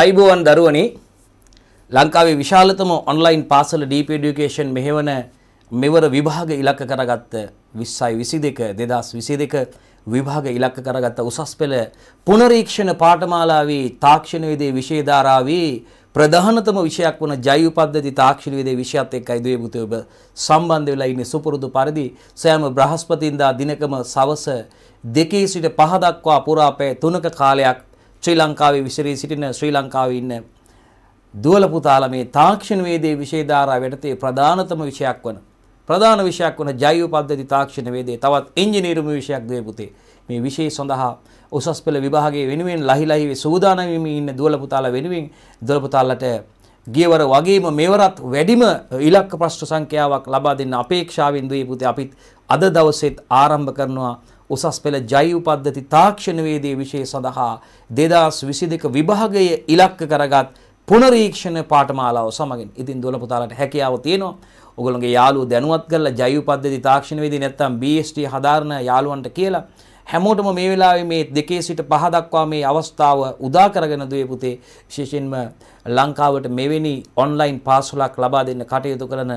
ආයිබෝවන් දරුවනි ලංකාවේ විශාලතම ඔන්ලයින් පාසල ඩීප ඩියුකේෂන් මෙහෙවන මෙවර විභාග ඉලක්ක කරගත්ත විස්සයි විසි දෙක දෙදස් විසි දෙක විභාග ඉලක්ක කරගත්ත උසස් පෙළ පුනරීක්ෂණ පාටමාලාවේ තාක්ෂණවේදේ විශේධාරාවේ ප්‍රධානතම විෂයක් වන ජෛව පද්ධති තාක්ෂණවේදේ විෂයත් එක්කයි දුවේ පුතේ ඔබ සම්බන්ධ වෙලා ඉන්නේ සුපුරුදු පරිදි සෑම බ්‍රහස්පතින්දා දිනකම සවස දෙකේ සිට පහ දක්වා පුරා පැය තුනක කාලයක් ශ්‍රී ලංකාවේ විසිරී සිටින ශ්‍රී ලංකාවේ ඉන්න දුවල පුතාලා මේ තාක්ෂණ වේදයේ විෂය ධාරාව යටතේ ප්‍රධානතම විෂයක් වන ප්‍රධාන විෂයක් වන ජෛව පද්ධති තාක්ෂණ වේදයේ තවත් ඉංජිනේරුම විෂයක් දේ පුතේ මේ විෂය සඳහා උසස් පෙළ විභාගයේ වෙනුවෙන් ලහිලහිවේ සූදානම් වෙමින් ඉන්න දුවල පුතාලා වෙනුවෙන් දුවල පුතාලාට ගියවර වගේම මෙවරත් වැඩිම ඉලක්ක ප්‍රශ්න සංඛ්‍යාවක් ලබා දෙන්න අපේක්ෂාවෙන් දුවේ පුතේ අපිත් අද දවසෙත් ආරම්භ කරනවා උසස් පෙළ ජෛව පද්ධති තාක්ෂණවේදී විෂය සඳහා 2022 විභාගය ඉලක්ක කරගත් පුනරීක්ෂණ පාඨමාලාව සමගින් ඉතින් දුවල පුතාලට හැකියාව තියෙනවා. ඔයගොල්ලෝගේ යාළුවෝ දැනුවත් කරලා ජෛව පද්ධති තාක්ෂණවේදී නැත්නම් BST හදාරන යාළුවන්ට කියලා හැමෝටම මේ වෙලාවේ මේ දෙකේ සිට පහ දක්වා මේ අවස්ථාව උදා කරගෙන දුවේ පුතේ විශේෂයෙන්ම ලංකාවට මෙවැනි ඔන්ලයින් පාසලක් ලබා දෙන්න කටයුතු කරන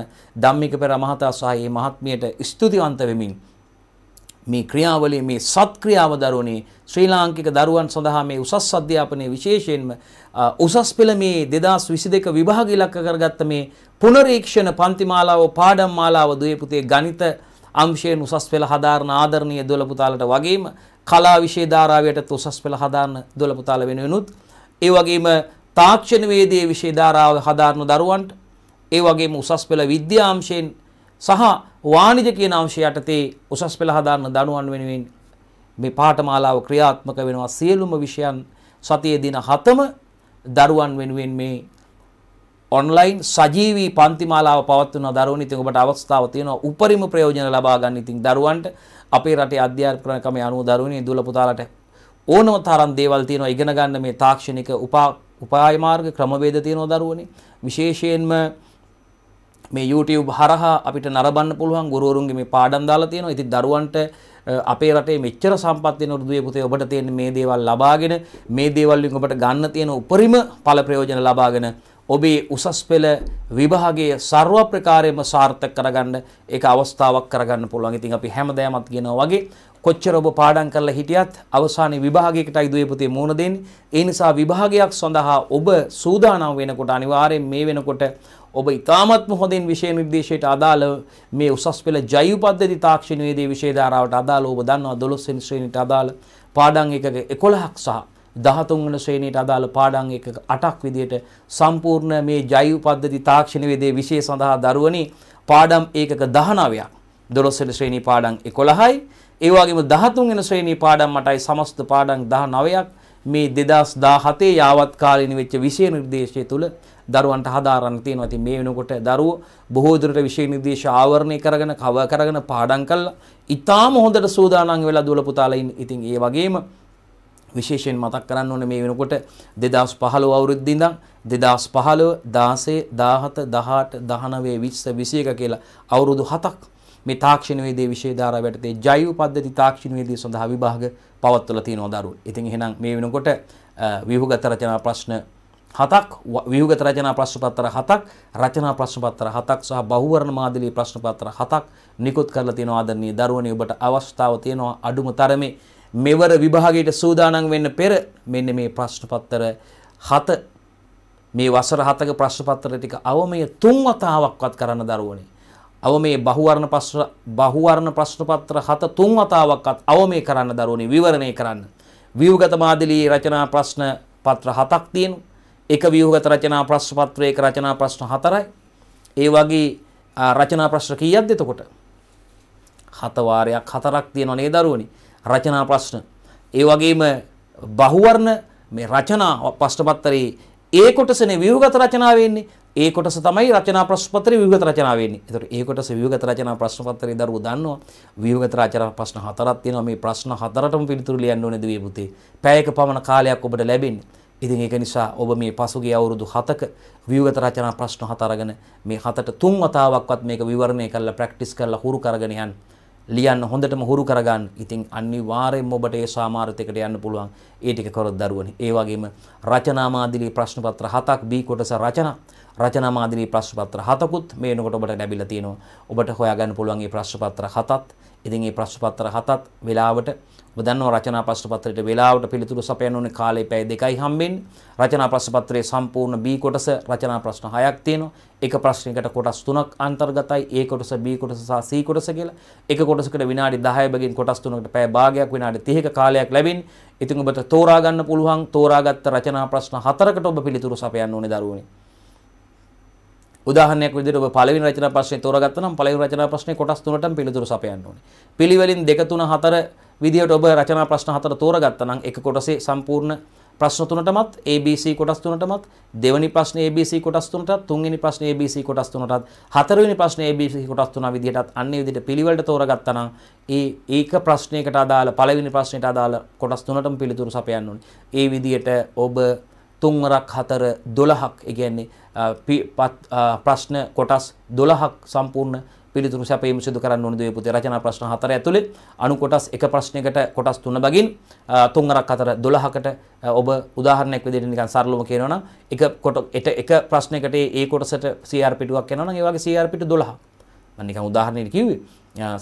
ධම්මික පෙර මහතා සහ මේ මහත්මියට ස්තුතිවන්ත වෙමින් මේ ක්‍රියාවලිය මේ සත්ක්‍රියාව දරුවනේ ශ්‍රී ලාංකික දරුවන් සඳහා මේ උසස් අධ්‍යාපනයේ විශේෂයෙන්ම උසස් පෙළ මේ 2022 විභාග ඉලක්ක කරගත්ත මේ පුනරීක්ෂණ පන්ති මාලාව පාඩම් මාලාව දුවේ පුතේ ගණිත අංශයෙන් උසස් පෙළ හදාරන ආදරණීය දොළ පුතාලට වගේම කලා විෂය ධාරාවයටත් උසස් පෙළ හදාරන දොළ පුතාල වෙනුවෙනුත් ඒ වගේම තාක්ෂණ වේදයේ විෂය ධාරාව හදාරන දරුවන්ට ඒ වගේම උසස් පෙළ විද්‍යාංශයෙන් සහ වාණිජ කියන අංශය යටතේ උසස් පෙළ හදාරන දනුවන් වෙනුවෙන් මේ පාඨමාලාව ක්‍රියාත්මක වෙනවා සියලුම විෂයන් සතියේ දින 7ම දරුවන් වෙනුවෙන් මේ ඔන්ලයින් සජීවී පන්තිමාලාව පවත්වන දරුවන් ඉතින් ඔබට අවස්ථාව තියෙනවා උපරිම ප්‍රයෝජන ලබා ගන්න. ඉතින් දරුවන්ට අපේ රටේ අධ්‍යාපන ක්‍රමයේ අනුව දරුවනේ දුවල පුතාලට ඕනම තරම් දේවල් තියෙනවා ඉගෙන ගන්න මේ තාක්ෂණික උපා උපාය මාර්ග ක්‍රමවේද තියෙනවා දරුවනේ. විශේෂයෙන්ම මේ YouTube හරහා අපිට නරඹන්න පුළුවන් ගුරුවරුන්ගේ මේ පාඩම් දාලා තියෙනවා. ඉතින් දරුවන්ට අපේ රටේ මෙච්චර සම්පත් වෙන රුදුවේ පුතේ ඔබට තියෙන මේ දේවල් ලබාගෙන මේ දේවල් වලින් ඔබට ගන්න තියෙන උපරිම ඵල ප්‍රයෝජන ලබාගෙන ඔබේ උසස් පෙළ විභාගයේ ਸਰව ප්‍රකාරයෙන්ම සාර්ථක කරගන්න ඒක අවස්ථාවක් කරගන්න පුළුවන්. ඉතින් අපි හැමදාමත් කියනවා වගේ කොච්චර ඔබ පාඩම් කරලා හිටියත් අවසානයේ විභාගයකටයි දුවේ පුතේ මුණ දෙන්නේ. ඒ නිසා විභාගයක් සඳහා ඔබ සූදානම් වෙනකොට අනිවාර්යෙන් මේ වෙනකොට ඔබ ඉතාමත්ම හොඳින් විෂය නිර්දේශයට අදාළ මේ උසස් පෙළ ජෛව පද්ධති තාක්ෂණයේදී විෂය ධාරාවට අදාළ ඔබ දන්නවා 12 වෙනි ශ්‍රේණියට අදාළ පාඩම් එකක 11ක් සහ 13 වෙනි ශ්‍රේණියට අදාළ පාඩම් එකක 8ක් විදිහට සම්පූර්ණ මේ ජෛව පද්ධති තාක්ෂණයේදී විෂය සඳහා දරුවනි පාඩම් එකක 19ක් 12 වෙනි ශ්‍රේණි පාඩම් 11යි ඒ වගේම 13 වෙනි ශ්‍රේණි පාඩම් 8යි සමස්ත පාඩම් 19ක් මේ 2017 යාවත් කාලීන වෙච්ච විෂය නිර්දේශය තුල දරුවන්ට හදාරන්න තියෙනවා. ඉතින් මේ වෙනකොට දරුවෝ බොහෝ දුරට විෂය නිර්දේශ ආවරණය කරගෙන කව කරගෙන පාඩම් කළා. ඊටාම හොඳට සූදානම් වෙලා දුවල පුතාලා ඉන්න. ඉතින් ඒ වගේම විශේෂයෙන් මතක් කරන්න ඕනේ මේ වෙනකොට 2015 අවුරුද්දේ ඉඳන් 2015 16 17 18 19 20 21 කියලා අවුරුදු 7ක් මේ තාක්ෂණවේදී විෂය ධාරාව යටතේ ජෛව පද්ධති තාක්ෂණවේදී සඳහා විභාග පවත්වලා තියෙනවා දරුවෝ. ඉතින් එහෙනම් මේ වෙනකොට ව්‍යුහගත රචනා ප්‍රශ්න හතක් ව්‍යගත රජනා ප්‍රශ්නපත්තර හතක් රචනා ප්‍රශ්නපත්තර හතක් සහ බහුවරණ මාදිලි ප්‍රශ්නපත්තර හතක් නිකුත් කරලා තියෙනවා ආදරණීය දරුවනි ඔබට අවස්ථාව තියෙනවා අඩුම තරමේ මෙවර විභාගයට සූදානම් වෙන්න පෙර මෙන්න මේ ප්‍රශ්නපත්තර හත මේ වසර හතක ප්‍රශ්නපත්තර ටික අවමයේ තුන් වතාවක්වත් කරන්න දරුවනි අවමේ බහුවර්ණ ප්‍රශ්න බහුවර්ණ ප්‍රශ්නපත්තර හත තුන් වතාවක්වත් අවමේ කරන්න දරුවනි විවරණය කරන්න ව්‍යුහගත මාදිලි රචනා ප්‍රශ්න පත්‍ර හතක් තියෙනවා එක ව්‍යුහගත රචනා ප්‍රශ්න පත්‍රයක රචනා ප්‍රශ්න හතරයි. ඒ වගේ රචනා ප්‍රශ්න කීයක්ද එතකොට? හත වාරයක් හතරක් තියෙනවා නේද දරුවනි? රචනා ප්‍රශ්න. ඒ වගේම බහුවර්ණ මේ රචනා ප්‍රශ්න පත්‍රයේ ඒ කොටසනේ ව්‍යුහගත රචනාව වෙන්නේ. ඒ කොටස තමයි රචනා ප්‍රශ්න පත්‍රයේ ව්‍යුහගත රචනාව වෙන්නේ. ඒතකොට ඒ කොටස ව්‍යුහගත රචනා ප්‍රශ්න පත්‍රයේ දරුවෝ දන්නවා. ව්‍යුහගත රචනා ප්‍රශ්න හතරක් තියෙනවා. මේ ප්‍රශ්න හතරටම පිළිතුරු ලියන්න ඕනේ දෙවියන් පුතේ. පැයක පමණ කාලයක් ඔබට ලැබෙන්නේ. ඉතින් ඒක නිසා ඔබ මේ පසුගිය අවුරුදු 7ක ව්‍යුහගත රචනා ප්‍රශ්න හත අරගෙන මේ හතට තුන් වතාවක්වත් මේක විවරණය කරලා ප්‍රැක්ටිස් කරලා හුරු කරගෙන යන්න ලියන්න හොඳටම හුරු කරගන්න. ඉතින් අනිවාර්යයෙන්ම ඔබට ඒ සාමාර්ථයකට යන්න පුළුවන්. ඒ ටික කරොත් දරුවනේ. ඒ වගේම රචනා මාදිලි ප්‍රශ්න පත්‍ර හතක් B කොටස රචනා රචනා මාදිලි ප්‍රශ්න පත්‍ර හතකුත් මේ වෙනකොට ඔබට ලැබිලා තියෙනවා. ඔබට හොයාගන්න පුළුවන් මේ ප්‍රශ්න පත්‍ර හතත්. ඉතින් මේ ප්‍රශ්න පත්‍ර හතත් වෙලාවට දන්නව රචනා ප්‍රශ්න පත්‍රයට වේලාවට පිළිතුරු සපයන්න ඕනේ කාලේ පැය දෙකයි හම්බෙන්නේ. රචනා ප්‍රශ්න පත්‍රයේ සම්පූර්ණ B කොටස රචනා ප්‍රශ්න 6ක් තියෙනවා. එක ප්‍රශ්නයකට කොටස් 3ක් අන්තර්ගතයි. A කොටස B කොටස සහ C කොටස කියලා. එක කොටසකට විනාඩි 10 බැගින් කොටස් 3කට පැය භාගයක් විනාඩි 30ක කාලයක් ලැබෙන්නේ. ඉතින් ඔබට තෝරා ගන්න පුළුවන් තෝරාගත්ත රචනා ප්‍රශ්න 4කට ඔබ පිළිතුරු සපයන්න ඕනේ දරුවනේ. උදාහරණයක් විදිහට ඔබ පළවෙනි රචනා ප්‍රශ්නේ තෝරාගත්තා නම් පළවෙනි රචනා ප්‍රශ්නේ කොටස් 3කටම පිළිතුරු සපයන්න ඕනේ. පිළිවෙලින් 2 3 4 විදිහට ඔබ රචනා ප්‍රශ්න හතර තෝරගත්තා නම් එක කොටසේ සම්පූර්ණ ප්‍රශ්න තුනටමත් ABC කොටස් තුනටමත් දෙවැනි ප්‍රශ්න ABC කොටස් තුනටත් තුන්වෙනි ප්‍රශ්න ABC කොටස් තුනටත් හතරවෙනි ප්‍රශ්න ABC කොටස් තුන විදිහටත් අන්නේ විදිහට පිළිවෙලට තෝරගත්තා නම් ඒ ඒක ප්‍රශ්නයකට අදාළ පළවෙනි ප්‍රශ්නයට අදාළ කොටස් තුනටම පිළිතුරු සපයන්න ඕනේ. ඒ විදිහට ඔබ තුන්වරක් හතර 12ක් ඒ කියන්නේ ප්‍රශ්න කොටස් 12ක් සම්පූර්ණ පිළිතුරු සැපයීම සිදු කරන්න ඕනද මේ පුතේ රචනා ප්‍රශ්න හතර ඇතුළේ අණු කොටස් එක ප්‍රශ්නයකට කොටස් තුන බගින් තුන් අරක් අතර 12කට ඔබ උදාහරණයක් විදිහට නිකන් සරලවම කියනවා නම් එක කොට එක ප්‍රශ්නයකට ඒ කොටසට CR පිටුවක් යනවා නම් ඒ වගේ CR පිටු 12 මම නිකන් උදාහරණයක් කිව්වේ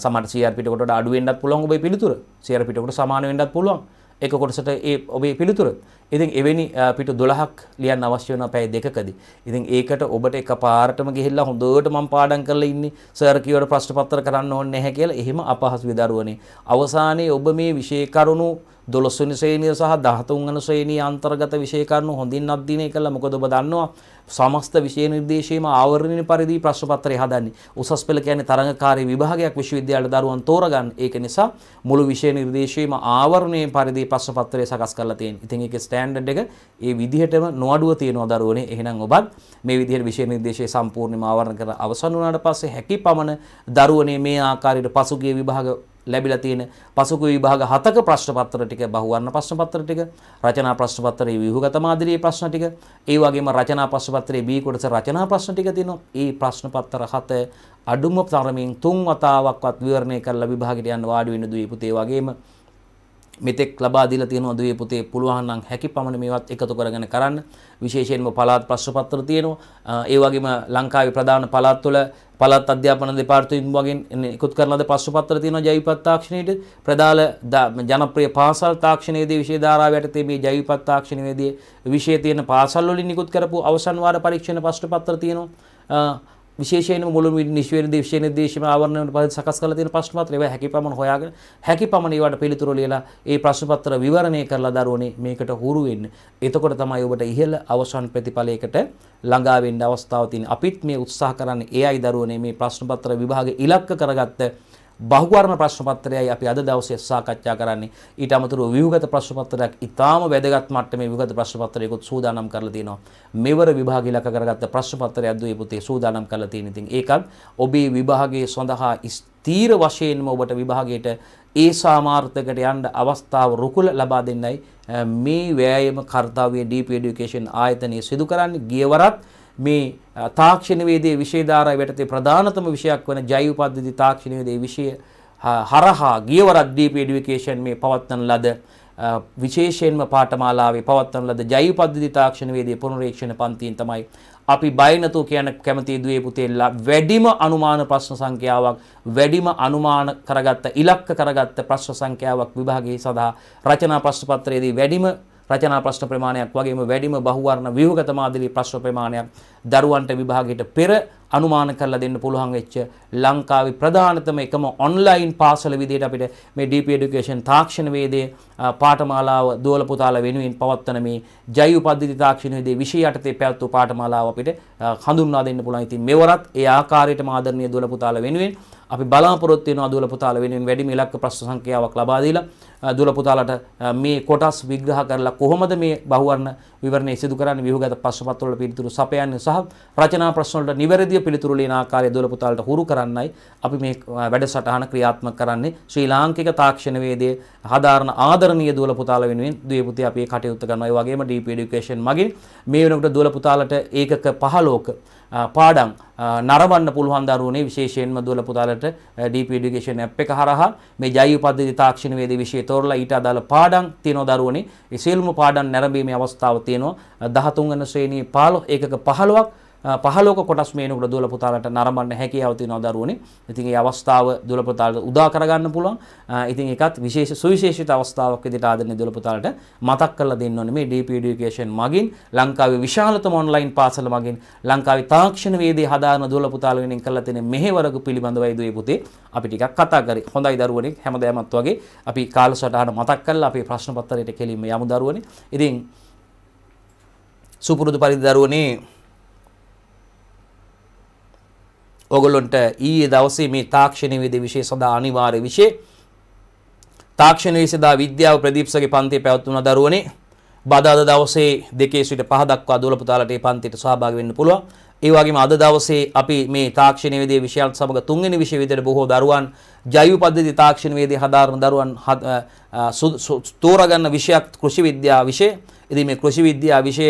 සමහර CR පිටුවකට අඩු වෙන්නත් පුළුවන් ඔබේ පිළිතුර CR පිටුවකට සමාන වෙන්නත් පුළුවන් එක කොටසට ඒ ඔබේ පිළිතුර. ඉතින් එවැනි පිටු 12ක් ලියන්න අවශ්‍ය වෙනවා පැය දෙකකදී. ඉතින් ඒකට ඔබට එකපාරටම ගිහිල්ලා හොඳට මම පාඩම් කරලා ඉන්නේ. සර් කියවට ප්‍රශ්න පත්‍ර කරන්න ඕනේ නැහැ කියලා එහෙම අපහසු විදරුවනේ. අවසානයේ ඔබ මේ විෂය කරුණු 12 වෙනි ශ්‍රේණිය සහ 13 වෙනි ශ්‍රේණිය අන්තර්ගත විෂය කරුණු හොඳින් අධ්‍යයනය කළා. මොකද ඔබ දන්නවා සමස්ත විෂය නිර්දේශයේම ආවරණීය පරිදි ප්‍රශ්න පත්‍රය හදන්නේ. උසස් පෙළ කියන්නේ තරඟකාරී විභාගයක් විශ්වවිද්‍යාල දරුවන් තෝරගන්න. ඒක නිසා මුළු විෂය නිර්දේශයේම ආවරණීය පරිදි ප්‍රශ්න පත්‍රය සකස් කරලා තියෙනවා. ඉතින් ඒකේ ස්ටෑන්ඩඩ් එක ඒ විදිහටම නොඅඩුව තියෙනවා දරුවනේ. එහෙනම් ඔබත් මේ විදිහට විෂය නිර්දේශය සම්පූර්ණයෙන්ම ආවරණය කරලා අවසන් වුණාට පස්සේ හැකි පමණ දරුවනේ මේ ආකාරයට පසුගිය විභාග ලැබිලා තියෙන පසුකු විභාග 7ක ප්‍රශ්න පත්‍ර ටික බහුවර්ණ ප්‍රශ්න පත්‍ර ටික රචනා ප්‍රශ්න පත්‍රයේ ව්‍යුහගත මාදිරියේ ප්‍රශ්න ටික ඒ වගේම රචනා ප්‍රශ්න පත්‍රයේ B කොටස රචනා ප්‍රශ්න ටික තියෙනවා. ඒ ප්‍රශ්න පත්‍ර 7 අඩුම තරමින් තුන් වතාවක්වත් විවරණය කරලා විභාගෙට යන්න වාඩි වෙන දුවේ පුතේ වගේම මෙතෙක් ලබා දීලා තියෙනවා දුවේ පුතේ පුළුවන් නම් හැකි පමණ මේවත් එකතු කරගෙන කරන්න විශේෂයෙන්ම පළාත් ප්‍රශ්න පත්‍ර තියෙනවා ඒ වගේම ලංකාවේ ප්‍රධාන පළාත් තුළ පළාත් අධ්‍යාපන දෙපාර්තමේන්තුව වගේ එකතු කරන ලද ප්‍රශ්න පත්‍ර තියෙනවා ජෛවිපත් තාක්ෂණයේ ප්‍රදාල ජනප්‍රිය පාසල් තාක්ෂණයේදී විශේෂ ධාරාව යටතේ මේ ජෛවිපත් තාක්ෂණයේදී විශේෂ තියෙන පාසල් වලින් නිකුත් කරපු අවසන් වාර පරීක්ෂණ ප්‍රශ්න පත්‍ර තියෙනවා විශේෂයෙන් මුලින්ම නිශ්වේර දේශයේ දේශීය ආවරණය වල සකස් කරලා තියෙන ප්‍රශ්න පත්‍ර ඒවා හැකි පමණ හොයාගෙන හැකි පමණ ඒවට පිළිතුරු ලියලා ඒ ප්‍රශ්න පත්‍ර විවරණය කරලා දරුවනේ මේකට හුරු වෙන්න. එතකොට තමයි ඔබට ඉහළ අවසන් ප්‍රතිඵලයකට ළඟා වෙන්න අවස්ථාව තියෙන. අපිත් මේ උත්සාහ කරන්නේ ඒ අය දරුවනේ මේ ප්‍රශ්න පත්‍ර විභාග ඉලක්ක කරගත්ත බහුවර්ණ ප්‍රශ්නපත්‍රයයි අපි අද දවසේ සාකච්ඡා කරන්නේ. ඊට අමතරව ව්‍යුහගත ප්‍රශ්නපත්‍රයක් ඉතාම වැදගත් මට්ටමේ ව්‍යුහගත ප්‍රශ්නපත්‍රයකුත් සූදානම් කරලා තිනවා. මෙවර විභාගය ඉලක්ක කරගත්ත ප්‍රශ්නපත්‍රයක් දුවේ පුතේ සූදානම් කරලා තියෙන. ඉතින් ඒකත් ඔබේ විභාගයේ සඳහා ස්ථීර වශයෙන්ම ඔබට විභාගයට ඒ සාමාර්ථකට යන්න අවස්ථාව රුකුල ලබා දෙන්නයි මේ වෑයම කර්තව්‍ය DP Education ආයතනය සිදු කරන්නේ. ගියවරත් මේ Uh, තාක්ෂණවේදයේ විශේධාරය යටතේ ප්‍රධානතම විෂයක් වන ජෛව පද්ධති තාක්ෂණවේදයේ විෂය හරහා ගියවර අද්වීප එඩුකේෂන් මේ පවත්වන ලද uh, විශේෂයෙන්ම පාඨමාලාවේ පවත්වන ලද ජෛව පද්ධති තාක්ෂණවේදයේ පුනරීක්ෂණ පන්තියෙන් තමයි අපි බය නැතුව කියන කැමති දුවේ පුතේලා වැඩිම අනුමාන ප්‍රශ්න සංඛ්‍යාවක් වැඩිම අනුමාන කරගත්ත ඉලක්ක කරගත්ත ප්‍රශ්න සංඛ්‍යාවක් විභාගයේ සඳහා රචනා ප්‍රශ්න පත්‍රයේදී වැඩිම රචනා ප්‍රශ්න ප්‍රමාණයක් වගේම වැඩිම බහුවර්ණ ව්‍යුහගත මාදිලි ප්‍රශ්න ප්‍රමාණයක් දරුවන්ට විභාගයට පෙර අනුමාන කරලා දෙන්න පුළුවන් වෙච්ච ලංකාවේ ප්‍රධානතම එකම ඔන්ලයින් පාසල විදිහට අපිට මේ DP Education තාක්ෂණ වේදයේ පාඨමාලාව දුවල පුතාල වෙනුවෙන් පවත්වන මේ ජෛව පද්ධති තාක්ෂණ වේදයේ විෂය යටතේ පැවැත්වූ පාඨමාලාව අපිට හඳුන්වා දෙන්න පුළුවන්. ඉතින් මෙවරත් ඒ ආකාරයටම ආදරණීය දුවල පුතාල වෙනුවෙන් අපි බලාපොරොත්තු වෙනවා දුවල පුතාල වෙනුවෙන් වැඩිම ඉලක්ක ප්‍රශ්න සංඛ්‍යාවක් ලබා දීලා දුවල පුතාලට මේ කොටස් විග්‍රහ කරලා කොහොමද මේ බහුවර්ණ විවරණය සිදු කරන්නේ ව්‍යුහගත ප්‍රශ්නපත්‍ර වල පිළිතුරු සපයන්නේ සහ රචනා ප්‍රශ්න වලට නිවැරදිව පිළිතුරු ලියන ආකාරය දුවල පුතාලට හුරු කරන්නයි අපි මේ වැඩසටහන ක්‍රියාත්මක කරන්නේ ශ්‍රී ලාංකික තාක්ෂණ වේදයේ හදාරන ආදරණීය දුවල පුතාල වෙනුවෙන් දුවේ පුතේ අපි කටයුතු කරනවා ඒ වගේම DP Education මගින් මේ වෙනකොට දුවල පුතාලට ඒකක 15ක පාඩම් නරවන්න පුළුවන් දරුවනේ විශේෂයෙන්ම දුවල පුතාලට DP education app එක හරහා මේ ජෛව පද්ධති තාක්ෂණ වේදේ විෂය තෝරලා ඊට අදාළ පාඩම් තියෙන දරුවනේ ඒ සියලුම පාඩම් නැරඹීමේ අවස්ථාව තියෙනවා 13 වෙනි ශ්‍රේණියේ 15 ඒකක 15ක් පහලෝක කොටස් මේනකට දුවල පුතාලට නරඹන්න හැකියාව තියෙනවා දරුවනේ. ඉතින් ඒ අවස්ථාව දුවල පුතාලට උදා කරගන්න පුළුවන්. ඉතින් ඒකත් විශේෂ සුවිශේෂිත අවස්ථාවක් විදිහට ආදරණීය දුවල පුතාලට මතක් කරලා දෙන්න ඕනේ මේ DP education මගින් ලංකාවේ විශාලතම online පාසල මගින් ලංකාවේ තාක්ෂණ වේදේ හදාන දුවල පුතාල වෙනින් කරලා තියෙන මෙහෙවරක පිළිබඳවයි දුවේ පුතේ අපි ටිකක් කතා කරේ. හොඳයි දරුවනේ හැමදාමත් වගේ අපි කාලසටහන මතක් කරලා අපේ ප්‍රශ්න පත්‍රයට කෙලින්ම යමු දරුවනේ. ඉතින් සුපුරුදු පරිදි දරුවනේ ඔගොල්ලොන්ට ඊයේ දවසේ මේ තාක්ෂණය වේද විෂය සඳහා අනිවාර්ය විෂය තාක්ෂණ විෂයදා විද්‍යාව ප්‍රදීප්සගේ පන්තියේ පැවැත්වුණ දරුවනේ බදාද දවසේ දෙකේ සිට පහ දක්වා දොළපතාලට ඒ පන්තියට සහභාගී වෙන්න පුළුවන්. ඒ වගේම අද දවසේ අපි මේ තාක්ෂණ වේදයේ විෂයත් සමග තුන්වෙනි විෂය විදිහට බොහෝ දරුවන් ජෛව පද්ධති තාක්ෂණ වේදයේ හදාරන දරුවන් තෝරාගන්න විෂයක් කෘෂි විද්‍යාව විෂය. ඉතින් මේ කෘෂි විද්‍යාව විෂය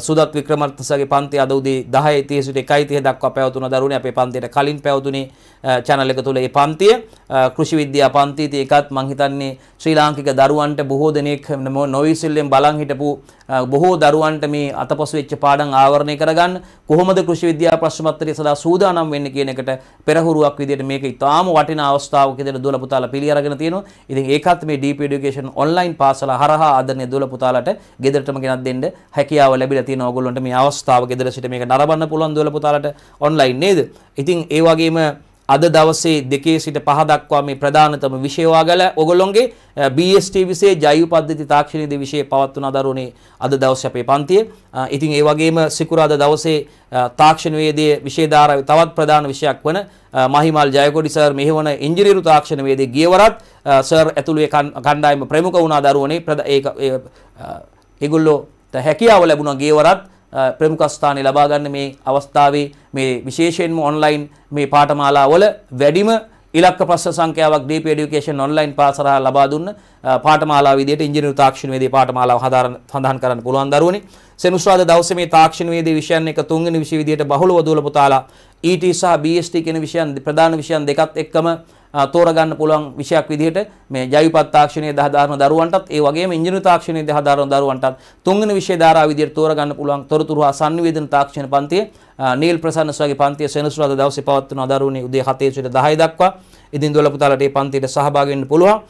සුදත් වික්‍රමර්ථසගේ පන්ති අද උදේ 10:30 සිට 1:30 දක්වා පැවතුන දරුණේ අපේ පන්තියට කලින් පැවතුනේ චැනල් uh, එක තුල මේ පන්තිය uh, කෘෂි විද්‍යා පන්තියේ ඒකත් මං හිතන්නේ ශ්‍රී ලාංකික දරුවන්ට බොහෝ දෙනෙක් නොවිසිල්ලෙන් බලන් හිටපු uh, බොහෝ දරුවන්ට මේ අතපසු වෙච්ච පාඩම් ආවරණය කරගන්න කොහොමද කෘෂි විද්‍යා ප්‍රශ්නපත්‍රය සදා සූදානම් වෙන්නේ කියන එකට පෙරහුරුවක් විදිහට මේක ඉතාම වටිනා අවස්ථාවක් විදිහට දුවල පුතාලා පිළි අරගෙන තියෙනවා. ඉතින් ඒකත් මේ DP Education online පාසල හරහා ආදරණීය දුවල පුතාලාට ගෙදරටම ගෙනත් දෙන්න හැකියාව ලැබිලා තියෙනවා. ඔයගොල්ලන්ට මේ අවස්ථාව ගෙදර සිට මේක නරඹන්න පුළුවන් දුවල පුතාලාට online නේද? ඉතින් ඒ වගේම අද දවසේ දෙකේ සිට පහ දක්වා මේ ප්‍රධානතම විෂයවාගල ඔගොල්ලොන්ගේ BST විසේ ජෛව පද්ධති තාක්ෂණයේද විෂය පවත්වන අදරුණේ අද දවසේ අපේ පන්තිය. ඉතින් ඒ වගේම සිකුරාදා දවසේ තාක්ෂණ වේදයේ විෂය ධාරාවේ තවත් ප්‍රධාන විෂයක් වන මහිමල් ජයකොඩි සර් මෙහෙවන ඉංජිනේරු තාක්ෂණ වේදයේ ගියවරත් සර් ඇතුළේ කණ්ඩායම ප්‍රමුඛ වුණ අදරුණේ ඒක ඒගොල්ලෝ හැකියාව ලැබුණා ගියවරත් ප්‍රමුඛස්ථානය ලබා ගන්න මේ අවස්ථාවේ මේ විශේෂයෙන්ම ඔන්ලයින් මේ පාඨමාලාවල වැඩිම ඉලක්ක ප්‍රශ්න සංඛ්‍යාවක් DP Education online පාසරහා ලබා දුන්න පාඨමාලාව විදිහට ඉංජිනේරු තාක්ෂණවේදී පාඨමාලාව සඳහන් කරන්න පුළුවන් දරුවනි. සෙනුස්වාද දවසේ මේ තාක්ෂණවේදී විෂයන් එක තුන්වෙනි විෂය විදිහට බහුලව දුවලා පුතාලා ET සහ BST කියන විෂයන් ප්‍රධාන විෂයන් දෙකත් එක්කම තෝරගන්න පුළුවන් විෂයක් විදිහට මේ ජෛවපත් තාක්ෂණයේ දහදාරන දරුවන්ටත් ඒ වගේම ඉංජිනේරු තාක්ෂණයේ දහදාරන දරුවන්ටත් තුන්වෙනි විෂය ධාරාව විදිහට තෝරගන්න පුළුවන් තොරතුරු හා සංවේදන තාක්ෂණ පන්තියේ නීල් ප්‍රසන්න සගේ පන්තිය සෙනසුරාදා දවසේ පවත්වන දරුවනේ උදේ 7 සිට 10 දක්වා ඉදින් දොළ පුතාලට මේ පන්තියට සහභාගී වෙන්න පුළුවන්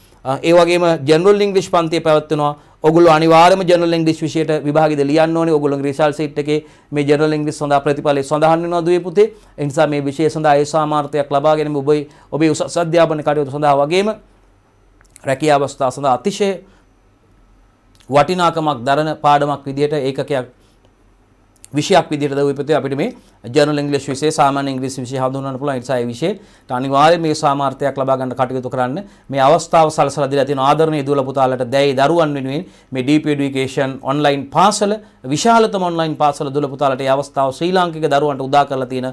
ඒ වගේම ජෙනරල් ඉංග්‍රීසි පන්තිය පැවැත්වෙනවා ඔගොල්ලෝ අනිවාර්යයෙන්ම ජනරල් ඉංග්‍රීසි විෂයට විභාගෙද ලියන්න ඕනේ. ඔගොල්ලෝගේ රිසල්ට්ස් සීට් එකේ මේ ජනරල් ඉංග්‍රීසි සඳහා ප්‍රතිඵලය සඳහන් වෙනවා දුවේ පුතේ. ඒ නිසා මේ විෂය සඳහා ඒ සාමාර්ථයක් ලබා ගැනීම ඔබේ ඔබේ උසස් අධ්‍යාපන කටයුතු සඳහා වගේම රැකියා අවස්ථා සඳහා අතිශය වටිනාකමක් දරන පාඩමක් විදිහට ඒකකයක් විෂයක් විදිහට දව ඉපතේ අපිට මේ ජර්නල් ඉංග්‍රීසි විෂය සාමාන්‍ය ඉංග්‍රීසි විෂය හඳුන්වන්න පුළුවන් ඒ නිසා ඒ විෂයට අනිවාර්යයෙන් මේ සාමාර්ථයක් ලබා ගන්න කටයුතු කරන්න මේ අවස්ථාව සලසලා දීලා තියෙන ආදරණීය දුවල පුතාලට දැයි දරුවන් වෙනුවෙන් මේ DP education online පාසල විශාලතම online පාසල දුවල පුතාලට මේ අවස්ථාව ශ්‍රී ලාංකික දරුවන්ට උදා කරලා තියෙන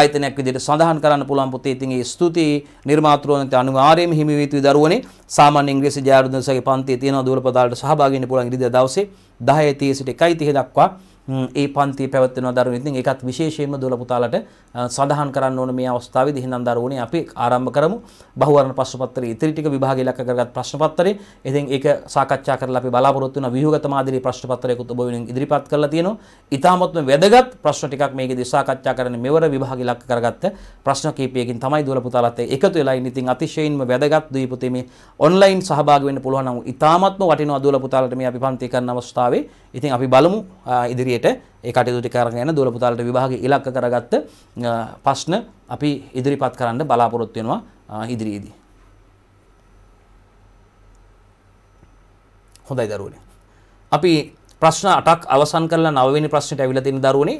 ආයතනයක් විදිහට සඳහන් කරන්න පුළුවන් පුතේ ඉතින් ඒ ස්තුතියි නිර්මාතෘවන්ට අනිවාර්යයෙන්ම හිමි වී යුතු දරුවනේ සාමාන්‍ය ඉංග්‍රීසි ජයවර්ධනසගේ පන්තියේ තියෙන දුවල පුතාලට සහභාගී වෙන්න පුළුවන් ඉරිදා දවසේ 10:30 සිට 1:30 දක්වා ඒ පන්ති පැවත්වෙන දරුව ඉතින් එකත් විශේෂයෙන්ම දොළ පුතාලට සඳහන් කරන්න ඕන මේ අවස්ථාවේ දෙහිනම් දරුවනේ අපි ආරම්භ කරමු බහුවර්ණ ප්‍රශ්නපත්‍රයේ ඉතිරි ටික විභාගය ඉලක්ක කරගත් ප්‍රශ්නපත්‍රය. ඉතින් ඒක සාකච්ඡා කරලා අපි බලාපොරොත්තු වෙන ව්‍යුහගත මාදිරි ප්‍රශ්නපත්‍රයකුත් ඔබ වෙනුවෙන් ඉදිරිපත් කරලා තියෙනවා. ඉතාමත්ම වැදගත් ප්‍රශ්න ටිකක් මේකේදී සාකච්ඡා කරන්නේ මෙවර විභාග ඉලක්ක කරගත්ත ප්‍රශ්න කීපයකින් තමයි දොළ පුතාලත් එකතු වෙලා ඉන්නේ. ඉතින් අතිශයින්ම වැදගත් දුයි පුතේ මේ ඔන්ලයින් සහභාගී වෙන්න පුළුවන් නම් ඉතාමත්ම වටිනවා දොළ පුතාලට මේ අපි පන්ති කරන අවස්ථාවේ. ඉතින් අපි බලමු ඉදිරියට හැටියට ඒ කටයුතු ටික අරගෙන දුවල පුතාලට විභාග ඉලක්ක කරගත්ත ප්‍රශ්න අපි ඉදිරිපත් කරන්න බලාපොරොත්තු වෙනවා ඉදිරියේදී. හොඳයි දරුවනේ. අපි ප්‍රශ්න 8ක් අවසන් කරලා 9 වෙනි ප්‍රශ්නෙට ඇවිල්ලා තියෙන දරුවනේ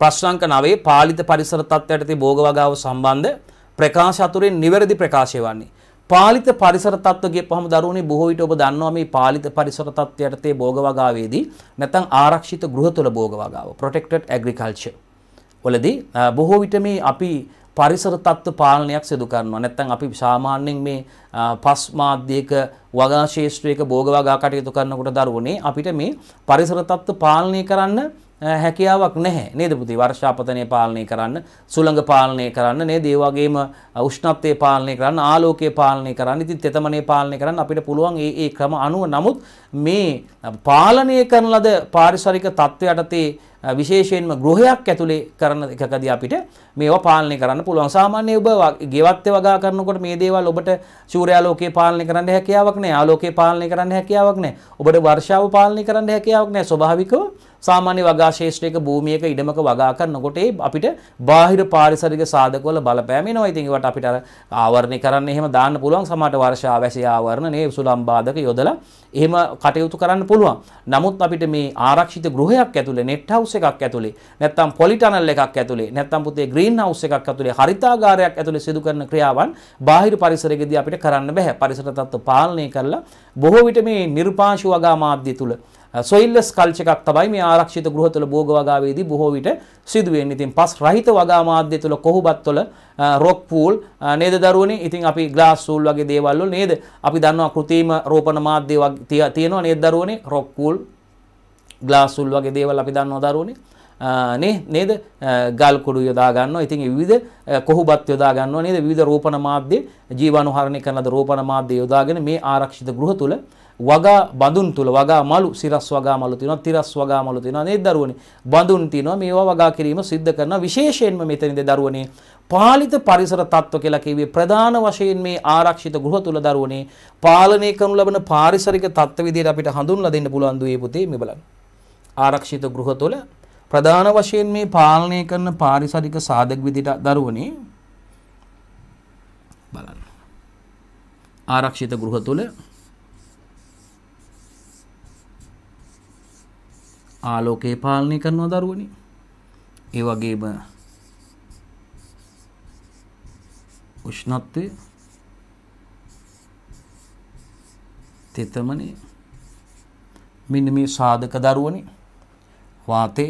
ප්‍රශ්නාංක 9 පාලිත පරිසර තත්ත්වයට තිබී භෝග වගාව සම්බන්ධ ප්‍රකාශ අතුරෙන් නිවැරදි ප්‍රකාශය වන්නේ පාලිත පරිසර තත්ත්වගේ පහම දරුවනේ බොහෝ විට ඔබ දන්නවා මේ පාලිත පරිසර තත්ත්වයට තේ භෝග වගාවේදී නැත්නම් ආරක්ෂිත ගෘහ තුල භෝග වගාව protected agriculture වලදී බොහෝ විට මේ අපි පරිසර තත්ත්ව පාලනයක් සිදු කරනවා නැත්නම් අපි සාමාන්‍යයෙන් මේ පස් මාධ්‍යයක වගා ශේෂ්ත්‍රයක භෝග වගා කටයුතු කරනකොට දරුවනේ අපිට මේ පරිසර තත්ත්ව පාලනය කරන්න හැකියාවක් නැහැ නේද පුතේ වර්ෂාපතනය පාලනය කරන්න සුළඟ පාලනය කරන්න නේද ඒ වගේම උෂ්ණත්වය පාලනය කරන්න ආලෝකය පාලනය කරන්න ඉතින් තෙතමනය පාලනය කරන්න අපිට පුළුවන් ඒ ඒ ක්‍රම අනුව නමුත් මේ පාලනය කරන ලද පාරිසරික තත්ත්වයට තේ විශේෂයෙන්ම ගෘහයක් ඇතුලේ කරන එකකදී අපිට මේවා පාලනය කරන්න පුළුවන්. සාමාන්‍ය ඔබ ගෙවත්ත වගා කරනකොට මේ දේවල් ඔබට සූර්යාලෝකය පාලනය කරන්න හැකියාවක් නැහැ. ආලෝකය පාලනය කරන්න හැකියාවක් නැහැ. ඔබට වර්ෂාව පාලනය කරන්න හැකියාවක් නැහැ. ස්වභාවිකව සාමාන්‍ය වගා ශේෂ්ත්‍රයක භූමියක ඉඩමක වගා කරනකොට අපිට බාහිර පාරිසරික සාධක වල බලපෑම එනවා. ඉතින් ඒවට අපිට අර ආවරණය කරන්න එහෙම දාන්න පුළුවන්. සමහරට වර්ෂාවැසි ආවරණ නේ සුලම් බාධක යොදලා එහෙම කටයුතු කරන්න පුළුවන්. නමුත් අපිට මේ ආරක්ෂිත ගෘහයක් ඇතුලේ net house එකක් ඇතුලේ නැත්නම් polytunnel එකක් ඇතුලේ නැත්නම් පුතේ green house එකක් ඇතුලේ හරිතාගාරයක් ඇතුලේ සිදු කරන ක්‍රියාවන් බාහිර පරිසරයකදී අපිට කරන්න බෑ. පරිසර තත්ත්ව පාලනය කරලා බොහෝ විට මේ නිර්පාෂු වගා මාධ්‍ය තුල සොයිල්ලස් කල්ච එකක් තමයි මේ ආරක්ෂිත ගෘහතුළ බෝග වගාවේදී බොහෝ විට සිදුවෙන්නේ. ඉතින් පස් රහිත වගා මාධ්‍ය තුළ කොහොබත්වල රොක් පූල් නේද දරුවනේ? ඉතින් අපි ග්ලාස් සූල් වගේ දේවල් වල නේද? අපි දන්නවා කෘත්‍රිම රෝපණ මාධ්‍ය තියෙනවා නේද දරුවනේ? රොක් පූල් ග්ලාස් සූල් වගේ දේවල් අපි දන්නවා දරුවනේ. නේ නේද ගල් කුඩු යොදා ගන්නවා. ඉතින් විවිධ කොහොබත් යොදා ගන්නවා නේද? විවිධ රෝපණ මාධ්‍ය ජීවාණු හරණය කරන ලද රෝපණ මාධ්‍ය යොදාගෙන මේ ආරක්ෂිත ගෘහ තුළ වගා බඳුන් තුල වගා මලු සිරස් වගා මලු තියෙනවා තිරස් වගා මලු තියෙනවා නේද දරුවනේ බඳුන් තියෙනවා මේවා වගා කිරීම සිද්ධ කරනවා විශේෂයෙන්ම මෙතනදී දරුවනේ පාලිත පරිසර තත්ත්ව කියලා කිව්වේ ප්‍රධාන වශයෙන් මේ ආරක්ෂිත ගෘහ තුල දරුවනේ පාලනය කරනු ලබන පාරිසරික තත්ත්ව විදිහට අපිට හඳුන්ලා දෙන්න පුළුවන් දුවේ පුතේ මේ බලන්න. ආරක්ෂිත ගෘහ තුල ප්‍රධාන වශයෙන් මේ පාලනය කරන පාරිසරික සාධක විදිහට දරුවනේ බලන්න. ආරක්ෂිත ගෘහ තුල ආලෝකයේ පාලනය කරනවා දරුවනි. ඒ වගේම උෂ්ණත්වය තෙතමනේ මෙන්න මේ සාධක දරුවනි වාතය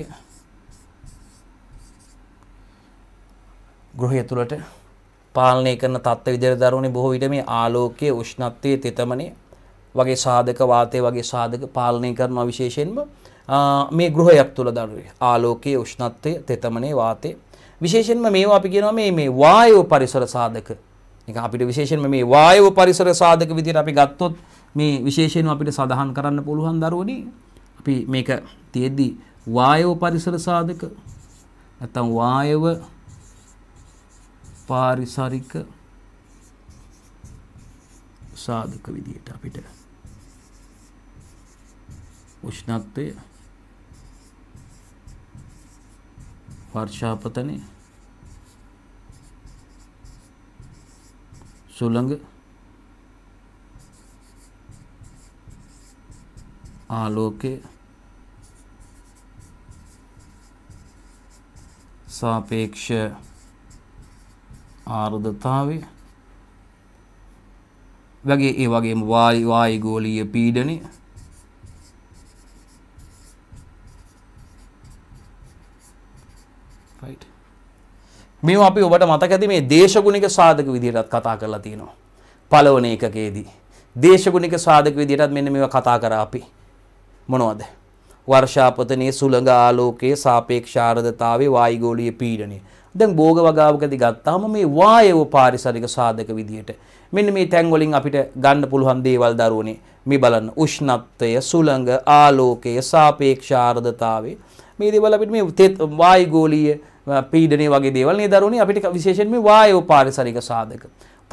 ගෘහය තුළට පාලනය කරන තත්ත්ව විදිහට දරුවනි බොහෝ විට මේ ආලෝකයේ උෂ්ණත්වයේ තෙතමනේ වගේ සාධක වාතය වගේ සාධක පාලනය කරනවා විශේෂයෙන්ම මේ ගෘහයක් තුළ දරුවේ ආලෝකයේ උෂ්ණත්වය තෙතමනේ වාතය විශේෂයෙන්ම මේවා අපි කියනවා මේ මේ වායෝ පරිසර සාධක නිකන් අපිට විශේෂයෙන්ම මේ වායෝ පරිසර සාධක විදිහට අපි ගත්තොත් මේ විශේෂයෙන්ම අපිට සඳහන් කරන්න පුළුවන් දරුවනි අපි මේක තියෙද්දි වායෝ පරිසර සාධක නැත්නම් වායව පාරිසරික සාධක විදිහට අපිට උෂ්ණත්වය වර්ෂාපතනය සුළඟ ආලෝකය සාපේක්ෂ ආර්ධතාවය වගේ ඒ වගේම වායු වායු ගෝලීය පීඩනය මේවා අපි ඔබට මතක ඇති මේ දේශගුණික සාධක විදියටත් කතා කරලා තියෙනවා. පළවෙනි එකකේදී දේශගුණික සාධක විදියටත් මෙන්න මේවා කතා කරා අපි. මොනවද? වර්ෂාපතනයේ සුළඟ ආලෝකයේ සාපේක්ෂ ආර්ද්‍රතාවයේ වායුගෝලීය පීඩනය. දැන් භෝග වගාවකදී ගත්තාම මේ වායව පාරිසරික සාධක විදියට මෙන්න මේ තැන් වලින් අපිට ගන්න පුළුවන් දේවල් දරුවනේ මේ බලන්න උෂ්ණත්වය සුළඟ ආලෝකය සාපේක්ෂ ආර්ද්‍රතාවය මේ දේවල් අපිට මේ වායුගෝලීය පීඩනය වගේ දේවල් දරුවනි අපිට විශේෂෙන්ම වායෝ පාරිසරික සාධක.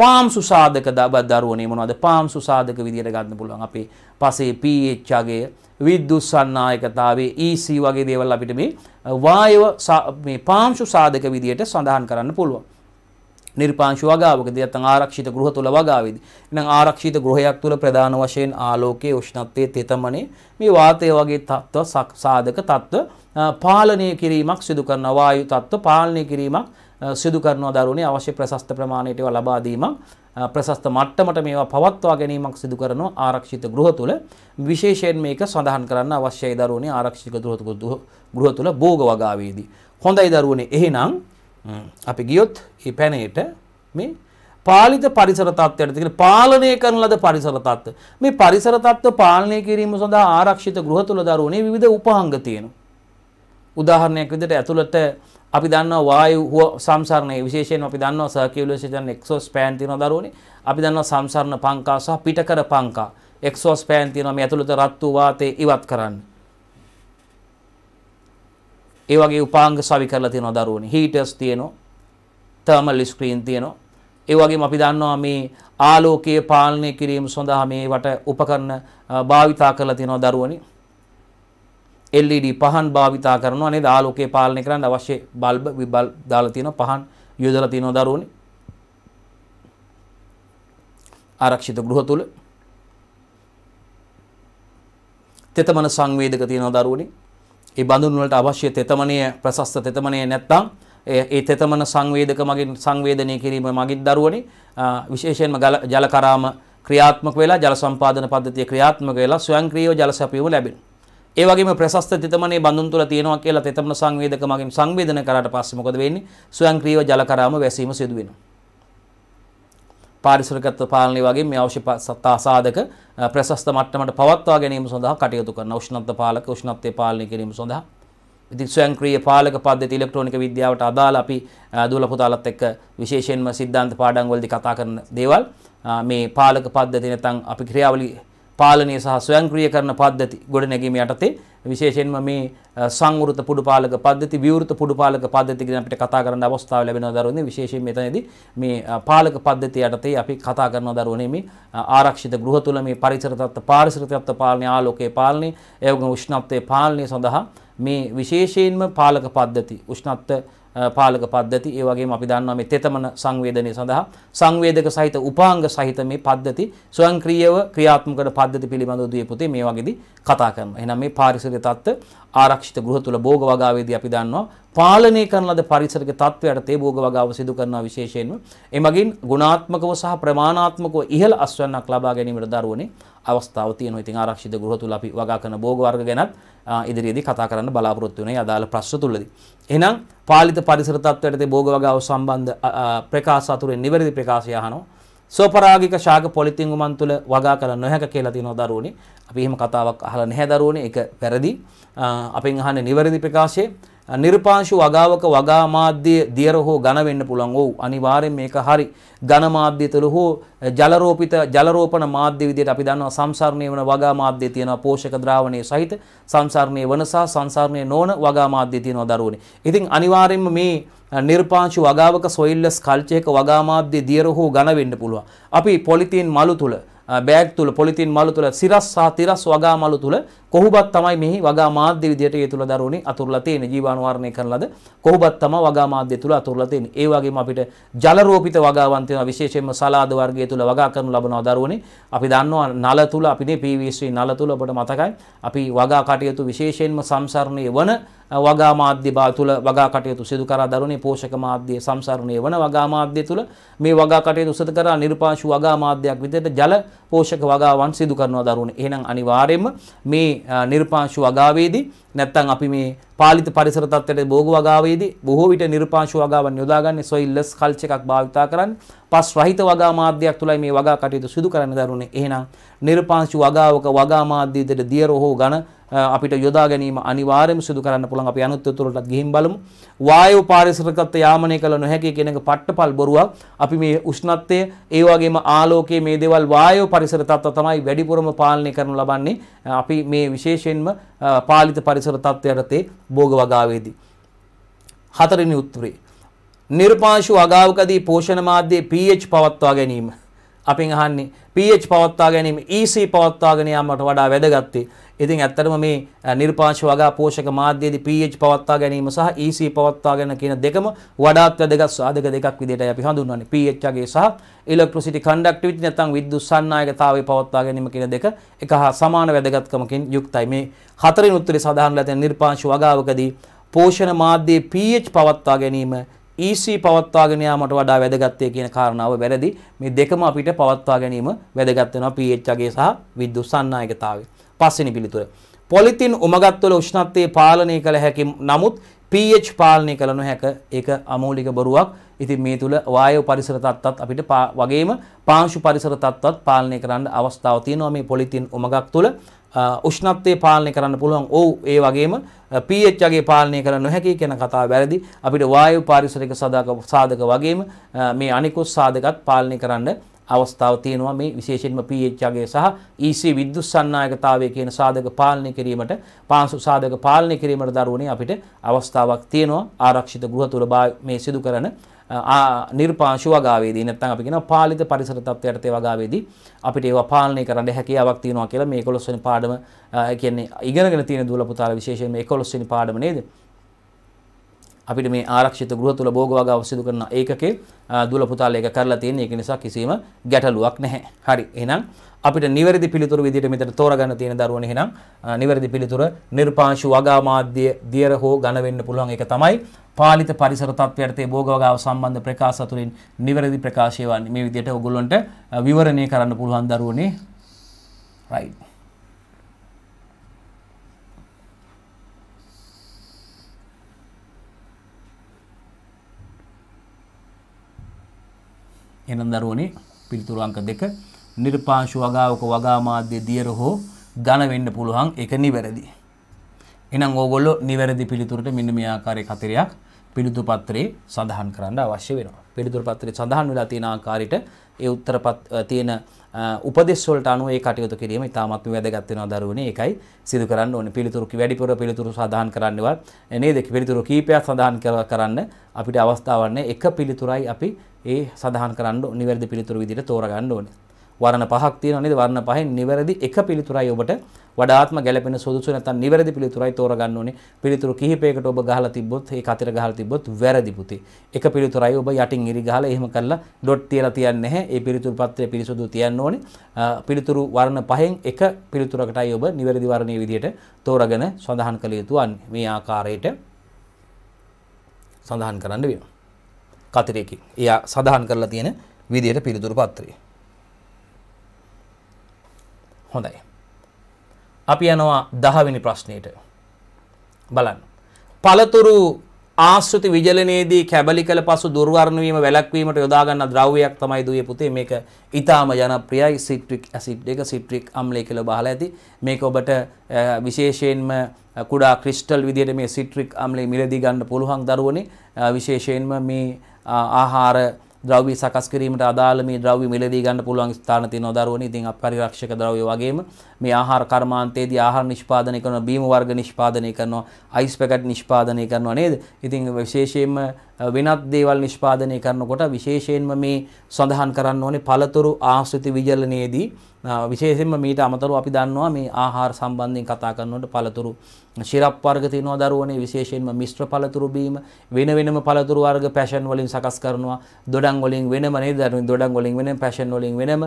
පාම් සුසාධක දබත් දරුවනේ මොනවද පාම් සුසාධක විදිහට ගන්න පුළුවන් අපේ පසේ පීච්චාගේ විද්‍යුත් සන්නායකතාවේ EC වගේ දේවල් අපිට මේ වායව මේ පාංශු සාධක විදියට සඳහන් කරන්න පුළුවන්. නිර්පාංශ වගාවකදී නැත්නම් ආරක්ෂිත ගෘහ තුල වගාවේදී එහෙනම් ආරක්ෂිත ගෘහයක් තුල ප්‍රධාන වශයෙන් ආලෝකයේ උෂ්ණත්වයේ තෙතමනේ මේ වාතය වගේ තත්ත්ව සාධක තත්ත්ව පාලනය කිරීමක් සිදු කරන වායු තත්ත්ව පාලනය කිරීමක් සිදු කරනවා දරුවනේ අවශ්‍ය ප්‍රශස්ත ප්‍රමාණයට ඒවා ලබා දීමක් ප්‍රශස්ත මට්ටමට මේවා පවත්වා ගැනීමක් සිදු කරන ආරක්ෂිත ගෘහ තුළ විශේෂයෙන් මේක සඳහන් කරන්න අවශ්‍යයි දරුවනේ ආරක්ෂිත ගෘහ තුළ භෝග වගාවේදී. හොඳයි දරුවනේ එහෙනම් අපි ගියොත් ඒ පැනයට මේ පාලිත පරිසර තත්ත්වයට කියන පාලනය කරන ලද පරිසර තත්ත්ව. මේ පරිසර තත්ත්ව පාලනය කිරීම සඳහා ආරක්ෂිත ගෘහ තුළ දරුවනේ විවිධ උපහංග තියෙනවා. උදාහරණයක් විදිහට ඇතුළට අපි දන්නවා වායු සම්සරණයේ විශේෂයෙන් අපි දන්නවා සර්කියුලේෂන් එක්සෝස් පෑන් තියෙනවා දරුවනේ. අපි දන්නවා සම්සරණ පංකා සහ පිටකර පංකා. එක්සෝස් පෑන් තියෙනවා මේ ඇතුළත රත් වූ වාතය ඉවත් කරන්න. ඒ වගේ උපාංග සවි කරලා තියෙනවා දරුවනේ. හීටර්ස් තියෙනවා. තර්මල් ස්ක්‍රීන් තියෙනවා. ඒ වගේම අපි දන්නවා මේ ආලෝකයේ පාලනය කිරීම සඳහා මේවට උපකරණ භාවිතා කරලා තියෙනවා දරුවනේ. LED පහන් භාවිතා කරනවා නේද ආලෝකයේ පාලනය කරන්න අවශ්‍ය බල්බ විබල් දාලා තියෙනවා පහන් යොදලා තියෙනවා දරුවනේ. ආරක්ෂිත ගෘහ තුල තෙතමන සංවේදක තියෙනවා දරුවනේ. ඒ බඳුන් වලට අවශ්‍ය තෙතමනය ප්‍රශස්ත තෙතමනය නැත්නම් ඒ තෙතමන සංවේදක මගින් සංවේදනය කිරීම මගින් දරුවනේ විශේෂයෙන්ම ජල කරාම ක්‍රියාත්මක වෙලා ජල සම්පාදන පද්ධතිය ක්‍රියාත්මක වෙලා ස්වයංක්‍රීයව ජල සැපයීම ලැබෙනවා. ඒ වගේම ප්‍රශස්ත තෙතමනේ බඳුන් තුල තියෙනවා කියලා තෙතමන සංවේදක මගින් සංවේදනය කරාට පස්සේ මොකද වෙන්නේ? ස්වයංක්‍රීයව ජල කරාම වැසීම සිදු වෙනවා. පාරිසරිකත්ව පාලනය වගේ මේ අවශ්‍ය සත්තා සාධක ප්‍රශස්ත මට්ටමට පවත්වා ගැනීම සඳහා කටයුතු කරන උෂ්ණත්ව පාලක උෂ්ණත්වය පාලනය කිරීම සඳහා ඉතින් ස්වයංක්‍රීය පාලක පද්ධති ඉලෙක්ට්‍රොනික විද්‍යාවට අදාළ අපි දූල පුතාලත් එක්ක විශේෂයෙන්ම සිද්ධාන්ත පාඩම් වලදී කතා කරන දේවල් මේ පාලක පද්ධති නැත්නම් අපි ක්‍රියාවලිය පාලනය සහ ස්වයංක්‍රිය කරන පද්ධති ගොඩනැගීම යටතේ විශේෂයෙන්ම මේ සංවෘත පුඩුපාලක පද්ධති විවෘත පුඩුපාලක පද්ධති ගැන අපිට කතා කරන්න අවස්ථාව ලැබෙනවා දරුවනේ විශේෂයෙන් මෙතනදී මේ පාලක පද්ධතිය යටතේ අපි කතා කරනවා දරුවනේ මේ ආරක්ෂිත ගෘහ තුල මේ පරිසර තත්ත්ව පාරිසර තත්ත්ව පාලනය ආලෝකයේ පාලනය ඒ වගේම උෂ්ණත්වයේ පාලනය සඳහා මේ විශේෂයෙන්ම පාලක පද්ධති උෂ්ණත්ව පාලක පද්ධති ඒ වගේම අපි දන්නවා මේ තෙතමන සංවේදනය සඳහා සංවේදක සහිත උපාංග සහිත මේ පද්ධති ස්වයංක්‍රීයව ක්‍රියාත්මක කරන පද්ධති පිළිබඳව දුවේ පුතේ මේ වගේදී කතා කරනවා. එහෙනම් මේ පාරිසරික தত্ত্ব ආරක්ෂිත ගෘහ තුල භෝග වගාවේදී අපි දන්නවා පාලනය කරන ලද පරිසරික තත්වයට තේ භෝග වගාව සිදු කරනවා විශේෂයෙන්ම එමගින් ගුණාත්මකව සහ ප්‍රමාණාත්මකව ඉහළ අස්වැන්නක් ලබා ගැනීමට දරුවනේ අවස්ථාව තියෙනවා. ඉතින් ආරක්ෂිත ගෘහ තුල අපි වගා කරන භෝග වර්ග ගැනත් ඉදිරියේදී කතා කරන්න බලාපොරොත්තු වෙනයි අදාළ ප්‍රශ්න තුලදී. එහෙනම් පාලිත පරිසර තත්ත්වයටදී භෝග වගාව සම්බන්ධ ප්‍රකාශ අතුරෙන් නිවැරදි ප්‍රකාශය අහනවා. සෝපරාගික ශාක පොලිතින් උමන් තුළ වගා කළ නොහැක කියලා තියෙනවා දරුවනේ. අපි එහෙම කතාවක් අහලා නැහැ දරුවනේ. ඒක වැරදි. අපෙන් අහන්නේ නිවැරදි ප්‍රකාශය. නිර්පාංශු වගාවක වගා මාධ්‍ය දියර හෝ ඝන වෙන්න පුළුවන්. ඔව් අනිවාර්යෙන් මේක හරි. ඝන මාධ්‍ය තුළ හෝ ජලරෝපිත ජලරෝපණ මාධ්‍ය විදිහට අපි දන්නවා සංසරණය වන වගා මාධ්‍ය තියෙනවා පෝෂක ද්‍රාවණයේ සහිත සංසරණය වන සහ සංසරණය නොවන වගා මාධ්‍ය තියෙනවා දරුවනේ. ඉතින් අනිවාර්යෙන්ම මේ නිර්පාංශු වගාවක සොයිල්ලස් කල්චයක වගා මාධ්‍ය දියර හෝ ඝන වෙන්න පුළුවන්. අපි පොලිතීන් මලු තුළ බෑග් තුල පොලිතින් මලු තුල සිරස් සහ තිරස් වගා මලු තුල කොහොබත් තමයි මෙහි වගා මාධ්‍ය විදියට ඒ තුල දරුවනේ අතුරුලා තියෙන ජීවාණු වර්ණය කරන ලද කොහොබත් තමයි වගා මාධ්‍ය තුල අතුරුලා තියෙන්නේ. ඒ වගේම අපිට ජල රෝපිත වගාවන් තියෙනවා විශේෂයෙන්ම සලාද වර්ගය තුල වගා කරනු ලබනවා දරුවනේ. අපි දන්නවා නල තුල අපිනේ PVC e නල තුල ඔබට මතකයි. අපි වගා කටයුතු විශේෂයෙන්ම සංසරණය වන වගා මාධ්‍ය තුළ වගා කටයුතු සිදු කරා දරුණේ පෝෂක මාධ්‍ය සම්සරණය වන වගා මාධ්‍ය තුළ මේ වගා කටයුතු සිදු කරා නිර්පාෂු වගා මාධ්‍යයක් විදිහට ජල පෝෂක වගාවන් සිදු කරනවා දරුණේ. එහෙනම් අනිවාර්යයෙන්ම මේ නිර්පාෂු වගාවේදී නැත්තම් අපි මේ පාලිත පරිසර තත්ත්වයට භෝග වගාවේදී බොහෝ විට නිර්පාෂු වගාවන් යොදාගන්නේ සොයිල්ලස් කල්ච් එකක් භාවිතා කරන්නේ. පස් රහිත වගා මාධ්‍යයක් තුලයි මේ වගා කටයුතු සිදු කරන්න දරුණේ. එහෙනම් නිර්පාංශු වගාවක වගා මාධ්‍යයට දියර හෝ ඝන අපිට යොදා ගැනීම අනිවාර්යයෙන්ම සිදු කරන්න පුළුවන් අපි අනුත් උතුරටත් ගිහින් බලමු වායු පාරිසරිකත්ව යාමනය කළ නොහැකි කෙනෙක් පට්ටපල් බොරුවක් අපි මේ උෂ්ණත්වය ඒ වගේම ආලෝකයේ මේ දේවල් වායු පරිසර තත්ත්ව තමයි වැඩිපුරම පාලනය කරනු ලබන්නේ අපි මේ විශේෂයෙන්ම පාලිත පරිසර තත්ත්වය යටතේ භෝග වගාවේදී හතරවෙනි උත්තරේ නිර්පාංශු වගාවකදී පෝෂණ මාධ්‍යයේ pH පවත්වා ගැනීම අපින් අහන්නේ pH පවත්වා ගැනීම EC පවත්වාගෙන යාමට වඩා වැදගත්tි. ඉතින් ඇත්තටම මේ නිර්පාංශ වගා පෝෂක මාධ්‍යයේදී pH පවත්වා ගැනීම සහ EC පවත්වාගෙන කියන දෙකම වඩාත් වැදගත් සාධක දෙකක් විදිහටයි අපි හඳුන්වන්නේ. pH වගේ සහ electricity conductivity නැත්නම් විද්‍යුත් සන්නායකතාවය පවත්වා ගැනීම කියන දෙක එක හා සමාන වැදගත්කමකින් යුක්තයි. මේ හතරින් උත්තරේ සඳහන්ලා තියෙන නිර්පාංශ වගාවකදී පෝෂණ මාධ්‍යයේ pH පවත්වා ගැනීම EC පවත්වාගෙන යාමට වඩා වැදගත්ය කියන කාරණාව වැරදි. මේ දෙකම අපිට පවත්වා ගැනීම වැදගත් වෙනවා pH අගය සහ විද්‍යුත් සන්නායකතාවය. පස්වෙනි පිළිතුර. පොලිතින් උමගත්වල උෂ්ණත්වය පාලනය කළ හැකි නමුත් pH පාලනය කළ නොහැක ඒක අමූලික බොරුවක්. ඉතින් මේ තුල වායු පරිසර තත්ත්වත් අපිට වගේම පාංශු පරිසර තත්ත්වත් පාලනය කරන්න අවස්ථාව තියෙනවා මේ පොලිතින් උමගක් තුල. උෂ්ණත්වය පාලනය කරන්න පුළුවන් ඔව් ඒ වගේම pH වගේ පාලනය කර නොහැකි කියන කතාව වැරදි අපිට වායු පාරිසරික සාධක වගේම මේ අනිකුත් සාධකත් පාලනය කරන්න අවස්ථාව තියෙනවා මේ විශේෂයෙන්ම pH වගේ සහ EC විද්‍යුත් සන්නායකතාවය කියන සාධක පාලනය කිරීමට පාංශු සාධක පාලනය කිරීමට දරුවනේ අපිට අවස්ථාවක් තියෙනවා ආරක්ෂිත ගෘහ තුල මේ සිදු කරන නිර්පාංශුව වගාවේදී නැත්නම් අපි කියනවා පාලිත පරිසර තත්ත්වයට තේ වගාවේදී අපිට ඒවා පාලනය කරන්න හැකියාවක් තියෙනවා කියලා මේ 11 වෙනි පාඩම කියන්නේ ඉගෙනගෙන තියෙන දුවල පුතාලා විශේෂයෙන් මේ 11 වෙනි පාඩම නේද අපිට මේ ආරක්ෂිත ගෘහ තුල භෝග වගාව සිදු කරන ඒකකේ දුල පුතාල ඒක කරලා තියෙන ඒක නිසා කිසිම ගැටලුවක් නැහැ. හරි. එහෙනම් අපිට නිවැරදි පිළිතුරු විදිහට මෙතන තෝරගන්න තියෙන දරුවන එහෙනම් නිවැරදි පිළිතුර නිර්පාංශු වගා මාධ්‍ය දියර හෝ ඝන වෙන්න පුළුවන් ඒක තමයි පාලිත පරිසර තත්ත්වයට තේ භෝග වගාව සම්බන්ධ ප්‍රකාශ අතුරින් නිවැරදි ප්‍රකාශය වන්නේ මේ විදිහට ඔයගොල්ලන්ට විවරණය කරන්න පුළුවන් දරුවනේ right එහෙනම් දරුවනේ පිළිතුරු අංක දෙක නිර්පාංශු වගාවක වගා මාධ්‍ය දියර හෝ ඝන වෙන්න පුළුවන් ඒක නිවැරදි. එහෙනම් ඕගොල්ලෝ නිවැරදි පිළිතුරට මෙන්න මේ ආකාරයේ කතරයක් පිළිතුරු පත්‍රයේ සඳහන් කරන්න අවශ්‍ය වෙනවා. පිළිතුරු පත්‍රයේ සඳහන් වෙලා තියෙන ආකාරයට ඒ උත්තර තියෙන උපදෙස් වලට අනුව ඒ කටයුතු කිරීම ඉතාමත් වැදගත් වෙනවා දරුවනේ. ඒකයි සිදු කරන්න ඕනේ. පිළිතුරු වැඩිපුර පිළිතුරු සඳහන් කරන්නවත් නේද? පිළිතුරු කීපයක් සඳහන් කරන්න අපිට අවස්ථාවක් නැහැ. එක පිළිතුරයි අපි ඒ සඳහන් කරන්න නිවැරදි පිළිතුරු විදිහට තෝරගන්න ඕනේ. වරණ පහක් තියෙනවා නේද? වරණ පහෙන් නිවැරදි එක පිළිතුරයි ඔබට වඩාත්ම ගැළපෙන සුදුසු නැත්නම් නිවැරදි පිළිතුරයි තෝරගන්න ඕනේ. පිළිතුරු කිහිපයකට ඔබ ගහලා තිබ්බොත් ඒ කතර ගහලා තිබ්බොත් වැරදි පුතේ. එක පිළිතුරයි ඔබ යටින් ඉරි ගහලා එහෙම කළා ඩොට් තියලා තියන්නේ නැහැ. ඒ පිළිතුරු පත්‍රය පිරිසුදු තියන්න ඕනේ. පිළිතුරු වර්ණ පහෙන් එක පිළිතුරකටයි ඔබ නිවැරදි වර්ණයේ විදිහට තෝරගෙන සඳහන් කළ යුතු වන්නේ. මේ ආකාරයට සඳහන් කරන්න වෙනවා. කතරයකින් එයා සඳහන් කරලා තියෙන විදියට පිළිතුරු පත්‍රය. හොඳයි. අපි යනවා දහවෙනි ප්‍රශ්නයට. බලන්න. පළතුරු ආශ්‍රිත විජලනයේදී කැබලි කළ පසු දුර්වර්ණ වීම වැළැක්වීමට යොදා ගන්න ද්‍රව්‍යයක් තමයි දුවේ පුතේ මේක ඊටාම ජනප්‍රියයි සිට්‍රික් ඇසිඩ් එක සිට්‍රික් අම්ලය කියලා බහලා ඇති මේක ඔබට විශේෂයෙන්ම කුඩා ක්‍රිස්ටල් විදිහට මේ සිට්‍රික් අම්ලය මිලදී ගන්න පුළුවන් දරුවනේ විශේෂයෙන්ම මේ ආහාර ද්‍රව්‍ය සකස් කිරීමට අදාළ මේ ද්‍රව්‍ය මිලදී ගන්න පුළුවන් ස්ථාන තියෙනවා දරුවනේ. ඉතින් අපරිරක්ෂක ද්‍රව්‍ය වගේම මේ ආහාර කර්මාන්තයේදී ආහාර නිෂ්පාදනය කරනවා බීම වර්ග නිෂ්පාදනය කරනවා අයිස් පැකට් නිෂ්පාදනය කරනවා නේද ඉතින් විශේෂයෙන්ම වෙනත් දේවල් නිෂ්පාදනය කරනකොට විශේෂයෙන්ම මේ සඳහන් කරන්න ඕනේ පළතුරු ආශ්‍රිත විජලනයේදී විශේෂයෙන්ම මීට අමතරව අපි දන්නවා මේ ආහාර සම්බන්ධයෙන් කතා කරනකොට පළතුරු ශිරප් වර්ග තියෙනවා දරුවනේ විශේෂයෙන්ම මිශ්‍ර පළතුරු බීම වෙන වෙනම පළතුරු වර්ග පැෂන් වලින් සකස් කරනවා දොඩම් වලින් වෙනම නේද දරුවනේ දොඩම් වලින් වෙනම පැෂන් වලින් වෙනම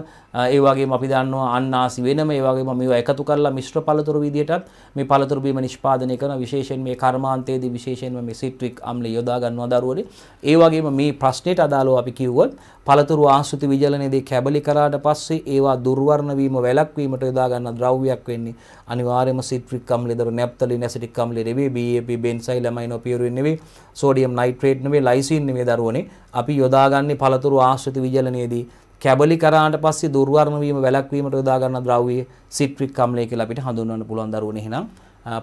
ඒ වගේම අපි දන්නවා අන්නාසි වෙනම ඒ වගේම මේ එකතු කරලා මිශ්‍ර පළතුරු විදිහටත් මේ පළතුරු බීම නිෂ්පාදනය කරන විශේෂයෙන් මේ කර්මාන්තයේදී විශේෂයෙන්ම මේ සිට්‍රික් අම්ල යොදා ගන්නවා දරුවනේ. ඒ වගේම මේ ප්‍රශ්නෙට අදාළව අපි කිව්වොත් පළතුරු ආශ්‍රිත විජලනයේදී කැබලි කරාට පස්සේ ඒවා දුර්වර්ණ වීම වැළැක්වීමට යොදා ගන්න ද්‍රව්‍යයක් වෙන්නේ අනිවාර්යයෙන්ම සිට්‍රික් අම්ලය දරු නැප්තලින් ඇසිටික් අම්ලය නෙවෙයි BAP බෙන්සයිල් ඇමයිනෝ පියුරින් නෙවෙයි සෝඩියම් නයිට්‍රේට් නෙවෙයි ලයිසින් නෙවෙයි දරුවනේ අපි යොදාගන්නේ පළතුරු ආශ්‍රිත විජලනයේදී කැබලි කරාට පස්සේ දුර්වර්ණ වීම වැළැක්වීමට යොදා ගන්න ද්‍රව්‍ය සිට්‍රික් අම්ලය කියලා අපිට හඳුන්වන්න පුළුවන් දරුවනේ එහෙනම්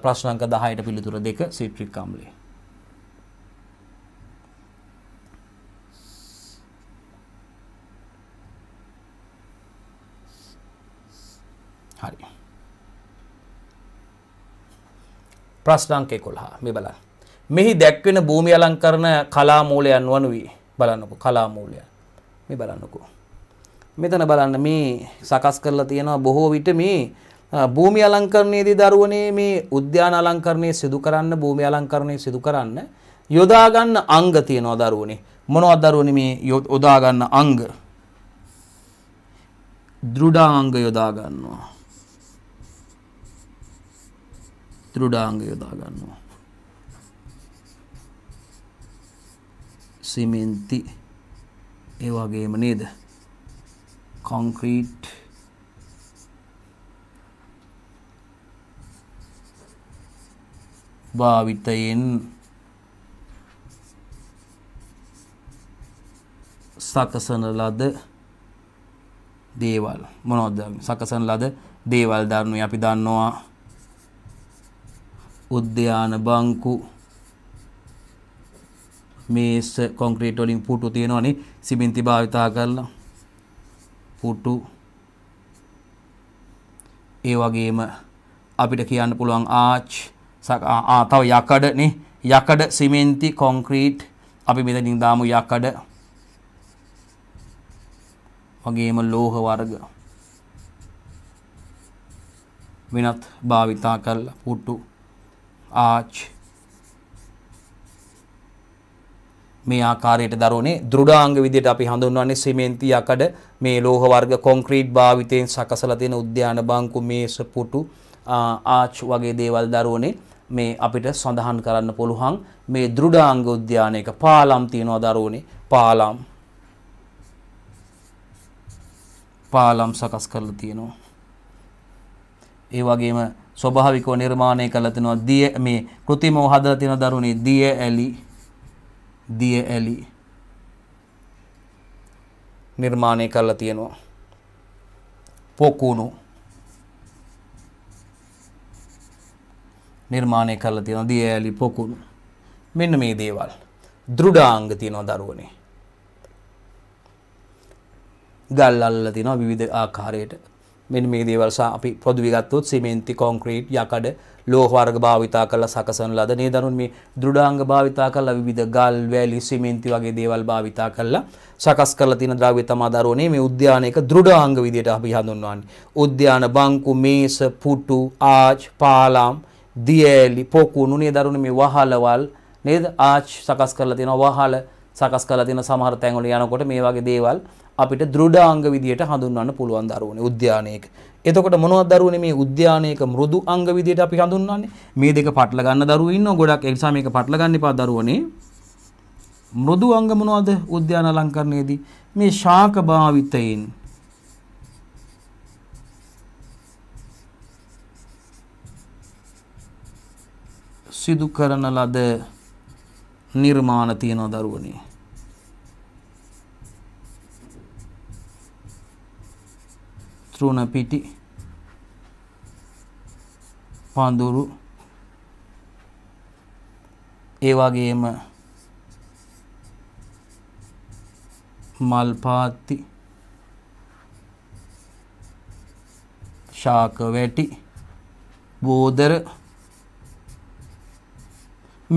ප්‍රශ්න අංක 10ට පිළිතුර දෙක සිට්‍රික් අම්ලය. හරි. ප්‍රශ්න අංක 11 මේ බලන්න. මෙහි දැක්වෙන භූමි අලංකරණ කලා මූලයන් වනුයි බලන්නකො කලා මූලයන්. මේ බලන්නකෝ. මෙතන බලන්න මේ සකස් කරලා තියෙනවා බොහෝ විට මේ භූමි අලංකරණයේදී දරුවනේ මේ උද්‍යාන අලංකරණය සිදු කරන්න භූමි අලංකරණය සිදු කරන්න යොදා ගන්න අංග තියෙනවා දරුවනේ මොනවද දරුවනේ මේ යොදා ගන්න අංග දෘඩාංග යොදා ගන්නවා දෘඩාංග යොදා ගන්නවා සිමෙන්ති ඒ වගේම නේද concrete භාවිතයෙන් සකසන ලද දේවල් මොනවද සකසන ලද දේවල් දන්නේ අපි දන්නවා උද්‍යාන බංකු මේස කොන්ක්‍රීට් වලින් පුටු තියෙනවනේ සිමෙන්ති භාවිතා කරලා පුටු ඒ වගේම අපිට කියන්න පුළුවන් ආච් තව යකඩ නේ යකඩ සිමෙන්ති කොන්ක්‍රීට් අපි මෙතනින් දාමු යකඩ වගේම ලෝහ වර්ග වෙනත් භාවිතා කරලා පුටු ආච් මේ ආකාරයට දරෝනේ දෘඩාංග විදියට අපි හඳුන්වන්නේ සිමෙන්ති යකඩ මේ ලෝහ වර්ග කොන්ක්‍රීට් භාවිතයෙන් සකසලා තියෙන උද්‍යාන බංකු මේස පුටු ආච් වගේ දේවල් දරෝනේ මේ අපිට සඳහන් කරන්න පුළුවන් මේ දෘඩාංග උද්‍යානයක පාලම් තියනවා දරෝනේ පාලම් පාලම් සකස් කරලා තියෙනවා ඒ වගේම ස්වභාවිකව නිර්මාණය කරලා තිනවා දිය මේ કૃතිමව හදලා තියෙන දරුණේ දිය ඇලි දිය ඇලි නිර්මාණය කරලා තියෙනවා පොකුණු නිර්මාණය කරලා තියෙනවා දිය ඇලි පොකුණු මෙන්න මේ දේවල් දෘඩාංග තියෙනවා දරුවනේ ගල් අල්ලලා තිනවා විවිධ ආකාරයට මෙන්න මේ දේවල් අපි පොදුවේ ගත්තොත් සිමෙන්ති කොන්ක්‍රීට් යකඩ ලෝහ වර්ග භාවිතා කරලා සකසන ලද නේ දරුවන් මේ දෘඩාංග භාවිතා කරලා විවිධ ගල් වැලි සිමෙන්ති වගේ දේවල් භාවිතා කරලා සකස් කරලා තියෙන ද්‍රව්‍ය තමයි දරුවනේ මේ උද්‍යානයක දෘඩාංග විදියට අපි හඳුන්වන්නේ උද්‍යාන බංකු මේස පුටු ආච් පාලම් දියලි පොකුණු නේ දරුවනේ මේ වහලවල් නේද ආච් සකස් කරලා තියෙනවා වහල සකස් කරලා තියෙන සමහර තැන්වල යනකොට මේ වගේ දේවල් අපිට දෘඩාංග විදියට හඳුන්වන්න පුළුවන් දරුවනේ උද්‍යානයක. එතකොට මොනවද දරුවනේ මේ උද්‍යානයක මෘදු අංග විදියට අපි හඳුන්වන්නේ? මේ දෙක පටල ගන්න දරුවෝ ඉන්නවා ගොඩක් ඒ නිසා මේක පටල ගන්න එපා දරුවනේ. මෘදු අංග මොනවද උද්‍යාන අලංකරණයේදී? මේ ශාක භාවිතයෙන් සිදු කරන ලද නිර්මාණ තියෙනවා දරුවනේ. තෘණපිටි පඳුරු ඒ වගේම මල්පාත්ති ශාක වැටි බෝදර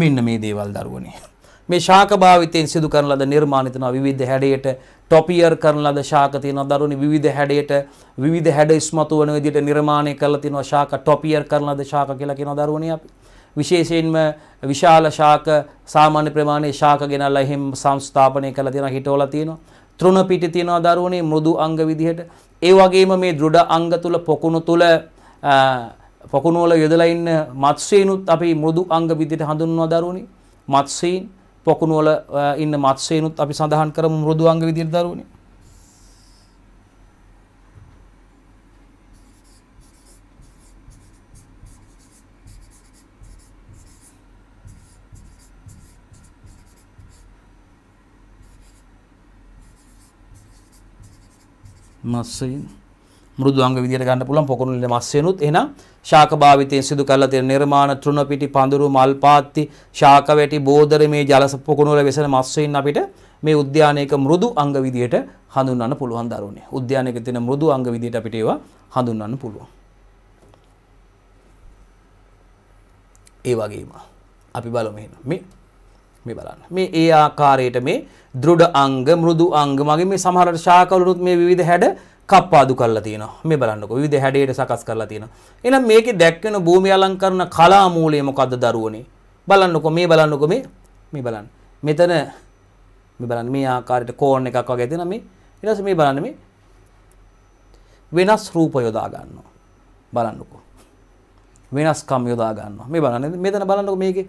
මෙන්න මේ දේවල් දරුවනේ මේ ශාක භාවිතයෙන් සිදු කරන ලද නිර්මාණිතන විවිධ හැඩයට ටොපියර් කරන ලද ශාක තියෙනවා දරුණු විවිධ හැඩයට විවිධ හැඩ ඉස්මතු වන විදිහට නිර්මාණය කරලා තියෙනවා ශාක ටොපියර් කරන ලද ශාක කියලා කියනවා දරුවනේ අපි විශේෂයෙන්ම විශාල ශාක සාමාන්‍ය ප්‍රමාණයේ ශාක ගෙනල්ලා එහෙම සංස්ථාපනය කරලා තියෙනවා හිටවලා තියෙනවා තෘණ පිටි තියෙනවා දරුවනේ මෘදු අංග විදිහට ඒ වගේම මේ දෘඩ අංග තුල පොකුණු තුල පොකුණු වල යොදලා ඉන්න මත්ස්‍යීනුත් අපි මෘදු අංග විදිහට හඳුන්වනවා දරුවනේ මත්ස්‍යීන් පොකුණු වල ඉන්න මත්ස්‍යයනුත් අපි සඳහන් කරමු මෘදු අංග විදිහට දරුවනේ. මත්ස්‍යයන් මෘදුංග විදියට ගන්න පුළුවන් පොකුණුල මස් වෙනුත් එහෙනම් ශාක භාවිතයෙන් සිදු කරලා තියෙන නිර්මාණ තෘණ පිටි පඳුරු මල් පාත්ති ශාක වැටි බෝදර මේ ජල පොකුණුල වෙසෙන මස් වෙන්න අපිට මේ උද්‍යානයක මෘදු අංග විදියට හඳුන්වන්න පුළුවන් දරුවනේ. උද්‍යානයක තියෙන මෘදු අංග විදියට අපිට ඒවා හඳුන්වන්න පුළුවන්. ඒ වගේම අපි බලමු එහෙනම් මේ මේ බලන්න. මේ ඒ ආකාරයට මේ දෘඪ අංග මෘදු අංග මගේ මේ සමහර ශාකවලුනුත් මේ විවිධ හැඩ කප්පාදු කරලා තියෙනවා මේ බලන්නකෝ විවිධ හැඩයට සකස් කරලා තියෙනවා එහෙනම් මේකේ දැක්වෙන භූමිය අලංකරන කලා මූලය මොකද්ද දරුවනේ බලන්නකෝ මේ බලන්නකෝ මේ මේ බලන්න මෙතන මේ බලන්න මේ ආකාරයට කෝන් එකක් වගේ තියෙනවා මේ ඊට පස්සේ මේ බලන්න මේ වෙනස් රූප යොදා ගන්නවා බලන්නකෝ වෙනස්කම් යොදා ගන්නවා මේ බලන්න මෙතන බලන්නකෝ මේකේ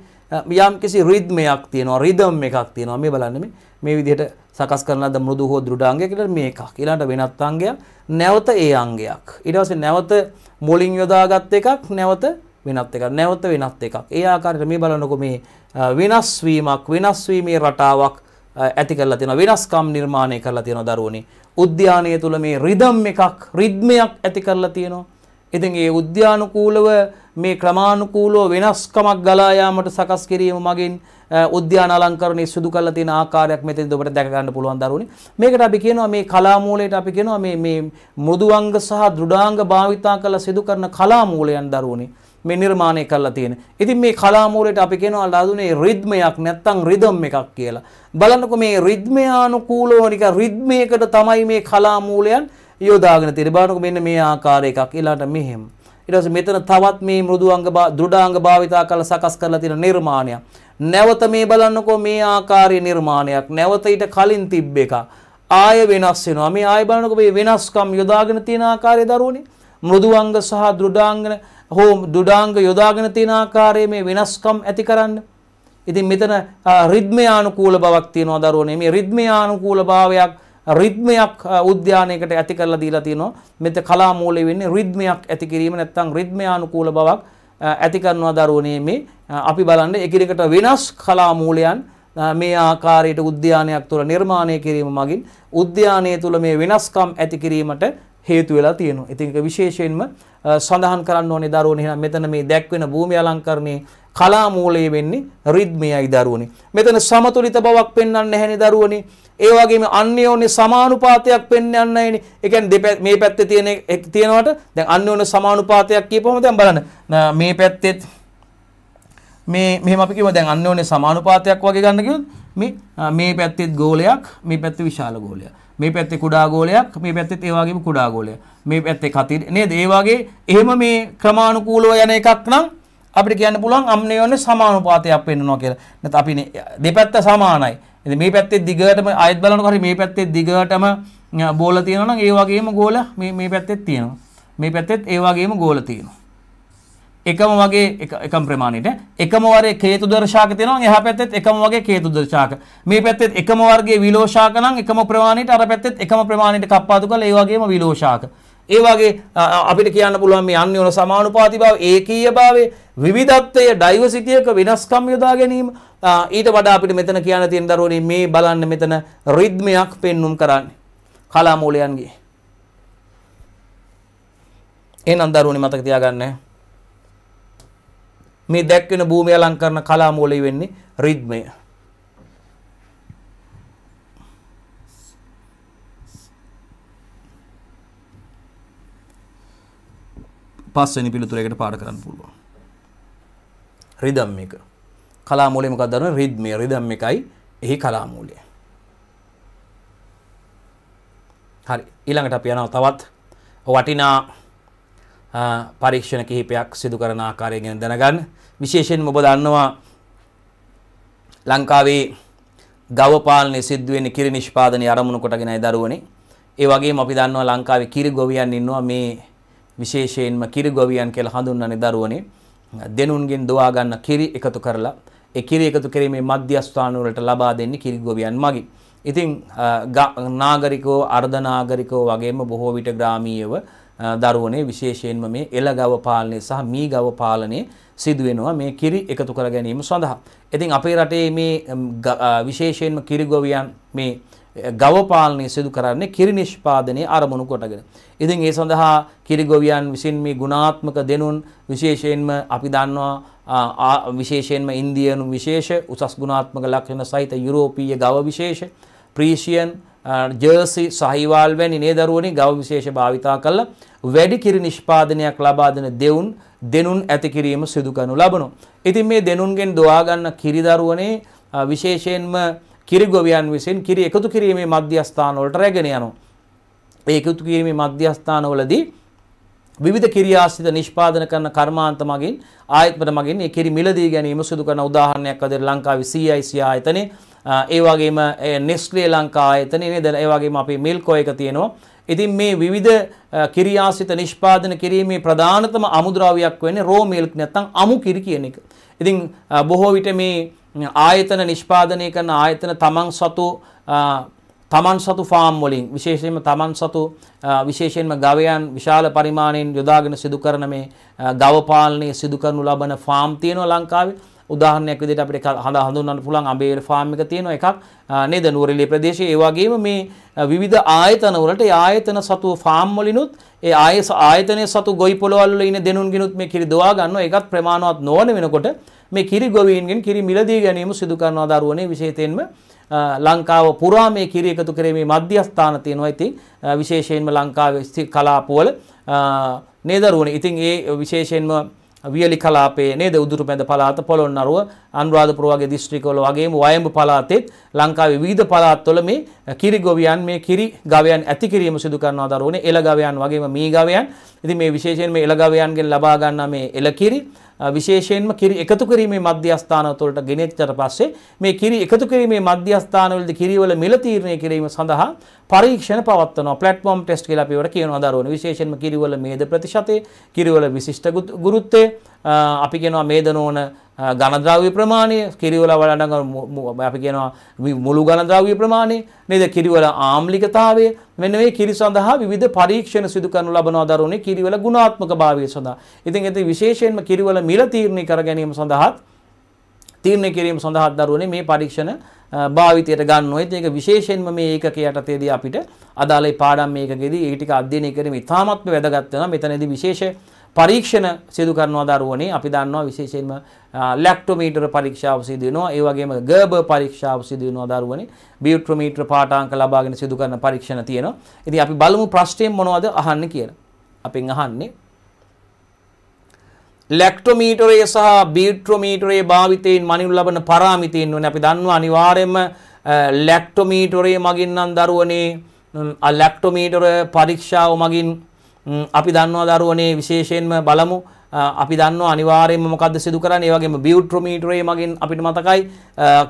යම් කිසි රිද්මයක් තියෙනවා රිදම් එකක් තියෙනවා මේ බලන්න මේ මේ විදිහට සකස් කරන ලද මෘදු හෝ දෘඩාංගය කියලා මේකක්. ඊළඟට වෙනත් අංගයක් නැවත ඒ අංගයක්. ඊට පස්සේ නැවත මුලින් යොදාගත් එකක් නැවත වෙනත් එකක්. නැවත වෙනත් එකක්. ඒ ආකාරයට මේ බලනකො මේ වෙනස් වීමක් වෙනස් වීමේ රටාවක් ඇති කරලා තියෙනවා. වෙනස්කම් නිර්මාණය කරලා තියෙනවා දරුවනේ. උද්‍යානය තුල මේ රිද්ම් එකක් රිද්මයක් ඇති කරලා තියෙනවා. ඉතින් ඒ උද්‍යානුකූලව මේ ක්‍රමානුකූලව වෙනස්කමක් ගලා යාමට සකස් කිරීම මගින් උද්‍යාන අලංකරණය සිදු කරලා තියෙන ආකාරයක් මෙතෙන්ද ඔබට දැක ගන්න පුළුවන් දරුවනි. මේකට අපි කියනවා මේ කලා මූලයට අපි කියනවා මේ මේ මෘදුංග සහ දෘඩාංග භාවිතා කරලා සිදු කරන කලා මූලයන් දරුවනි. මේ නිර්මාණය කරලා තියෙන. ඉතින් මේ කලා මූලයට අපි කියනවා ලාදුනේ රිද්මයක් නැත්තම් රිද්ම් එකක් කියලා. බලන්නකො මේ රිද්මයානුකූලව නික රිද්මයකට තමයි මේ කලා මූලයන් යොදාගෙන තියෙන්නේ. බලන්නකො මෙන්න මේ ආකාර එකක්. ඊළාට මෙහෙම. ඊට පස්සේ මෙතන තවත් මේ මෘදුංග දෘඩාංග භාවිතා කරලා සකස් කරලා තියෙන නිර්මාණයක්. නැවත මේ බලන්නකෝ මේ ආකාරයේ නිර්මාණයක් නැවත ඊට කලින් තිබ්බ එක ආය වෙනස් වෙනවා මේ ආය බලනකෝ මේ වෙනස්කම් යොදාගෙන තියෙන ආකාරය දරුවනේ මෘදුවංග සහ දෘඩාංගන හෝ දෘඩාංග යොදාගෙන තියෙන ආකාරයේ මේ වෙනස්කම් ඇති කරන්න ඉතින් මෙතන රිද්මයානුකූල බවක් තියෙනවා දරුවනේ මේ රිද්මයානුකූල භාවයක් රිද්මයක් උද්‍යානයකට ඇති කරලා දීලා තිනවා මෙත කලා මූලේ වෙන්නේ රිද්මයක් ඇති කිරීම නැත්නම් රිද්මයානුකූල බවක් ඇති කරනවා දරුවනේ මේ අපි බලන්න එකිනෙකට වෙනස් කලාමූලයන් මේ ආකාරයට උද්‍යානයක් තුළ නිර්මාණය කිරීම මගින් උද්‍යානය තුළ මේ වෙනස්කම් ඇති කිරීමට හේතු වෙලා තියෙනවා. ඉතින් ඒක විශේෂයෙන්ම සඳහන් කරන්න ඕනේ දරුවනේ එහෙනම් මෙතන මේ දැක්වෙන භූමි අලංකරණයේ කලා මූලයේ වෙන්නේ රිද්මයයි දරුවනේ. මෙතන සමතුලිත බවක් පෙන්වන්නේ නැහැනේ දරුවනේ. ඒ වගේම අන්‍යෝන්‍ය සමානුපාතයක් පෙන්වන්න නැහැනේ. ඒ කියන්නේ මේ පැත්තේ තියෙන තියෙනවට දැන් අන්‍යෝන්‍ය සමානුපාතයක් කියපුවම දැන් බලන්න මේ පැත්තෙත් මේ මෙහෙම අපි කිව්වා දැන් අන්න ඕනේ සමානුපාතයක් වගේ ගන්න කිව්වොත් මේ මේ පැත්තෙත් ගෝලයක් මේ පැත්තේ විශාල ගෝලයක් මේ පැත්තේ කුඩා ගෝලයක් මේ පැත්තෙත් ඒ වගේම කුඩා ගෝලයක් මේ පැත්තේ කතිර නේද ඒ වගේ එහෙම මේ ක්‍රමානුකූලව යන එකක් නම් අපිට කියන්න පුළුවන් අම්නේ ඕනේ සමානුපාතයක් වෙන්නනවා කියලා නැත්නම් අපි දෙපැත්ත සමානයි ඉතින් මේ පැත්තේ දිගටම ආයෙත් බලනකොට හරි මේ පැත්තේ දිගටම බෝල තියෙනවා නම් ඒ වගේම ගෝල මේ මේ පැත්තෙත් තියෙනවා මේ පැත්තෙත් ඒ වගේම ගෝල තියෙනවා එකම වගේ එකම ප්‍රමාණයට එකම වරේ හේතු දර්ශාක තියෙනවා එහා පැත්තෙත් එකම වගේ හේතු දර්ශාක මේ පැත්තෙත් එකම වර්ගයේ විලෝශාක නම් එකම ප්‍රමාණයට අර පැත්තෙත් එකම ප්‍රමාණයට කප්පාදු කරලා ඒ වගේම විලෝශාක ඒ වගේ අපිට කියන්න පුළුවන් මේ අන්‍යෝන සමානුපාති බව ඒකීය භාවය විවිධත්වය ඩයිවර්සිටියක වෙනස්කම් යොදා ගැනීම ඊට වඩා අපිට මෙතන කියන්න තියෙන දරුවනේ මේ බලන්න මෙතන රිද්මයක් පෙන්눔 කරන්නේ කලාමූලයන්ගේ එහෙනම් දරුවනේ මතක තියාගන්න මේ දැක්වෙන භූමිය අලංකරන කලාමූලය වෙන්නේ රිද්මය. පස්වෙනි පිළිතුරේකට පාඩ කරන්න පුළුවන්. රිදම් එක. කලාමූලය මොකක්ද දරන රිද්මය. රිදම් එකයි එහි කලාමූලය. හරි. ඊළඟට අපි යනවා තවත් වටිනා පරීක්ෂණ කිහිපයක් සිදු කරන ආකාරය ගැන දැනගන්න. විශේෂයෙන් ඔබ දන්නවා ලංකාවේ ගව පාලනය සිද්ධ වෙන්නේ කිරි නිෂ්පාදනයේ අරමුණු කොටගෙනයි දරුවනේ. ඒ වගේම අපි දන්නවා ලංකාවේ කිරි ගොවියන් ඉන්නවා මේ විශේෂයෙන්ම කිරි ගොවියන් කියලා හඳුන්වන්නේ දරුවනේ. දෙනුන්ගෙන් දොවා ගන්න කිරි එකතු කරලා ඒ කිරි එකතු කිරීමේ මධ්‍යස්ථාන වලට ලබා දෙන්නේ කිරි ගොවියන් මගින්. ඉතින් නාගරිකෝ අර්ධ නාගරිකෝ වගේම බොහෝ විට ග්‍රාමීයව දරුවනේ විශේෂයෙන්ම මේ එළගව පාලනය සහ මීගව පාලනය සිදු වෙනවා මේ කිරි එකතු කර ගැනීම සඳහා. ඉතින් අපේ රටේ මේ විශේෂයෙන්ම කිරි ගොවියන් මේ ගව පාලනය සිදු කරන්නේ කිරි නිෂ්පාදනයේ අරමුණු කොටගෙන. ඉතින් ඒ සඳහා කිරි ගොවියන් විසින් මේ ගුණාත්මක දෙනුන් විශේෂයෙන්ම අපි දන්නවා විශේෂයෙන්ම ඉන්දියනු විශේෂ උසස් ගුණාත්මක ලක්ෂණ සහිත යුරෝපීය ගව විශේෂ ප්‍රීෂියන් ජර්සි සහිවාල් වැනි නේදරුවනි ගව විශේෂ භාවිතා කළ වැඩි කිරි නිෂ්පාදනයක් ලබා දෙන දෙවුන් දෙනුන් ඇති කිරීම සිදු කරනු ලබනවා. ඉතින් මේ දෙනුන්ගෙන් දොවා ගන්න කිරිදරුවනේ විශේෂයෙන්ම කිරිගොවියන් විසින් කිරි එකතු කිරීමේ මධ්‍යස්ථාන වලට රැගෙන යනවා. ඒ එකතු කිරීමේ මධ්‍යස්ථානවලදී විවිධ කිරියාශ්‍රිත නිෂ්පාදන කරන කර්මාන්ත මගින් ආයතන මගින් ඒ කිරි මිලදී ගැනීම සිදු කරන උදාහරණයක් අද ලංකාවේ CIC ආයතනයේ ඒ වගේම නෙස්ලේ ලංකා ආයතනය නේද ඒ වගේම අපේ මිල්කෝ එක තියෙනවා. ඉතින් මේ විවිධ කිරියාසිත නිෂ්පාදන කිරීමේ ප්‍රධානතම අමුද්‍රව්‍යයක් වෙන්නේ රෝ මිල්ක් නැත්නම් අමු කිරි කියන එක. ඉතින් බොහෝ විට මේ ආයතන නිෂ්පාදනය කරන ආයතන තමන් සතු තමන් සතු ෆාම් වලින් විශේෂයෙන්ම තමන් සතු විශේෂයෙන්ම ගවයන් විශාල පරිමාණයෙන් යොදාගෙන සිදු කරන මේ ගව පාලනය සිදු කරනු ලබන ෆාම් තියෙනවා ලංකාවේ. උදාහරණයක් විදිහට අපිට හඳ හඳුන්වන්න පුළුවන් අඹේල් ෆාම් එක තියෙන එකක් නේද නුවරඑළිය ප්‍රදේශයේ ඒ වගේම මේ විවිධ ආයතන වලට ඒ ආයතන සතු ෆාම් වලිනුත් ඒ ආයස ආයතනයේ සතු ගොවි පොළවල් වල ඉන්න දෙනුන්ගිනුත් මේ කිරි දොවා ගන්නවා ඒකත් ප්‍රමාණවත් නොවන වෙනකොට මේ කිරි ගොවීන්ගෙන් කිරි මිලදී ගැනීම සිදු කරනවා දරුවනේ විශේෂයෙන්ම ලංකාව පුරා මේ කිරි එකතු කිරීමේ මධ්‍යස්ථාන තියෙනවා. ඉතින් විශේෂයෙන්ම ලංකාවේ කලාපවල නේදරුවනේ. ඉතින් ඒ විශේෂයෙන්ම වියලි කලාපේ නේද උදුරුපැඳ පළාත පොළොන්නරුව අනුරාධපුර වගේ දිස්ත්‍රික්කවල වගේම වයඹ පළාතෙත් ලංකාවේ විවිධ පළාත්වල මේ කිරි ගොවියන් මේ කිරි ගවයන් ඇති කිරීම සිදු කරනවා දරුවනේ එළ ගවයන් වගේම මී ගවයන් ඉතින් මේ විශේෂයෙන් මේ එළ ගවයන්ගෙන් ලබා ගන්නා මේ එළ කිරි විශේෂයෙන්ම කිරි එකතු කිරීමේ මධ්‍යස්ථාන තුළට ගෙනෙච්චට පස්සේ මේ කිරි එකතු කිරීමේ මධ්‍යස්ථානවලදී කිරිවල මිල තීරණය කිරීම සඳහා පරීක්ෂණ පවත්වනවා ප්ලැට්ෆෝම් ටෙස්ට් කියලා අපි ඒවට කියනවා දරුවනේ විශේෂයෙන්ම කිරිවල මේද ප්‍රතිශතය කිරිවල විශිෂ්ට ගුරුත්වය අපි කියනවා මේද නෝන ගණද්‍රව්‍ය ප්‍රමාණය කිරිවල වලට අපි කියනවා මුළු ගණද්‍රව්‍ය ප්‍රමාණය නේද කිරිවල ආම්ලිකතාවය මෙන්න මේ කිරි සඳහා විවිධ පරීක්ෂණ සිදු කරනු ලබනවා දරුවනේ කිරිවල ගුණාත්මක භාවය සඳහා. ඉතින් ඒත් විශේෂයෙන්ම කිරිවල මිල තීරණය කර ගැනීම සඳහාත් තීරණය කිරීම සඳහා දරුවනේ මේ පරීක්ෂණ භාවිතයට ගන්න ඕනේ. ඒක විශේෂයෙන්ම මේ ඒකක යටතේදී අපිට අදාළ පාඩම් මේකකෙදී ඒ ටික අධ්‍යයනය කිරීම ඉතාමත්ම වැදගත් වෙනවා. මෙතනදී විශේෂ පරීක්ෂණ සිදු කරනවා දරුවනේ අපි දන්නවා විශේෂයෙන්ම ලැක්ටෝමීටර පරීක්ෂාව සිදු වෙනවා ඒ වගේම ගර්බර් පරීක්ෂාව සිදු වෙනවා දරුවනේ බියුට්‍රෝමීටර පාඨාංක ලබාගෙන සිදු කරන පරීක්ෂණ තියෙනවා ඉතින් අපි බලමු ප්‍රශ්නේ මොනවද අහන්නේ කියලා අපෙන් අහන්නේ ලැක්ටෝමීටරය සහ බියුට්‍රෝමීටරයේ භාවිතයෙන් මනිනු ලබන පරාමිතීන් වනේ අපි දන්නවා අනිවාර්යයෙන්ම ලැක්ටෝමීටරයේ මගින් නම් දරුවනේ ලැක්ටෝමීටර පරීක්ෂාව මගින් අපි දන්නවා දරුවනේ විශේෂයෙන්ම බලමු අපි දන්නවා අනිවාර්යයෙන්ම මොකද්ද සිදු කරන්නේ ඒ වගේම බියුට්‍රෝමීටරේ මගින් අපිට මතකයි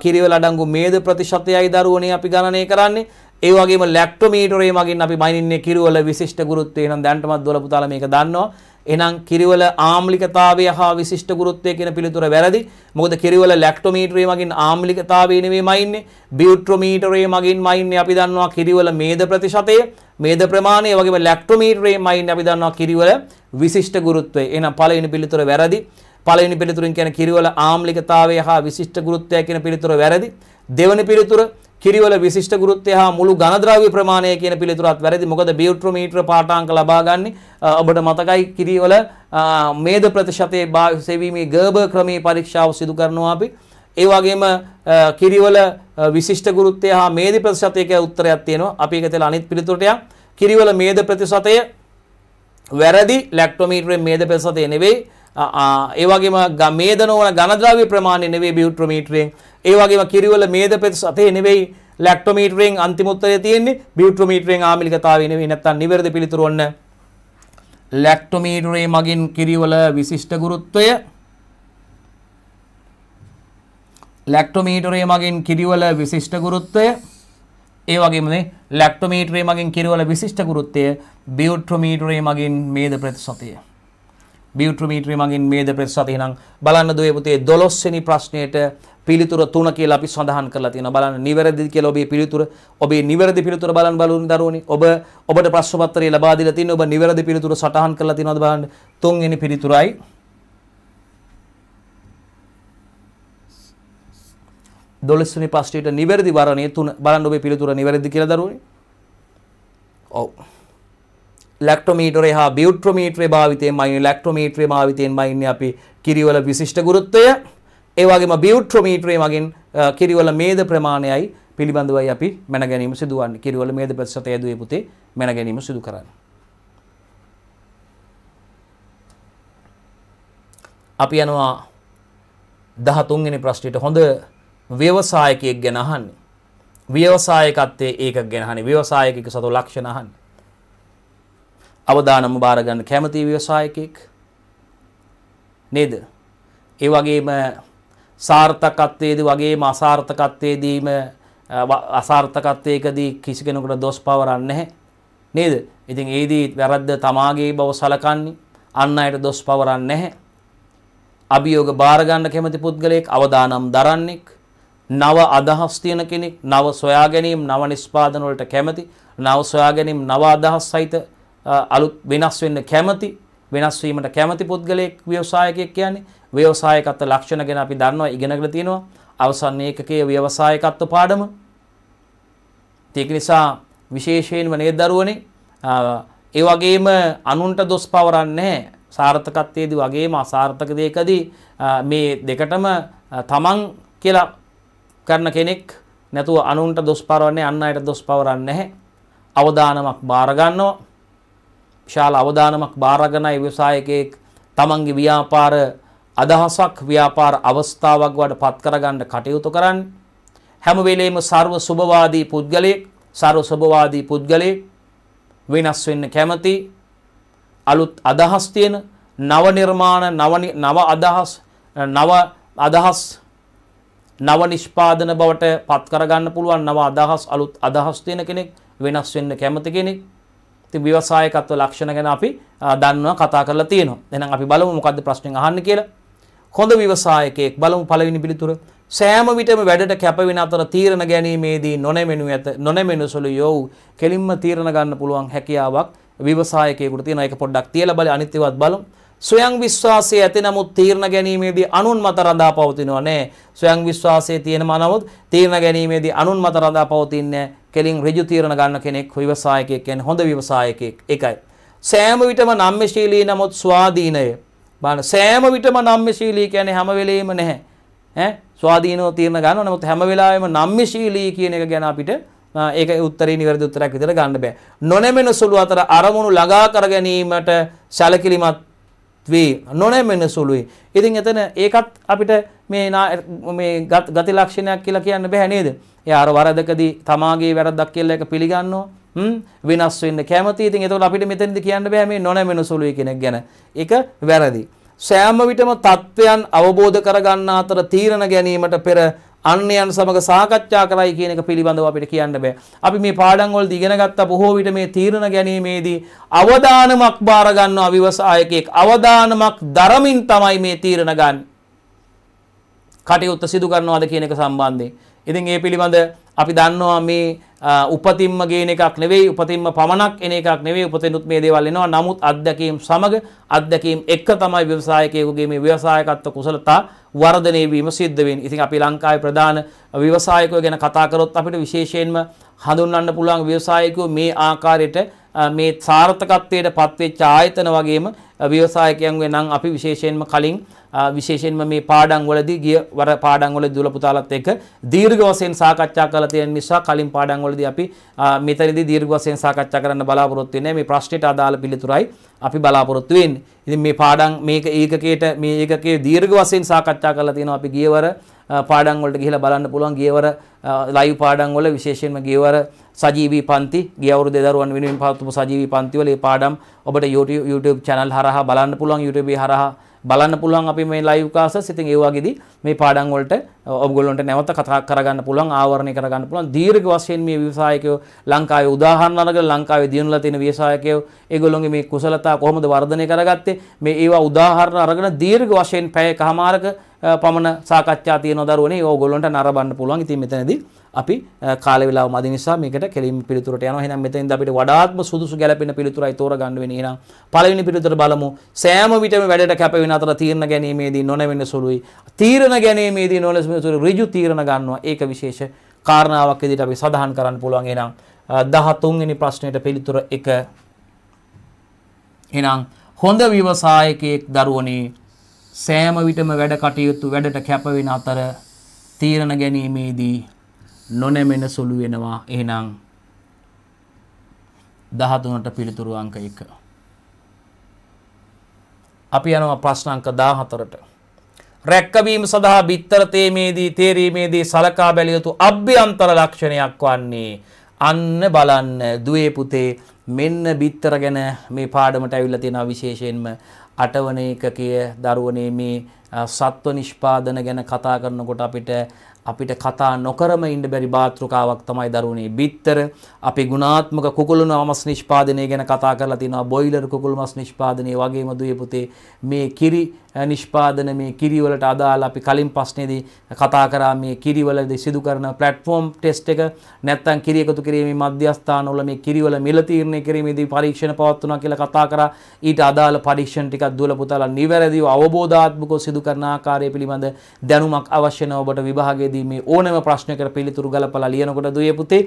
කිරිවල අඩංගු මේද ප්‍රතිශතයයි දරුවනේ අපි ගණනය කරන්නේ ඒ වගේම ලැක්ටෝමීටරේ මගින් අපි මයිනින්නේ කිරිවල විශිෂ්ට ගුරුත්වය නම් දැනටමත් දොළ පුතාලා මේක දන්නවා එහෙනම් කිරිවල ආම්ලිකතාවය හා විශිෂ්ට ගුරුත්වය කියන පිළිතුර වැරදි. මොකද කිරිවල ලැක්ටෝමීටරය මගින් ආම්ලිකතාවය නෙමෙයිම ඉන්නේ. බියුට්‍රෝමීටරය මගින්ම ඉන්නේ අපි දන්නවා කිරිවල මේද ප්‍රතිශතය, මේද ප්‍රමාණය වගේම ලැක්ටෝමීටරයම ඉන්නේ අපි දන්නවා කිරිවල විශිෂ්ට ගුරුත්වය. එහෙනම් පළවෙනි පිළිතුර වැරදි. පළවෙනි පිළිතුරින් කියන කිරිවල ආම්ලිකතාවය හා විශිෂ්ට ගුරුත්වය කියන පිළිතුර වැරදි. දෙවැනි පිළිතුර කිරිවල විශිෂ්ට ගුරුත්වය හා මුළු ඝනද්‍රව්‍ය ප්‍රමාණය කියන පිළිතුරත් වැරදි. මොකද බියුට්‍රෝමීටර පාඨාංක ලබා ගන්නේ ඔබට මතකයි කිරිවල මේද ප්‍රතිශතයේ සෙවීමේ ගර්බර් ක්‍රමයේ පරීක්ෂාව සිදු කරනවා අපි. ඒ වගේම කිරිවල විශිෂ්ට ගුරුත්වය හා මේද ප්‍රතිශතය කියලා උත්තරයක් තියෙනවා. අපි ඒක තේලා අනිත් පිළිතුරට යමු. කිරිවල මේද ප්‍රතිශතය වැරදි. ලැක්ටෝමීටරේ මේද ප්‍රතිශතය නෙවෙයි. ඒ වගේම මේදන වන ඝනද්‍රව්‍ය ප්‍රමාණය නෙවෙයි බියුට්‍රොමීටරයෙන් ඒ වගේම කිරිවල මේද පෙත සතේ නෙවෙයි ලැක්ටෝමීටරයෙන් අන්තිම උත්තරය තියෙන්නේ බියුට්‍රොමීටරයෙන් ආමිලිකතාවය නෙවෙයි නැත්තම් නිවැරදි පිළිතුර ඔන්න ලැක්ටෝමීටරේ මගින් කිරිවල විශිෂ්ට ගුරුත්වය ලැක්ටෝමීටරේ මගින් කිරිවල විශිෂ්ට ගුරුත්වය ඒ වගේම මේ ලැක්ටෝමීටරේ මගින් කිරිවල විශිෂ්ට ගුරුත්වය බියුට්‍රොමීටරේ මගින් මේද ප්‍රතිශතය බියුට්‍රමීට්‍රී මගින් මේද ප්‍රෙස්සත් එහෙනම් බලන්න දුවේ පුතේ 12 වෙනි ප්‍රශ්නයට පිළිතුර 3 කියලා අපි සඳහන් කරලා තියෙනවා. බලන්න නිවැරදිද කියලා ඔබේ පිළිතුර ඔබේ නිවැරදි පිළිතුර බලන්න බලුන් දරුවනේ. ඔබ ඔබට ප්‍රශ්න පත්‍රය ලබා දීලා තියෙනවා. ඔබ නිවැරදි පිළිතුර සටහන් කරලා තියෙනවද බලන්න. 3 වෙනි පිළිතුරයි දොළස්වනි ප්‍රශ්නයට නිවැරදි වරණය 3 බලන්න ඔබේ පිළිතුර නිවැරදි කියලා දරුවනේ. ඔව්. ලැක්ටෝමීටරය හා බියුට්‍රමීට්‍රය භාවිතයෙන් මයින් ලැක්ටෝමීට්‍රය භාවිතයෙන් මයින් අපි කිරිවල විශිෂ්ට ගුරුත්වය ඒ වගේම බියුට්‍රමීට්‍රය මගින් කිරිවල මේද ප්‍රමාණයයි පිළිබඳවයි අපි මැන ගැනීම සිදුවන්නේ කිරිවල මේද ප්‍රතිශතය දුවේ පුතේ මැන ගැනීම සිදු කරන්න. අපි යනවා 13 වෙනි ප්‍රශ්නෙට හොඳ ව්‍යවසායකයෙක් ගැන අහන්නේ. ව්‍යවසායකත්වයේ ඒකක් ගැන අහන්නේ. ව්‍යවසායකයක සතු ලක්ෂණ අහන්නේ. අවදානම බාරගන්න කැමති ව්‍යවසායකෙක් නේද? ඒ වගේම සාර්ථකත්වයේදී වගේම අසාර්ථකත්වයේදීම අසාර්ථකත්වයකදී කිසි කෙනෙකුට දොස් පවරන්නේ නැහැ. නේද? ඉතින් ඒදී වැරද්ද තමාගේ බව සලකන්නේ අන් අයට දොස් පවරන්නේ නැහැ. අභියෝග බාරගන්න කැමති පුද්ගලයෙක් අවදානම් දරන්නෙක් නව අදහස් තියෙන කෙනෙක් නව සොයා ගැනීම නව නිෂ්පාදන වලට කැමති නව සොයා ගැනීම නව අදහස් සහිත අලුත් වෙනස් වෙන්න කැමති වෙනස්වීමට කැමති පුද්ගලයෙක් ව්‍යවසායකයෙක් කියන්නේ ව්‍යවසායකත්ව ලක්ෂණ ගැන අපි දන්නවා ඉගෙනගෙන තියෙනවා අවසන් ඒකකයේ ව්‍යවසායකත්ව පාඩම. ඒක නිසා විශේෂයෙන්ම නේද දරුවනේ ඒ වගේම අනුන්ට දොස් පවරන්නේ නැහැ. සාර්ථකත්වයේදී වගේම අසාර්ථක දෙයකදී මේ දෙකටම තමන් කියලා කරන කෙනෙක් නැතුව අනුන්ට දොස් පවරන්නේ අන් අයට දොස් පවරන්නේ නැහැ. අවදානමක් බාර ගන්නවා. විශාල අවදානමක් බාරගනයි ව්‍යවසායකයෙක් තමන්ගේ ව්‍යාපාර අදහසක් ව්‍යාපාර අවස්ථාවක් වඩ පත් කරගන්න කටයුතු කරන්න. හැම වෙලේම සර්ව සුභවාදී පුද්ගලයෙක් සර්ව සුභවාදී පුද්ගලයෙක් වෙනස් වෙන්න කැමති අලුත් අදහස් තියෙන නව නිර්මාණ නව අදහස් නව අදහස් නව නිෂ්පාදන බවට පත් කරගන්න පුළුවන් නව අදහස් අලුත් අදහස් තියෙන කෙනෙක් වෙනස් වෙන්න කැමති කෙනෙක් ඉතින් ව්‍යවසායකත්ව ලක්ෂණ ගැන අපි දන්නවා කතා කරලා තියෙනවා. එහෙනම් අපි බලමු මොකද්ද ප්‍රශ්නේ අහන්න කියලා. හොඳ ව්‍යවසායකයෙක් බලමු පළවෙනි පිළිතුර. සෑම විටම වැඩට කැපවෙන අතර තීරණ ගැනීමේදී නොනැමෙනු ඇත නොනැමෙනු සුළු යෝ කෙලින්ම තීරණ ගන්න පුළුවන් හැකියාවක් ව්‍යවසායකයෙකුට තියෙන එක පොඩ්ඩක් තියලා බලයි අනිත් ඒවාත් බලමු. ස්වයං විශ්වාසය ඇති නමුත් තීරණ ගැනීමේදී අනුන් මත රඳා පවතිනවා නෑ. ස්වයං විශ්වාසය තියෙන මනමුත් තීරණ ගැනීමේදී අනුන් මත රඳා පවතින්නේ කෙලින් ඍජු තීරණ ගන්න කෙනෙක් ව්‍යවසායකයෙක් කියන්නේ හොඳ ව්‍යවසායකයෙක් ඒකයි. සෑම විටම නම්‍යශීලී නමුත් ස්වාධීනය. බලන්න සෑම විටම නම්‍යශීලී කියන්නේ හැම වෙලෙම නැහැ. ඈ ස්වාධීනව තීරණ ගන්නවා නමුත් හැම වෙලාවෙම නම්‍යශීලී කියන එක ගැන අපිට ඒක උත්තරේ නිවැරදි උත්තරයක් විදිහට ගන්න බෑ. නොනැමෙන සුළු අතර අරමුණු ළඟා කර ගැනීමට සැලකිලිමත් වේ. නොනැමෙන සුළුයි. ඉතින් එතන ඒකත් අපිට මේ මේ ගති ලක්ෂණයක් කියලා කියන්න බෑ නේද? එයා අර වරදකදී තමාගේ වැරද්දක් කියලා එක පිළිගන්නවා. හ්ම් වෙනස් වෙන්න කැමතියි. ඉතින් ඒතකොට අපිට මෙතනදී කියන්න බෑ මේ නොනැමෙන සුළුයි කෙනෙක් ගැන. ඒක වැරදි. සෑම විටම தත්වයන් අවබෝධ කරගන්න අතර තීරණ ගැනීමට පෙර අන්‍යයන් සමග සාකච්ඡා කරයි කියන එක පිළිබඳව අපිට කියන්න බෑ. අපි මේ පාඩම් වලදී ඉගෙන ගත්ත බොහෝ විට මේ තීරණ ගැනීමේදී අවදානමක් බාර ගන්නවා විවසායකයෙක්. අවදානමක් දරමින් තමයි මේ තීරණ ගන්නේ. කටයුත්ත සිදු කරනවාද කියන එක සම්බන්ධයෙන්. ඉතින් ඒ පිළිබඳ අපි දන්නවා මේ උපතින්ම ගේන එකක් නෙවෙයි උපතින්ම පමණක් එන එකක් නෙවෙයි උපතිනුත් මේ දේවල් එනවා. නමුත් අත්දැකීම් සමග අත්දැකීම් එක්ක තමයි ව්‍යවසායකයෙකුගේ මේ ව්‍යවසායකත්ව කුසලතා වර්ධනය වීම සිද්ධ වෙන්නේ. ඉතින් අපි ලංකාවේ ප්‍රධාන ව්‍යවසායකයෝ ගැන කතා කරොත් අපිට විශේෂයෙන්ම හඳුන්වන්න පුළුවන් ව්‍යවසායකයෝ මේ ආකාරයට මේ සාර්ථකත්වයට පත්වෙච්ච ආයතන වගේම ව්‍යවසායකයන්ගෙන් නම් අපි විශේෂයෙන්ම කලින් විශේෂයෙන්ම මේ පාඩම් වලදී ගිය වර පාඩම් වලදී දුල පුතාලත් එක්ක දීර්ඝ වශයෙන් සාකච්ඡා කරලා තියෙන නිසා කලින් පාඩම් වලදී අපි මෙතනදී දීර්ඝ වශයෙන් සාකච්ඡා කරන්න බලාපොරොත්තු වෙන්නේ මේ ප්‍රශ්නෙට අදාළ පිළිතුරයි අපි බලාපොරොත්තු වෙන්නේ. ඉතින් මේ පාඩම් මේක ඒකකයට මේ ඒකකයේ දීර්ඝ වශයෙන් සාකච්ඡා කරලා තියෙනවා අපි ගියවර පාඩම් වලට ගිහිලා බලන්න පුළුවන් ගියවර ලයිව් පාඩම් වල විශේෂයෙන්ම ගියවර සජීවී පන්ති ගියවරු දෙදරුවන් වෙනුවෙන් පවත්වපු සජීවී පන්තිවල ඒ පාඩම් ඔබට YouTube channel හරහා බලන්න පුළුවන් YouTube හරහා බලන්න පුළුවන් අපි මේ ලයිව් කාසස් ඉතින් ඒ වගේදී මේ පාඩම් වලට ඔයගොල්ලන්ට නැවත කතා කරගන්න පුළුවන් ආවරණය කරගන්න පුළුවන් දීර්ඝ වශයෙන් මේ ව්‍යවසායකයෝ ලංකාවේ උදාහරණ අරගෙන ලංකාවේ දියුණුලා තියෙන ව්‍යවසායකයෝ ඒගොල්ලෝගේ මේ කුසලතා කොහොමද වර්ධනය කරගත්තේ මේ ඒවා උදාහරණ අරගෙන දීර්ඝ වශයෙන් පැයකමාරක පමණ සාකච්ඡා තියෙන දරුවනේ ඕගොල්ලන්ට නරඹන්න පුළුවන්. ඉතින් මෙතනදී අපි කාල වේලාව මදි නිසා මේකට කෙලින්ම පිළිතුරට යනවා. එහෙනම් මෙතෙන්ද අපිට වඩාත්ම සුදුසු ගැළපෙන පිළිතුරයි තෝරගන්න වෙන්නේ. එහෙනම් පළවෙනි පිළිතුර බලමු. සෑම විටම වැඩට කැප වෙන අතර තීරණ ගැනීමේදී නොනැවෙන සුළුයි. තීරණ ගැනීමේදී නොනැවෙන සුළු ඍජු තීරණ ගන්නවා. ඒක විශේෂ කාරණාවක් විදිහට අපි සඳහන් කරන්න පුළුවන්. එහෙනම් 13 වෙනි ප්‍රශ්නෙට පිළිතුර 1 එහෙනම් හොඳ ව්‍යවසායකයෙක් දරුවනේ සෑම විටම වැඩ කටයුතු වැඩට කැපවෙන අතර තීරණ ගැනීමේදී නොනැමෙන සුළු වෙනවා. එහෙනම් 13ට පිළිතුරු අංක 1. අපි යනවා ප්‍රශ්න අංක 14ට. රැක්කවීම සඳහා බිත්තර තේමේදී තේරීමේදී සලකා බැලිය යුතු අභ්‍යන්තර ලක්ෂණයක් වන්නේ අන්න බලන්න දුවේ පුතේ මෙන්න බිත්තර ගැන මේ පාඩමට ඇවිල්ලා තියෙනවා විශේෂයෙන්ම අටවන එකකයේ දරුවනේ මේ සත්ව නිෂ්පාදන ගැන කතා කරනකොට අපිට අපිට කතා නොකරම ඉන්න බැරි මාතෘකාවක් තමයි දරුවනේ බිත්තර අපි ගුණාත්මක කුකුළු මාස් නිෂ්පාදනය ගැන කතා කරලා තිනවා බොයිලර් කුකුළු මාස් නිෂ්පාදනය වගේම දුවේ පුතේ මේ කිරි නිෂ්පාදන මේ කිරිවලට අදාළ අපි කලින් ප්‍රශ්නේදී කතා කරා මේ කිරිවලදී සිදු කරන platform test එක නැත්නම් කිරි එකතු කිරීමේ මධ්‍යස්ථානවල මේ කිරිවල මිල තීරණය කිරීමේදී පරීක්ෂණ පවත්වනවා කියලා කතා කරා ඊට අදාළ පරීක්ෂණ ටිකක් දුවලා පුතාලා නිවැරදිව අවබෝධාත්මකව සිදු කරන ආකාරය පිළිබඳ දැනුමක් අවශ්‍ය නැව ඔබට විභාගයේදී මේ ඕනෑම ප්‍රශ්නයකට පිළිතුරු ගලපලා ලියනකොට දුවේ පුතේ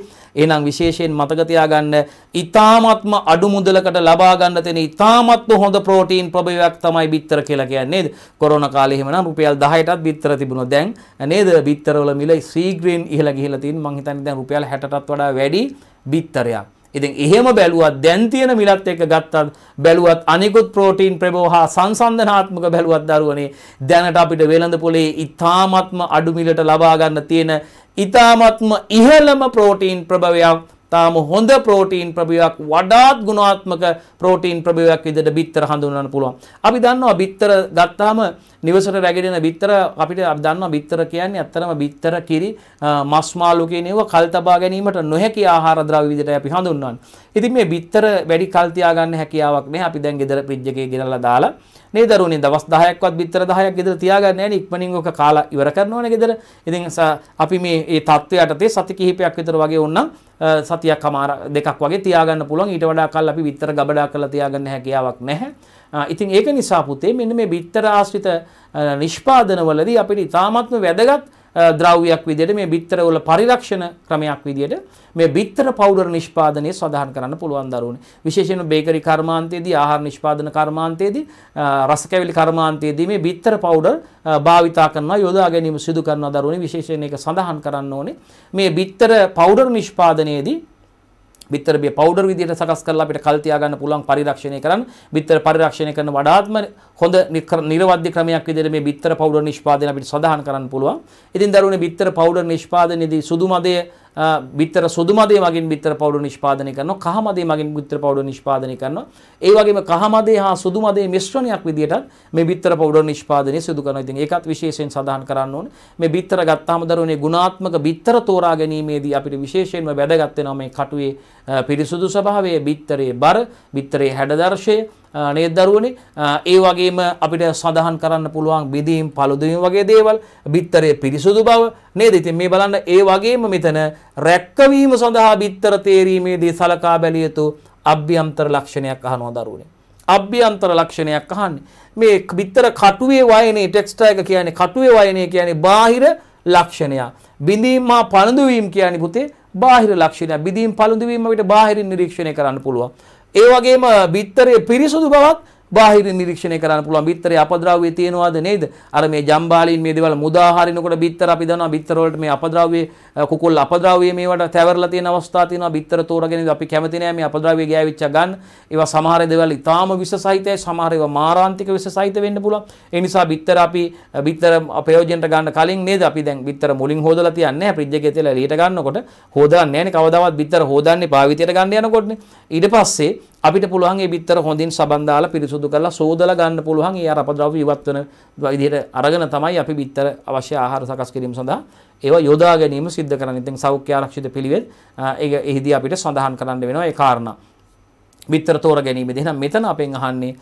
එහෙනම් විශේෂයෙන් මතක තියාගන්න ඊ타ත්ම අඩු මුදලකට ලබා ගන්න තැන ඊ타ත්ම හොඳ ප්‍රෝටීන් ප්‍රභවයක් තමයි බිත්තර කියලා කියන්නේ නේද? කොරෝනා කාලේ එහෙමනම් රුපියල් 10ටත් බිත්තර තිබුණා. දැන් නේද? බිත්තරවල මිල සීග්‍රීන් ඉහළ ගිහිලා තියෙන මං හිතන්නේ දැන් රුපියල් 60ටත් වඩා වැඩි බිත්තරයක්. ඉතින් එහෙම බැලුවත් දැන් තියෙන මිලත් එක්ක ගත්තත් බැලුවත් අනිකුත් ප්‍රෝටීන් ප්‍රභෝ හා සංසන්දනාත්මක බැලුවත් දරුවනේ දැනට අපිට වෙළඳ පොලේ ඉතාමත්ම අඩු මිලට ලබා ගන්න තියෙන ඉතාමත්ම ඉහළම ප්‍රෝටීන් ප්‍රභවයක් තාම හොඳ ප්‍රෝටීන් ප්‍රභවයක් වඩාත් ගුණාත්මක ප්‍රෝටීන් ප්‍රභවයක් විදිහට බිත්තර හඳුන්වන්න පුළුවන්. අපි දන්නවා බිත්තර ගත්තාම නිවසට රැගෙන බිත්තර අපිට අපි දන්නවා බිත්තර කියන්නේ ඇත්තටම බිත්තර කිරි මස් මාළු කියන ඒවා කල් තබා ගැනීමට නොහැකි ආහාර ද්‍රව්‍ය විදිහට අපි හඳුන්වන්නේ. ඉතින් මේ බිත්තර වැඩි කල් තියාගන්න හැකියාවක් නැහැ. අපි දැන් ගෙදර ෆ්‍රිජ් එකේ ගෙනල්ලා දාලා මේ දරුවනේ දවස් 10ක්වත් බිත්තර 10ක් ගෙදර තියාගන්නේ නැහැ නේ ඉක්මනින් ඔක කාලා ඉවර කරනවනේ ගෙදර. ඉතින් අපි මේ ඒ தත්ත්වයට තේ සති කිහිපයක් විතර වගේ ඕනනම් සතියක් කමාර දෙකක් වගේ තියාගන්න පුළුවන් ඊට වඩා කල් අපි විතර ගබඩා කරලා තියාගන්න හැකියාවක් නැහැ. ඉතින් ඒක නිසා පුතේ මෙන්න මේ විතර ආශ්‍රිත නිෂ්පාදනවලදී අපිට ඉතාමත්ම වැදගත් ද්‍රව්‍යයක් විදිහට මේ බිත්තරවල පරිරක්ෂණ ක්‍රමයක් විදිහට මේ බිත්තර පවුඩර් නිෂ්පාදනය සඳහන් කරන්න පුළුවන් දරුවනේ. විශේෂයෙන්ම බේකරි කර්මාන්තයේදී ආහාර නිෂ්පාදන කර්මාන්තයේදී රස කැවිලි කර්මාන්තයේදී මේ බිත්තර පවුඩර් භාවිතා කරනවා යොදා ගැනීම සිදු කරනවා දරුවනේ. විශේෂයෙන් ඒක සඳහන් කරන්න ඕනේ. මේ බිත්තර පවුඩර් නිෂ්පාදනයේදී බිත්තර බිය පවුඩර් විදිහට සකස් කරලා අපිට කල් තියාගන්න පුළුවන් පරිරක්ෂණය කරන්න. බිත්තර පරිරක්ෂණය කරන වඩාත්ම හොඳ නිර්වද්‍ය ක්‍රමයක් විදිහට මේ බිත්තර පවුඩර් නිෂ්පාදනය අපිට සඳහන් කරන්න පුළුවන්. ඉතින් දරුවනේ බිත්තර පවුඩර් නිෂ්පාදනයේදී සුදු මදය බිත්තර සුදුමදේ මගින් බිත්තර පවුඩු නිෂ්පාදනය කරනවා කහමදේ මගින් බිත්තර පවුඩු නිෂ්පාදනය කරනවා ඒ වගේම කහමදේ හා සුදුමදේ මිශ්‍රණයක් විදියටත් මේ බිත්තර පවුඩු නිෂ්පාදනය සිදු කරනවා ඉතින් ඒකත් විශේෂයෙන් සඳහන් කරන්න ඕනේ මේ බිත්තර ගත්තාම දරුවනේ ගුණාත්මක බිත්තර තෝරා ගැනීමේදී අපිට විශේෂයෙන්ම වැදගත් වෙනවා මේ කටුවේ පිරිසුදු ස්වභාවය බිත්තරයේ බර බිත්තරයේ හැඩදර්ශය නේද දරුවනේ ඒ වගේම අපිට සඳහන් කරන්න පුළුවන් බෙදීම් පළුදීම් වගේ දේවල් බිත්තරයේ පිරිසුදු බව නේද ඉතින් මේ බලන්න ඒ වගේම මෙතන රැක්කවීම සඳහා බිත්තර තේරීමේදී සලකා බැලිය යුතු අභ්‍යන්තර ලක්ෂණයක් අහනවා දරුවනේ අභ්‍යන්තර ලක්ෂණයක් අහන්නේ මේ බිත්තර කටුවේ වයනේ ටෙක්ස්ටා එක කියන්නේ කටුවේ වයනේ කියන්නේ බාහිර ලක්ෂණයක් බිඳීම් හා පළඳුවීම් කියන්නේ පුතේ බාහිර ලක්ෂණයක් බිඳීම් පළඳුවීම අපිට බාහිරින් නිරීක්ෂණය කරන්න පුළුවන් ඒ වගේම බිත්තරයේ පිරිසුදු බවක් බාහිරින් නිරීක්ෂණය කරන්න පුළුවන් බිත්තරේ අපද්‍රව්‍ය තියෙනවද නේද? අර මේ ජම්බාලින් මේ දේවල් මුදා හරිනකොට බිත්තර අපි දන්නවා බිත්තර වලට මේ අපද්‍රව්‍ය කුකුල් අපද්‍රව්‍ය මේවට තැවරලා තියෙන අවස්ථා තියෙනවා. බිත්තර තෝරගෙන අපි කැමති නෑ මේ අපද්‍රව්‍ය ගෑවිච්ච ගන්න. ඒවා සමහර දේවල් ඊටාම විස සහිතයි, සමහර ඒවා මාරාන්තික විස සහිත වෙන්න පුළුවන්. ඒ නිසා බිත්තර අපි බිත්තර ප්‍රයෝජනට ගන්න කලින් නේද අපි දැන් බිත්තර මුලින් හොදලා තියන්නේ. ෆ්‍රිජ් එකේ තියලා එළියට ගන්නකොට හොදන්නේ නෑනේ කවදාවත් බිත්තර හොදන්නේ භාවිතයට ගන්න යනකොටනේ. ඊට පස්සේ අපිට පුළුවන් ඒ බිත්තර හොඳින් සබන් දාලා පිරිසුදු කරලා සෝදලා ගන්න පුළුවන් ඒ අර අපද්‍රව්‍ය ඉවත් වෙන විදිහට අරගෙන තමයි අපි බිත්තර අවශ්‍ය ආහාර සකස් කිරීම සඳහා ඒවා යොදා ගැනීම සිද්ධ කරන්නේ. ඉතින් සෞඛ්‍ය ආරක්ෂිත පිළිවෙත් එහිදී අපිට සඳහන් කරන්න වෙනවා ඒ කාරණා. බිත්තර තෝර ගැනීමේදී එහෙනම් මෙතන අපෙන් අහන්නේ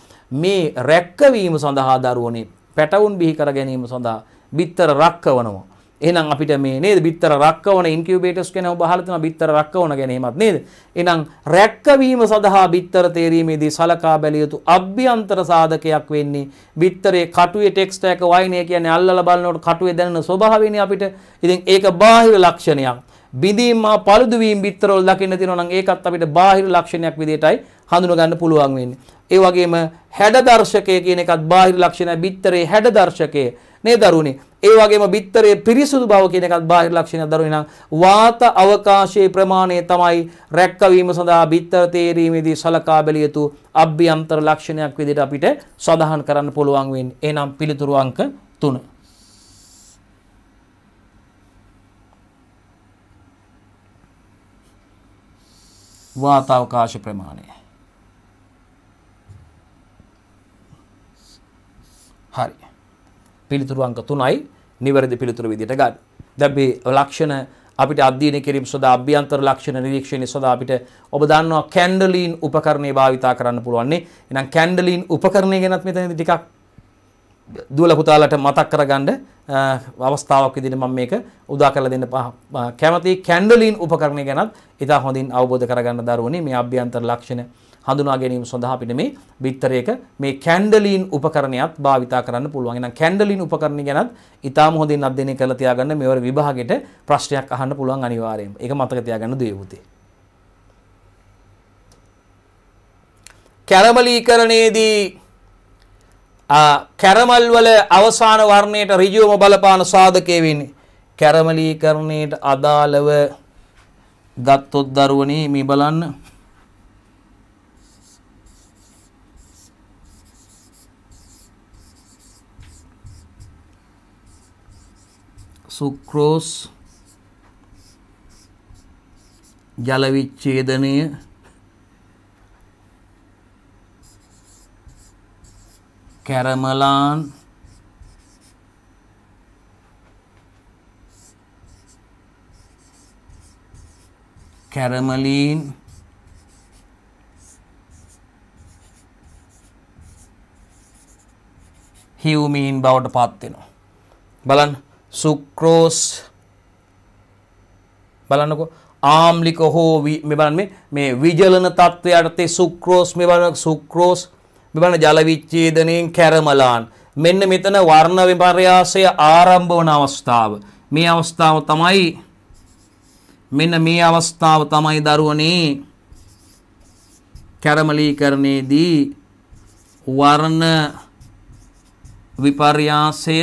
මේ රැක්කවීම සඳහා දරුවනේ පැටවුන් බිහි කර ගැනීම සඳහා බිත්තර රක්කවනවා. එහෙනම් අපිට මේ නේද බිත්තර රක්කවන ඉන්කියුබේටර්ස් ගැන බහලා තියෙනවා බිත්තර රක්කවන ගැන එහෙමත් නේද එහෙනම් රැක්කවීම සඳහා බිත්තර තේරීමේදී සලකා බැලිය යුතු අභ්‍යන්තර සාධකයක් වෙන්නේ බිත්තරේ කටුවේ ටෙක්ස්ට් එක වයිනේ කියන්නේ අල්ලලා බලනකොට කටුවේ දැනෙන ස්වභාවයනේ අපිට ඉතින් ඒක බාහිර ලක්ෂණයක් බිඳීම් මා paludu වීම බිත්තරවල දකින්න තියෙනවා නම් ඒකත් අපිට බාහිර ලක්ෂණයක් විදිහටයි හඳුනා ගන්න පුළුවන් වෙන්නේ. ඒ වගේම හැඩ දර්ශකය කියන එකත් බාහිර ලක්ෂණයි. බිත්තරේ හැඩ දර්ශකය මේ දරුවනේ. ඒ වගේම බිත්තරයේ පිරිසුදු බව කියන එකත් බාහිර ලක්ෂණයක් දරුවනේ නම් වාත අවකාශයේ ප්‍රමාණය තමයි රැක්කවීම සඳහා බිත්තර තේරීමේදී සලකා බැලිය යුතු අභ්‍යන්තර ලක්ෂණයක් විදිහට අපිට සඳහන් කරන්න පුළුවන් වෙන්නේ. එහෙනම් පිළිතුරු අංක 3. වාතාවකාශ ප්‍රමාණය පිළිතුරු අංක 3යි නිවැරදි පිළිතුරු විදිහට ගන්න. දැන් මේ ලක්ෂණ අපිට අධ්‍යයනය කිරීම සඳහා අභ්‍යන්තර ලක්ෂණ නිරීක්ෂණය සඳහා අපිට ඔබ දන්නවා කැන්ඩලීන් උපකරණය භාවිතා කරන්න පුළුවන්. එහෙනම් කැන්ඩලීන් උපකරණය ගැනත් මෙතනදී ටිකක් දුවල පුතාලට මතක් කරගන්න අවස්ථාවක් විදිහට මම මේක උදා කරලා දෙන්න කැමතියි කැන්ඩලීන් උපකරණය ගැනත් ඉතා හොඳින් අවබෝධ කරගන්න දරුවනේ මේ අභ්‍යන්තර ලක්ෂණ හඳුනා ගැනීම සඳහා අපිට මේ බිත්තරයක මේ කැන්ඩලීන් උපකරණයක් භාවිතා කරන්න පුළුවන්. එහෙනම් කැන්ඩලීන් උපකරණ ගැනත් ඊටාම හොඳින් අධ්‍යයනය කරලා තියාගන්න මේවර විභාගෙට ප්‍රශ්නයක් අහන්න පුළුවන් අනිවාර්යයෙන්ම. ඒක මතක තියාගන්න දේවුතේ. කැරමලීකරණයේදී කැරමල් වල අවසාන වර්ණයට ඍජුවම බලපාන සාධකයේ වෙන්නේ කැරමලීකරණයට අදාළව ගත්තොත් දරුවනේ මේ බලන්න සුක්‍රෝස් ජල විච්ඡේදනය කැරමලාන් කැරමලීන් හිව්මීන් බවට පත් වෙනවා බලන්න සුක්‍රෝස් බලන්නකො ආම්ලික හෝ මෙබන් මේ විජලන තත්ත්ව යටතේ සුක්‍රෝස් මෙබන සුක්‍රෝස් මෙබන ජලවිච්චේදනයෙන් කැරමලාන් මෙන්න මෙතන වර්ණ විපර්යාසය ආරම්භ වන අවස්ථාව මේ අවස්ථාව තමයි මෙන්න මේ අවස්ථාව තමයි දරුවනේ කැරමලීකරණයේදී වර්ණ විපර්යාසය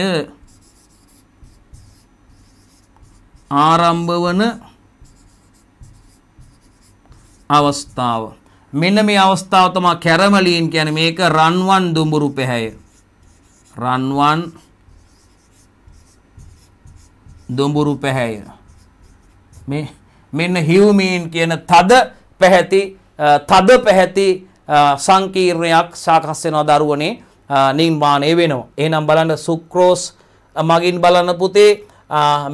ආරම්භ වන අවස්ථාව. මෙන්න මේ අවස්ථාව තමා කැරමලීන් කියන මේක රන්වන් දුඹුරු පැහැය. රන්වන් දුඹුරු පැහැය. මේ මෙන්න හිව්මීන් කියන තද පැහැති තද පැහැති සංකීර්ණයක් සාකස් වෙනවා දරුවනේ නිර්මාණය වෙනවා. එහෙනම් බලන්න සුක්‍රෝස් මගින් බලන්න පුතේ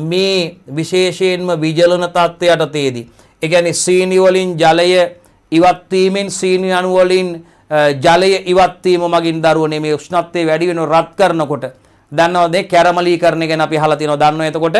මේ විශේෂයෙන්ම විජලන තත්ත්වයට තේදී. එකැනි සීනිවලින් ජලය ඉවත්වීමෙන් සීනි අනුවලින් ජලය ඉවත්වීම මගින් දරුවනේ මේ උෂ්ණත්වය වැඩි වෙන රත් කරනකොට දන්නවද කැරමලී කරන ගැන අපි අහලා තියෙනවා දන්නව එතකොට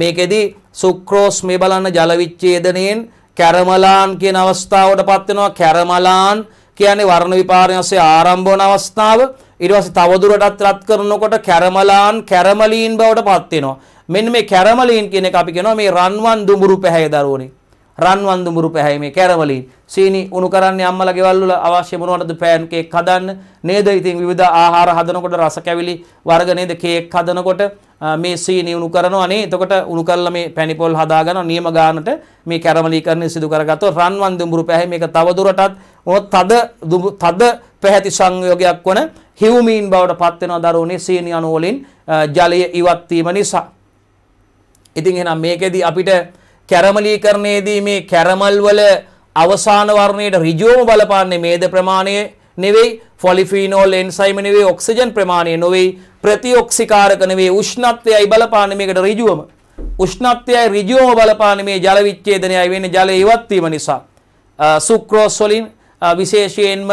මේකෙදි සුක්‍රෝස් මේ බලන්න ජල විච්ඡේදණයෙන් කැරමලාන් කියන අවස්ථාවටපත් වෙනවා කැරමලාන් කියන්නේ වර්ණ විපාරණයන්සේ ආරම්භ වන අවස්ථාව ඊට පස්සේ තවදුරටත් රත් කරනකොට කැරමලාන් කැරමලීන් බවට පත් වෙනවා මෙන්න මේ කැරමලීන් කියන එක අපි කියනවා මේ රන්වන් දුඹුරු පැහැය දරුවනේ. රන්වන් දුඹුරු පැහැයි මේ කැරවලින් සීනි උණු කරන්නේ අම්මලා ගෙවල් වල අවශ්‍ය මොනවටද පෑන් කේක් හදන්න නේද ඉතින් විවිධ ආහාර හදනකොට රස කැවිලි වර්ග නේද කේක් හදනකොට මේ සීනි උණු කරනවා නේ එතකොට උණු කරලා මේ පැනිපොල් හදාගෙන නියම ගානට මේ කැරමලීකරණය සිදු කරගත්තොත් රන්වන් දුඹුරු පැහැයි මේක තව දුරටත් තද තද පැහැති සංයෝගයක් වන හිවුමීන් බවට පත් වෙනවා දරුවනේ සීනි අණු වලින් ජලය ඉවත් වීම නිසා ඉතින් එහෙනම් මේකෙදි අපිට කැරමලීකරණයේදී මේ කැරමල් වල අවසාන වර්ණයට ඍජුවම බලපාන්නේ මේද ප්‍රමාණය නෙවෙයි ෆොලිෆීනෝල් එන්සයිම නෙවෙයි ඔක්සිජන් ප්‍රමාණය නෙවෙයි ප්‍රතිඔක්සිකාරක නෙවෙයි උෂ්ණත්වයයි බලපාන්නේ මේකට ඍජුවම උෂ්ණත්වයයි ඍජුවම බලපාන්නේ මේ ජල විච්ඡේදනයයි වෙන්නේ ජලය ඉවත් වීම නිසා සුක්‍රෝස් වලින් විශේෂයෙන්ම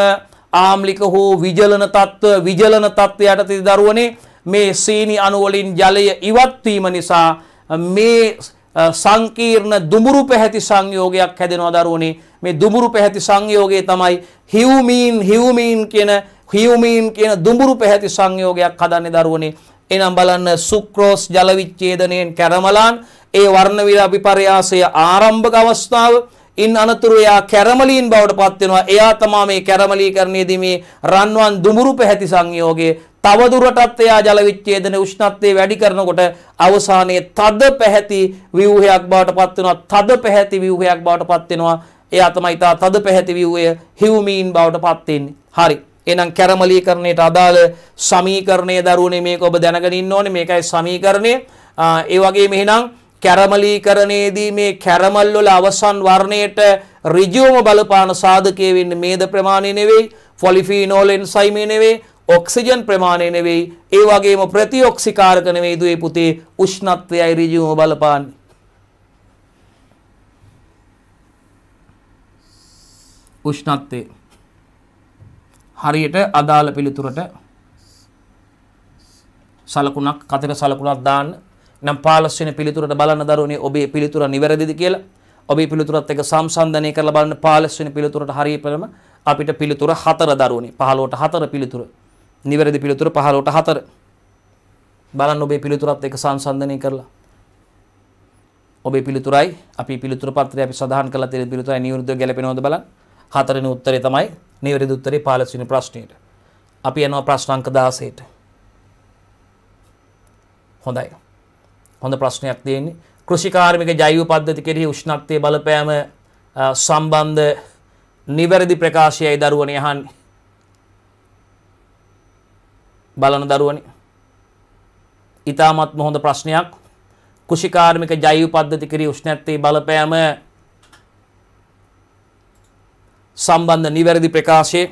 ආම්ලික හෝ විජලන තත්ත්ව විජලන තත්ත්වයට තිදරුවනේ මේ සීනි අණු වලින් ජලය ඉවත් වීම නිසා මේ සංකීර්ණ දුමුරු පැහැති සංයෝගයක් හැදෙනවා දරුවනේ මේ දුමුරු පැහැති සංයෝගය තමයි හිව්මීන් හිව්මීන් කියන හිව්මීන් කියන දුමුරු පැහැති සංයෝගයක් හදන්නේ දරුවනේ එනම් බලන්න සුක්‍රෝස් ජල විච්ඡේදණයෙන් කැරමලාන් ඒ වර්ණ විපර්යාසය ආරම්භක අවස්ථාව ඉන් අනතුරු එයා කැරමලීන් බවට පත් වෙනවා එයා තමයි මේ කැරමලීකරණයේදී මේ රන්වන් දුමුරු පැහැති සංයෝගයේ තවදුරටත් එයා ජල විච්ඡේදන උෂ්ණත්වය වැඩි කරනකොට අවසානයේ තද පැහැති ව්‍යුහයක් බවට පත් වෙනවා තද පැහැති ව්‍යුහයක් බවට පත් වෙනවා එයා තමයි තා තද පැහැති ව්‍යුහය හියුමීන් බවට පත් වෙන්නේ හරි එහෙනම් කැරමලීකරණයට අදාළ සමීකරණය දරුවනේ මේක ඔබ දැනගෙන ඉන්න ඕනේ මේකයි සමීකරණය ඒ වගේම එහෙනම් කැරමලීකරණයේදී මේ කැරමල් වල අවසන් වර්ණයට ඍජුවම බලපාන සාධකයේ වෙන්නේ මේද ප්‍රමාණය නෙවෙයි ෆොලිෆීනෝල් එන්සයිමේ නෙවෙයි ඔක්සිජන් ප්‍රමාණය නෙවෙයි ඒ වගේම ප්‍රතිඔක්සිකාරක නෙවෙයි දුවේ පුතේ උෂ්ණත්වයයි ඍජුවම බලපාන්නේ. උෂ්ණත්වය හරියට අදාළ පිළිතුරට සලකුණක් කතර සලකුණක් දාන්න නම් 15 වෙනි පිළිතුරට බලන්න දරුවනේ ඔබේ පිළිතුර නිවැරදිද කියලා ඔබේ පිළිතුරත් එක්ක සම්සන්දනය කරලා බලන්න 15 වෙනි පිළිතුරට හරියටම අපිට පිළිතුර 4 දරුවනේ 15ට 4 පිළිතුර නිවැරදි පිළිතුර 15ට 4. බලන්න ඔබේ පිළිතුරත් එක සංසන්දනය කරලා. ඔබේ පිළිතුරයි අපි පිළිතුර පත්‍රය අපි සඳහන් කරලා තියෙන පිළිතුරයි නිවැරදිව ගැලපෙනවද බලන්න. හතරවෙනි උත්තරේ තමයි නිවැරදි උත්තරේ 15 වෙනි ප්‍රශ්නේට. අපි යනවා ප්‍රශ්න අංක 16ට. හොඳයි. හොඳ ප්‍රශ්නයක් තියෙන්නේ. කෘෂිකාර්මික ජෛව පද්ධති කෙරෙහි උෂ්ණත්වයේ බලපෑම සම්බන්ධ නිවැරදි ප්‍රකාශයයි දරුවනේ අහන්නේ. බලන දරුවනි. ඉතාමත්ම හොඳ ප්‍රශ්නයක් කුෂිකාර්මික ජෛව පද්ධති කිරි උෂ්ණත්තේ බලපෑම සම්බන්ධ නිවැරදි ප්‍රකාශයේ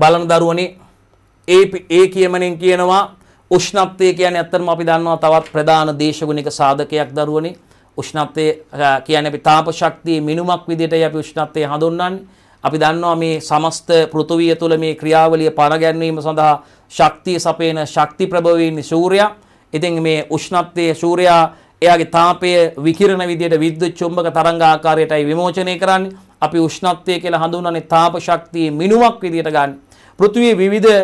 බලන දරුවනි ඒ ඒ කියමනෙන් කියනවා උෂ්ණත්වය කියන්නේ ඇත්තටම අපි දන්නවා තවත් ප්‍රධාන දේශගුණික සාධකයක් දරුවනි උෂ්ණත්වය කියන්නේ අපි තාප ශක්තියේ මිනුමක් විදිහටයි අපි උෂ්ණත්වය හඳුන්වන්නේ අපි දන්නවා මේ සමස්ත පෘථුවිය තුළ මේ ක්‍රියාවලිය පනගැන්වීම සඳහා ශක්තිය සපයන ශක්ති ප්‍රභවීන් සූර්යා. ඉතින් මේ උෂ්ණත්වයේ සූර්යා එයාගේ තාපය විකිරණ විදියට විද්‍යුත් චුම්බක තරංග ආකාරයටයි විමෝචනය කරන්නේ. අපි උෂ්ණත්වය කියලා හඳුන්වන්නේ තාප ශක්තියේ මිනුමක් විදියට ගන්න. පෘථිවියේ විවිධ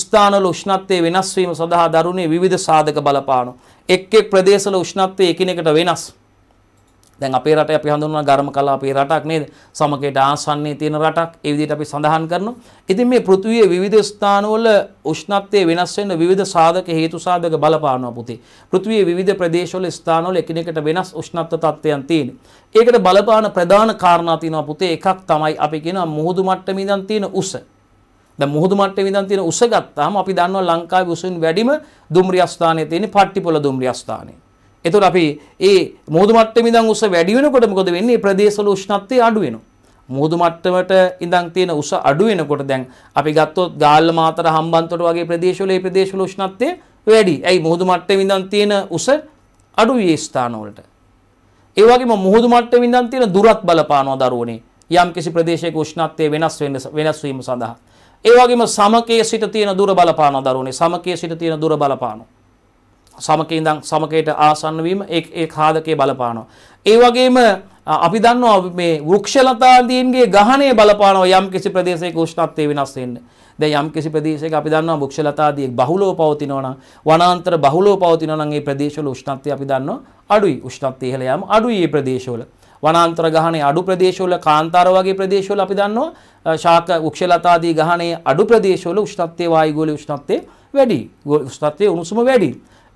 ස්ථානවල උෂ්ණත්වයේ වෙනස් වීම සඳහා දරුණේ විවිධ සාධක බලපානවා. එක් එක් ප්‍රදේශවල උෂ්ණත්වය එකිනෙකට වෙනස්. දැන් අපේ රට අපි හඳුන්වන ඝර්ම කලා අපේ රටක් නේද? සමකයට ආසන්නයේ තියෙන රටක්. ඒ විදිහට අපි සඳහන් කරනවා. ඉතින් මේ පෘථිවියේ විවිධ ස්ථානවල උෂ්ණත්වය වෙනස් වෙන විවිධ සාධක හේතු සාධක බලපානවා පුතේ. පෘථිවියේ විවිධ ප්‍රදේශවල ස්ථානවල එකිනෙකට වෙනස් උෂ්ණත්ව තත්ත්වයන් තියෙන. ඒකට බලපාන ප්‍රධාන කාරණා තියෙනවා පුතේ. එකක් තමයි අපි කියනවා මුහුදු මට්ටමේ ඉඳන් තියෙන උස. දැන් මුහුදු මට්ටමේ ඉඳන් තියෙන උස ගත්තාම අපි දන්නවා ලංකාවේ උසින් වැඩිම දුම්රිය ස්ථානයේ තියෙන පට්ටිපොළ දුම්රිය ස්ථානයේ. එතකොට අපි ඒ මුහුදු මට්ටමේ ඉඳන් උස වැඩි වෙනකොට මොකද වෙන්නේ? ප්‍රදේශවල උෂ්ණත්වය අඩු වෙනවා. මුහුදු මට්ටමට ඉඳන් තියෙන උස අඩු වෙනකොට දැන් අපි ගත්තොත් ගාල්ල මාතර හම්බන්තොට වගේ ප්‍රදේශවල ඒ ප්‍රදේශවල උෂ්ණත්වය වැඩි. ඇයි මුහුදු මට්ටමේ ඉඳන් තියෙන උස අඩු ඒ ස්ථානවලට. ඒ වගේම මුහුදු මට්ටමේ ඉඳන් තියෙන දුරත් බලපානවා දරුවනේ. යම් කිසි ප්‍රදේශයක උෂ්ණත්වය වෙනස් වෙන වෙනස් වීම සඳහා. ඒ වගේම සමකයේ සිට තියෙන දුර බලපානවා දරුවනේ. සමකයේ සිට තියෙන දුර බලපානවා. සමකේ ඉඳන් සමකයට ආසන්න වීම ඒ ඒ කාදකයේ බලපානවා. ඒ වගේම අපි දන්නවා මේ වෘක්ෂ ලතාදීන්ගේ ගහණය බලපානවා යම් කිසි ප්‍රදේශයක උෂ්ණත්වය වෙනස් වෙන්නේ. දැන් යම් කිසි ප්‍රදේශයක අපි දන්නවා වෘක්ෂ ලතාදී බහුලව පවතිනවා නම් වනාන්තර බහුලව පවතිනවා නම් ඒ ප්‍රදේශවල උෂ්ණත්වය අපි දන්නවා අඩුයි. උෂ්ණත්වය ඉහළ යාම අඩුයි මේ ප්‍රදේශවල. වනාන්තර ගහණය අඩු ප්‍රදේශවල කාන්තාර වගේ ප්‍රදේශවල අපි දන්නවා ශාක වෘක්ෂ ලතාදී ගහණය අඩු ප්‍රදේශවල උෂ්ණත්වය වායුගෝලීය උෂ්ණත්වය වැඩි. උෂ්ණත්වය උණුසුම වැඩි.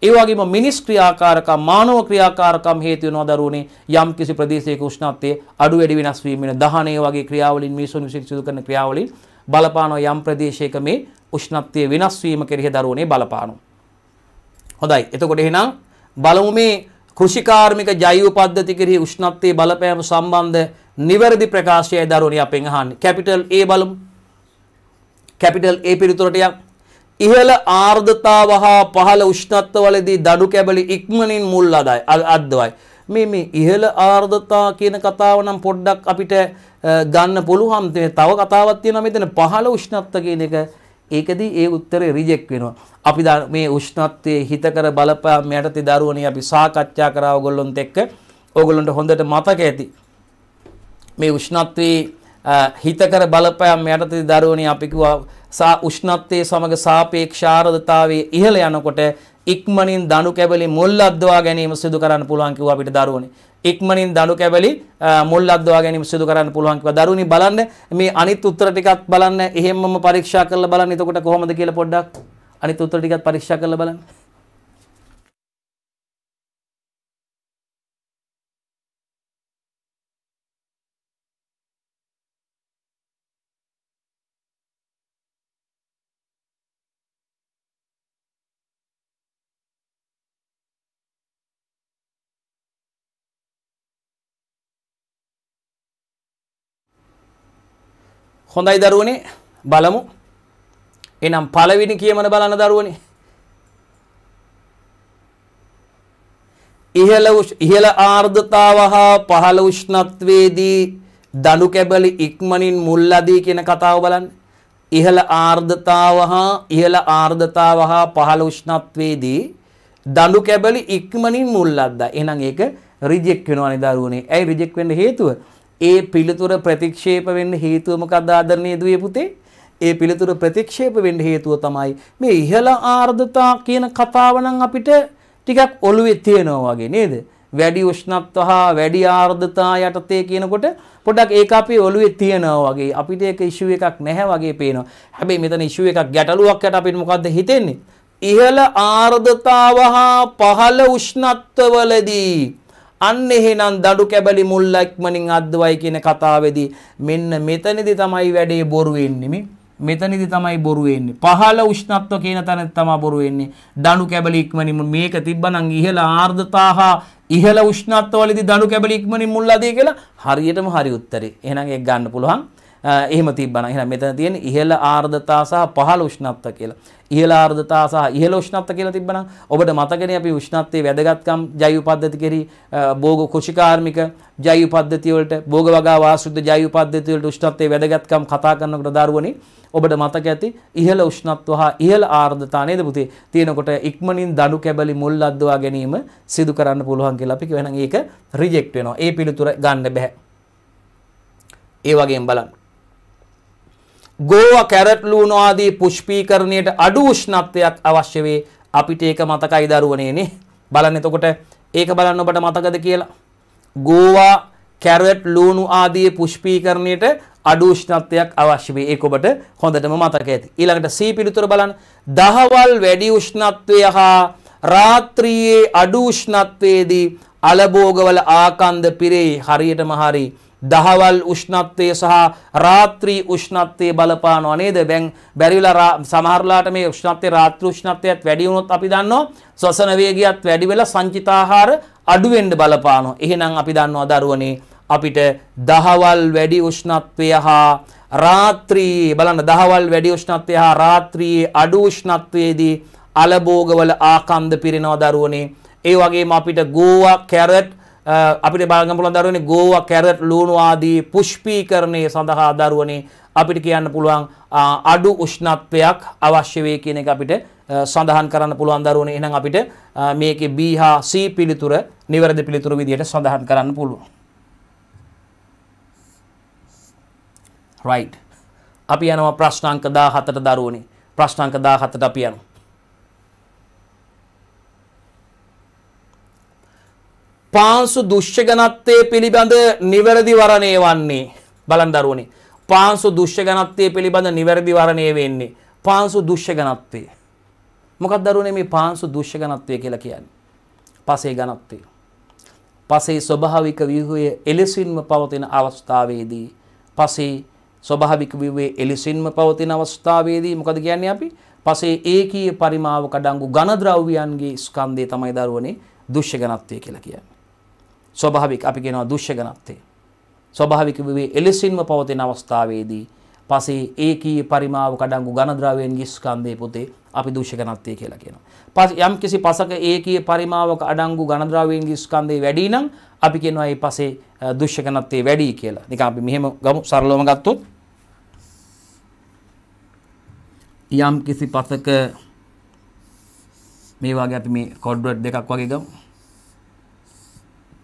ඒ වගේම මිනිස් ක්‍රියාකාරකම් මානව ක්‍රියාකාරකම් හේතු වෙනවා දරුවනේ යම් කිසි ප්‍රදේශයක උෂ්ණත්වයේ අඩු වැඩි වෙනස් වීම වෙන දහණය වගේ ක්‍රියාවලින් මිනිසුන් විසින් සිදු කරන ක්‍රියාවලින් බලපානවා යම් ප්‍රදේශයක මේ උෂ්ණත්වයේ වෙනස් වීම කෙරෙහි දරුවනේ බලපානවා. හොඳයි. එතකොට එහෙනම් බලමු මේ කෘෂිකාර්මික ජෛව පද්ධති කෙරෙහි උෂ්ණත්වයේ බලපෑම සම්බන්ධ නිවැරදි ප්‍රකාශයයි දරුවනේ අපෙන් අහන්නේ. කැපිටල් A බලමු. කැපිටල් A පිළිතුරට යමු. ඉහළ ආර්ධතාව හා පහළ උෂ්ණත්වවලදී දඩු කැබලි ඉක්මනින් මුල් අඩයි අද්දවයි. මේ මේ ඉහළ ආර්ධතා කියන කතාව නම් පොඩ්ඩක් අපිට ගන්න පුළුවන්. තව කතාවක් තියෙනවා මෙතන පහළ උෂ්ණත්ව කියන එක. ඒකදී ඒ උත්තරේ රිජෙක්ට් වෙනවා. අපි මේ උෂ්ණත්වයේ හිතකර බලපෑම් යටතේ දරුවනේ අපි සාකච්ඡා කරා ඔයගොල්ලොන්ත් එක්ක. ඔයගොල්ලන්ට හොඳට මතක ඇති. මේ උෂ්ණත්වයේ හිතකර බලපෑම් යටතේ දරුවනේ අපි කිව්වා සා උෂ්ණත්වයේ සමග සාපේක්ෂ ආර්ද්‍රතාවයේ ඉහළ යනකොට ඉක්මනින් දණු කැබලි මුල් අද්දවා ගැනීම සිදු කරන්න පුළුවන් කිව්වා අපිට දරුවනේ. ඉක්මනින් දණු කැබලි මුල් අද්දවා ගැනීම සිදු කරන්න පුළුවන් කිව්වා. දරුවනි බලන්න මේ අනිත් උත්තර ටිකත් බලන්න එහෙම්මම පරීක්ෂා කරලා බලන්න. එතකොට කොහොමද කියලා පොඩ්ඩක් අනිත් උත්තර ටිකත් පරීක්ෂා කරලා බලන්න. හොඳයි දරුවනේ බලමු. එනම් පළවෙනි කියමන බලන්න දරුවනේ. ඉහළ ඉහළ ආර්ධතාව හා පහළ උෂ්ණත්වයේදී දඬු කැබලි ඉක්මනින් මුල් අදී කියන කතාව බලන්න. ඉහළ ආර්ධතාව හා ඉහළ ආර්ධතාව හා පහළ උෂ්ණත්වයේදී දඬු කැබලි ඉක්මනින් මුල් අද්දා. එහෙනම් ඒක රිජෙක්ට් වෙනවා නේද දරුවනේ. ඇයි රිජෙක්ට් වෙන්න හේතුව? ඒ පිළිතුර ප්‍රතික්ෂේප වෙන්න හේතුව මොකක්ද ආදරණීය දුවේ පුතේ? ඒ පිළිතුර ප්‍රතික්ෂේප වෙන්න හේතුව තමයි මේ ඉහළ ආර්ද්‍රතා කියන කතාව නම් අපිට ටිකක් ඔළුවේ තියෙනවා වගේ නේද? වැඩි උෂ්ණත්ව හා වැඩි ආර්ද්‍රතා යටතේ කියනකොට පොඩක් ඒක අපේ ඔළුවේ තියෙනවා වගේ අපිට ඒක ඉෂුව එකක් නැහැ වගේ පේනවා. හැබැයි මෙතන ඉෂුව එකක් ගැටලුවක් යට අපිට මොකද්ද හිතෙන්නේ? ඉහළ ආර්ධතාව හා පහළ උෂ්ණත්වවලදී අන්න එහෙනම් දඩු කැබලි මුල්ල ඉක්මනින් අද්දවයි කියන කතාවේදී මෙන්න මෙතනදී තමයි වැඩේ බොරු වෙන්නේ මේ මෙතනදී තමයි බොරු වෙන්නේ පහළ උෂ්ණත්ව කියන තැන තමයි බොරු වෙන්නේ දඩු කැබලි ඉක්මනින් මේක තිබ්බනම් ඉහළ ආර්ද්‍රතාව ඉහළ උෂ්ණත්වවලදී දඩු කැබලි ඉක්මනින් මුල්ලාදී කියලා හරියටම හරි උත්තරේ එහෙනම් ඒක ගන්න පුළුවන් එහෙම තිබ්බන එහෙනම් මෙතන තියෙන ඉහළ ආර්ද්‍රතා සහ පහළ උෂ්ණත්ව කියලා. ඉහළ ආර්ද්‍රතා සහ ඉහළ උෂ්ණත්ව කියලා තිබ්බනම් ඔබට මතකනේ අපි උෂ්ණත්වයේ වැදගත්කම් ජෛව පද්ධති කෙරෙහි භෝග කුෂිකාර්මික ජෛව පද්ධතිය වලට භෝග වගා වාසුද්ධ ජෛව පද්ධතිය වලට උෂ්ණත්වයේ වැදගත්කම් කතා කරනකොට දරුවනේ ඔබට මතක ඇති ඉහළ උෂ්ණත්ව හා ඉහළ ආර්ද්‍රතා නේද පුතේ තියෙනකොට ඉක්මනින් දඩු කැබලි මුල් අද්දවා ගැනීම සිදු කරන්න පුළුවන් කියලා අපි කියවෙනම් ඒක රිජෙක්ට් වෙනවා. ඒ පිළිතුර ගන්න බෑ. ඒ වගේම බලන්න ගෝව කැරට්ලූන ආදී පුෂ්පීකරණයට අඩු උෂ්ණත්වයක් අවශ්‍ය වේ. අපිට ඒක මතකයි දරුවනේනේ. බලන්න එතකොට ඒක බලන්න ඔබට මතකද කියලා. ගෝවා කැරට් ලූණු ආදී පුෂ්පීකරණයට අඩු උෂ්ණත්වයක් අවශ්‍ය වේ. ඒක ඔබට හොඳටම මතක ඇති. ඊළඟට C පිළිතුර බලන්න. දහවල් වැඩි උෂ්ණත්වය හා රාත්‍රියේ අඩු උෂ්ණත්වයේදී අලභෝගවල ආකන්ද පිරේ හරියටම හරියි දහවල් උෂ්ණත්වය සහ රාත්‍රී උෂ්ණත්වය බලපානවා නේද? දැන් බැරිවිලා සමහරලාට මේ උෂ්ණත්වය රාත්‍රී උෂ්ණත්වයත් වැඩි වුණොත් අපි දන්නවා ශ්වසන වේගයත් වැඩි වෙලා සංචිතාහාර අඩු වෙන්න බලපානවා. එහෙනම් අපි දන්නවා දරුවනේ අපිට දහවල් වැඩි උෂ්ණත්වය හා රාත්‍රී බලන්න දහවල් වැඩි උෂ්ණත්වය හා රාත්‍රියේ අඩු උෂ්ණත්වයේදී අලභෝගවල ආකන්ද පිරෙනවා දරුවනේ. ඒ වගේම අපිට ගෝවා කැරට් අපිට බලගන්න පුළුවන් දරුවනේ ගෝවා කැරට් ලූණු ආදී පුෂ්පීකරණය සඳහා දරුවනේ අපිට කියන්න පුළුවන් අඩු උෂ්ණත්වයක් අවශ්‍ය වේ කියන එක අපිට සඳහන් කරන්න පුළුවන් දරුවනේ එහෙනම් අපිට මේකේ B හා C පිළිතුර නිවැරදි පිළිතුර විදිහට සඳහන් කරන්න පුළුවන්. right අපි යනවා ප්‍රශ්න අංක 17ට දරුවනේ ප්‍රශ්න අංක 17ට අපි යනවා පාංශු දුෂ්‍යගණත්වය පිළිබඳ නිවැරදි වරණය වන්නේ බලන් දරුවනේ පාංශු දුෂ්‍යගණත්වය පිළිබඳ නිවැරදි වරණය වෙන්නේ පාංශු දුෂ්‍යගණත්වය මොකක්ද දරුවනේ මේ පාංශු දුෂ්‍යගණත්වය කියලා කියන්නේ පසේ ගණත්වය පසේ ස්වභාවික ව්‍යුහය එලෙසින්ම පවතින අවස්ථාවේදී පසේ ස්වභාවික ව්‍යුහයේ එලෙසින්ම පවතින අවස්ථාවේදී මොකද කියන්නේ අපි පසේ ඒකීය පරිමාව කඩංගු ඝන ද්‍රව්‍යයන්ගේ ස්කන්ධය තමයි දරුවනේ දුෂ්‍ය ගණත්වය කියලා කියන්නේ ස්වභාවික අපි කියනවා දුෂ්‍ය ඝනත්වය. ස්වභාවික වූ එලෙසින්ම පවතින අවස්ථාවේදී පසේ ඒකී පරිමාව කඩංගු ඝනද්‍රව්‍යයන්ගේ ස්කන්ධයේ පුතේ අපි දුෂ්‍ය ඝනත්වය කියලා කියනවා. පස යම්කිසි පසක ඒකී පරිමාවක අඩංගු ඝනද්‍රව්‍යයන්ගේ ස්කන්ධේ වැඩි නම් අපි කියනවා ඒ පසේ දුෂ්‍ය ඝනත්වය වැඩි කියලා. නිකන් අපි මෙහෙම ගමු සරලවම ගත්තොත් යම්කිසි පසක මේ වගේ අපි මේ කොඩ්වර්ඩ් දෙකක් වගේ ගමු.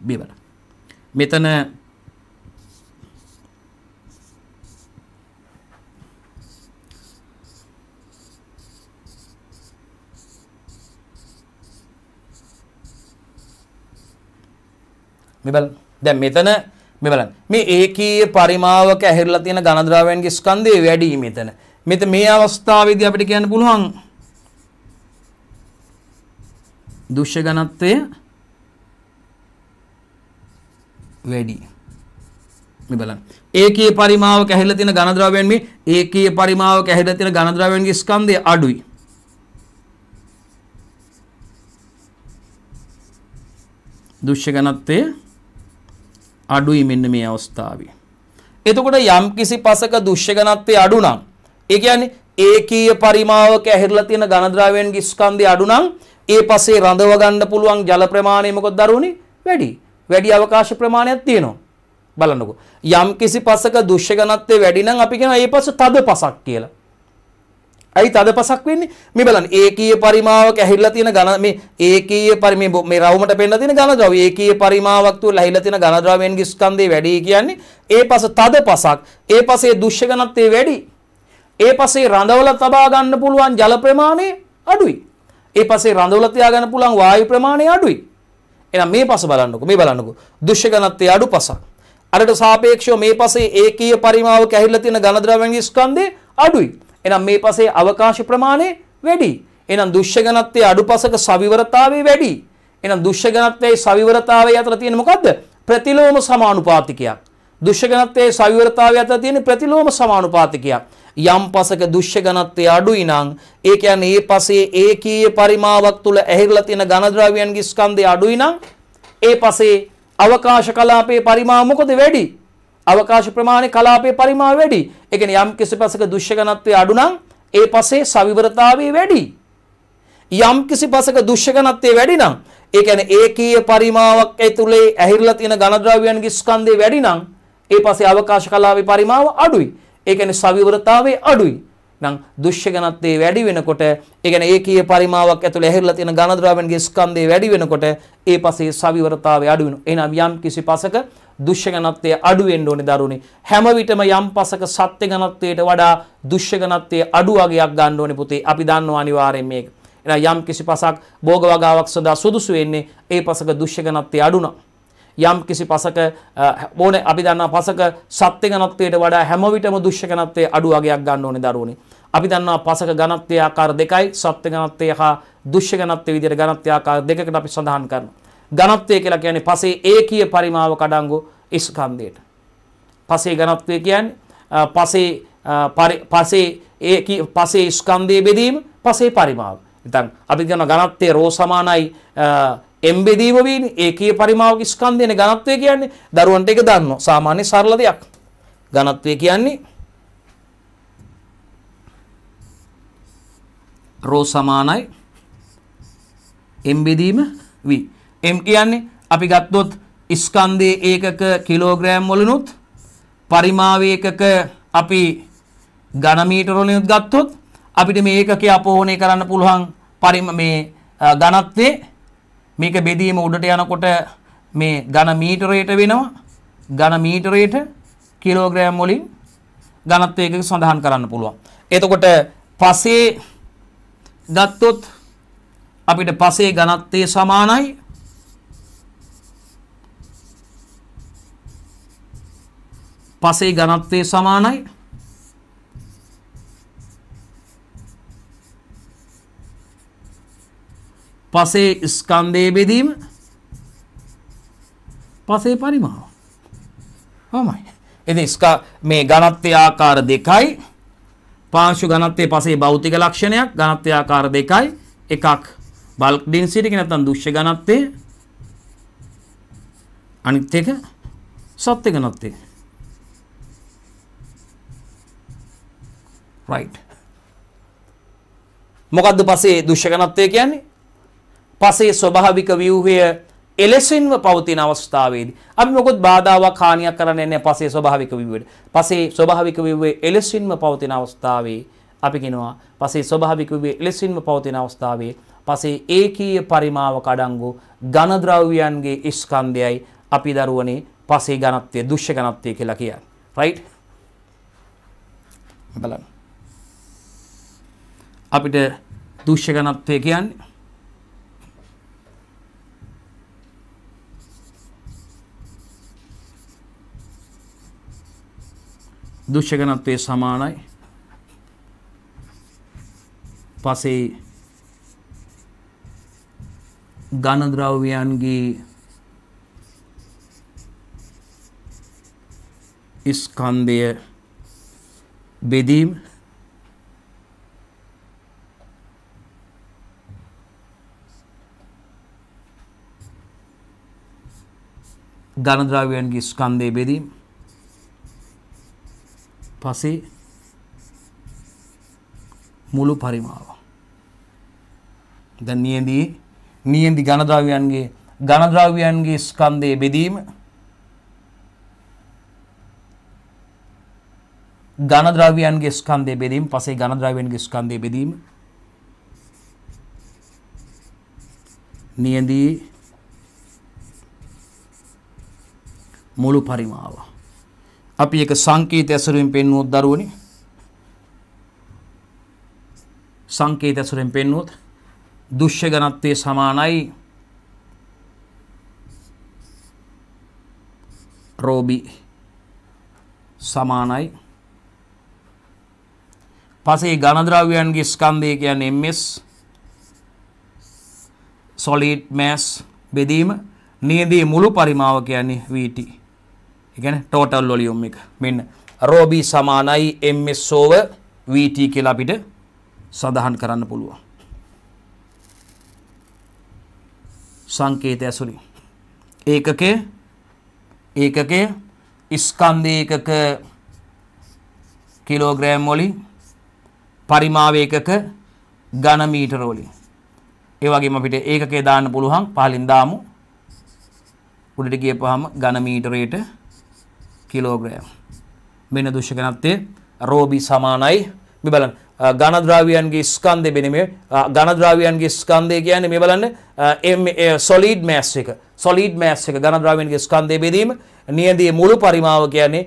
බිවල. මෙතන මෙබල දැන් මෙතන මෙබලන් මේ ඒකීය පරිමාවක ඇහිරලා තියෙන ඝනද්‍රව්‍යයන්ගේ ස්කන්ධය වැඩි මෙතන. මෙත මේ අවස්ථාවේදී අපිට කියන්න පුළුවන් දුෂ්‍ය ඝනත්වය වැඩි. මේ බලන්න. ඒකීය පරිමාවක ඇහිලා තියෙන ඝනද්‍රව්‍යයන් මේ ඒකීය පරිමාවක ඇහිලා තියෙන ඝනද්‍රව්‍යයන්ගේ ස්කන්ධය අඩුයි. දුෂ්‍ය ඝනත්වය අඩුයි මෙන්න මේ අවස්ථාවේ. එතකොට යම් කිසි පසක දුෂ්‍ය ඝනත්වය අඩු නම් ඒ කියන්නේ ඒකීය පරිමාවක ඇහිලා තියෙන ඝනද්‍රව්‍යයන්ගේ ස්කන්ධය අඩු නම් ඒ පස්සේ රඳව ගන්න පුළුවන් ජල ප්‍රමාණය මොකද දරුවනේ වැඩි. වැඩි අවකාශ ප්‍රමාණයක් තියෙනවා. බලන්නකෝ. යම් කිසි පසක දුෂ්‍ය ඝනත්වය වැඩි නම් අපි කියනවා ඒ පස තද පසක් කියලා. ඇයි තද පසක් වෙන්නේ? මේ බලන්න ඒකීය පරිමාවක ඇහිලා තියෙන ඝන මේ ඒකීය පරිමේ මේ රවුමට පෙන්නලා තියෙන ඝන ද්‍රව්‍ය ඒකීය පරිමාවක් තුල ඇහිලා තියෙන ඝන ද්‍රව්‍යයන්ගේ ස්කන්ධය වැඩි කියන්නේ ඒ පස තද පසක්. ඒ පසේ දුෂ්‍ය ඝනත්වය වැඩි. ඒ පසේ රඳවලා තබා ගන්න පුළුවන් ජල ප්‍රමාණය අඩුයි. ඒ පසේ රඳවලා තියාගන්න පුළුවන් වායු ප්‍රමාණය අඩුයි. එහෙනම් මේ පස බලන්නකෝ මේ බලන්නකෝ දුෂ්‍ය ඝනත්වයේ අඩු පසක් අරට සාපේක්ෂව මේ පසේ ඒකීය පරිමාවක ඇහිලා තියෙන ඝන ද්‍රව්‍යන්ගේ ස්කන්ධය අඩුයි එහෙනම් මේ පසේ අවකාශ ප්‍රමාණය වැඩි එහෙනම් දුෂ්‍ය ඝනත්වයේ අඩු පසක සවිවරතාවය වැඩි එහෙනම් දුෂ්‍ය ඝනත්වයේ සවිවරතාවය අතර තියෙන මොකද්ද ප්‍රතිලෝම සමානුපාතිකයක් දුෂ්‍ය ඝනත්වයේ සවිවරතාවය අතර තියෙන ප්‍රතිලෝම සමානුපාතිකයක් යම් පසක දුෂ්‍ය ඝනත්වය අඩුයි නම් ඒ කියන්නේ ඒ පසේ ඒකීය පරිමාවක් තුල ඇහිරලා තියෙන ඝනද්‍රව්‍යයන්ගේ ස්කන්ධය අඩුයි නම් ඒ පසේ අවකාශ කලාපයේ පරිමාව මොකද වැඩි? අවකාශ ප්‍රමාණය කලාපයේ පරිමාව වැඩි. ඒ කියන්නේ යම් කිසි පසක දුෂ්‍ය ඝනත්වය අඩු නම් ඒ පසේ සවිවරතාවය වැඩි. යම් කිසි පසක දුෂ්‍ය ඝනත්වය වැඩි නම් ඒ කියන්නේ ඒකීය පරිමාවක් ඇතුලේ ඇහිරලා තියෙන ඝනද්‍රව්‍යයන්ගේ ස්කන්ධය වැඩි නම් ඒ පස්සේ අවකාශ කලාවේ පරිමාව අඩුයි. ඒ කියන්නේ සවිවරතාවයේ අඩුයි. නම් දුෂ්‍ය ඝනත්වයේ වැඩි වෙනකොට ඒ කියන්නේ ඒකීය පරිමාවක් ඇතුළේ ඇහිරලා තියෙන ඝන ද්‍රව්‍යන්ගේ ස්කන්ධය වැඩි වෙනකොට ඒ පසේ සවිවරතාවය අඩු වෙනවා. එහෙනම් යම් කිසි පසක දුෂ්‍ය ඝනත්වය අඩු වෙන්න ඕනේ දරුණේ. හැම විටම යම් පසක සත්‍ය ඝනත්වයට වඩා දුෂ්‍ය ඝනත්වයේ අඩු වගයක් ගන්න ඕනේ පුතේ. අපි දන්නවා අනිවාර්යෙන් මේක. එහෙනම් යම් කිසි පසක් භෝග වගාවක් සඳහා සුදුසු වෙන්නේ ඒ පසක දුෂ්‍ය ඝනත්වය අඩු නම්. යම් කිසි පසක ඕන අපි දන්න පසක සත්‍ය ගණත්වයට වඩා හැමවිටම දුෂ්‍ය ගණත්වය අඩු අගයක් ගන්න ඕනේ දරුවනේ. අපි දන්නවා පසක ගණත්වය ආකාර දෙකයි සත්‍ය ගණත්වය හා දුෂ්‍ය ගණත්වය විදිහට ගණත්වය ආකාර දෙකකට අපි සඳහන් කරනවා. ගණත්වය කියලා කියන්නේ පසේ ඒකීය පරිමාව කඩංගු ස්කන්ධයට. පසේ ගණත්වය කියන්නේ පසේ පසේ ඒ පසේ ස්කන්ධයේ බෙදීම පසේ පරිමාව. ඉතින් අපි කියන ගණත්වය රෝ සමානයි එම්බෙදීම වීනේ ඒකීය පරිමාවක ස්කන්ධයනේ ඝනත්වය කියන්නේ දරුවන්ට ඒක දන්නවා සාමාන්‍ය සරල දෙයක් ඝනත්වය කියන්නේ රෝ සමානයි එම්බෙදීම v m කියන්නේ අපි ගත්තොත් ස්කන්ධයේ ඒකක කිලෝග්‍රෑම් වලිනුත් පරිමාවේකක අපි ඝන මීටර වලිනුත් ගත්තොත් අපිට මේ ඒකකය අපෝහණය කරන්න පුළුවන් පරිම මේ ඝනත්වයේ මේක බෙදීම උඩට යනකොට මේ ඝන මීටරයට වෙනවා ඝන මීටරයට කිලෝග්‍රෑම් වලින් ඝනත්වයක සඳහන් කරන්න පුළුවන්. එතකොට පසේ ගත්තොත් අපිට පසේ ඝනත්වයේ සමානයි පසේ ඝනත්වයේ සමානයි පසේ ස්කන්දේ බෙදීම පසේ පරිමාව හමයි එති ස්කා මේ ගණත්්‍ය ආකාර දෙකයි පාංශු ගණත්තේ පසේ භෞතික ලක්ෂණයක් ගණත්්‍ය ආකාර දෙකයි එකක් බල්ක් ඩින්සිටි නැතන් දුෂ්‍ය ගණත්තේ අනිත් එක සත්‍ය ගණත්තේ රයිට් මොකක්ද පසේ දුෂ්‍ය ගණත්තය කියන්නේ පසේ ස්වභාවික ව්‍යුහය එලෙසින්ව පවතින අවස්ථාවේදී අපි මොකොත් බාධාවක් හානියක් කරන්නේ නැහැ පසේ ස්වභාවික ව්‍යුහයට. පසේ ස්වභාවික ව්‍යුහයේ එලෙසින්ම පවතින අවස්ථාවේ අපි කියනවා පසේ ස්වභාවික ව්‍යුහයේ එලෙසින්ම පවතින අවස්ථාවේ පසේ ඒකීය පරිමාවක අඩංගු ඝන ද්‍රව්‍යයන්ගේ ස්කන්ධයයි අපි දරුවනේ පසේ ඝනත්වය දුෂ්‍ය ඝනත්වය කියලා කියන්නේ. රයිට්? බලන්න. අපිට දුෂ්‍ය ඝනත්වය කියන්නේ දුෂ්‍ය ඝනත්වයේ සමානයි. පසේ ඝන ද්‍රව්‍යයන්ගේ ස්කන්ධය බෙදීම ඝන ද්‍රව්‍යයන්ගේ ස්කන්ධය බෙදීම පස්සේ මුළු පරිමාව. දැන් නියදී නියදි ගණද්‍රව්‍යයන්ගේ ගණද්‍රව්‍යයන්ගේ ස්කන්දය බෙදීම ගණද්‍රව්‍යයන්ගේ ස්කන්දය බෙදීම පසේ ගණද්‍රවයන්ගේ ස්කන්දය බෙදීම නියදී මුළු පරිමාවා අපි එක සංකේත ඇසුරෙන් පෙන්වුවොත් දරුවනේ සංකේත ඇසුරෙන් පෙන්වුවොත් දුෂ්‍ය ඝනත්වයේ සමානයි රෝබි සමානයි පසේ ඝනද්‍රව්‍යයන්ගේ ස්කන්ධය කියන්නේ MS solid mass බෙදීම නියදී මුළු පරිමාව කියන්නේ VT එකන ටෝටල් වොලියුම් එක මෙන්න රෝබී සමානයි එම්ෝව වීට කියලා අපිට සඳහන් කරන්න පුළුවන් සංකේත ඇසුරින් ඒකකේ ඒකකේ ඉස්කන්දේකක කිලෝග්‍රෑම් වොලි පරිමාවේකක ගණමීටරෝලි ඒවගේම අපිට ඒකේ දාන්න පුළුවන් පහලින් දාමු උඩට ගිය පහම ගණමීටරයට කිලෝග්‍රෑම්. මෙන්න දුෂකනත්වය රෝබි සමානයි මෙ බලන් ගණද්‍රාවියන්ගේ ස්කන්දය බෙනීමේ ගණද්‍රාවියන්ගේ ස්කන්දය කියන්නේ මේ බලන්න සොලීඩ් මෑස් එක සොලීඩ් මෑස් එක ගණද්‍රාවියන්ගේ ස්කන්දය බෙදීම නියදී මුළු පරිමාව කියන්නේ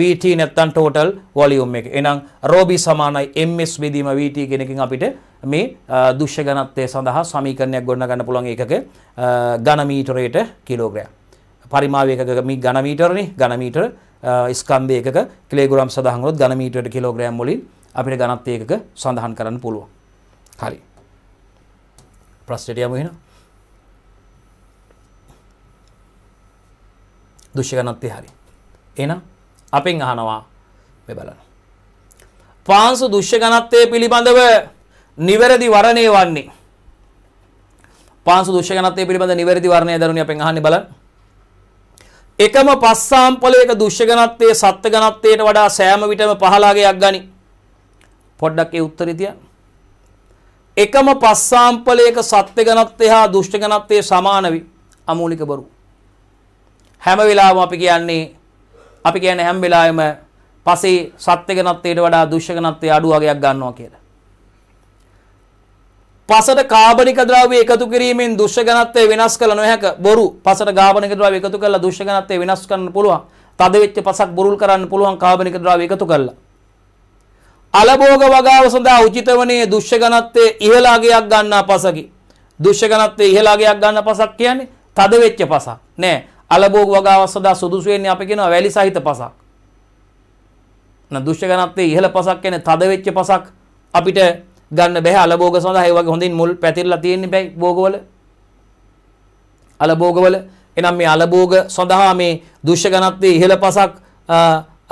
වීට නැත්තන් ටෝටල් වොලියුම් එක එනම් රෝබි සමානයි එම්ස් බෙදීම වීට කෙනකින් අපිට මේ දුෂ්‍ය ගණත්වය සඳහා සමීකරණයක් ගොඩ ගන්න පුළුවන් එකක ගණමීටරයට කිලෝග්‍රෑ පරිමාවයක මේ ගණමීටරණේ ගණමීටර ස්කම්භ ඒකක කිලෝග්‍රෑම් සඳහන් වුණොත් ඝන මීටරයට කිලෝග්‍රෑම් වලින් අපිට ඝනත්වය ඒකක සඳහන් කරන්න පුළුවන්. හරි. ප්‍රශ්නෙට යමු එහෙනම්. දෘශ්‍ය ඝනත්වය හරි. එහෙනම් අපෙන් අහනවා මේ බලන්න. පාංශු දෘශ්‍ය ඝනත්වය පිළිබඳව නිවැරදි වර්ණය වන්නේ පාංශු දෘශ්‍ය ඝනත්වය පිළිබඳ නිවැරදි වර්ණය දරුණිය අපෙන් අහන්නේ බලන්න. එකම පස්සාම්පලයක දුෂ්‍ය ගණත්වයේ සත්ත්ව ගණත්වයට වඩා සෑම විටම පහලාගයක් ගනි. පොඩ්ඩක් ඒ උත්තරේ තියන්න. එකම පස්සාම්පලයක සත්ත්ව ගණත්වය හා දුෂ්‍ය ගණත්වයේ සමාන වී අමූලික බරු. හැම වෙලාවෙම අපි කියන්නේ අපි කියන්නේ හැම වෙලාවෙම පසේ සත්ත්ව ගණත්වයට වඩා දුෂ්‍ය ගණත්වයේ අඩු වගයක් ගන්නවා කියලා. පසට කාබනික ද්‍රව්‍ය එකතු කිරීමෙන් දුෂ්‍ය ඝනත්වය වෙනස් කළ නොහැක. බොරු පසට කාබනික ද්‍රව්‍ය එකතු කරලා දුෂ්‍ය ඝනත්වය වෙනස් කරන්න පුළුවන්. තද වෙච්ච පසක් බොරුල් කරන්න පුළුවන් කාබනික ද්‍රව්‍ය එකතු කරලා. අලභෝග වගාව සඳහා උචිත වනේ දුෂ්‍ය ඝනත්වයේ ඉහළ අගයක් ගන්නා පසකි. දුෂ්‍ය ඝනත්වයේ ඉහළ අගයක් ගන්න පසක් කියන්නේ තද වෙච්ච පසක්. නෑ. අලභෝග වගාව සඳහා සුදුසු වෙන්නේ අපි කියනවා වැලි සහිත පසක්. න දුෂ්‍ය ඝනත්වයේ ඉහළ පසක් කියන්නේ තද වෙච්ච පසක් අපිට ගන්න බැහැ අලබෝග සඳහා ඒ වගේ හොඳින් මුල් පැතිරලා තියෙන බැයි භෝගවල අලබෝගවල එනම් මේ අලබෝග සඳහා මේ දුෂ්‍ය ඝනත්වයේ ඉහළ පසක්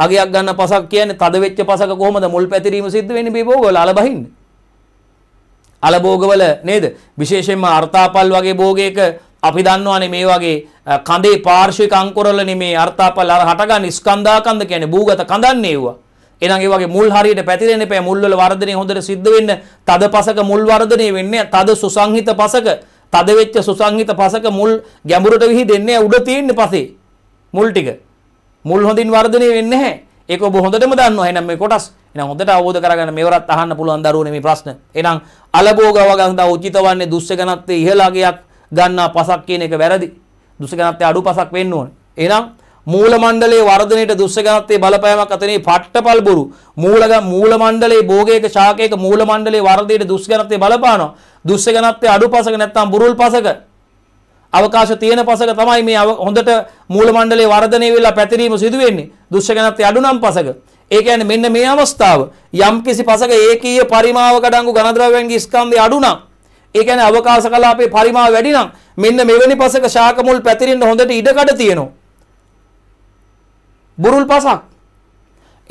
අගයක් ගන්න පසක් කියන්නේ තද වෙච්ච පසක කොහොමද මුල් පැතිරීම සිද්ධ වෙන්නේ මේ භෝගවල අලබහින්න අලබෝගවල නේද විශේෂයෙන්ම අර්ථාපල් වගේ භෝගයක අපි දන්නවානේ මේ වගේ කඳේ පාර්ශ්වික අංකුරවලනේ මේ අර්ථාපල් අර හටගන්න ස්කන්ධාකන්ද කියන්නේ භූගත කඳන්නේ ඒවා එහෙනම් ඒ වගේ මුල් හරියට පැතිරෙන්න එපා. මුල් වල වර්ධනය හොඳට සිද්ධ වෙන්න තද පසක මුල් වර්ධනය වෙන්නේ තද සුසංහිත පසක තද වෙච්ච සුසංහිත පසක මුල් ගැඹුරට විහිදෙන්නේ උඩ තියෙන්න පසේ මුල් ටික. මුල් හොඳින් වර්ධනය වෙන්නේ නැහැ. ඒක ඔබ හොඳටම දන්නවා. එහෙනම් මේ කොටස් එහෙනම් හොඳට අවබෝධ කරගන්න මේවරත් අහන්න පුළුවන් දරුවනේ මේ ප්‍රශ්න. එහෙනම් අලබෝගව ගන්දා උචිතවන්නේ දුස්සගනත්තේ ඉහළගයක් ගන්නා පසක් කියන එක වැරදි. දුස්සගනත්තේ අඩු පසක් වෙන්න ඕනේ. එහෙනම් මූල මණ්ඩලයේ වර්ධනයට දුස්සගණත්වයේ බලපෑමක් අතනේ පට්ටපල් බොරු මූලග මූල මණ්ඩලයේ භෝගයක ශාකයක මූල මණ්ඩලයේ වර්ධනයට දුස්සගණත්වයේ බලපානවා දුස්සගණත්වයේ අඩු පසක නැත්නම් බුරුල් පසක අවකාශ තියෙන පසක තමයි මේ හොඳට මූල මණ්ඩලයේ වර්ධනය වෙලා පැතිරීම සිදු වෙන්නේ දුස්සගණත්වයේ අඩු නම් පසක ඒ කියන්නේ මෙන්න මේ අවස්ථාව යම්කිසි පසක ඒකීය පරිමාවක ඩඟු ඝනද්‍රව්‍යයන්ගේ ස්කන්ධය අඩු නම් ඒ කියන්නේ අවකාශ කලාපේ පරිමාව වැඩි නම් මෙන්න මෙවැනි පසක ශාක මුල් පැතිරෙන්න හොඳට ඉඩකඩ තියෙනවා බුරුල් පසක්.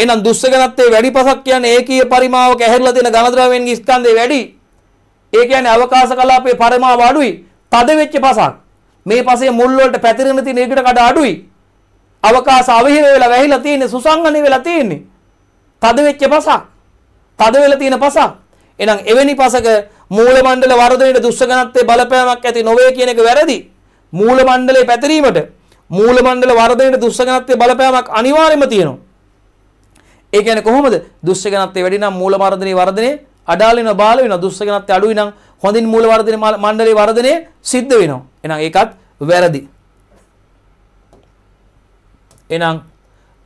එහෙනම් දුස්සගනත්තේ වැඩි පසක් කියන්නේ ඒකීය පරිමාවක ඇහැරිලා තියෙන ඝනද්‍රව්‍යයන්ගේ ස්කන්ධය වැඩි. ඒ කියන්නේ අවකාශ කලාපයේ පරිමාව අඩුයි. තද වෙච්ච පසක්. මේ පසේ මුල් වලට පැතිරෙන තියෙන එකට කඩ අඩුයි. අවකාශ අවහිර වෙලා වැහිලා තියෙන්නේ සුසංගනේ වෙලා තියෙන්නේ. තද වෙච්ච පසක්. තද වෙලා තියෙන පසක්. එහෙනම් එවැනි පසක මූල මණ්ඩල වර්ධනයේ දුස්සගනත්තේ බලපෑමක් ඇති නොවේ කියන එක වැරදි. මූල මණ්ඩලයේ පැතිරීමට මූල මණ්ඩල වර්ධනයේ දුස්සගණත්වයේ බලපෑමක් අනිවාර්යයෙන්ම තියෙනවා. ඒ කියන්නේ කොහොමද? දුස්සගණත්වය වැඩි නම් මූල වර්ධනයේ වර්ධනය අඩාල වෙනවා බාල වෙනවා දුස්සගණත්වය අඩුයි නම් හොඳින් මූල වර්ධන මණ්ඩලයේ වර්ධනය සිද්ධ වෙනවා. එහෙනම් ඒකත් වැරදි. එහෙනම්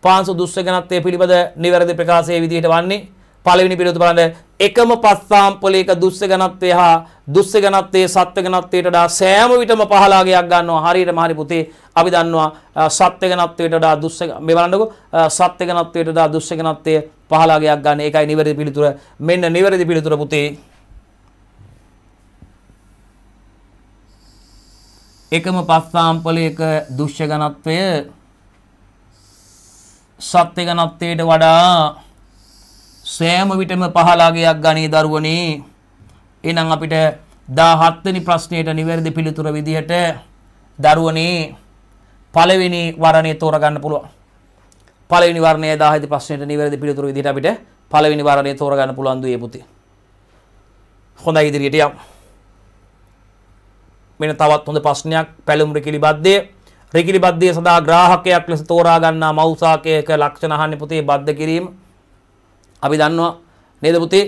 පාංශු දුස්සගණත්වය පිළිබඳ නිවැරදි ප්‍රකාශයේ විදිහට වන්නේ පළවෙනි පිළිවෙත බලන්න එකම පස්සාම්පලයක දුස්ස ගණත්වය හා දුස්ස ගණත්වයේ සත්ව ගණත්වයට වඩා සෑම විටම පහලාගයක් ගන්නවා හරියටම හරි පුතේ අපි දන්නවා සත්ව ගණත්වයට වඩා දුස්ස මේ බලන්නකෝ සත්ව ගණත්වයට වඩා දුස්ස ගණත්වය පහලාගයක් ගන්න ඒකයි නිවැරදි පිළිතුර මෙන්න නිවැරදි පිළිතුර පුතේ එකම පස්සාම්පලයක දුෂ්‍ය ගණත්වය සත්‍ය ගණත්වයට වඩා සෑම විටම පහලාගයක් ගණේ දරුවනේ. එහෙනම් අපිට 17 වෙනි ප්‍රශ්නයට නිවැරදි පිළිතුර විදිහට දරුවනේ පළවෙනි වරණේ තෝරගන්න පුළුවන්. පළවෙනි වරණේ 10 වෙනි ප්‍රශ්නයට නිවැරදි පිළිතුර විදිහට අපිට පළවෙනි වරණේ තෝරගන්න පුළුවන් දුවේ පුතේ. හොඳයි ඉදිරියට යමු. මෙන්න තවත් හොඳ ප්‍රශ්නයක් පැලුම් රිකිලිබද්දේ රිකිලිබද්දේ සඳහා ග්‍රාහකයක් ලෙස තෝරා ගන්නා මෞසාකයක ලක්ෂණ අහන්නේ පුතේ බද්ධ කිරීම අපි දන්නවා නේද පුතේ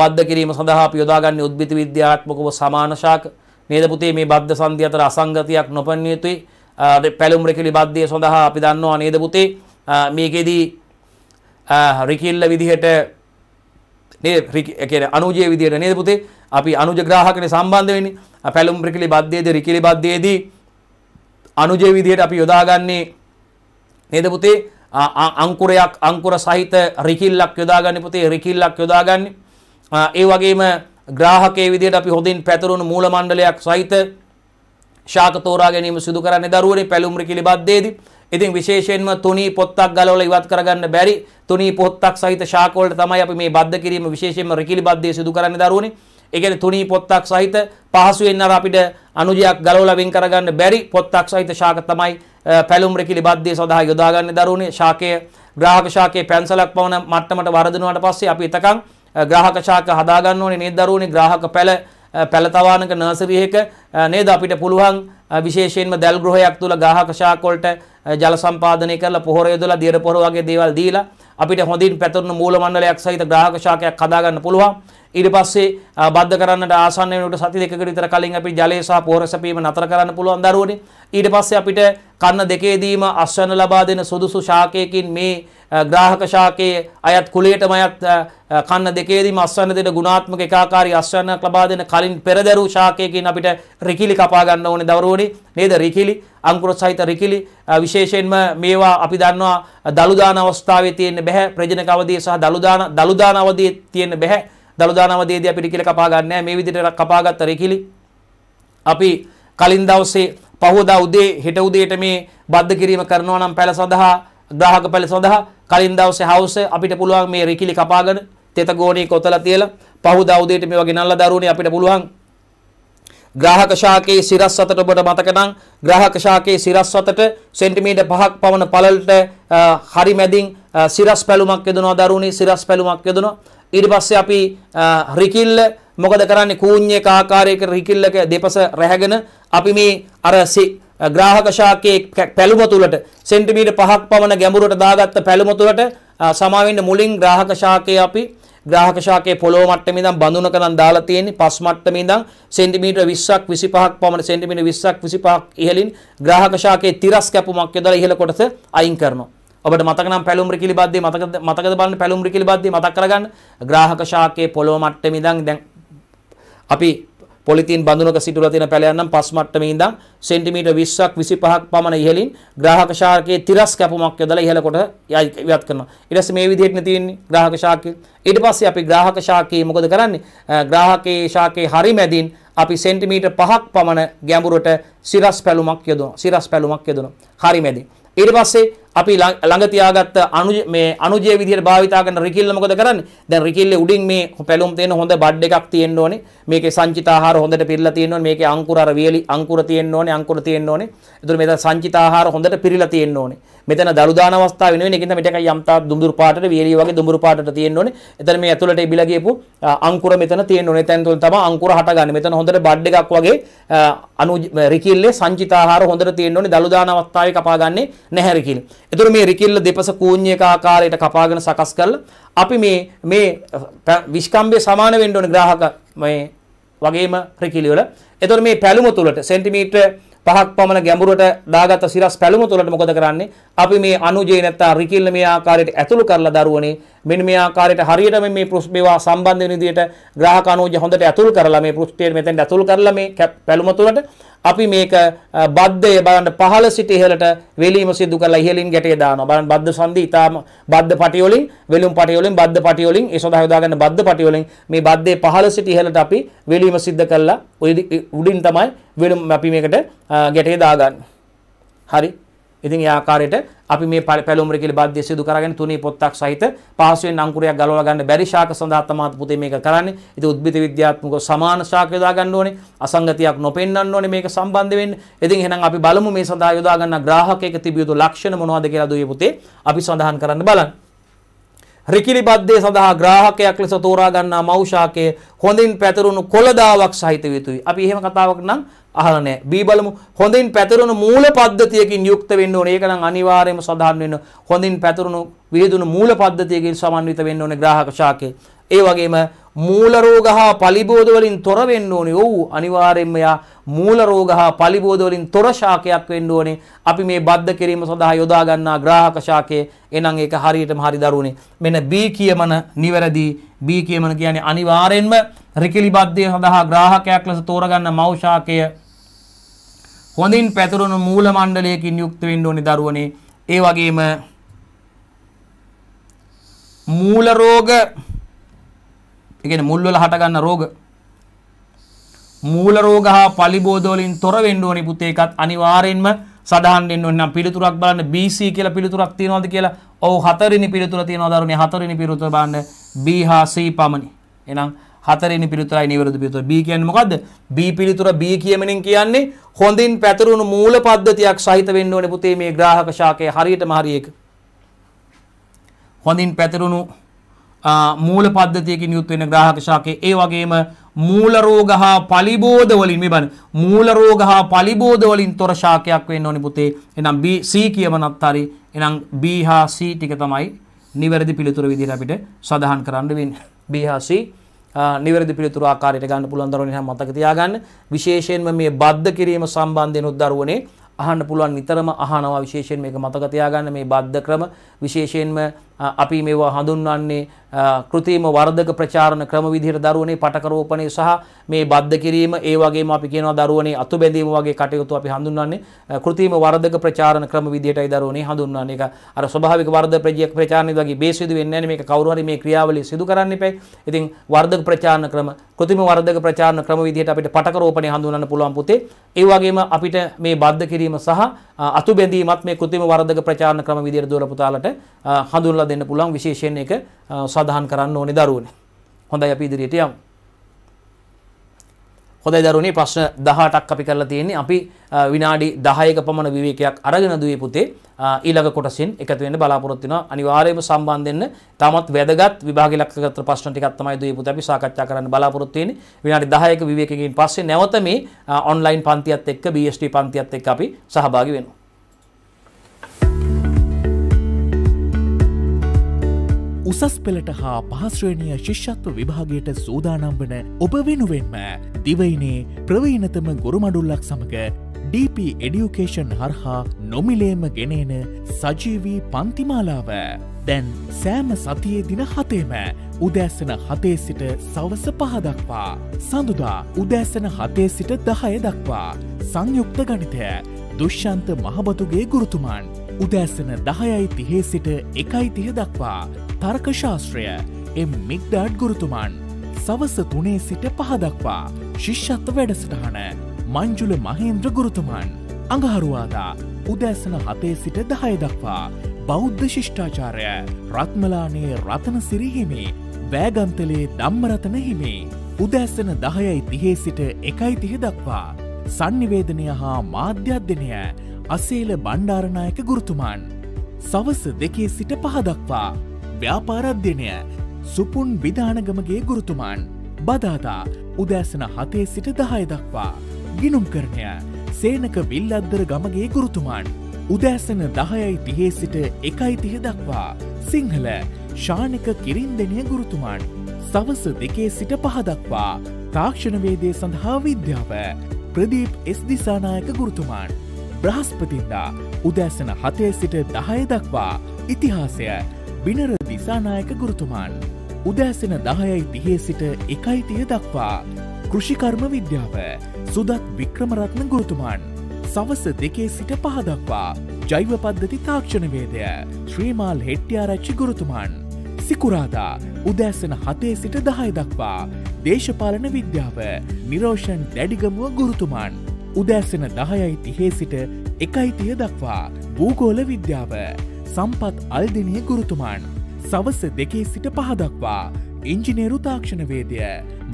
බද්ධ කිරීම සඳහා අපි යොදාගන්නේ උද්භිත විද්‍යාත්මකව සමාන ශාක නේද පුතේ මේ බද්ධ සංධි අතර අසංගතියක් නොපෙනිය යුතුයි පැලුම් රෙකිලි බද්ධය සඳහා අපි දන්නවා නේද පුතේ මේකෙදී රිකිල්ල විදිහට අනුජය විදිහට නේද පුතේ අපි අනුජ ග්‍රාහකනේ සම්බන්ධ වෙන්නේ පැලුම් රිකිලි බද්ධයේදී රිකිලි බද්ධයේදී අනුජය විදිහට අපි යොදාගන්නේ නේද පුතේ අංකුරයක් අංකුර සහිත රිකිල්ලක් යොදාගන්න පුතේ රිකිල්ලක් යොදාගන්න. ඒ වගේම ග්‍රාහකයේ විදිහට අපි හොඳින් පැතරුණු මූල මණ්ඩලයක් සහිත ශාක තෝරා ගැනීම සිදු කරන්නේ දරුවනේ පැලුම් රිකිලි බද්දේදී. ඉතින් විශේෂයෙන්ම තුනී පොත්තක් ගලවලා ඉවත් කරගන්න බැරි තුනී පොත්තක් සහිත ශාක වලට තමයි අපි මේ බද්ද කිරීම විශේෂයෙන්ම රිකිලි බද්දේ සිදු කරන්නේ දරුවනේ. ඒ කියන්නේ තුනී පොත්තක් සහිත පහසුවෙන් අර අපිට අනුජයක් ගලවලා වෙන් කරගන්න බැරි පොත්තක් සහිත ශාක තමයි පැලුම් රෙකිලි බද්දේ සඳහා යොදාගන්නේ දරුවනේ ශාකය ග්‍රාහක ශාකයේ පැන්සලක් පවන මට්ටමට වර්ධනවාට පස්සේ අපි එතකන් ග්‍රාහක ශාක හදාගන්න ඕනේ නේද දරුවනේ ග්‍රාහක පැල පැළතවානක නර්සරියක නේද අපිට පුළුවන් විශේෂයෙන්ම දැල් ගෘහයක් තුල ගාහක ශාකොල්ට ජල සම්පාදනය කරලා පොහොර යොදලා දියර පොහොර වගේ දේවල් දීලා අපිට හොඳින් පැතුරුණු මූල මණ්ඩලයක් සහිත ග්‍රාහක ශාකයක් හදා ගන්න පුළුවන්. ඊට පස්සේ බද්ධ කරන්නට ආසන්න වෙනකොට සති දෙකකට විතර කලින් අපිට ජලය සහ පොහොර සැපීම නතර කරන්න පුළුවන් දරුවනේ. ඊට පස්සේ අපිට කන්න දෙකේදීම අස්වැන්න ලබා දෙන සුදුසු ශාකයකින් මේ ග්‍රාහක ශාකයේ අයත් කුලයටම අයත් කන්න දෙකේදීම අස්වැන්න දෙන ගුණාත්මක එකාකාරී අස්වැන්නක් ලබා දෙන කලින් පෙරදරු ශාකයකින් අපිට රිකිලි කපා ගන්න ඕනේ දවරෝනේ නේද රිකිලි අංකුර සහිත රිකිලි විශේෂයෙන්ම මේවා අපි දන්නවා දලුදාන අවස්ථාවේ තියෙන්න බෑ ප්‍රජනක අවධියේ සහ දලුදාන දලුදාන අවධියේ තියෙන්න බෑ දලුදාන අවධියේදී අපි රිකිලි කපා ගන්න නෑ මේ විදිහට කපාගත්ත රිකිලි අපි කලින් දවසේ පහෝදා උදේ හෙට උදේට මේ බද්ධ කිරීම කරනවා නම් පැල සඳහා ග්‍රාහක පැල සඳහා කලින් දවසේ හවස අපිට පුළුවන් මේ රිකිලි කපාගෙන තෙත ගෝණී කොතලා තියලා පහුදා උදේට මේවා ගෙනල්ලා දරුවනේ අපිට පුළුවන් ග්‍රාහක ශාකයේ සිරස් අතට ඔබට මතක නම් ග්‍රාහක ශාකයේ සිරස් අතට සෙන්ටිමීටර් 5ක් පමණ පළලට හරි මැදින් සිරස් පැලුමක් යදනවා දරුවනේ සිරස් පැලුමක් යදනවා ඊට පස්සේ අපි රිකිල්ල මොකද කරන්නේ කූඤ්ඤේක ආකාරයක රිකිල්ලක දෙපස රැහැගෙන අපි මේ අර ග්‍රාහක ශාකයේ පැළුම තුලට සෙන්ටිමීටර් 5ක් පමණ ගැඹුරට දාගත්ත පැළුම තුලට සමාවෙන්න මුලින් ග්‍රාහක ශාකයේ අපි ග්‍රාහක ශාකයේ පොළොව මට්ටමේ ඉඳන් බඳුනක නම් දාලා තියෙන්නේ පස් මට්ටමේ ඉඳන් සෙන්ටිමීටර් 20ක් 25ක් පමණ සෙන්ටිමීටර් 20ක් 25ක් ඉහළින් ග්‍රාහක ශාකයේ තිරස් කැපුමක් යොදලා ඉහළ කොටස අයින් කරනවා. ඔබට මතක නම් පැලුම් රිකිලි බද්දේ මතකද මතකද බලන්න පැලුම් රිකිලි බද්දේ මතක් කරගන්න. ග්‍රාහක ශාකයේ පොළොව මට්ටමේ ඉඳන් දැන් අපි පොලිතින් බඳුනක සිටුලා තියෙන පැලයන් නම් පස් මට්ටමේ ඉඳන් සෙන්ටිමීටර් 20ක් 25ක් පමණ ඉහළින් ග්‍රාහක ශාකයේ තිරස් කැපුමක් යොදලා ඉහළ කොට ඉවත් කරනවා. ඊට පස්සේ මේ විදිහටනේ තියෙන්නේ ග්‍රාහක ශාකය. ඊට පස්සේ අපි ග්‍රාහක ශාකයේ මොකද කරන්නේ? ග්‍රාහකයේ ශාකයේ හරි මැදින් අපි සෙන්ටිමීටර් 5ක් පමණ ගැඹුරට සිරස් පැලුමක් යොදනවා. සිරස් පැලුමක් යොදනවා. හරි මැදින්. ඊට පස්සේ අපි ළඟ තියාගත්ත අනුජ මේ අනුජය විදිහට භාවිතා කරන රිකිල්ල මොකද කරන්නේ? දැන් රිකිල්ලේ උඩින් මේ පැලුම් තියෙන හොඳ බඩ් එකක් තියෙන්න ඕනේ. මේකේ සංචිත ආහාර හොඳට පිරලා තියෙන්න ඕනේ. මේකේ අංකුර අර වියලි අංකුර තියෙන්න ඕනේ. අංකුර තියෙන්න ඕනේ. ඒතර මෙතන සංචිත ආහාර හොඳට පිරලා තියෙන්න ඕනේ. මෙතන දලු දාන අවස්ථාව වෙනුවෙන් ඒකෙන් තමයි මේකයි යම් තාක් දුඹුරු පාටට වියලි වගේ දුඹුරු පාටට තියෙන්න ඕනේ. එතන මේ ඇතුළට ඉබිලා ගියපු අංකුර මෙතන තියෙන්න ඕනේ. එතන තුල තමයි අංකුර හටගන්නේ. මෙතන හොඳට බඩ් එකක් වගේ අනු රිකිල්ලේ සංචිත ආහාර හොඳට තියෙන්න ඕනේ. දලු දාන අවස්ථාවේ කපාගන්නේ නැහැ රිකිල්ල. එතකොට මේ රිකිල්ල දෙපස කූඤ්‍යක ආකාරයට කපාගෙන සකස් කරලා අපි මේ මේ විස්කම්බේ සමාන වෙන්න ඕන ග්‍රාහක මේ වගේම රිකිලි වල. එතකොට මේ පැලුම තුලට සෙන්ටිමීටර පහක් පමණ ගැඹුරට දාගත්ත සිරස් පැලුම තුලට මොකද කරන්නේ? අපි මේ අනුජේ නැත්තා රිකිල්ල මේ ආකාරයට ඇතුළු කරලා දරුවනේ මෙන්න මේ ආකාරයට හරියටම මේ පෘෂ්ඨේවා සම්බන්ධ වෙන විදිහට ග්‍රාහක අනුජ හොඳට ඇතුල් කරලා මේ පෘෂ්ඨයේ මෙතෙන්ට ඇතුල් කරලා මේ පැලුම තුලට අපි මේක බද්දය බලන්න පහළ සිට ඉහළට වෙලීම සිදු කරලා ඉහළින් ගැටේ දානවා බලන්න බද්ද සංදි ඊටාම බද්ද පටි වලින් වෙලුම් පටි වලින් බද්ද පටි වලින් ඒ සඳහා යොදා ගන්න බද්ද පටි වලින් මේ බද්දේ පහළ සිට ඉහළට අපි වෙලීම සිද්ධ කරලා උඩින් තමයි වෙලුම් අපි මේකට ගැටේ දාගන්නේ හරි ඉතින් ඒ ආකාරයට අපි මේ පැලුම්ර කියලා බද්ධිය සිදු කරගෙන තුනේ පොත්තක් සහිත පහසුවෙන් අංකුරයක් ගලවලා ගන්න බැරි ශාක සඳහා තමයි පුතේ මේක කරන්නේ. ඉතින් උද්භිත විද්‍යාත්මකව සමාන ශාක යොදා ගන්න ඕනේ. අසංගතියක් නොපෙන්වන්න ඕනේ මේක සම්බන්ධ වෙන්න. ඉතින් එහෙනම් අපි බලමු මේ සඳහා යොදා ගන්න ග්‍රාහකයක තිබිය යුතු ලක්ෂණ මොනවද කියලා දුවේ පුතේ. අපි සඳහන් කරන්න බලන්න. රිකිලි බද්දේ සඳහා ග්‍රාහකයක් ලෙස තෝරා ගන්නා මෞෂාකය හොඳින් පැතරුණු කොළදාවක් සහිත යුතුයි. අපි එහෙම කතාවක් නම් අහලා නැහැ. බී බලමු. හොඳින් පැතරුණු මූල පද්ධතියකින් යුක්ත වෙන්න ඕනේ. ඒක නම් අනිවාර්යයෙන්ම සඳහන් වෙන හොඳින් පැතරුණු විහිදුණු මූල පද්ධතියකින් සමන්විත වෙන්න ඕනේ ග්‍රාහක ශාකය. ඒ වගේම මූල රෝග හා පලිබෝධ වලින් තොර වෙන්න ඕනේ. ඔව් අනිවාර්යෙන්ම යා මූල රෝග හා පලිබෝධ වලින් තොර ශාකයක් වෙන්න ඕනේ. අපි මේ බද්ධ කිරීම සඳහා යොදා ගන්නා ග්‍රාහක ශාකයේ එනං ඒක හරියටම හරි දරුවනේ. මෙන්න B කියමන නිවැරදි. B කියමන කියන්නේ අනිවාර්යෙන්ම රිකිලි බද්ධය සඳහා ග්‍රාහකයක් ලෙස තෝරගන්න මව් ශාකය හොඳින් පැතුරුණු මූල මණ්ඩලයකින් යුක්ත වෙන්න ඕනේ දරුවනේ. ඒ වගේම මූල රෝග ඒ කියන්නේ මුල් වල හටගන්න රෝග මූල රෝග හා පලිබෝධ වලින් තොර වෙන්න ඕනි පුතේ ඒකත් අනිවාර්යෙන්ම සඳහන් වෙන්න ඕනේ නම් පිළිතුරක් බලන්න BC කියලා පිළිතුරක් තියනවාද කියලා ඔව් හතරෙනි පිළිතුර තියනවා දරුවනේ හතරෙනි පිළිතුර බලන්න B හා C පමණි එහෙනම් හතරෙනි පිළිතුරයි නිවැරදි පිළිතුර. B කියන්නේ මොකද්ද? B පිළිතුර B කියමනින් කියන්නේ හොඳින් පැතරුණු මූල පද්ධතියක් සහිත වෙන්න ඕනේ පුතේ මේ ග්‍රාහක ශාකයේ හරියටම හරි එක. හොඳින් පැතරුණු මූල පද්ධතියකින් යුත් වෙන ග්‍රාහක ශාකයේ ඒ වගේම මූල රෝග හා පලිබෝධ වලින් මේ බලන්න මූල රෝග හා පලිබෝධ වලින් තොර ශාකයක් වෙන්න ඕනි පුතේ එහෙනම් B C කියවනත් හරි එහෙනම් B හා C ටික තමයි නිවැරදි පිළිතුර විදිහට අපිට සඳහන් කරන්න වෙන්නේ B හා C නිවැරදි පිළිතුරු ආකාරයට ගන්න පුළුවන් දරුවනේ හැම මතක තියාගන්න විශේෂයෙන්ම මේ බද්ධ කිරීම සම්බන්ධයෙන් උත් දරුවනේ අහන්න පුළුවන් නිතරම අහනවා විශේෂයෙන් මේක මතක තියාගන්න මේ බද්ධ ක්‍රම විශේෂයෙන්ම අපි මේවා හඳුන්වන්නේ කෘතිම වර්ධක ප්‍රචාරණ ක්‍රම විදිහට දරුවනේ පටකරෝපණය සහ මේ බද්ධ කිරීම ඒ වගේම අපි කියනවා දරුවනේ අතු බැඳීම වගේ කටයුතු අපි හඳුන්වන්නේ කෘතිම වර්ධක ප්‍රචාරණ ක්‍රම විදිහටයි දරුවනේ හඳුන්වන්නේ. ඒක අර ස්වභාවික වර්ධක ප්‍රජියක් ප්‍රචාරණ වගේ බේසිදු වෙන්නේ නැහැ මේක කවුරු හරි මේ ක්‍රියාවලිය සිදු කරන්න ඉපයි. ඉතින් වර්ධක ප්‍රචාරණ ක්‍රම කෘතිම වර්ධක ප්‍රචාරණ ක්‍රම විදිහට අපිට පටකරෝපණය හඳුන්වන්න පුළුවන් පුතේ. ඒ වගේම අපිට මේ බද්ධ කිරීම සහ අතු බැඳීමත් මේ කෘතිම වර්ධක ප්‍රචාරණ ක්‍රම විදිහට දුවලා පුතාලට හඳුන්වලා කරලා දෙන්න පුළුවන් විශේෂයෙන් ඒක සඳහන් කරන්න ඕනේ දරුවනේ. හොඳයි අපි ඉදිරියට යමු. හොඳයි දරුවනේ ප්‍රශ්න 18ක් අපි කරලා තියෙන්නේ. අපි විනාඩි 10ක පමණ විවේකයක් අරගෙන දුවේ පුතේ ඊළඟ කොටසින් එකතු වෙන්න බලාපොරොත්තු වෙනවා. අනිවාර්යයෙන්ම සම්බන්ධ වෙන්න. තාමත් වැදගත් විභාග ඉලක්කගත ප්‍රශ්න ටිකක් තමයි දුවේ පුතේ අපි සාකච්ඡා කරන්න බලාපොරොත්තු වෙන්නේ. විනාඩි 10ක විවේකයකින් පස්සේ නැවත මේ ඔන්ලයින් පන්තියත් එක්ක BST පන්තියත් එක්ක අපි සහභාගී වෙනවා. උසස් පෙළට හා පහශ්‍රණය ශිෂ්‍යත්ව විභාගයට සූදානම් වන ඔබ වෙනුවෙන්ම දිවයිනේ ප්‍රවීනතම ගොරුමඩුල්ලක් සමඟ DP එඩියුකේෂන් හරහා නොමිලේම ගෙනේන සජීවී පන්තිමාලාව. දැන් සෑම සතියේ දින හතේම උදෑසන හතේ සිට සවස පහදක්වා. සඳුදා උදෑසන හතේ සිට දහය දක්වා. සංයුක්ත ගනිතය දුෂ්‍යන්ත මහබතුගේ ගුරුතුමාන්. උදැස්සන දහයයි තිහේ සිට එකයි තිහ දක්වා තර්කශාස්ත්‍රය එම් මික්ඩාඩ් ගුරුතුමන් සවස තුනේ සිට පහදක්වා ශිෂ්ෂත්ව වැඩසටහන මංජුල මහේන්ද්‍ර ගුරුතුමන් අඟහරුවාදා උදැසන හතේ සිට දහය දක්වා බෞද්ධ ශිෂ්ඨාචාරය රත්මලානයේ රතන සිරිහිමි වෑගන්තලේ දම්මරතන හිමි උදැස්සන දහයයි තිහේ සිට එකයි තිහ දක්වා සංනිවේදනය හා මාධ්‍යධ්‍යනය අසේල බණ්ඩාරණයක ගුරුතුමාන්. සවස දෙකේ සිට පහදක්වා. ව්‍යාපාරධ්‍යනය සුපුන් විධානගමගේ ගුරුතුමාන්. බදාතා උදෑසන හතේ සිට දහය දක්වා. ගිනුම් කරණය සේනක විල්ලද්දර ගමගේ ගුරුතුමාන්. උදෑසන දහයයි තිහේ සිට එකයි තිහ දක්වා. සිංහල ශානක කිරින් දෙනය ගුරුතුමාන්. සවස දෙකේ සිට පහදක්වා තාක්ෂණවේදය සඳහා විද්‍යාව ප්‍රදීප් එස් දිසානායක ගුරුතුමාන්. බ්‍රහස්පතින්දා උදැසන හතේ සිට දහය දක්වා ඉතිහාසය බිනර දිසානායක ගුරුතුමාන් උදෑසෙන දහයයි තිහේ සිට එකයිතිය දක්වා කෘෂිකර්ම විද්‍යාව සුදත් වික්‍රමරත්න ගුරුතුමාන් සවස දෙකේ සිට පහදක්වා ජෛව පද්ධති තාක්ෂණවේදය ශ්‍රීමාල් හෙට්ටියාරච්චි ගුරුතුමාන් සිකුරාදා උදෑසන හතේ සිට දහය දක්වා දේශපාලන විද්‍යාව නිරෝෂන් දැඩිගමුව ගුරුතුමාන් උදෑසන දහයයි තිහේ සිට එකයි තිය දක්වා භූගෝල විද්‍යාව සම්පත් අල්දිනය ගුරුතුමාන් සවස දෙකේ සිට පහදක්වා ඉංජිනේරු තාක්ෂණවේදය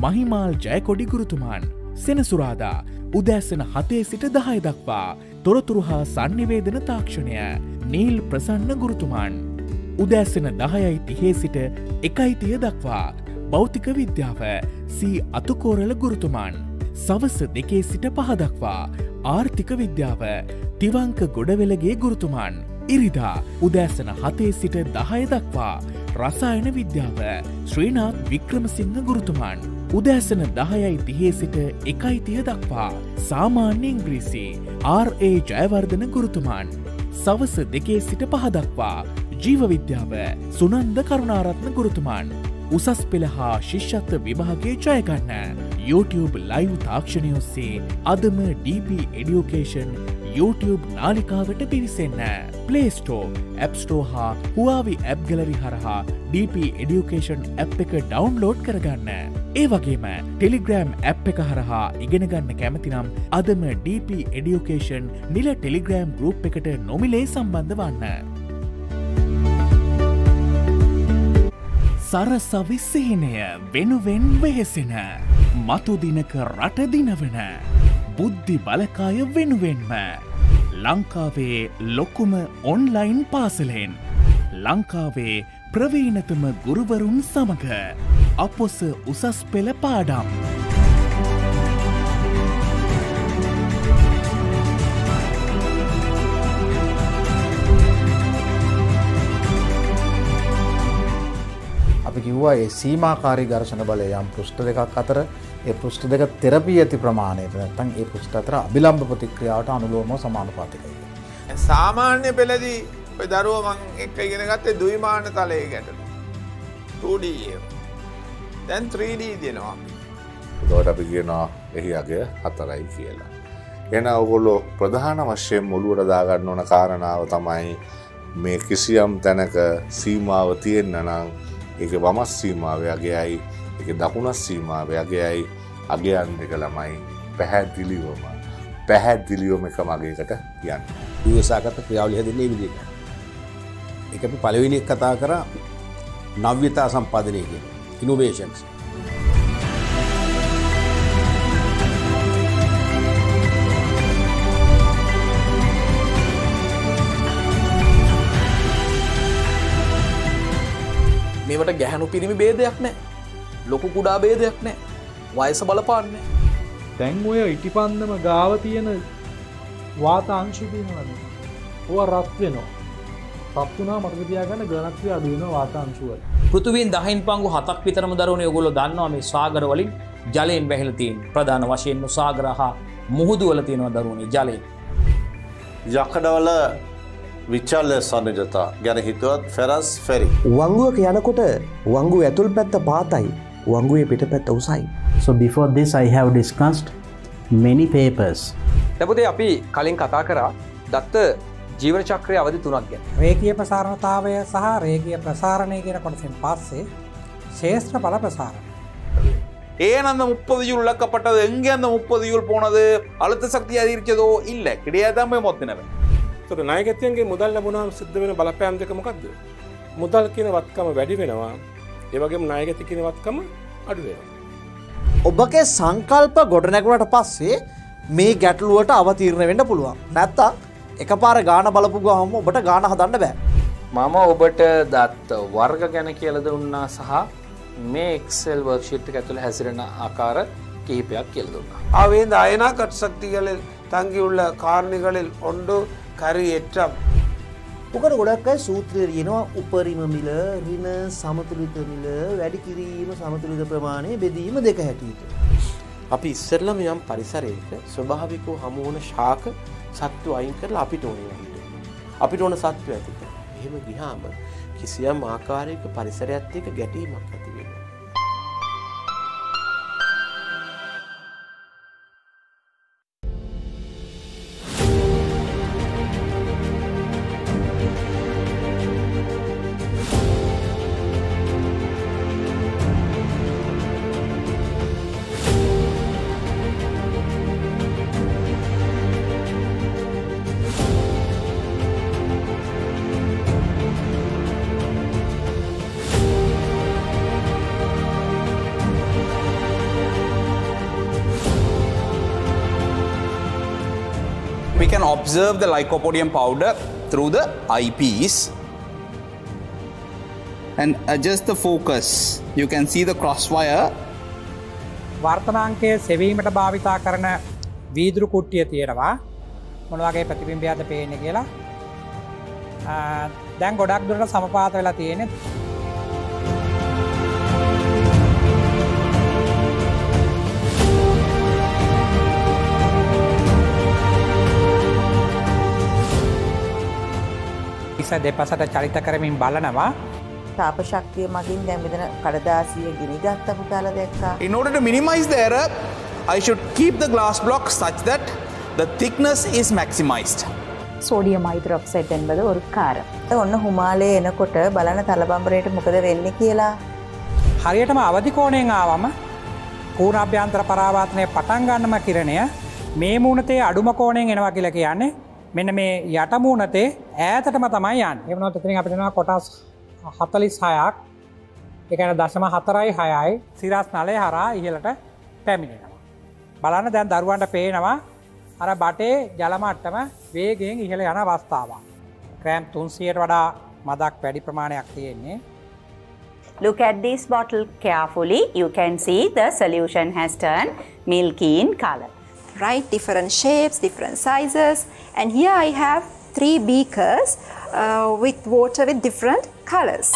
මහිමාල් ජයකොඩි ගුරුතුමාන් සෙනසුරාදා උදෑසන හතේ සිට දහය දක්වා තොරතුරු හා සංනිවේදන තාක්ෂණය නීල් ප්‍රසන්න ගුරුතුමාන් උදෑසන දහයයි තිහේ සිට එකයිතිය දක්වා භෞතික විද්‍යාව සී අතුකෝරල ගුරුතුමාන් සවස දෙකේ සිට පහදක්වා ආර්ථික විද්‍යාව තිවංක ගොඩවෙලගේ ගුරුතුමාන් ඉරිදා උදෑසන හතේ සිට දහය දක්වා රසායන විද්‍යාව ශ්‍රීනාත් වික්‍රමසිංහ ගුරුතුමාන් උදෑසන දහයයි තිහේ සිට එකයිතිය දක්වා සාමාන්‍ය ඉංග්‍රීසි RA ජයවර්ධන ගුරුතුමාන් සවස දෙකේ සිට පහදක්වා ජීවවිද්‍යාව සුනන්ද කරුණාරත්න ගුරුතුමාන් උසස් පෙළ හා ශිෂ්‍යත්ව විභාගේ ජයගන්න. YouTube ලයිව් තාක්ෂණය ඔස්සේ අදම DP එඩියෝකේෂන් YouTube නාලිකාවට පිවිසන්න. Play Store, App Store හා හුවාවි ඇප් ගලරි හරහා DP එඩියුකේෂන් ඇප් එක ඩවන්ලෝඩ් කරගන්න. ඒ වගේම ටෙලිග්‍රෑම් ඇප් එක හරහා ඉගෙනගන්න කැමතිනම් අදම DP එඩියුකේෂන් නිල ටෙලිග්‍රෑම් ගරුප් එකට නොමිලේ සම්බන්ධ වන්න. සරසවි සේනය වෙනුවෙන් වෙහෙසෙන මතුදිනක රටදිනවන බුද්ධි බලකාය වෙනුවෙන්ම ලංකාවේ ලොකුම ඔන්ලයින් පාසලෙන් ලංකාවේ ප්‍රවීනතම ගුරුවරුන් සමඟ අපොස උසස් පෙළ පාඩම්. අපි කිව්වා ඒ සීමාකාරී ගර්ශන බලය යම් පෘෂ්ට දෙකක් අතර ඒ පෘෂ්ට දෙක තෙරපී ඇති ප්‍රමාණයට නැත්තන් ඒ පෘෂ්ට අතර අභිලම්භ ප්‍රතික්‍රියාවට අනුලෝම සමානුපාතිකයි. සාමාන්‍ය පෙළදී දරුවමං එක ඉගෙන ගත්තේ දුයිමාන තලය ගැටලු. 2D දැන් 3D දෙනවා. එතකොට අපි කියනවා එහි අගය හතරයි කියලා. එන ඔගොල්ලෝ ප්‍රධාන වශයෙන් මුළුවට දාගන්න ඕන කාරණාව තමයි මේ කිසියම් තැනක සීමාව තියෙන්න නම් ඒක වමස් සීමාවයගේයි එක දකුණස් සීමාවයගේයි අගයන් දෙක ළමයි පැහැදිලිවම පැහැදිලියෝම එක මගේකට යන්න. දවසාගත ක්‍රියාවලි හැදන්නේ විදික. එක පලවිනික් කතා කර නව්‍යතා සම්පාදනය කිය ඉනෝවේෂන්ස්. මේවට ගැහැනු පිරිමි බේදයක් නෑ ලොකු කුඩා බේදයක් නෑ වයස බලපාන්න තැන් ඔය ඉටිපන්දම ගාව තියෙන වාත අංශුතියවද ඔව රත්වෙනවා පත්වනා මටවිතියාගන්න ගණත්වය අදුවන වාතාංශුවල පෘතුවන් දහින් පංගු හතක් විතරම දරුණ යොගොල දන්නවා මේ සාගරවලින් ජලයෙන් බැහිලතින් ප්‍රධාන වශයෙන් සාගරහා මුහුදුවල තියෙනවා දරුණේ ජලය යකඩවල විචල්ල සන්නජතා ගැන හිතුවත් ෆැරස් ෆැරි. වංගුවක යනකොට වංගු ඇතුල් පැත්ත පාතයි වංගුවේ පිට පැත්ත උසයි. So before this I have discussed many papers. ලැබුදේ අපි කලින් කතා කරා දත්ත ජීවන චක්‍රය අවධි තුනක් ගැන. රේකිය ප්‍රසාරණතාවය සහ රේකිය ප්‍රසාරණය කියෙන කොටසෙන් පස්සේ ශේෂත්‍ර පල ප්‍රසාරණ. ஏன் அந்த முப்பது ஜூல் இழக்கப்பட்டது எங்கே அந்த முப்பது ஜூல் போனது அழுத்த சக்தி அதிகரிச்சதோ இல்லை கிடையாதான் போய் மொத்தினவன் තොට නායගතයන්ගේ මුදල් ලැබුණහම සිද්ධ වෙන බලපෑම් දෙක මොකක්ද මුදල් කියන වත්කම වැඩි වෙනවා ඒවගේ නායගති කියන වත්කම අඩුවෙන. ඔබගේ සංකල්ප ගොඩනැගුණට පස්සේ මේ ගැටලුවට අවතීරණ වෙන්න පුළුවන් නැත්තා එක පාර ගාන බලපු ගහම ඔබට ගාන හදන්න බෑ මම ඔබට දත් වර්ග ගැන කියලද උන්නා සහ මේ එක්සෙල් වර්ක්ෂිට් ඇතුළ හැසිරෙන ආකාර කිහිපයක් කියලදුන්න. අවේ අයනා කට්සක්තිகளில் தங்கியுள்ள காரணிகளில் ஒன்று කරියට්ටම් මොකට ගොඩක් අයි සූත්‍රය යෙනවා උපරිම මිල රින සමතුලිත මිල වැඩි කිරීම සමතුලිත ප්‍රමාණය බෙදීම දෙක හැටියට. අපි ඉස්සරලම යම් පරිසරයක ස්වභාවිකෝ හමුවන ශාක සත්තු අයින් කරලා අපිට ඕන ට. අපිට ඕන සත්ව ඇතික. එහෙම ගිහාම කිසියම් ආකාරයක පරිසරයත් එක ගැටීමක් ඇත. observe the lycopodium powder through the eyepiece and adjust the focus. You can see the crosswire. වර්තනාංකය සෙවීමට භාවිතා කරන වීදුරු කුට්ටිය තියෙනවා මොනවගේ ප්‍රතිබිම්බයද පේන කියලා දැන් ගොඩක් දුරට සමපාත වෙලා තියෙනෙත් තිස්ස දෙපසට චරිත කරමින් බලනවා. තාපශක්තිය මගින් දැමිදන කඩදාසිය ගිනිගත් අපුටාල දැක්කා. In order to minimize the error, I should keep the glass block such that the thickness is maximized. සෝඩියම යිතරොක්සයිට් එන්බද ஒரு කාරම්. ඔන්න හුමාලේ එනකොට බලන තලබම්බරයට මොකද වෙන්නේ කියලා. හරියටම අවදි කෝණයෙන් ආවම පූර්ණ අභ්‍යන්තර පරාවර්තනය පටන් ගන්නම කිරණය මේ මූණතේ අඩුම කෝණයෙන් එනවා කියලා කියන්නේ මෙන්න මේ යටමූනතේ ඈතටම තමයි යන් එමනොත් ඉතිරින් අපිටෙනවා කොටස් හතලිස් හයක් එකන දශම හතරයි හයයි සිරස් නලය හරා ඉහලට පැමිණෙනවා. බලන්න දැන් දරුවන්ට පේනවා අර බටේ ජලමට්ටම වේගෙන් ඉහළ යන අවස්ථාවක්. ක්‍රෑම් තුන්සියට වඩා මදක් වැඩි ප්‍රමාණයක් තියෙන්නේ. Look at this bottle carefully. You can see the solution has turned milky in color. right different shapes different sizes and here I have three beakers uh, with water with different colors.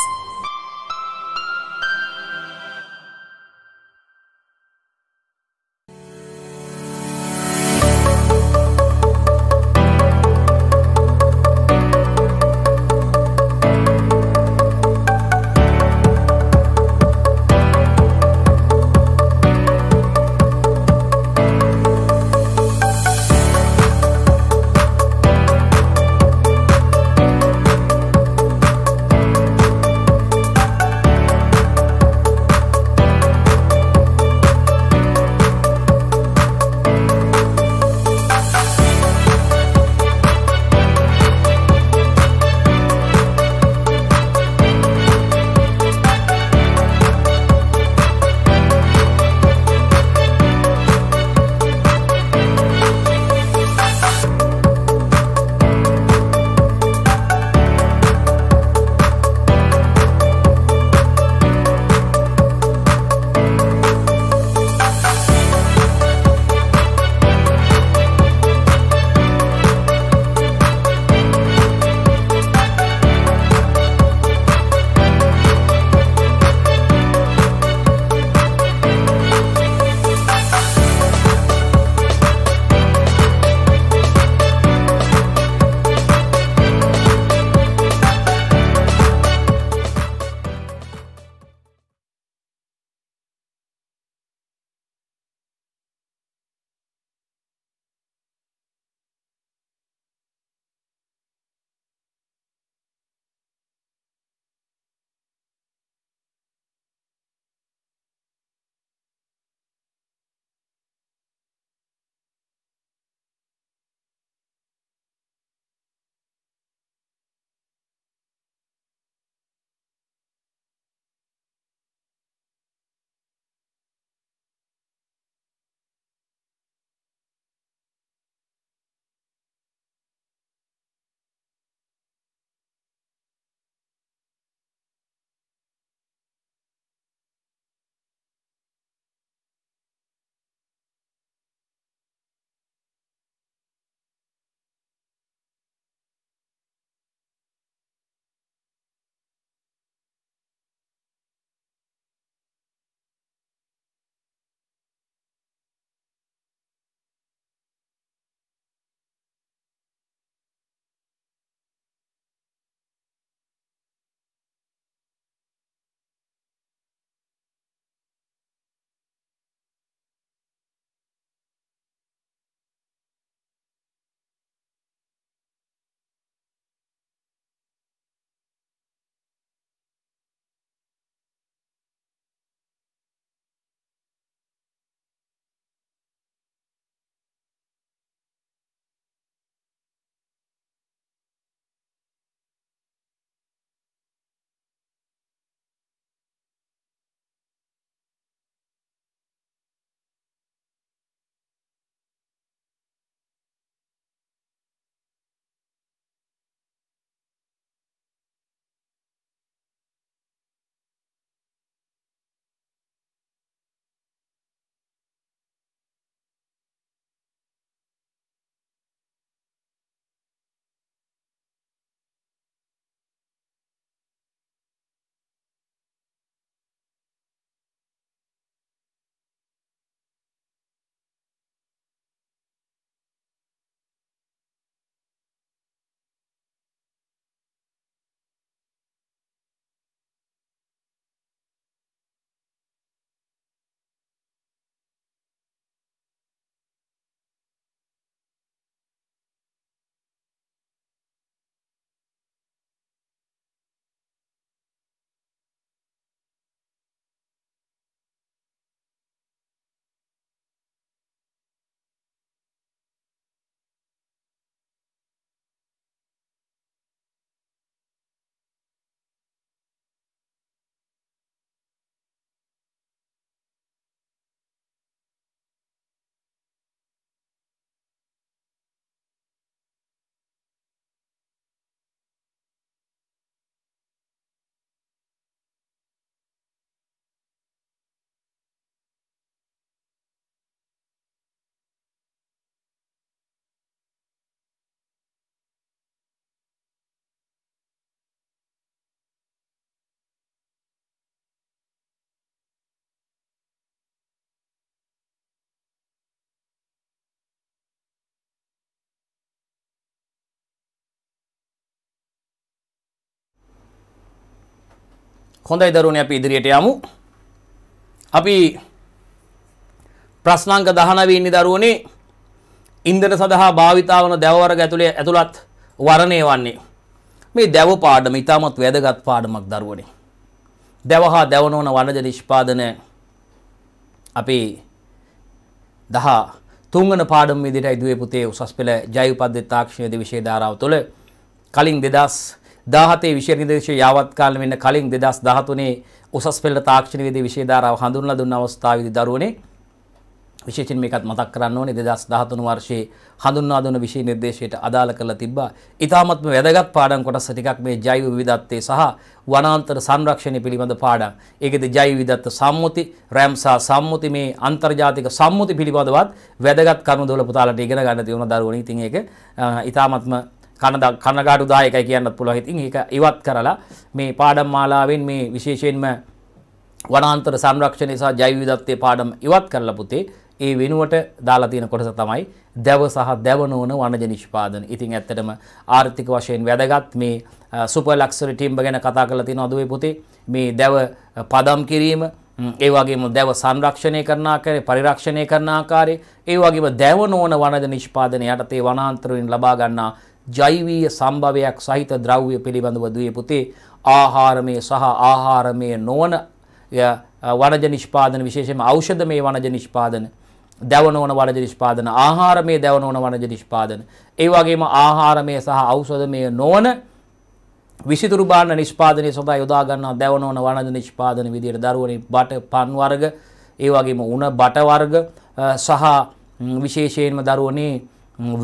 හොඳයි දරුවනේ අපි ඉදිරියට යමු. අපි ප්‍රශ්නාංක 19 ඉන්නේ දරුවනේ ඉන්ධන සඳහා භාවිතා වන දැව වර්ග ඇතුළේ ඇතුළත් වර්ණය වන්නේ. මේ දැව පාඩම ඉතාමත් වැදගත් පාඩමක් දරුවනේ. දැව හා දැව නොවන වනජ නිෂ්පාදන අපේ 10 තුන්වන පාඩම විදිහට ඉදුවේ පුතේ උසස් පෙළ ජෛව පද්ධති තාක්ෂණයේ විෂය ධාරාව තුළ කලින් 2000 දාහතේ විෂය නිදේශය යාවත්කාලන වෙන්න කලින් දෙදස් දහතුනේ උසස් පෙල්ල තාක්ෂණවේද විශේධාරාව හඳුන්ල දුන්න අවස්ථාවවිදි දරුවනේ විශේෂෙන් මේකත් මතක් කරන්න ඕනේ 2013 වර්ෂයේ හඳුන්වා දුන විෂය නිර්දේශයට අදාළ කරලා තිබ්බා. ඊ타මත්ම වැදගත් පාඩම් කොටස් ටිකක් මේ ජෛව විවිධත්වයේ සහ වනාන්තර සංරක්ෂණය පිළිබඳ පාඩම්. ඒකෙදි ජෛව විවිධත්ව සම්මුති, රැම්සා සම්මුති මේ අන්තර්ජාතික සම්මුති පිළිබඳවත් වැදගත් කරුණු දොල පුතාලට ඉගෙන ගන්න තියෙන දරුවනේ. ඉතින් ඒක ඊ타මත්ම කනද කනගාටු දායකයි කියන්නත් පුළුවන්. ඉතින් ඒක ඉවත් කරලා මේ පාඩම් මාලාවෙන් මේ විශේෂයෙන්ම වනාන්තර සංරක්ෂණය සහ ජෛව විවිධත්වයේ පාඩම් ඉවත් කරලා පුතේ ඒ වෙනුවට දාලා තියෙන කොටස තමයි දැව සහ දැව නොවන වනජ නිෂ්පාදන. ඉතින් ඇත්තටම ආර්ථික වශයෙන් වැදගත් මේ සුපර් ලක්ෂරි ටීම්බ ගැන කතා කරලා තියෙන අද පුතේ මේ දැව පදම් කිරීම ඒ වගේම දැව සංරක්ෂණය කරන ආකාරය පරිරක්ෂණය කරන ආකාරය ඒ වගේම දැව නොවන වනජ නිෂ්පාදන යටතේ වනාන්තර වලින් ලබා ගන්නා ජෛවීය සම්භවයක් සහිත ද්‍රව්‍ය පිළිබඳව දුවේ පුතේ ආහාරමය සහ ආහාරමය නොවන වනජ නිෂ්පාදන විශේෂයෙන්ම ඖෂධමය වනජ නිෂ්පාදන දැවනෝන වනජ නිෂ්පාදන ආහාරමය දැවනෝන වනජ නිෂ්පාදන ඒ වගේම ආහාරමය සහ ඖෂධමය නොවන විසිතුරු බාන්න නිෂ්පාදනය සඳහා යොදා ගන්නා දැවනෝන වනජ නිෂ්පාදන විදියට දරුවනේ බට පන් වර්ග ඒ වගේම උණ බට වර්ග සහ විශේෂයෙන්ම දරුවනේ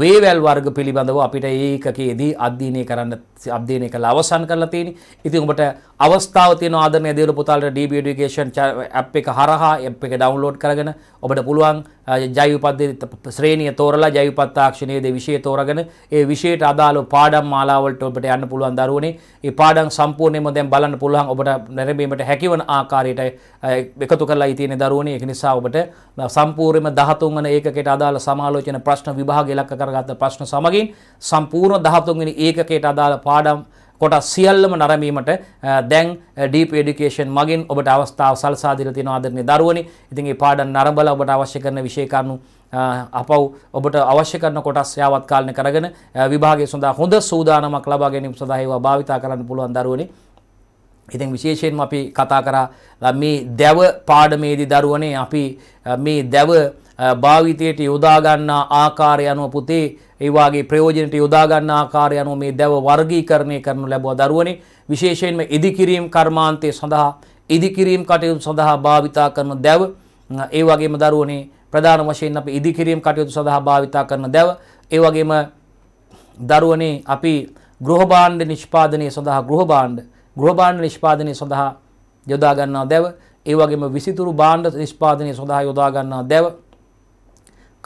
වේවැල් වර්ග පිළිබඳව අපිට ඒකකයේදී අධ්‍යයනය කරන්න අධ්‍යයනයක අවසන් කරලා තියෙන්නේ. ඉතින් ඔබට අවස්ථාව තියෙන ආදරණීය දේවල පුතාලට DB Education app එක හරහා app එක download කරගෙන ඔබට පුළුවන් ජෛව පද්ධති ශ්‍රේණිය තෝරලා ජෛව පත් තාක්ෂණයේදී විෂය තෝරගෙන ඒ විෂයට අදාළව පාඩම් මාලාවලට ඔබට යන්න පුළුවන් දරුවනේ. ඒ පාඩම් සම්පූර්ණයෙන්ම දැන් බලන්න පුළුවන් ඔබට නැරඹීමට හැකිවන ආකාරයට එකතු කරලා ඉතිනේ දරුවනේ. ඒක නිසා ඔබට සම්පූර්ණයෙන්ම 13 වෙනි ඒකකයට අදාළ සමාලෝචන ප්‍රශ්න විභාගය ඉලක්ක කරගත්ත ප්‍රශ්න සමගින් සම්පූර්ණ 13 වෙනි ඒකකයට අදාළ පාඩම් කොට සියල්ලම නරමීමට දැන් ඩීප එඩිකේෂන් මගින් ඔබට අවස්ථාව සල්සා දීලා තියෙනවා ආදරණීය දරුවනි. ඉතින් මේ පාඩම් නරඹලා ඔබට අවශ්‍ය කරන විෂය කරුණු අපව් ඔබට අවශ්‍ය කරන කොටස් යාවත් කාලන කරගෙන විභාගය සඳහා හොඳ සූදානමක් ලබා ගැනීම සඳහා ඒවා භාවිතා කරන්න පුළුවන් දරුවනි. ඉතින් විශේෂයෙන්ම අපි කතා කරා මේ දැව පාඩමේදී දරුවනේ අපි මේ දැව භාවිතයට යොදා ගන්නා ආකාරය අනුව පුතේ ඒවාගේ ප්‍රයෝජනට යොදාගන්න ආකාරය අනුව මේ දැව වර්ගීකරණය කරනු ලැබුව දරුවනේ විශේෂයෙන්ම ඉදිකිරීම් කර්මාන්තය සඳහා ඉදිකිරීම් කටයුතු සඳහා භාවිතා කරන දැව ඒ වගේම දරුවනේ ප්‍රධාන වශයෙන් අපි ඉදිකිරීම් කටයුතු සඳහා භාවිතා කරන දැව ඒ වගේම දරුවනේ අපි ගෘහ භාණ්ඩ නිෂ්පාදනය සඳහා ගෘහ භාණ්ඩ ගෘහ භාණ්ඩ නිෂ්පාදනය සඳහා යොදා ගන්නා දැව ඒ වගේම විසිතුරු භාණ්ඩ නිෂ්පාදනය සඳහා යොදා ගන්නා දැව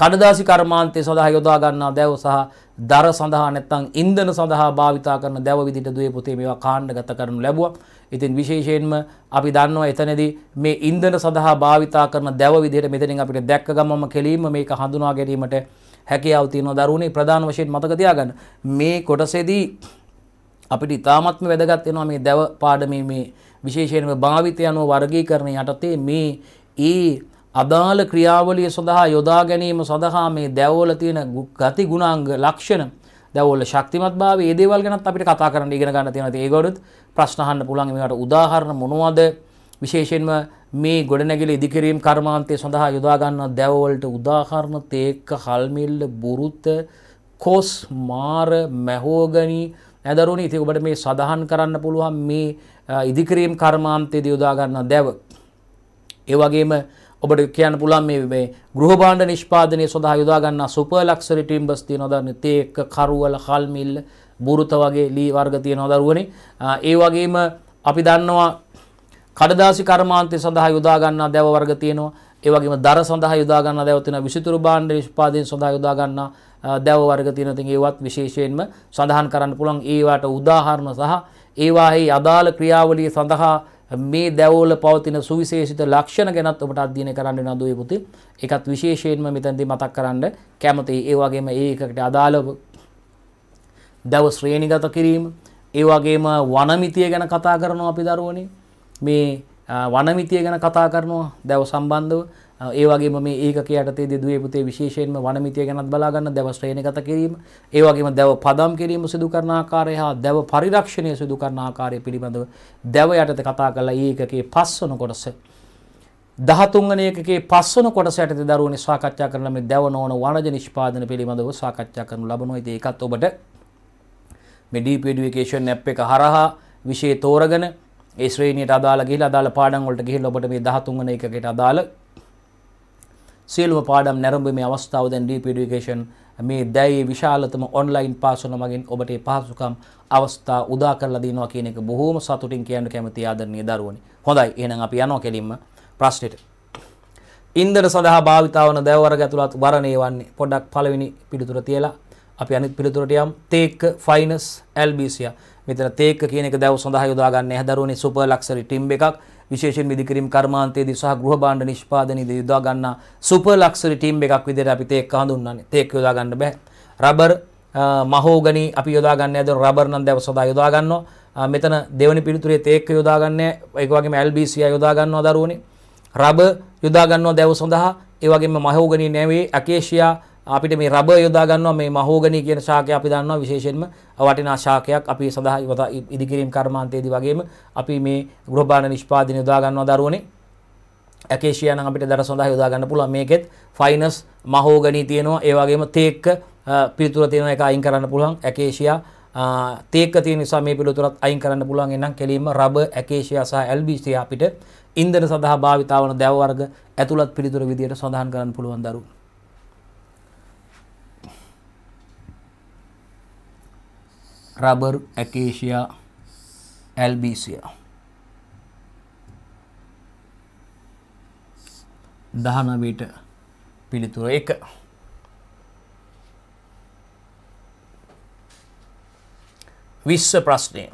කඩදාසි කර්මාන්තය සඳහා යොදා ගන්නා දැව සහ දර සඳහා නැත්නම් ඉන්ධන සඳහා භාවිතා කරන දැව විදිහට දුවේ පුතේ මේවා කාණ්ඩගත කරනු ලැබුවා. ඉතින් විශේෂයෙන්ම අපි දන්නවා එතනදී මේ ඉන්ධන සඳහා භාවිතා කරන දැව විදිහට මෙතනින් අපිට දැක්ක ගමම කෙලින්ම මේක හඳුනා ගැනීමට හැකියාව තියෙනවා දරුවනේ ප්‍රධාන වශයෙන් මතක තියාගන්න. මේ කොටසේදී අපිට ඉතාමත්ම වැදගත් වෙනවා මේ දැව පාඩමේ මේ විශේෂයෙන්ම භාවිතය අනුව වර්ගීකරණය යටතේ මේ ඒ අදාළ ක්‍රියාවලිය සඳහා යොදා ගැනීම සඳහා මේ දැවවල තියෙන ගති ගුණාංග ලක්ෂණ දැවවල ශක්තිමත් භාවය ඒ දේවල් ගැනත් අපිට කතා කරන්න ඉගෙන ගන්න තියෙනවා. ඒගොල්ලොත් ප්‍රශ්න අහන්න පුළුවන් මේකට උදාහරණ මොනවද? විශේෂයෙන්ම මේ ගොඩනැගිලි ඉදිකිරීම් කර්මාන්තය සඳහා යොදා ගන්නා දැවවලට උදාහරණ තේක්ක, හල්මිල්ල, බුරුත, කොස්, මාර, මැහෝගනි ඇදරුණි. ඉතින් ඔබට මේ සඳහන් කරන්න පුළුවන් මේ ඉදිකිරීම් කර්මාන්තයේදී යොදා ගන්නා දැව. ඒ වගේම ඔබට කියන්න පුළුවන් මේ මේ ගෘහ භාණ්ඩ නිෂ්පාදනය සඳහා යොදා ගන්නා සුපර් ලක්ෂරි ටිම්බර්ස් තියෙනවා දන්න තේක්ක කරුවල හල් මිල් බුරුත වගේ ලී වර්ග තියෙනවා දරුවනේ ඒ වගේම අපි දන්නවා කඩදාසි කර්මාන්තය සඳහා යොදා ගන්නා දැව වර්ග තියෙනවා ඒ වගේම දර සඳහා යොදා ගන්නා දැව තියෙනවා විසිතුරු භාණ්ඩ නිෂ්පාදනය සඳහා යොදා ගන්නා දැව වර්ග තියෙන ඉතින් ඒවත් විශේෂයෙන්ම සඳහන් කරන්න පුළුවන් ඒවට උදාහරණ සහ ඒවාහි අදාළ ක්‍රියාවලිය සඳහා මේ දැවෝල පවතින සුවිශේෂිත ලක්ෂණ ගැනත් ඔබට අධ්‍යයනය කරන්න වෙනවා දුවේ පුතේ. ඒකත් විශේෂයෙන්ම මෙතනදී මතක් කරන්න කැමතියි. ඒ වගේම ඒකකට අදාළව දැව ශ්‍රේණිගත කිරීම, ඒ වගේම වනමිතිය ගැන කතා කරනවා අපි දරුවනේ. මේ වනමිතිය ගැන කතා කරනවා දැව සම්බන්ධව. ඒවගේ මේ ඒකක යටතේ දෙදුවේ පුතේ විශේෂයෙන්ම වනමිතිය ගැනත් බලාගන්න දැව ශ්‍රේණිගත කිරීම ඒ වගේම දැව පදම් කිරීම සිදු කරන ආකාරය හා දැව පරිරක්ෂණය සිදු කරන ආකාරය පිළිබඳව දැව යටතේ කතා කළා ඒකකේ පස්වන කොටස 13 වෙනි එකකේ පස්වන කොටස යටතේ දරුවනේ සාකච්ඡා කරන මේ දැව නොවන වනජ නිෂ්පාදන පිළිබඳව සාකච්ඡා කරනු ලබනවා. ඉතින් ඒකත් ඔබට මේ ඩීප් එඩියුකේෂන් ඇප් එක හරහා විශේෂ තෝරගෙන ඒ ශ්‍රේණියට අදාළ ගිහිලා අදාළ පාඩම් වලට ගිහිල්ලා ඔබට මේ 13 වෙනි එකකට අදාළ සියලුම පාඩම් නැරඹ මේ අවස්ථාව දැන් ඩීපී එඩියුකේෂන් මේ දැයේ විශාලතම ඔන්ලයින් පාසල මගින් ඔබට ඒ පහසුකම් අවස්ථා උදා කරලා දෙනවා කියන එක බොහොම සතුටින් කියන්න කැමති ආදරණීය දරුවනි. හොඳයි එහෙනම් අපි යනවා කෙලින්ම ප්‍රශ්නෙට. ඉන්ධන සඳහා භාවිතා වන දැව වර්ග ඇතුළත් වරණේ වන්නේ පොඩ්ඩක් පළවෙනි පිළිතුර තියලා අපි අනිත් පිළිතුරට යම් තේක්ක ෆයිනස් ඇල්බීසියා. මෙතන තේක්ක කියන එක දැව සඳහා යොදා ගන්න හැදරුවනේ සුපර් ලක්සරි ටීම් එකක්. විශේෂෙන් විදිකිරීම් කර්මාන්තයේදී සහ ගෘහ භාණ්ඩ නිෂ්පාදනයේදී යොදා ගන්නා සුපර් ලක්ෂරි ටීම් එකක් විදිහට අපි තේක් හඳුන්වන්නේ තේක් යොදා ගන්න බෑ රබර් මහෝගනි අපි යොදා ගන්න ඇද රබර් නම් දැව සදා යොදා ගන්නවා මෙතන දෙවනි පිළිතුරේ තේක් යොදා ගන්න ඒක වගේම LBC යොදා ගන්නවා දරුවනේ රබ යොදා ගන්නවා දැව සඳහා ඒ වගේම මහෝගනි නැවේ අකේෂියා අපිට මේ රබර් යොදා ගන්නවා මේ මහෝගනි කියන ශාකය අපි දන්නවා විශේෂයෙන්ම වටිනා ශාකයක් අපි සඳහා ඉදිකිරීම් කර්මාන්තයේදී වගේම අපි මේ ගෘහපාලන නිෂ්පාදනය යොදා ගන්නවා දරුවනේ ඇකේෂියා නම් අපිට දර සඳහා යොදා ගන්න පුළුවන් මේකෙත් ෆයිනස් මහෝගනි තියෙනවා ඒ වගේම තේක්ක පිළිතුර තියෙනවා ඒක අයින් කරන්න පුළුවන් ඇකේෂියා තේක තියෙන නිසා මේ පිළිතුරත් අයින් කරන්න පුළුවන් එනම් කෙලින්ම රබර් ඇකේෂියා සහ ඇල්බීසියා අපිට ඉන්ධන සඳහා භාවිතාවන දැව වර්ග ඇතුළත් පිළිතුර විදියට සඳහන් කරන්න පුළුවන් දරුවෝ rubber, acacia, albicea. දහනවීට පිළිතුර එක විශ්ස ප්‍රශ්නය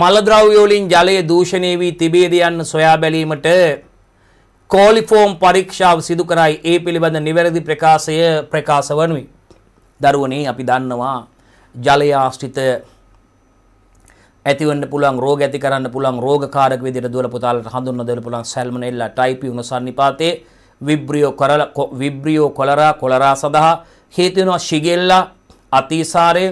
මලද්‍රව්‍යෝලින් ජලය දූෂණය වී තිබේද යන්න සොයා බැලීමට කෝලිෆෝම් පරීක්ෂාව සිදු කරයි ඒ පිළිබඳ නිවැරදි ප්‍රකාශය ප්‍රකාශ වනුයි දරුවනේ අපි දන්නවා ජලය ආශ්‍රිත ඇතිවන්න පුළුවන් රෝග ඇති කරන්න පුළුවන් රෝගකාරක විදිහට දුවල පුතාලට හඳුන්වලා දෙන්න පුළුවන් සල්මනෙල්ලා ටයිපි උණසන්නිපාතේ විබ්‍රියෝ කොරලා විබ්‍රියෝ කොලරා කොලරා සඳහා හේතු වෙනවා ශිගෙල්ලා අතිසාරය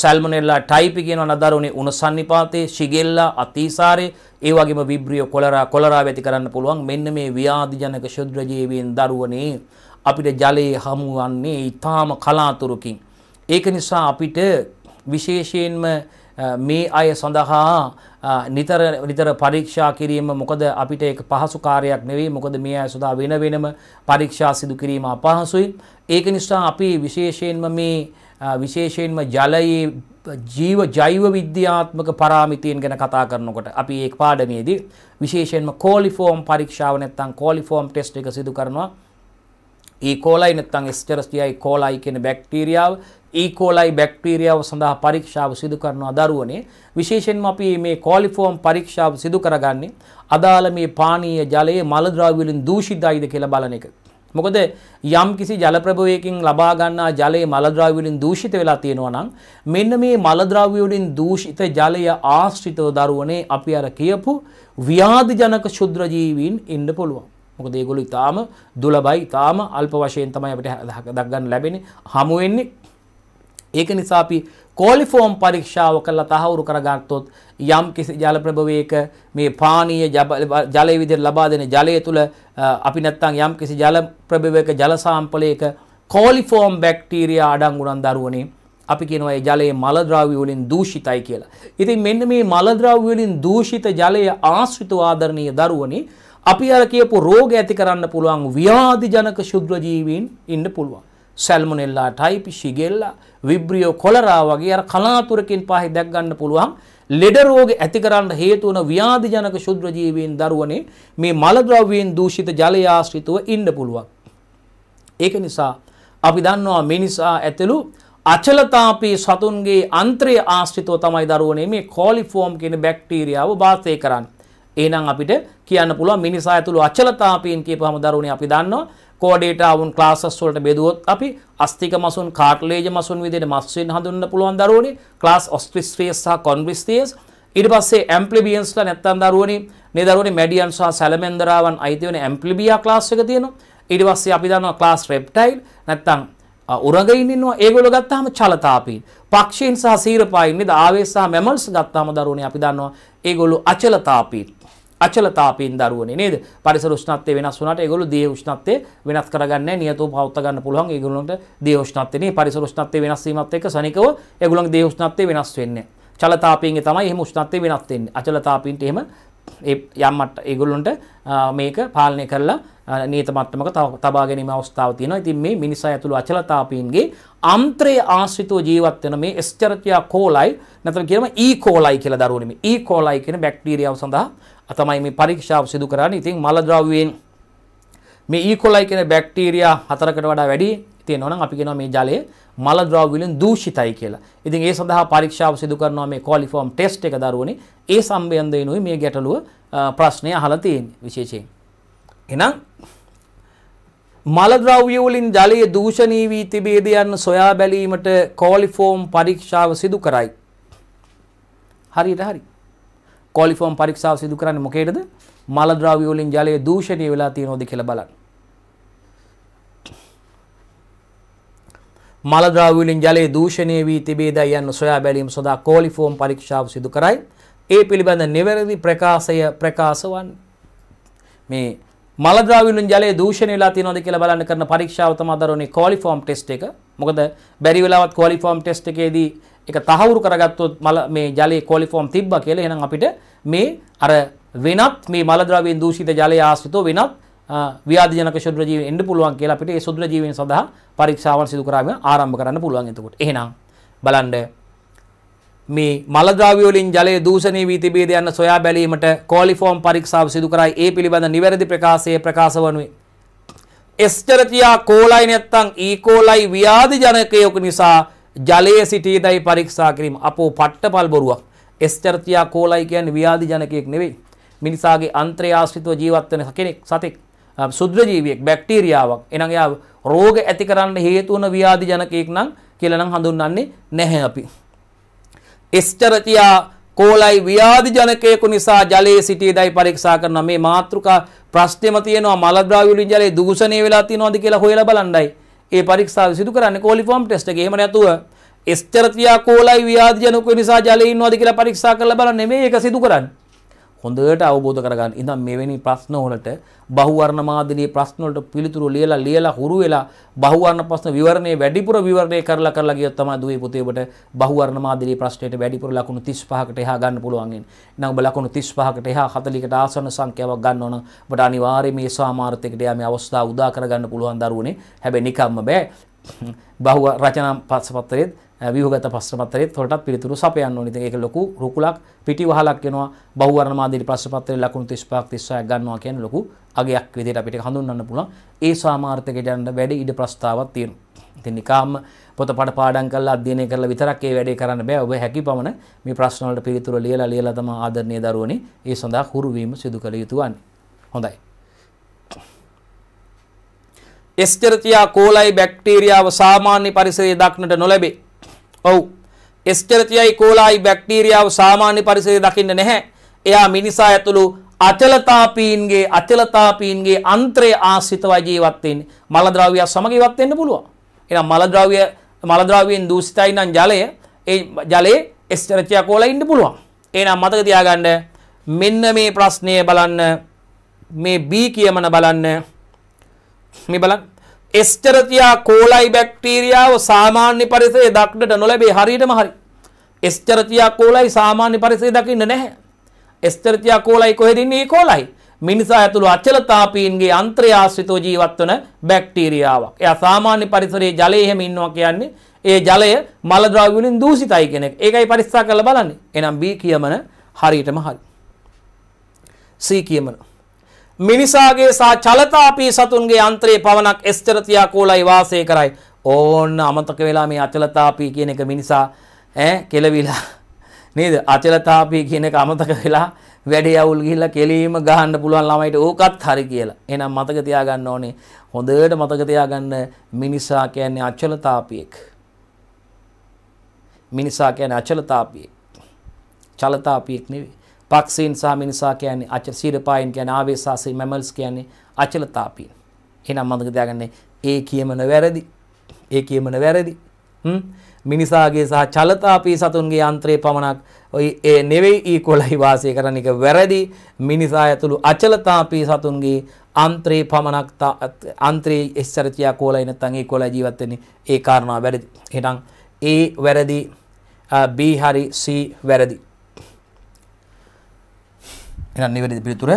සල්මනෙල්ලා ටයිපි කියන නදරුණේ උණසන්නිපාතේ ශිගෙල්ලා අතිසාරය ඒ වගේම විබ්‍රියෝ කොලරා කොලරා ඇති කරන්න පුළුවන් මෙන්න මේ ව්‍යාධිජනක ශුද්‍ර ජීවීන් දරුවනේ අපිට ජලයේ හමු වන්නේ ඊටාම කලාතුරකින් ඒක නිසා අපිට විශේෂයෙන්ම මේ අය සඳහා නිතර නිතර පරීක්ෂා කිරීම මොකද අපිට ඒක පහසු කාර්යයක් නෙවෙයි මොකද මේ අය සඳහා වෙන වෙනම පරීක්ෂා සිදු කිරීම අපහසුයි ඒක නිසා අපි විශේෂයෙන්ම මේ විශේෂයෙන්ම ජලයේ ජීව ජෛව විද්‍යාත්මක පරාමිතියන් ගැන කතා කරනකොට අපි ඒ පාඩමේදී විශේෂයෙන්ම කෝලිෆෝම් පරීක්ෂාව නැත්තම් කෝලිෆෝම් ටෙස්ට් එක සිදු කරනවා ඒ e. කෝලයි නැත්තම් ස්ටෙරස්ටියයි කෝලයි කියන බැක්ටීරියාව ඒකෝලයි e. බැක්ටීරියාව සඳහා පරීක්ෂාව සිදු කරන අදරුවනේ විශේෂයෙන්ම අපි මේ කෝලිෆෝම් පරීක්ෂාව සිදු කරගන්නේ අදාළ මේ පානීය ජලයේ මල ද්‍රව්‍ය වලින් දූෂිතයිද කියලා බලන එක. මොකද යම් කිසි ජල ප්‍රභවයකින් ලබා ගන්නා ජලයේ මල ද්‍රව්‍ය වලින් දූෂිත වෙලා තියෙනවා නම් මෙන්න මේ මල ද්‍රව්‍ය වලින් දූෂිත ජලය ආශ්‍රිතව දරුවනේ අපි අර කියපු ව්‍යාධිජනක ශුද්‍ර ජීවීන් ඉන්න පුළුවන්. මොකද ඒගොල්ලෝ ඊටාම දුලබයි ඊටාම අල්ප වශයෙන් තමයි අපිට දක් ගන්න ලැබෙන්නේ හමු වෙන්නේ ඒක නිසා අපි කෝලිෆෝම් පරීක්ෂාව කරලා තහවුරු කරගත්තොත් යම් කිසි ජල ප්‍රභවයක මේ පානීය ජලය විදිහට ලබා දෙන ජලය තුල අපි නැත්තම් යම් කිසි ජල ප්‍රභවයක ජල සාම්පලයක කෝලිෆෝම් බැක්ටීරියා අඩංගු නම් දරුවනේ අපි කියනවා ඒ ජලයේ මල ද්‍රව්‍ය වලින් දූෂිතයි කියලා. ඉතින් මෙන්න මේ මල ද්‍රව්‍ය වලින් දූෂිත ජලය ආශ්‍රිතව ආදරණීය දරුවනේ අපි අර කියපු රෝග ඇති කරන්න පුළුවන් ව්‍යාධිජනක ශුද්‍ර ජීවීන් ඉන්න පුළුවන්. සැල්මොනෙල්ලා ටයිපි ශිගෙල්ලා විබ්‍රියෝ කොලරා වගේ අර කලාතුරකින් පහේ දැක් ගන්න පුළුවන් ලෙඩ රෝග ඇති කරන්න හේතු වන ව්‍යාධිජනක ශුද්‍ර ජීවීන් දරුවනේ මේ මල ද්‍රව්‍යයෙන් දූෂිත ජලය ආශ්‍රිතව ඉන්න පුළුවන්. ඒක නිසා අපි දන්නවා මිනිසා ඇතුළු අචලතාපී සතුන්ගේ අන්ත්‍රය ආශ්‍රිතව තමයි දරුවනේ මේ කෝලිෆෝම් කියන බැක්ටීරියාව වාසය කරන්නේ. එහෙනම් අපිට කියන්න පුළුවන් මිනිසා ඇතුළු අචලතාපීන් කියපුවම දරුවනේ අපි දන්නවා කෝඩේට අවුන් ක්ලාසස් වලට බෙදුවොත් අපි අස්තික මසුන් කාට්ලේජ් මසුන් විදිහට මස්වෙන් හඳුන්වන්න පුළුවන් දරුවනේ ක්ලාස් ඔස්ට්‍රිස්ට්‍රියස් සහ කොන්විස්ටියස් ඊට පස්සේ ඇම්ප්ලිබියන්ස්ලා නැත්තම් දරුවනේ මේ දරුවනේ මැඩියන් සහ සැලමෙන්දරාවන් අයිති වෙන ඇම්ප්ලිබියා ක්ලාස් එක තියෙනවා ඊට පස්සේ අපි දන්නවා ක්ලාස් රෙප්ටයිල් නැත්තම් උරගයින් ඉන්නවා ඒගොල්ලෝ ගත්තාම චලතාපීන් පක්ෂීන් සහ සීරපායින් නේද ආවේශ සහ මැමල්ස් ගත්තාම දරුවනේ අපි දන්නවා ඒගොල්ලෝ අචලතාපීන් අචලතාපයෙන් දරුවනේ නේද පරිසර උෂ්ණත්වය වෙනස් වුණාට ඒගොල්ලෝ දේහ උෂ්ණත්වය වෙනස් කරගන්නේ නියතව පවත්වා ගන්න පුළුවන් ඒගොල්ලන්ට දේහ උෂ්ණත්වයනේ පරිසර උෂ්ණත්වය වෙනස් වීමත් එක්ක සනිකව ඒගොල්ලන්ගේ දේහ උෂ්ණත්වය වෙනස් වෙන්නේ චලතාපයෙන් තමයි එහෙම උෂ්ණත්වය වෙනස් වෙන්නේ අචලතාපින්ට එහෙම ඒ යම් මට්ට ඒගොල්ලන්ට මේක පාලනය කරලා නියත මට්ටමක තබා ගැනීම අවස්ථාව තියෙනවා. ඉතින් මේ මිනිසා ඇතුළු අචලතාපීන්ගේ අන්ත්‍රය ආශ්‍රිතව ජීවත් වෙන මේ එස්චර්ටියා කෝලයි නැත්නම් කියනවා ඊ e කෝලයි කියලා දරුවනේ. ඊ e කෝලයි කියන බැක්ටීරියාව සඳහා තමයි මේ පරීක්ෂාව සිදු කරන්නේ. ඉතින් මල ද්‍රව්‍යයෙන් මේ ඊකොලයි e. කියන බැක්ටීරියා හතරකට වඩා වැඩි තියෙනවා නම් අපි කියනවා මේ ජලය මල ද්‍රව්‍ය වලින් දූෂිතයි කියලා. ඉතින් ඒ සඳහා පරීක්ෂාව සිදු කරනවා මේ ක්වොලිෆෝම් ටෙස්ට් එක දරුවනේ. ඒ සම්බන්ධයෙන්ුයි මේ ගැටලුව ප්‍රශ්නය අහලා තියෙන්නේ විශේෂයෙන්. එහෙනම් මල ද්‍රව්‍ය වලින් ජලය දූෂණී වී තිබේද යන්න සොයා බැලීමට ක්වොලිෆෝම් පරීක්ෂාව සිදු කරයි. හරියට හරියි. කොලිෆෝම් පරීක්ෂාව සිදු කරන්නේ මොකේද? මල ද්‍රව්‍ය වලින් ජලය දූෂණය වෙලා තියෙනවද කියලා බලන්න. මල ද්‍රව්‍ය වලින් ජලය දූෂණය වී තිබේදයි යන්න සොයා බැලීම සඳහා කොලිෆෝම් පරීක්ෂාව සිදු කරයි. ඒ පිළිබඳ නිවැරදි ප්‍රකාශය ප්‍රකාශ වන්නේ මේ මලද්‍රාවිලුන් ජලය දූෂණය වෙලා තියෙනවද කියලා බලන්න කරන පරීක්ෂාව තමයි අදාරෝනේ ක්වාලිෆෝම් ටෙස්ට් එක. මොකද බැරි වෙලාවත් ක්වාලිෆෝම් ටෙස්ට් එකේදී එක තහවුරු කරගත්තොත් මල මේ ජලයේ කොලිෆෝම් තිබ්බා කියලා එහෙනම් අපිට මේ අර වෙනත් මේ මල ද්‍රව්‍යයෙන් දූෂිත ජලය ආශ්‍රිතව වෙනත් ව්‍යාධිජනක ශුද්‍ර ජීවීන් එන්න පුළුවන් කියලා අපිට ඒ ශුද්‍ර ජීවීන් සඳහා පරීක්ෂාවන් සිදු කරාම ආරම්භ කරන්න පුළුවන් එතකොට. එහෙනම් බලන්න මේ මල ද්‍රව්‍ය වලින් ජලය දූෂණය වී තිබේද යන්න සොයා බැලීමට කොලිෆෝම් පරීක්ෂාව සිදු කරයි ඒ පිළිබඳ නිවැරදි ප්‍රකාශය ප්‍රකාශ වනුයේ. එස්චරතියා කෝලයි නැත්තං ඊකෝලයි ව්‍යාධිජනකයක නිසා ජලයේ සිටීදයි පරීක්ෂා කිරීම අපෝ පට්ටපල් බොරුවක් එස්චර්තියා කෝලයි කියන්නේ ව්‍යාධි ජනකයෙක් නෙවෙයි මිනිසාගේ අන්ත්‍රය ආශ්‍රිතව ජීවත් වෙන කෙනෙක් සතෙක් සුද්‍ර ජීවියෙක් බැක්ටීරියාවක් එනං එයා රෝග ඇති කරන්න හේතු වන ව්‍යාධි ජනකයෙක් නම් කියලා නම් හඳුන්වන්නේ නැහැ අපි එස්චර්තියා කෝලයි ව්‍යාධි ජනකයෙකු නිසා ජලයේ සිටීදයි පරීක්ෂා කරනවා මේ මාතෘකා ප්‍රශ්නෙම තියෙනවා මලද්‍රව්‍ය වලින් ජලයේ දූෂණය වෙලා තියෙනවද කියලා හොයලා බලන්නයි ඒ පරික්ෂාව සිදු කරන්නේ කෝලිෆෝම් ටෙස්ට් එකේ. එහෙම නැතුව එස්චරතියා කෝලයි ව්‍යාධිජනක නිසා ජලයේ ඉන්නවද කියලා පරීක්ෂා කරලා බලන්නේ මේ ඒක සිදු කරන්නේ. හොඳට අවබෝධ කරගන්න. ඉතින් මෙවැනි ප්‍රශ්න වලට බහුවර්ණ මාධ්‍යයේ ප්‍රශ්න වලට පිළිතුරු ලියලා ලියලා හුරු වෙලා බහුවර්ණ ප්‍රශ්න විවරණේ වැඩිපුර විවරණය කරලා කරලා ගියොත් තමයි දුවේ පුතේ ඔබට බහුවර්ණ මාධ්‍යයේ ප්‍රශ්නයට වැඩිපුර ලකුණු 35කට එහා ගන්න පුළුවන් වෙන්නේ. එහෙනම් ඔබ ලකුණු 35කට එහා 40කට ආසන්න සංඛ්‍යාවක් ගන්න ඕන නම් ඔබට අනිවාර්යයෙන් මේ සාමාර්ථයකට යාමේ අවස්ථාව උදා කරගන්න පුළුවන් දරුවනේ. හැබැයි නිකම්ම බෑ. බහුව රචනා පස්සපත්තරෙත් වියෝගත ප්‍රශ්නපත්‍රයේ තොරටත් පිළිතුරු සපයන්න ඕනේ. ඉතින් ඒක ලොකු රුකුලක් පිටි වහලක් වෙනවා. බහුවර්ණ මාදිලි ප්‍රශ්නපත්‍රයේ ලකුණු 35ක් 36ක් ගන්නවා කියන ලොකු අගයක් විදිහට අපිට හඳුන්වන්න පුළුවන්. ඒ සාමාර්ථකයට යන්න වැඩි ඉඩ ප්‍රස්තාවක් තියෙනවා. ඉතින් නිකාම්ම පොතපත පාඩම් කරලා අධ්‍යයනය කරලා විතරක් ඒ වැඩේ කරන්න බෑ. ඔබ හැකි පමණ මේ ප්‍රශ්න වලට පිළිතුරු ලියලා ලියලා තම ආදරණීය දරුවනේ ඒ සඳහා හුරු වීම සිදු කළ යුතු වන්නේ. හොඳයි. එස්චරතියා කෝලයි බැක්ටීරියාව සාමාන්‍ය පරිසරයේ දක්නට නොලැබේ. ඔව් ස්ටෙරතියයි කෝලායි බැක්ටීරියාව සාමාන්‍ය පරිසරයේ දකින්න නැහැ. එයා මිනිසා ඇතුළු අචලතාපීන්ගේ අචලතාපීන්ගේ අන්ත්‍රය ආශ්‍රිතව ජීවත් වෙන්නේ. මල ද්‍රව්‍ය සමග ජීවත් වෙන්න පුළුවන්. එහෙනම් මල ද්‍රව්‍ය මල ද්‍රව්‍යයෙන් දූෂිතයි නම් ජලය ඒ ජලයේ ස්ටෙරතිය කෝලා ඉන්න පුළුවන්. එහෙනම් මතක තියාගන්න මෙන්න මේ ප්‍රශ්නය බලන්න මේ B කියමන බලන්න මේ බලන්න එස්චරතියා කෝලයි බැක්ටීරියාව සාමාන්‍ය පරිසරයේ දක්නට නොලැබේ හරියටම හරි. එස්චරතියා කෝලයි සාමාන්‍ය පරිසරයේ දකින්න නැහැ. එස්චරතියා කෝලයි කොහෙද ඉන්නේ මේ කෝලයි? මිනිසා ඇතුළු අචල තාපීන්ගේ අන්ත්‍රය ආශ්‍රිතව ජීවත් වන බැක්ටීරියාවක්. එයා සාමාන්‍ය පරිසරයේ ජලයේ හැම ඉන්නවා කියන්නේ ඒ ජලය මල ද්‍රව්‍ය වලින් දූෂිතයි කියන එක. ඒකයි පරිස්සම් කරලා බලන්නේ. එහෙනම් B කියමන හරියටම හරි. C කියමන මිනිසාගේ සා චලතාපී සතුන්ගේ අන්ත්‍රයේ පවණක් එස්චරතියා කෝලයි වාසය කරයි. ඕන්න අමතක වෙලා මේ අචලතාපී කියන එක මිනිසා ඈ කෙලවිලා නේද? අචලතාපී කියන එක අමතක වෙලා වැඩේ අවුල් ගිහිල්ලා කෙලීම ගහන්න පුළුවන් ළමයිට ඕකත් හරි කියලා. එහෙනම් මතක තියාගන්න ඕනේ. හොඳට මතක තියාගන්න මිනිසා කියන්නේ අචලතාපියෙක්. මිනිසා කියන්නේ අචලතාපියෙක්. චලතාපියෙක් නෙවෙයි. පක්ෂීන් සහ මිනිසා කියන්නේ අච සීරපායින් කියන්නේ ආවේශාසී මැමල්ස් කියන්නේ අචලතාපීන්. එහෙනම් මතක තියාගන්න ඒ කියමන වැරදි. ඒ කියමන වැරදි. හ්ම් මිනිසාගේ සහ චලතාපී සතුන්ගේ යන්ත්‍රයේ පමණක් ඔය ඒ නෙවෙයි ඊකොලයි වාසය කරන එක වැරදි. මිනිසා ඇතුළු අචලතාපී සතුන්ගේ අන්ත්‍රේ පමණක් අන්ත්‍රේ එස්සරතියා කෝලයි නැත්නම් ඒ කෝලයි ජීවත් වෙන්නේ ඒ කාරණා වැරදි. එහෙනම් ඒ වැරදි B හරි C වැරදි. එහෙනම් නිවැරදි පිළිතුර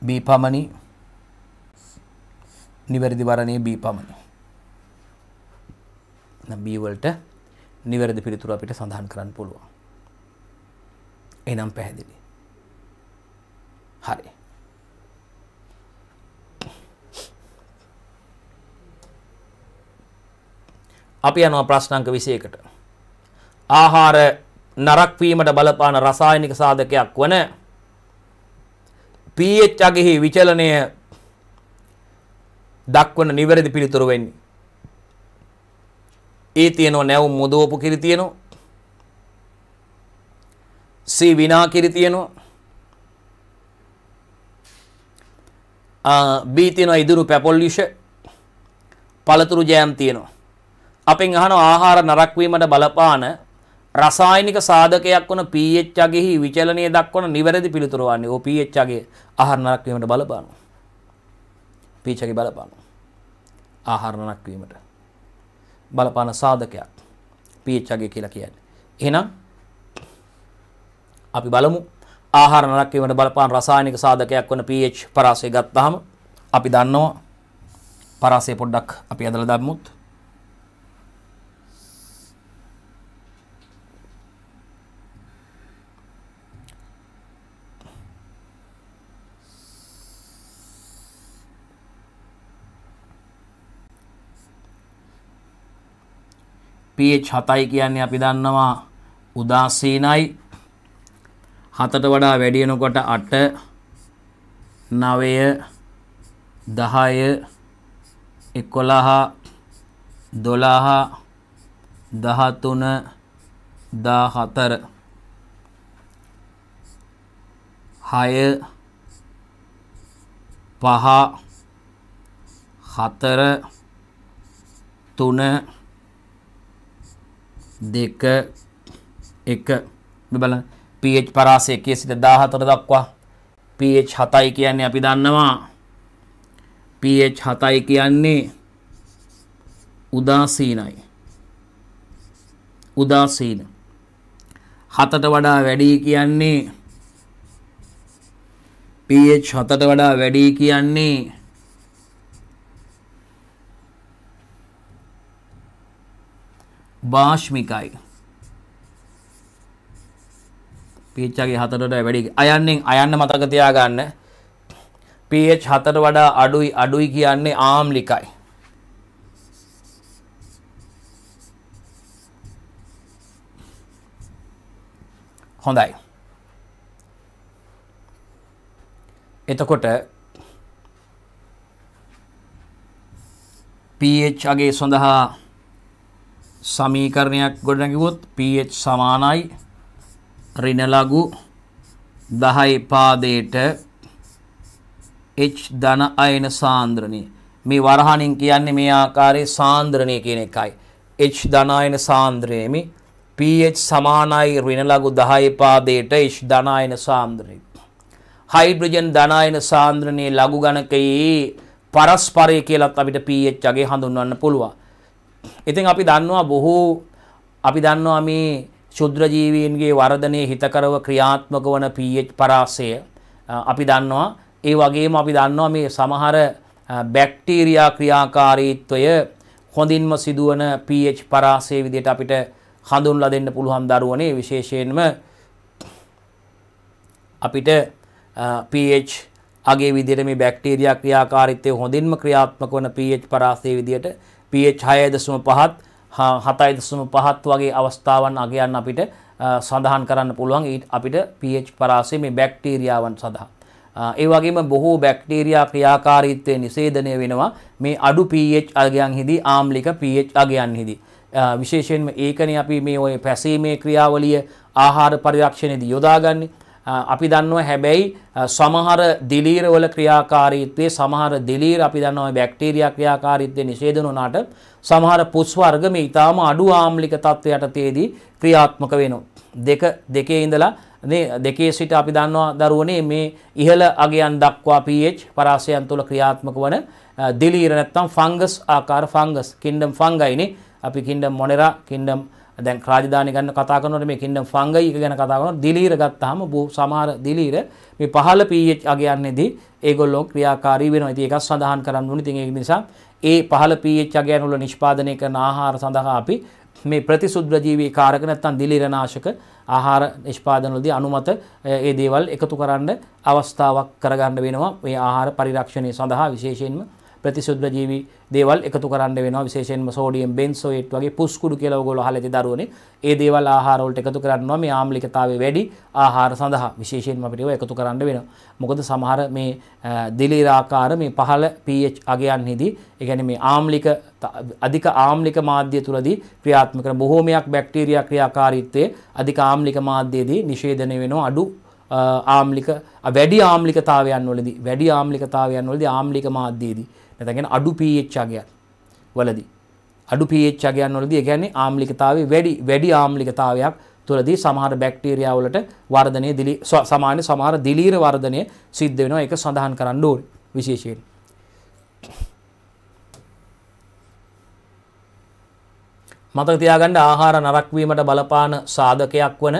B පමණි නිවැරදි වරණය B පමණි. නම් B වලට නිවැරදි පිළිතුර අපිට සඳහන් කරන්න පුළුවන්. එනම් පැහැදිලි. හරි. අපි යනවා ප්‍රශ්නාංක 21කට. ආහාර නරක් වීමට බලපාන රසායනික සාධකයක් වන pH අගෙහි විචලනය දක්වන නිවැරදි පිළිතුර වෙන්නේ. ඒ තියෙනවා නැවුම් මුදවපු කිරි තියෙනවා. C විනා කිරි තියෙනවා. B තියෙනවා ඉදිරු පැපොල්ලිෂ පළතුරු ජෑම් තියෙනවා. අපෙන් අහන ආහාර නරක් වීමට බලපාන රසායනික සාධකයක් වන pH අගෙහි විචලනය දක්වන නිවැරදි පිළිතුර වන්නේ ඔය pH අගේ ආහාර නරක් වීමට බලපානවා. pH අගේ බලපානවා. ආහාර නරක් වීමට බලපාන සාධකයක් pH අගේ කියලා කියන්නේ. එහෙනම් අපි බලමු ආහාර නරක් වීමට බලපාන රසායනික සාධකයක් වන pH පරාසය ගත්තාම අපි දන්නවා පරාසය පොඩ්ඩක් අපි අදලා දැම්මුත් පH හතයි කියන්නේ අපි දන්නවා උදාසීනයි හතට වඩා වැඩියනකොට අට නවය දහය එකොළහා දොළහා දහතුන දා හතර හය පහ හතර තුන දෙක එක බල පH පරාසය එකේ සිට දාහතර දක්වා පH හතයි කියන්නේ අපි දන්නවා පH හතයි කියන්නේ උදාසීනයි උදාසීන හතට වඩා වැඩි කියන්නේ පH හතට වඩා වැඩි කියන්නේ භාෂ්මිකයි. පීච්චගේ හතරට වැඩි අයන්නෙන් අයන්න මතක තියාගන්න. pH හතර වඩා අඩුයි අඩුයි කියන්නේ ආම්ලිකයි. හොඳයි. එතකොට pH අගේ සඳහා සමීකරණයක් ගොඩනැගිවොත් pH සමානයි ඍණ ලඝු 10 පාදයට H ධන අයන සාන්ද්‍රණය මේ වරහණින් කියන්නේ මේ ආකාරයේ සාන්ද්‍රණය කියන එකයි H ධන අයන සාන්ද්‍රණයමි pH සමානයි ඍණ ලඝු 10 පාදයට H ධන අයන සාන්ද්‍රණය හයිඩ්‍රජන් ධන අයන සාන්ද්‍රණයේ ලඝු ගණකයේ පරස්පරය කියලත් අපිට pH අගේ හඳුන්වන්න පුළුවන් ඉතින් අපි දන්නවා බොහෝ අපි දන්නවා මේ ශුද්‍රජීවීන්ගේ වර්ධනය හිතකරව ක්‍රියාත්මක වන පH පරාසය අපි දන්නවා ඒ වගේම අපි දන්නවා මේ සමහර බැක්ටීරියා ක්‍රියාකාරීත්වය හොඳින්ම සිදුවන pH පරාසය විදිහට අපිට හඳුන්ලා දෙන්න පුළුවන් දරුවනේ විශේෂයෙන්ම අපිට pH අගේ විදිහට මේ බැක්ටීරියා ක්‍රියාකාරීත්වය හොඳින්ම ක්‍රියාත්මක වන pH පරාසය විදිහට PH 6.5ත් හතයි දශම පහත් වගේ අවස්ථාවන් අගයන් අපිට සඳහන් කරන්න පුළුවන් ඊට අපිට pH පරාසය මේ බැක්ටීරියාවන් සඳහා. ඒ වගේම බොහෝ බැක්ටීරියා ක්‍රියාකාරීත්වය නිසේධනය වෙනවා මේ අඩු pH අගයන් හිදී ආම්ලික pH අගයන් හිදී. විශේෂයෙන්ම ඒකනේ අපි මේ ඔය පැසීමේ ක්‍රියාවලිය ආහාර පරිරක්ෂණයේදී යොදාගන්නේ. අපි දන්නවා හැබැයි සමහර දිලීරවල ක්‍රියාකාරීත්වයේ සමහර දිලීර අපි දන්නවා බැක්ටීරියා ක්‍රියාකාරීත්වය නිෂේධන වුණාට සමහර පුස් වර්ග මේ ඊටාම අඩු ආම්ලික තත්ත්වයට තේදී ක්‍රියාත්මක වෙනවා. දෙක දෙකේ ඉඳලා මේ දෙකේ සිට අපි දන්නවා දරුවනේ මේ ඉහළ අගයන් දක්වා pH පරාසයන් තුළ ක්‍රියාත්මක වන දිලීර නැත්තම් ෆංගස් ආකාර ෆංගස් කින්ඩම් ෆංගයිනේ අපි කින්ඩම් මොනෙරා කින්ඩම් දැන් රාජධානි ගන්න කතා කරනකොට මේ කින්ඩම් ෆංගයි එක ගැන කතා කරනකොට දිලීර ගත්තාම බොහෝ සමහර දිලීර මේ පහළ pH අගයන්නේදී ඒගොල්ලෝ ක්‍රියාකාරී වෙනවා. ඉතින් ඒකත් සඳහන් කරන්න ඕනේ. ඉතින් ඒක නිසා ඒ පහළ pH අගයන් වල නිෂ්පාදනය කරන ආහාර සඳහා අපි මේ ප්‍රතිසුද්‍රජීවී කාරක නැත්තම් දිලීරනාශක ආහාර නිෂ්පාදනවලදී අනුමත ඒ දේවල් එකතු කරන්න අවස්ථාවක් කරගන්න වෙනවා මේ ආහාර පරිරක්ෂණය සඳහා විශේෂයෙන්ම ප්‍රතිශුද්ධජීවි දේවල් එකතු කරන්න වෙනවා විශේෂයෙන්ම සෝඩියම් බෙන්සෝයේට් වගේ පුස්කුඩු කියලා ඔයගොල්ලෝ අහලා ඇති දරුවනේ. ඒ දේවල් ආහාර වලට එකතු කරනවා මේ ආම්ලිකතාවය වැඩි ආහාර සඳහා විශේෂයෙන්ම අපිට ඒවා එකතු කරන්න වෙනවා. මොකද සමහර මේ දිලීර ආකාර මේ පහළ pH අගයන්හිදී ඒ කියන්නේ මේ ආම්ලික අධික ආම්ලික මාධ්‍ය තුලදී ක්‍රියාත්මක කරන බොහෝමයක් බැක්ටීරියා ක්‍රියාකාරීත්වයේ අධික ආම්ලික මාධ්‍යයේදී නිෂේධනය වෙනවා අඩු ආම්ලික වැඩි ආම්ලිකතාවයන් වලදී වැඩි ආම්ලිකතාවයන් වලදී ආම්ලික මාධ්‍යයේදී නැතගෙන අඩු pH අගයන් වලදී අඩු pH අගයන් වලදී ඒ කියන්නේ ආම්ලිකතාවය වැඩි වැඩි ආම්ලිකතාවයක් තුළදී සමහර බැක්ටීරියා වලට වර්ධනය දිලි සමාන සමහර දිලීර වර්ධනය සිද්ධ වෙනවා ඒක සඳහන් කරන්න ඕනේ විශේෂයෙන් මතක තියාගන්න ආහාර නරක් වීමට බලපාන සාධකයක් වන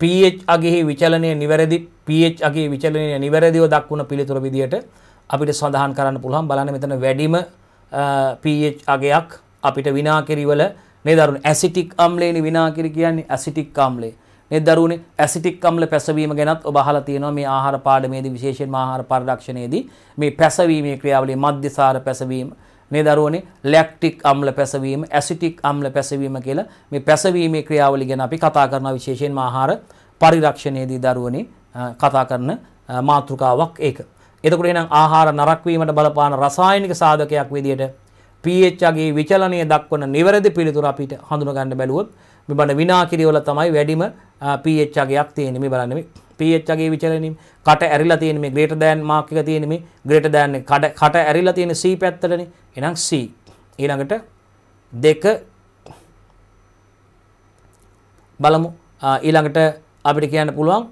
pH අගෙහි විචලනය නිවැරදි pH අගෙහි විචලනය නිවැරදිව දක්වන පිළිතුර විදියට අපිට සඳහන් කරන්න පුළුවන් බලන්න මෙතන වැඩිම පH අගයක් අපිට විනාකිරිවල මේ දරුණු ඇසිටික් අම්ලේනේ විනාකිරි කියන්නේ ඇසිටික් අම්ලේ. මේ දරුණේ ඇසිටික් අම්ල පැසවීම ගැනත් ඔබ අහලා තියෙනවා මේ ආහාර පාඩමේදී විශේෂයෙන්ම ආහාර පරිරක්ෂණයේදී මේ පැසවීමේ ක්‍රියාවලිය මධ්‍යසාර පැසවීම මේ දරුවනේ ලැක්ටික් අම්ල පැසවීම ඇසිටික් අම්ල පැසවීම කියලා මේ පැසවීමේ ක්‍රියාවලිය ගැන අපි කතා කරනවා විශේෂයෙන්ම ආහාර පරිරක්ෂණයේදී දරුවනේ කතා කරන මාතෘකාවක් ඒක. එතකොට එහෙනම් ආහාර නරක් වීමට බලපාන රසායනික සාධකයක් විදියට pH අගේ විචලනය දක්වන නිවැරදි පිළිතුර අපිට හඳුනා ගන්න බැලුවොත් මේ බඩ විනාකිරියවල තමයි වැඩිම pH අගයක් තියෙන්නේ මේ බලන්න මේ pH අගේ විචලනයේ කට ඇරිලා තියෙන මේ greater than mark එක තියෙන මේ greater than කට කට ඇරිලා තියෙන C පැත්තටනේ එහෙනම් C ඊළඟට 2 බලමු ඊළඟට අපිට කියන්න පුළුවන්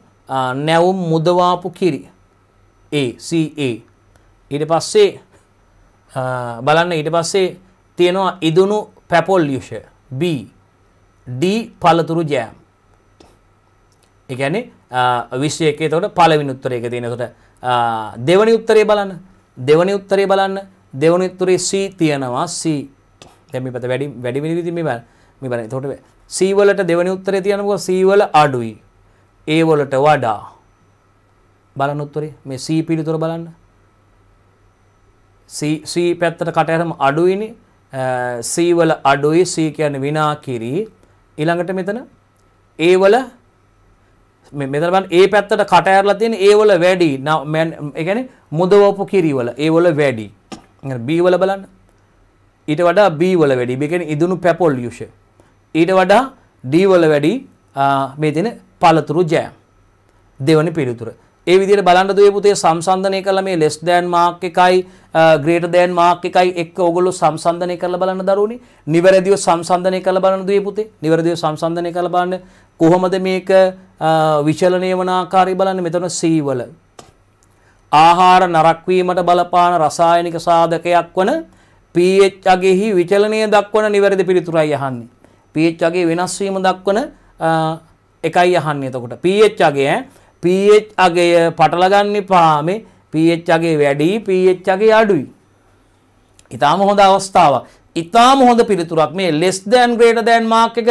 නැවුම් මුදවාපු කිරි ඊට පස්සේ බලන්න ඊට පස්සේ තියෙනවා ඉදුණු පැපොල්ලියුෂ B D පලතුරු ජෑම් එකැනෙ විශ්ය එකේ තවට පලවිනි උත්තරයක තියෙනකොට දෙවනි උත්තරේ බලන්න දෙවනි උත්තරේ බලන්න දෙවනි උත්තරේ C තියෙනවා C දැමිපත වැඩි වැඩි විනිවිදි මේ බලන්න මේ බලන්න එතකොට C වලට දෙවනි උත්තරේ තියෙනකොට C වල අඩුයි A වලට වඩා බලන්න උත්තරේ මේ C පිළිතුර බලන්න C පැත්තට කටහරම අඩුයිනේ C වල අඩුයි C කියන්නේ විනා කිරි ඊළඟට මෙතන A වල මේ මෙතන බලන්න A පැත්තට කට ඇරලා තියෙන A වල වැඩි ඒ කියන්නේ මුදවපු කිරි වල A වල වැඩි B වල බලන්න ඊට වඩා B වල වැඩි ඒ කියන්නේ ඉදුණු පැපොල් යුෂ ඊට වඩා D වල වැඩි මේ තියෙන පළතුරු ජෑම් දෙවනි පිළිතුර ඒ විදිහට බලන්න දුවේ පුතේ සම්සන්දනය කරලා මේ less than mark එකයි greater than mark එකයි එක්ක ඕගොල්ලෝ සම්සන්දනය කරලා බලන්න දරුවනේ නිවැරදිව සම්සන්දනය කරලා බලන්න දුවේ පුතේ නිවැරදිව සම්සන්දනය කරලා බලන්න කොහොමද මේක විචලනය වන ආකාරය බලන්න මෙතන C වල ආහාර නරක් වීමට බලපාන රසායනික සාධකයක් වන pH අගෙහි විචලනය දක්වන නිවැරදි පිළිතුරයි අහන්නේ pH අගේ වෙනස් වීම දක්වන එකයි අහන්නේ එතකොට pH අගේ ඈ pH අගය පටලගන්න එපා මේ pH අගේ වැඩි pH අගේ අඩුයි. ඊටාම හොඳ අවස්ථාවක්. ඊටාම හොඳ පිළිතුරක් මේ less than greater than mark එක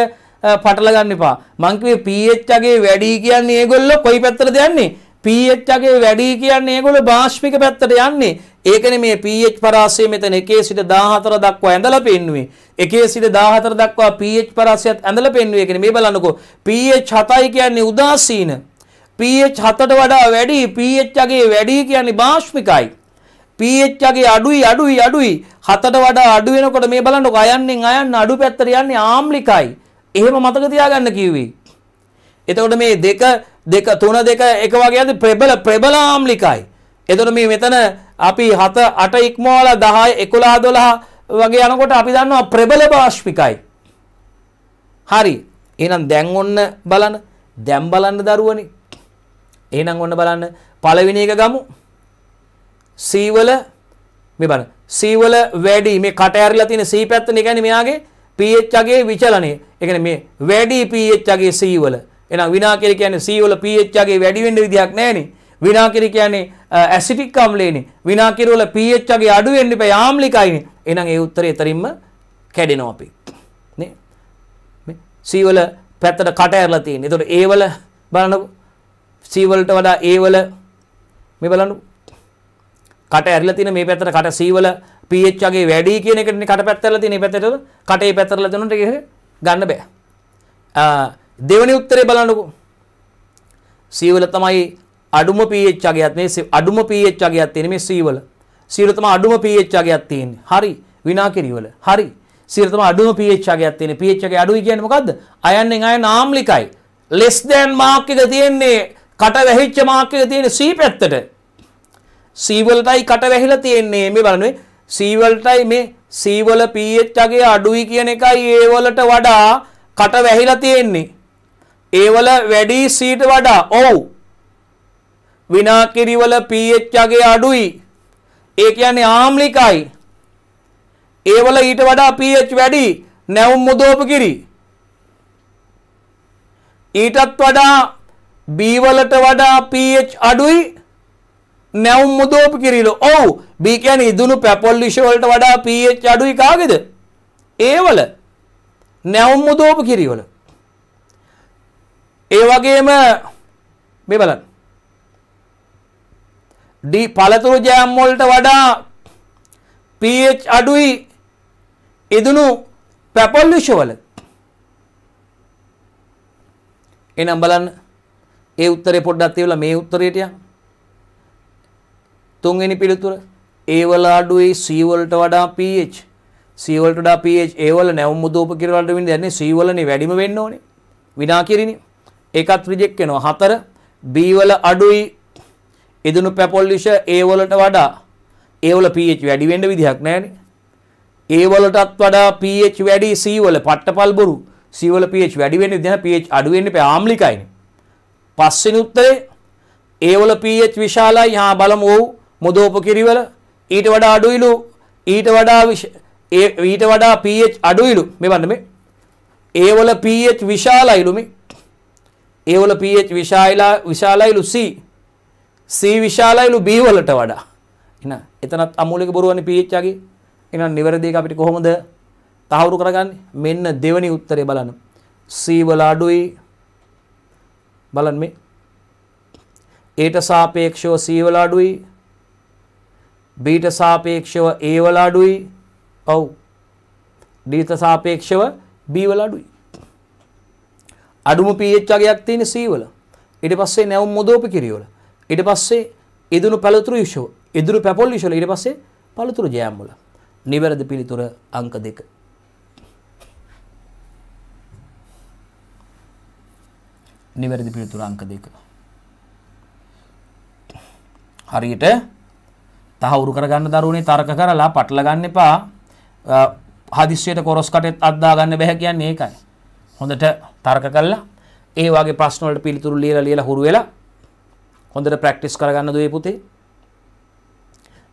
පටලගන්න එපා. මං කිව්වේ pH අගේ වැඩි කියන්නේ ඒගොල්ලෝ කොයි පැත්තටද යන්නේ? pH අගේ වැඩි කියන්නේ ඒගොල්ලෝ බාෂ්පික පැත්තට යන්නේ. ඒකනේ මේ pH පරාසය මෙතන 1 සිට 14 දක්වා ඇඳලා පෙන්නුවේ. 1 සිට 14 දක්වා pH පරාසයත් ඇඳලා පෙන්නුවේ. ඒකනේ මේ බලන්නකෝ pH 7යි කියන්නේ උදාසීන. pH 7ට වඩා වැඩි pH අගේ වැඩි කියන්නේ බාෂ්පිකයි. pH අගේ අඩුයි අඩුයි අඩුයි 7ට වඩා අඩු වෙනකොට මේ බලන්නකො අයන්නෙන් අයන්න අඩු පැත්තට යන්නේ ආම්ලිකයි. එහෙම මතක තියාගන්න කිව්වේ. එතකොට මේ දෙක දෙක තුන දෙක එක වගේද ප්‍රබල ප්‍රබල ආම්ලිකයි. එතකොට මේ මෙතන අපි 7 8 ඉක්මවලා 10 11 12 වගේ යනකොට අපි දන්නවා ප්‍රබල බාෂ්පිකයි. හරි. එහෙනම් දැන් ඔන්න බලන්න. දැන් බලන්න දරුවනේ. එහෙනම් ඔන්න බලන්න පළවෙනි එක ගමු. C වල මේ බලන්න C වල වැඩි මේ කට ඇරිලා තියෙන C පැත්තනේ කියන්නේ මෙයාගේ pH අගේ විචලනය. ඒ කියන්නේ මේ වැඩි pH අගේ C වල. එහෙනම් විනාකිර කියන්නේ C වල pH අගේ වැඩි වෙන්න විදියක් නැහැනේ. විනාකිර කියන්නේ ඇසිටික් අම්ලයනේ. විනාකිර වල pH අගේ අඩු වෙන්න බෑ ආම්ලිකයිනේ. එහෙනම් ඒ උත්තරේ එතරින්ම කැඩෙනවා අපි. නේ? මේ C වල පැත්තට කට ඇරලා තියෙන. ඒතකොට A වල බලන්නකෝ C වලට වඩා A වල මේ බලන්න කට ඇරිලා තියෙන මේ පැත්තට කට C වල pH වගේ වැඩි කියන එකනේ කට පැත්තට තියෙන මේ පැත්තට කටේ පැත්තට දෙනුනට ඒක ගන්න බෑ. දෙවනි උත්තරේ බලන්නකෝ. C වල තමයි අඩුම pH වගේත් මේ අඩුම pH වගේත් තියෙන මේ C වල. C වල තමයි අඩුම pH වගේත් තියෙන්නේ. හරි. විනාකිරි වල. හරි. C වල තමයි අඩුම pH වගේත් තියෙන්නේ. pH එකේ අඩුයි කියන්නේ මොකද්ද? අයන්ෙන් අයන ආම්ලිකයි. less than mark එක තියෙන්නේ කට වැහිච්ච මාක්කය තියෙන C පැත්තට C වලටයි කට වැහිලා තියෙන්නේ මේ බලන්නේ C වලටයි මේ C වල pH අගේ අඩුයි කියන එකයි A වලට වඩා කට වැහිලා තියෙන්නේ. A වල වැඩි C ට වඩා. ඔව්. විනාකිරි වල pH අගේ අඩුයි. ඒ කියන්නේ ආම්ලිකයි. A වල ඊට වඩා pH වැඩි. නැවුම් මුදෝපු කිරි. ඊටත් වඩා B වලට වඩා pH අඩුයි නැවුම් මුදෝප කිරිලු. ඔව් B කියන්නේ ඉදුණු පැපොල් විෂ වලට වඩා pH අඩුයි කාගේද? A වල නැවුම් මුදෝප කිරි වල. ඒ වගේම මේ බලන්න. D පළතුරු ජෑම් වලට වඩා pH අඩුයි ඉදුණු පැපොල් විෂ වල. එනම් බලන්න ඒ උත්තරේ පොඩ්ඩක් තියලා මේ උත්තරයට යන්න. තුන්වෙනි පිළිතුර A වල අඩුයි C වලට වඩා pH. C වලට වඩා pH A වල නැවුම් මුදූප කිරවල වලට වෙන්නේ දැන්නේ C වලනේ වැඩිම වෙන්න ඕනේ. විනාකිරිනේ. ඒකත් රිජෙක්ට් වෙනවා. 4 B වල අඩුයි ඉදුණු පැපොල් විෂ A වලට වඩා A වල pH වැඩි වෙන්න විදිහක් නැහැනේ. A වලටත් වඩා pH වැඩි C වල පට්ටපල් බොරු. C වල pH වැඩි වෙන්න විදිහ pH අඩු වෙන්න එපා ආම්ලිකයිනේ. පස්වෙනි උත්තරේ ඒවල pH විශාලයි. හා බලමු ඔව් මුදෝප කිරිවල ඊට වඩා අඩුයිලු ඊට වඩා ඊට වඩා pH අඩුයිලු මේ බලන්න මේ ඒවල pH විශාලයිලු මේ ඒවල pH විශාලයිලා විශාලයිලු C C විශාලයිලු B වලට වඩා එන එතනත් අමූලික බොරුවනේ pH යගේ එහෙනම් නිවැරදි එක අපිට කොහොමද තහවුරු කරගන්නේ මෙන්න දෙවෙනි උත්තරේ බලන්න C වල අඩුයි බලන් මේ ඒට සාපේක්ෂව සීවල අඩුයි බීට සාපේක්ෂව ඒවල අඩුයි ඔව් ඩීට සාපේක්ෂව බීවල අඩුයි අඩුම pH අගයක් තියෙන සීවල ඊට පස්සේ නැවුම් මොදෝපි කිරියවල ඊට පස්සේ ඉදුණු පළතුරු විෂව ඉදුණු පැපොල් විෂවල ඊට පස්සේ පළතුරු ජෑම් වල නිවැරදි පිළිතුර අංක 2 නිවැරදි පිළිතුර අංක දෙක. හරියට තහවුරු කරගන්න දරුවනේ තර්ක කරලා පටල ගන්න එපා හදිස්සියට කොරස් කටෙත් අද්දා ගන්න බැහැ කියන්නේ ඒකයි. හොඳට තර්ක කරලා ඒ වගේ ප්‍රශ්න වලට පිළිතුරු ලියලා ලියලා හුරු වෙලා හොඳට ප්‍රැක්ටිස් කරගන්න දුවේ පුතේ.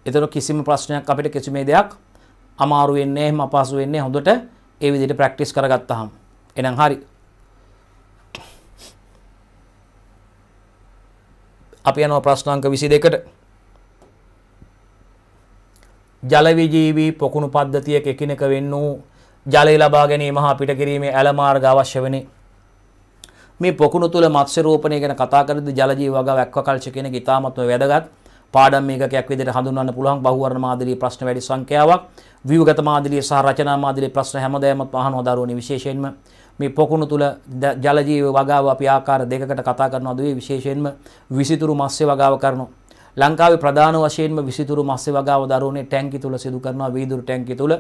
ඒතර කිසිම ප්‍රශ්නයක් අපිට කිසිම දෙයක් අමාරු වෙන්නේ නැහැ, අපහසු වෙන්නේ හොඳට ඒ විදිහට ප්‍රැක්ටිස් කරගත්තාම. එහෙනම් හරි. අපි යනවා ප්‍රශ්න අංක 22ට. ජලවිජීවී පොකුණු පද්ධතියක එකිනෙක වෙන්න වූ ජලය ලබා ගැනීම හා පිට කිරීමේ ඇල මාර්ග අවශ්‍ය වෙනි. මේ පොකුණු තුල මත්ස්‍ය රෝපණය ගැන කතා කරද්දී ජලජීව වගා ඇක්වාකල්චර් කියන ගිතාමත්ම වැදගත්. පාඩම් මේකකයක් විදිහට හඳුන්වන්න පුළුවන් බහුවර්ණ මාදලී ප්‍රශ්න වැඩි සංඛ්‍යාවක්. ව්‍යුහගත මාදලී සහ රචනා මාදලී ප්‍රශ්න හැමදාමත් අහනවා දරුවනේ විශේෂයෙන්ම මේ පොකුණු තුළ ජලජීව වගාව අපි ආකාර දෙකකට කතා කරනවා දුවේ විශේෂයෙන්ම විසිතුරු මස්සේ වගාව කරනවා. ලංකාවේ ප්‍රධාන වශයෙන්ම විසිතුරු මස්සේ වගාව දරුවනේ ටැංකි තුල සිදු කරනවා වීදුරු ටැංකි තුල.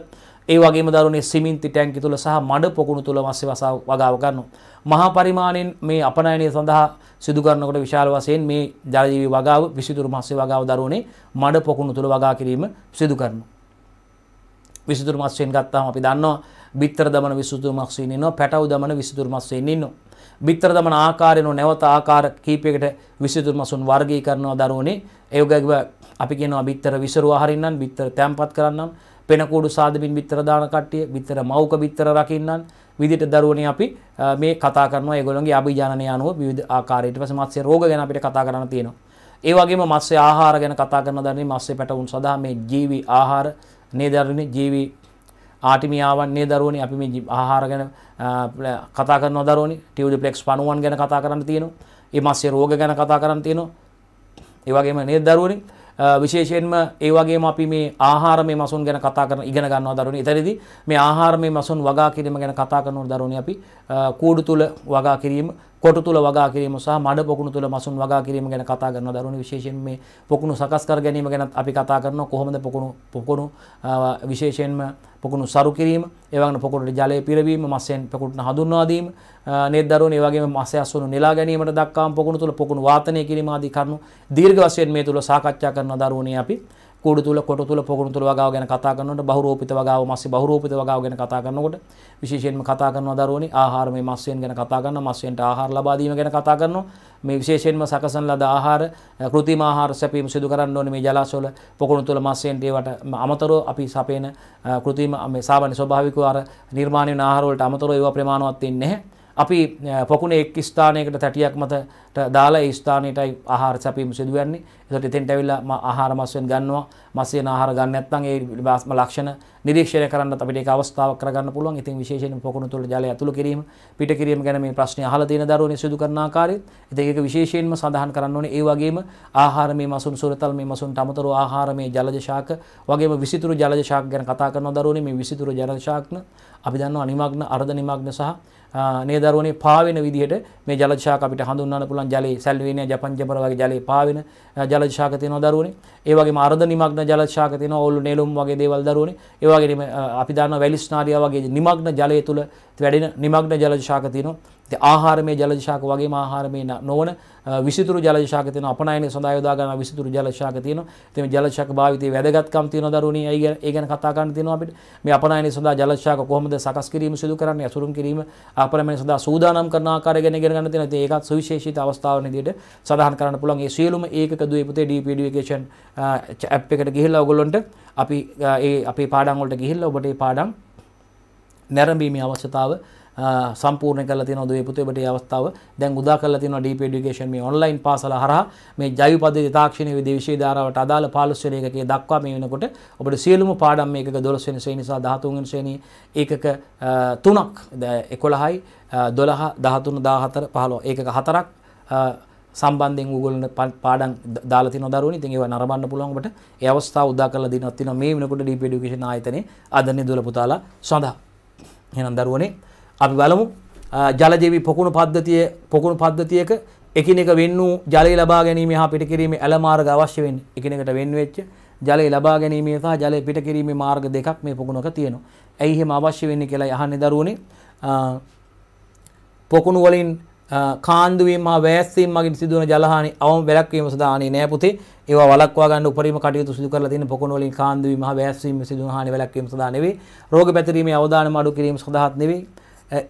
ඒ වගේම දරුවනේ සිමෙන්ති ටැංකි තුල සහ මඩ පොකුණු තුල මස්සේ වගාව කරනවා. මහා පරිමාණයෙන් මේ අපනයනය සඳහා සිදු කරනකොට විශාල වශයෙන් මේ ජලජීවි වගාව විසිතුරු මස්සේ වගාව දරුවනේ මඩ පොකුණු තුල වගා කිරීම සිදු කරනවා. විසිතුරු මස්යෙන් ගත්තාම අපි දන්නවා බිත්තර දමන විසුදුරු මස්වීන් ඉන්නවා පැටව දමන විසුදුරු මස්වීන් ඉන්නවා බිත්තර දමන ආකාරයෙන් නැවත ආකාර කීපයකට විසුදුරු මසුන් වර්ගීකරනවා දරුවනේ ඒගොල්ලෝ අපි කියනවා බිත්තර විසරුව හරින්නම් බිත්තර තැම්පත් කරන්නම් පෙනකූඩු සාදමින් බිත්තර දාන කට්ටිය බිත්තර මව්ක බිත්තර රකින්නන් විදිහට දරුවනේ අපි මේ කතා කරනවා ඒගොල්ලන්ගේ අභිජානනය අනුව විවිධ ආකාරයට ඊට පස්සේ මත්ස්‍ය රෝග ගැන අපිට කතා කරන්න තියෙනවා ඒ වගේම මත්ස්‍ය ආහාර ගැන කතා කරන දන්නේ මත්ස්‍ය පැටවුන් සඳහා මේ ජීවි ආහාර නේදරනේ ජීවි ආටිමියාවන්නේ දරුවනි අපි මේ ආහාර ගැන කතා කරන දරුවනි ටියුඩිප්ලෙක්ස් 51 ගැන කතා කරන්න තියෙනවා. ඒ මාසේ රෝග ගැන කතා කරන්න තියෙනවා. ඒ වගේම නේද දරුවනි විශේෂයෙන්ම ඒ වගේම අපි මේ ආහාර මේ මසුන් ගැන කතා කරන ඉගෙන ගන්නවා දරුවනි. ඊතරෙදි මේ ආහාර මේ මසුන් වගා කිරීම ගැන කතා කරන දරුවනි අපි කූඩු තුල වගා කිරීම කොටු තුල වගා කිරීම සහ මඩ පොකුණු තුල මසුන් වගා කිරීම ගැන කතා කරනවා දරුවනේ විශේෂයෙන් මේ පොකුණු සකස් කර ගැනීම ගැනත් අපි කතා කරනවා කොහොමද පොකුණු පොකුණු විශේෂයෙන්ම පොකුණු සරු කිරීම ඒ වගේම පොකුණුට ජලය පිරවීම මස්යෙන් පොකුණුට හඳුන්වා දීම නේද දරුවනේ ඒ වගේම මස් ඇස්වණු නෙලා ගැනීමට දක්වාම පොකුණු තුල පොකුණු වාතනය කිරීම ආදී කරුණු දීර්ඝ වශයෙන් මේ තුල සාකච්ඡා කරනවා දරුවනේ අපි කුඩු තුල කොට තුල පොකුණු තුල වගාව ගැන කතා කරනකොට බහුරූපිත වගාව මස්සේ බහුරූපිත වගාව ගැන කතා කරනකොට විශේෂයෙන්ම කතා කරනවා දරුවනි ආහාරමය මස්යෙන් ගැන කතා කරනවා මස්යෙන්ට ආහාර ලබා දීම ගැන කතා කරනවා මේ විශේෂයෙන්ම සකසන ලද ආහාර කෘතිම ආහාර සැපීම සිදු කරන්න ඕනේ මේ ජලාශවල පොකුණු තුල මස්යෙන්ට ඒවට අමතරව අපි සපේන කෘතිම මේ සාමාන්‍ය ස්වභාවිකව අර නිර්මාණය වෙන ආහාර වලට අමතරව ඒවා ප්‍රමාණවත් වෙන්නේ නැහැ අපි පොකුණ එක් ස්ථානයකට තැටියක් මතට දාලා ඒ ස්ථානයටයි ආහාර සැපීම සිදු වෙන්නේ. ඒකට එතෙන්ට ඇවිල්ලා මම ආහාර මස්යෙන් ගන්නවා. මස්යෙන් ආහාර ගන්න නැත්නම් ඒ වාස්ම ලක්ෂණ නිරීක්ෂණය කරන්නත් අපිට ඒක අවස්ථාවක් කරගන්න පුළුවන්. ඉතින් විශේෂයෙන් පොකුණ තුළ ජලය ඇතුළු කිරීම, පිට කිරීම ගැන මේ ප්‍රශ්නේ අහලා තියෙන දරුවනේ සිදු කරන ආකාරයත්. ඉතින් ඒක විශේෂයෙන්ම සඳහන් කරන්න ඕනේ. ඒ වගේම ආහාර මේ මසුන් සුරතල් මේ මසුන්ට අමතරව ආහාර මේ ජලජ ශාක වගේම විසිතුරු ජලජ ශාක ගැන කතා කරන දරුවනේ මේ විසිතුරු ජලජ ශාකන අපි දන්නවා අනිමග්න, අර්ධ නිමග්න සහ මේ දරුවනේ පාවෙන විදිහට මේ ජල ශාක අපිට හඳුන්වන්න පුළුවන් ජලයේ සැල්වේනියා ජපන් ජපර වගේ ජලයේ පාවෙන ජල ශාක තියෙනවා දරුවනේ. ඒ වගේම අර්ධ නිමග්න ජල ශාක තියෙනවා ඕලු නෙළුම් වගේ දේවල් දරුවනේ. ඒ වගේම අපි දන්නවා වැලි ස්නාරියා වගේ නිමග්න ජලය තුල වැඩෙන නිමග්න ජලජ ශාක තියෙනවා. ඉතින් ආහාරමය ජලජ ශාක වගේම ආහාරමය නොවන විසිතුරු ජලජ ශාක තියෙනවා. අපනයන සඳහා යොදා ගන්නා විසිතුරු ජලජ ශාක තියෙනවා. ඉතින් මේ ජලජ ශාක භාවිතයේ වැදගත්කම් තියෙනවා දරුණී. ඒ ගැන ඒ ගැන කතා කරන්න තියෙනවා අපිට. මේ අපනයන සඳහා ජලජ ශාක කොහොමද සකස් කිරීම සිදු කරන්නේ? අසුරුම් කිරීම අපරමණය සඳහා සූදානම් කරන ආකාරය ගැන ඉගෙන ගන්න තියෙනවා. ඉතින් ඒකත් සුවිශේෂිත අවස්ථාවක් විදිහට සඳහන් කරන්න පුළුවන්. ඒ සියලුම ඒකක දුවේ පුතේ DP Education ඇප් එකට ගිහිල්ලා ඔයගොල්ලන්ට අපි ඒ අපේ පාඩම් වලට ගිහිල්ලා ඔබට ඒ පාඩම් නැරඹීමේ අවශ්‍යතාව සම්පූර්ණ කරලා තියෙනවා දුවේ පුතේ ඔබට මේ අවස්ථාව දැන් උදා කරලා තියෙනවා ඩීප් এডুকেෂන් මේ ඔන්ලයින් පාසල හරහා මේ ජෛව පද්ධති තාක්ෂණීය විදේශීය ධාරාවට අදාළ 15 වෙනි එකකේ දක්වා මේ වෙනකොට ඔබට සියලුම පාඩම් මේකක 12 වෙනි ශ්‍රේණිය සහ 13 වෙනි ශ්‍රේණිය ඒකක 3ක් 11යි 12 13 14 15 ඒකක 4ක් සම්බන්ධයෙන් ඕගොල්ලන්ට පාඩම් දාලා තියෙනවා දරුවනි. ඉතින් ඒවා නරඹන්න පුළුවන් ඔබට. ඒ අවස්ථාව උදා කරලා දෙනවා. තියෙනවා මේ වෙනකොට ඩීප් এডুকেෂන් ආයතනයේ ආදරණීය දුවල පුතාලා සඳහා හෙනම් දරුවනේ අපි බලමු ජලජීවි පොකුණු පද්ධතිය පොකුණු පද්ධතියක එකිනෙක වෙන්නූ ජලය ලබා ගැනීම හා පිටකිරීම ඇල මාර්ග අවශ්‍ය වෙන්නේ. එකිනෙකට වෙන් වෙච්ච ජලය ලබා ගැනීම සහ ජලය පිටකිරීමේ මාර්ග දෙකක් මේ පොකුණක තියෙනවා. ඇයි එහෙම අවශ්‍ය වෙන්නේ කියලා අහන්නේ දරුවනේ. පොකුණු වලින් කාන්දුවීම හා වෑස්සීම් මගින් සිදුවන ජලහානි අවම වැළැක්වීම සඳහා ආනේ නෑ පුතේ. ඒවා වළක්වා ගන්න උපරිම කටයුතු සිදු කරලා තියෙන පොකුණු වලින් කාන්දුවීම හා වෑස්සීම් සිදුවන හානි වැළැක්වීම සඳහා නෙවෙයි. රෝග පැතිරීමේ අවදානම අඩු කිරීම සඳහාත් නෙවෙයි.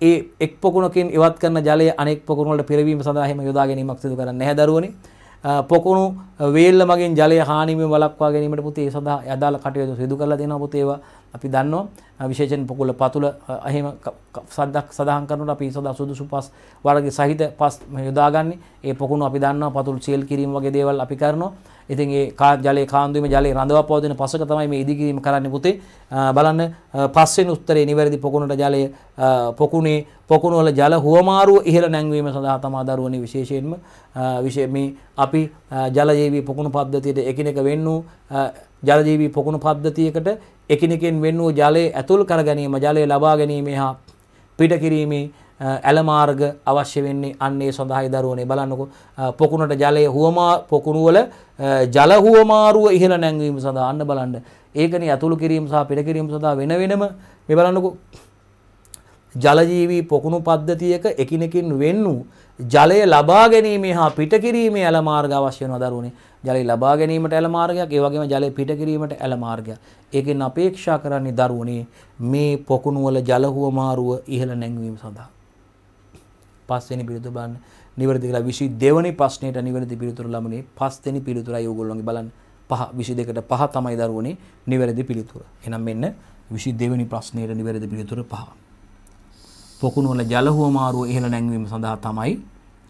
ඒ එක් පොකුණකින් ඉවත් කරන ජලය අනෙක් පොකුණු වලට පෙරවීම සඳහා එහෙම යොදා ගැනීමක් සිදු කරන්නේ නැහැ දරුවනේ. පොකුණු වේල්ල මගින් ජලය හානිවීම වළක්වා ගැනීමට පුතේ ඒ සඳහා අදාළ කටයුතු සිදු කරලා තියෙනවා පුතේ ඒවා අපි දන්නවා විශේෂයෙන් පොකුල පතුල එහෙම සද්දක් සඳහන් කරනකොට අපි සදා සුදුසු පස් වර්ගයේ සහිත පස් යොදාගන්නේ ඒ පොකුණු අපි දන්නවා පතුල් සීල් කිරීම වගේ දේවල් අපි කරනවා ඉතින් ඒ කා ජලයේ කාන්දුවීම ජලයේ රඳවා පවතින පසක තමයි මේ ඉදිකිරීම කරන්නේ පුතේ බලන්න පස්වෙනි උත්තරේ නිවැරදි පොකුණට ජලය පොකුණේ පොකුණු වල ජල හුවමාරුව ඉහළ නැංවීම සඳහා තමා දරුවනේ විශේෂයෙන්ම විශේෂ මේ අපි ජලජීවී පොකුණු පද්ධතියට එකිනෙක වෙන්නු ජලජීවී පොකුණු පද්ධතියකට එකිනෙකෙන් වෙන් වූ ජලය ඇතුල් කර ගැනීම ජලය ලබා ගැනීම හා පිට කිරීමේ ඇලමාර්ග අවශ්‍ය වෙන්නේ අන්නේ සඳහායි දරුවනේ බලන්නකො පොකුණට ජලය හුවමා පොකුණු වල ජල හුවමාරුව ඉහළ නැංවීම සඳහා අන්න බලන්න. ඒකනේ ඇතුළු කිරීම සහ පිට කිරීම සඳහා වෙන වෙනම මේ බලන්නකො ජලජීවී පොකුණු පද්ධතියක එකිනෙකින් වෙන් වූ ජලය ලබා ගැනීම හා පිට කිරීමේ ඇලමාර්ග අවශ්‍ය වෙනවා දරුවනේ. ජලය ලබා ගැනීමට ඇල මාර්ගයක් ඒ වගේම ජලය පිට කිරීමට ඇල මාර්ගයක් ඒකෙන් අපේක්ෂා කරන්නේ දරුවනේ මේ පොකුණු වල ජල හුවමාරුව ඉහළ නැංවීම සඳහා පස්වෙනි පිළිතුර බලන්න නිවැරදි කියලා 22 වෙනි ප්‍රශ්නෙට නිවැරදි පිළිතුර ලැබුණේ පස්වෙනි පිළිතුරයි ඕගොල්ලෝගේ බලන්න පහ 22කට පහ තමයි දරුවනේ නිවැරදි පිළිතුර එහෙනම් මෙන්න 22 වෙනි ප්‍රශ්නෙට නිවැරදි පිළිතුර පහ පොකුණු වල ජල හුවමාරුව ඉහළ නැංවීම සඳහා තමයි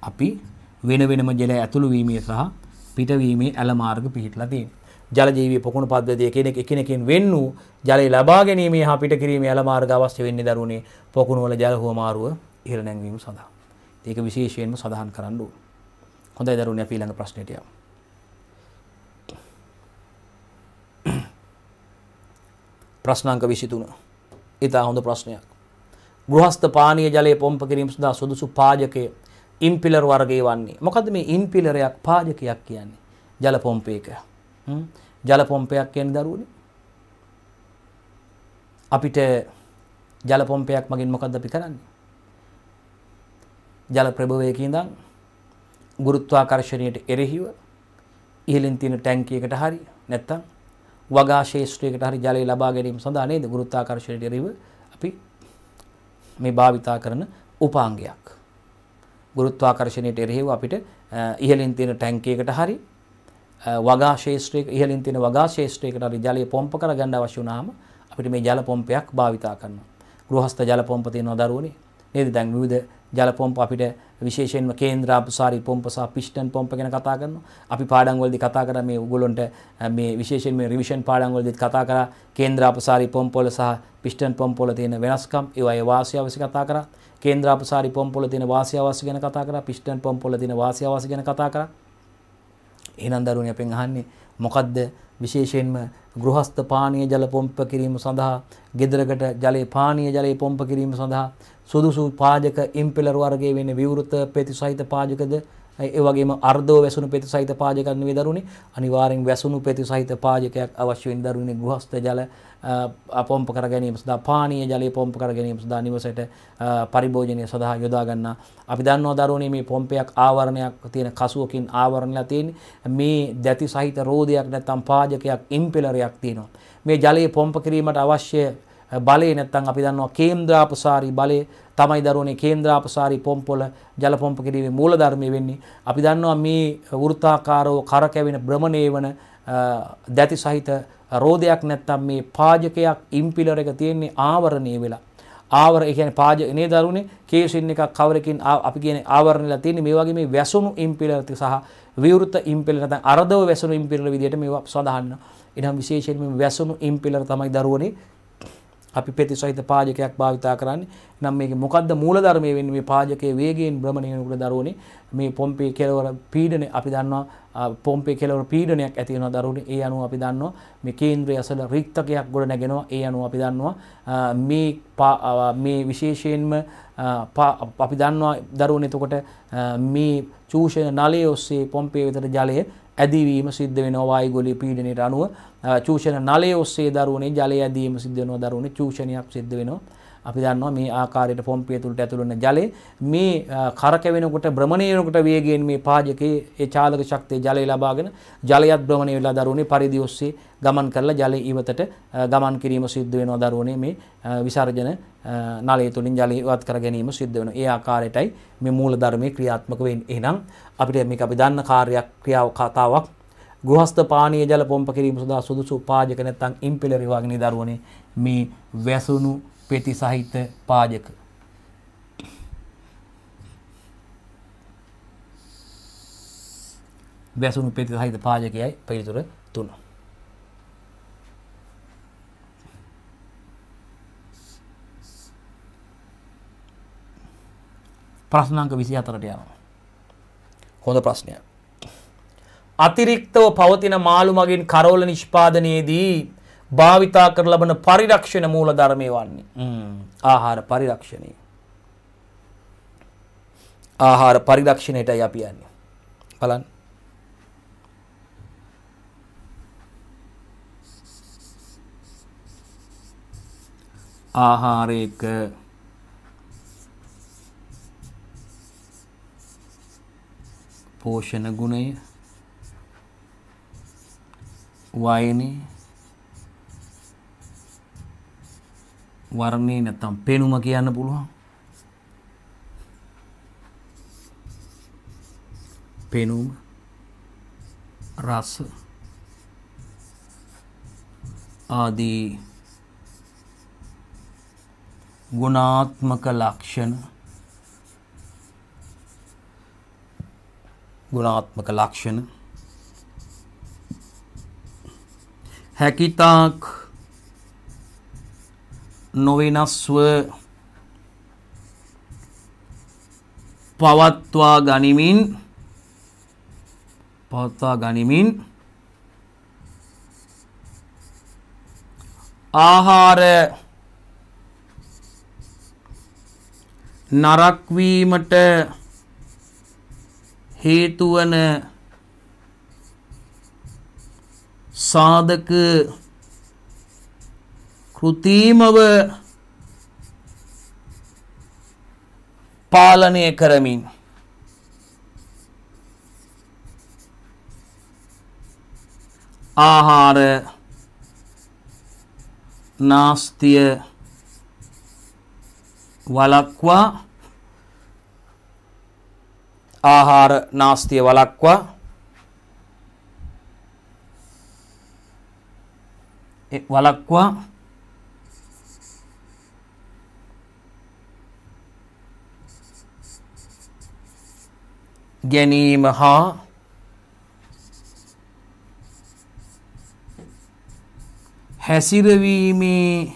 අපි වෙන වෙනම ජලය ඇතුළු වීමේ සහ පිටවීමේ ඇලමාර්ග පිහිටලා තියෙන. ජලජීවී පොකුණු පද්ධතිය කෙනෙක් එකිනෙකින් වෙන් වූ ජලය ලබා ගැනීමේ හා පිට කිරීමේ ඇලමාර්ග අවශ්‍ය වෙන්නේ දරුණේ පොකුණු වල ජල හුවමාරුව ඉහළ නැංවීම සඳහා. ඒක විශේෂයෙන්ම සඳහන් කරන්න ඕන. හොඳයි දරුණේ අපි ඊළඟ ප්‍රශ්නෙට යමු. ප්‍රශ්න අංක 23. ඊට හොඳ ප්‍රශ්නයක්. ගෘහස්ත පානීය ජලය පොම්ප කිරීම සඳහා සුදුසු පාජකයේ ඉම්පිලර් වර්ගයේ වන්නේ. මොකද මේ ඉම්පිලරයක් පාදකයක් කියන්නේ? ජල පොම්පයක. හ්ම් ජල පොම්පයක් කියන්නේ දරුවනේ. අපිට ජල පොම්පයක් මගින් මොකද්ද අපි කරන්නේ? ජල ප්‍රභවයක ඉඳන් ගුරුත්වාකර්ෂණයට එරෙහිව ඉහළින් තියෙන ටැංකියකට හරි නැත්නම් වගා ශේෂ්ත්‍රයකට හරි ජලය ලබා ගැනීම සඳහා නේද ගුරුත්වාකර්ෂණයට එරෙහිව අපි මේ භාවිතා කරන උපාංගයක්. ගුරුත්වාකර්ශණයට එරෙහිව අපිට ඉහළින් තියෙන ටැංකියකට හරි වගා ශේෂ්ත්‍රයක ඉහළින් තියෙන වගා ශේෂ්ත්‍රයකට හරි ජලය පොම්ප කරගන්න අවශ්‍ය වුණාම අපිට මේ ජල පොම්පයක් භාවිතා කරනවා. ගෘහස්ත ජල පොම්ප තියෙනවා දරුවනේ. නේද? දැන් විවිධ ජල පොම්ප අපිට විශේෂයෙන්ම කේන්ද්‍රාපසාරි පොම්ප සහ පිස්ටන් පොම්ප ගැන කතා කරනවා. අපි පාඩම් වලදී කතා කරා මේ උගලොන්ට මේ විශේෂයෙන් මේ රිවිෂන් පාඩම් වලදීත් කතා කරා කේන්ද්‍රාපසාරි පොම්ප වල සහ පිස්ටන් පොම්ප වල තියෙන වෙනස්කම් ඒවායේ වාසිය අවශ්‍ය කතා කරා. කේන්ද්‍රාපසාරි පොම්පොල තියෙන වාසිය අවශ්‍ය ගැන කතා කරා පිස්ටන් පොම්පොල තියෙන වාසිය අවශ්‍ය ගැන කතා කරා එහෙනම් දරුවනි අපෙන් අහන්නේ මොකද්ද විශේෂයෙන්ම ගෘහස්ත පානීය ජල පොම්ප කිරීම සඳහා ගෙදරකට ජලයේ පානීය ජලයේ පොම්ප කිරීම සඳහා සුදුසු පාජක ඉම්පෙලර් වර්ගයේ වෙන විවෘත පෙති සහිත පාජකද ඒ වගේම අර්ධව වැසුණු පෙති සහිත පාජකයන් නෙවෙයි දරුණේ අනිවාර්යෙන් වැසුණු පෙති සහිත පාජකයක් අවශ්‍ය වෙන දරුණේ ගෘහස්ත ජල පොම්ප කර ගැනීම සඳහා පානීය ජලය පොම්ප කර ගැනීම සඳහා නිවසේට පරිභෝජනය සඳහා යොදා ගන්නා අපි දන්නවා දරුණේ මේ පොම්පයක් ආවරණයක් තියෙන කසුවකින් ආවරණලා තියෙන්නේ මේ දැති සහිත රෝදයක් නැත්නම් පාජකයක් ඉම්පෙලරයක් තියෙනවා මේ ජලය පොම්ප කිරීමට අවශ්‍ය බලය නැත්තම් අපි දන්නවා කේන්ද්‍රාපසාරී බලය තමයි දරුවනේ කේන්ද්‍රාපසාරි පොම්පොල ජල පොම්ප කිරීමේ මූලධර්මය වෙන්නේ. අපි දන්නවා මේ වෘත්තාකාරව කරකැවෙන භ්‍රමණේ වන දැති සහිත රෝදයක් නැත්තම් මේ පාජකයක් ඉම්පිලර් එක තියෙන්නේ ආවරණය වෙලා. ආවර ඒ කියන්නේ පාජ එනේ දරුවනේ කේසින් එකක් කවරකින් අපි කියන්නේ ආවරණලා තියෙන්නේ මේ වගේ මේ වැසුණු ඉම්පිලර් සහ විවෘත ඉම්පිලර් නැත්නම් අරදව වැසුණු ඉම්පිලර් විදිහට මේවා සඳහන් වෙනවා. එනම් විශේෂයෙන්ම වැසුණු ඉම්පිලර් තමයි දරුවනේ අපි පෙති සහිත පාජකයක් භාවිතා කරන්නේ. නම් මේක මොකද්ද මූලධර්මයේ වෙන්නේ මේ පාජකයේ වේගයෙන් භ්‍රමණය වෙනකොට දරුවනේ මේ පොම්පේ කෙලවර පීඩනය අපි දන්නවා පොම්පේ කෙලවර පීඩනයක් ඇති වෙනවා දරුවනේ. ඒ අනුව අපි දන්නවා මේ කේන්ද්‍රය අසල රික්තකයක් ගොඩ නැගෙනවා. ඒ අනුව අපි දන්නවා මේ මේ විශේෂයෙන්ම අපි දන්නවා දරුවනේ එතකොට මේ චූෂණ නලය ඔස්සේ පොම්පේ විතර ජලය ඇදවීම සිද්ධ වෙනවා වායුගොලි පීඩනයට අනුව චූෂණ නලය ඔස්සේ දරුවනේ ජලය ඇදීම සිද්ධ වෙනවා දරුවනේ චූෂණයක් සිද්ධ වෙනවා අපි දන්නවා මේ ආකාරයට පොම්පිය තුලට ඇතුළු වෙන ජලය මේ කරකැවෙනකොට භ්‍රමණය වෙනකොට වේගයෙන් මේ පාජකයේ ඒ චාලක ශක්තිය ජලය ලබාගෙන ජලයත් භ්‍රමණය වෙලා දරුවනේ පරිදි ඔස්සේ ගමන් කරලා ජලය ඉවතට ගමන් කිරීම සිද්ධ වෙනවා දරුවනේ මේ විසර්ජන නලය තුලින් ජලය ඉවත් කර ගැනීම සිද්ධ වෙනවා. ඒ ආකාරයටයි මේ මූල ධර්මයේ ක්‍රියාත්මක වෙන්නේ. එහෙනම් අපිට මේක අපි දන්න කාර්යයක් ක්‍රියාව කතාවක් ගෘහස්ත පානීය ජල පොම්ප කිරීම සඳහා සුදුසු පාජක නැත්නම් ඉම්පෙලර් වගේ දරුවනේ මේ වැසුණු පෙති සහිත පාජක වැසුණු පෙති සහිත පාජකයයි පිළිතුර තුන. ප්‍රශ්න අංක 24ට යනවා. හොඳ ප්‍රශ්නයක්. අතිරික්තව පවතින මාළු මගින් කරෝල නිෂ්පාදනයේදී භාවිතා කර ලබන පරිරක්ෂණ මූල ධර්මය වන්නේ ආහාර පරිරක්ෂණය ආහාර පරිරක්ෂණයටයි අපි යන්නේ බලන්න ආහාරයක පෝෂණ ගුණය වයනේ වර්ණය නැත්තම් පෙනුම කියන්න පුළුවන් පෙනුම රස ආදී ගුණාත්මක ලක්ෂණ ගුණාත්මක ලක්ෂණ හැකිතාක් නොවෙනස්ව පවත්වා ගනිමින් පවත්වා ගනිමින් ආහාර නරක්වීමට හේතුවන සාධක කෘතිමව පාලනය කරමින් ආහාර නාස්තිය වලක්වා ආහාර නාස්තිය වලක්වා වලක්වා ගැනීම හා හැසිරවීමේ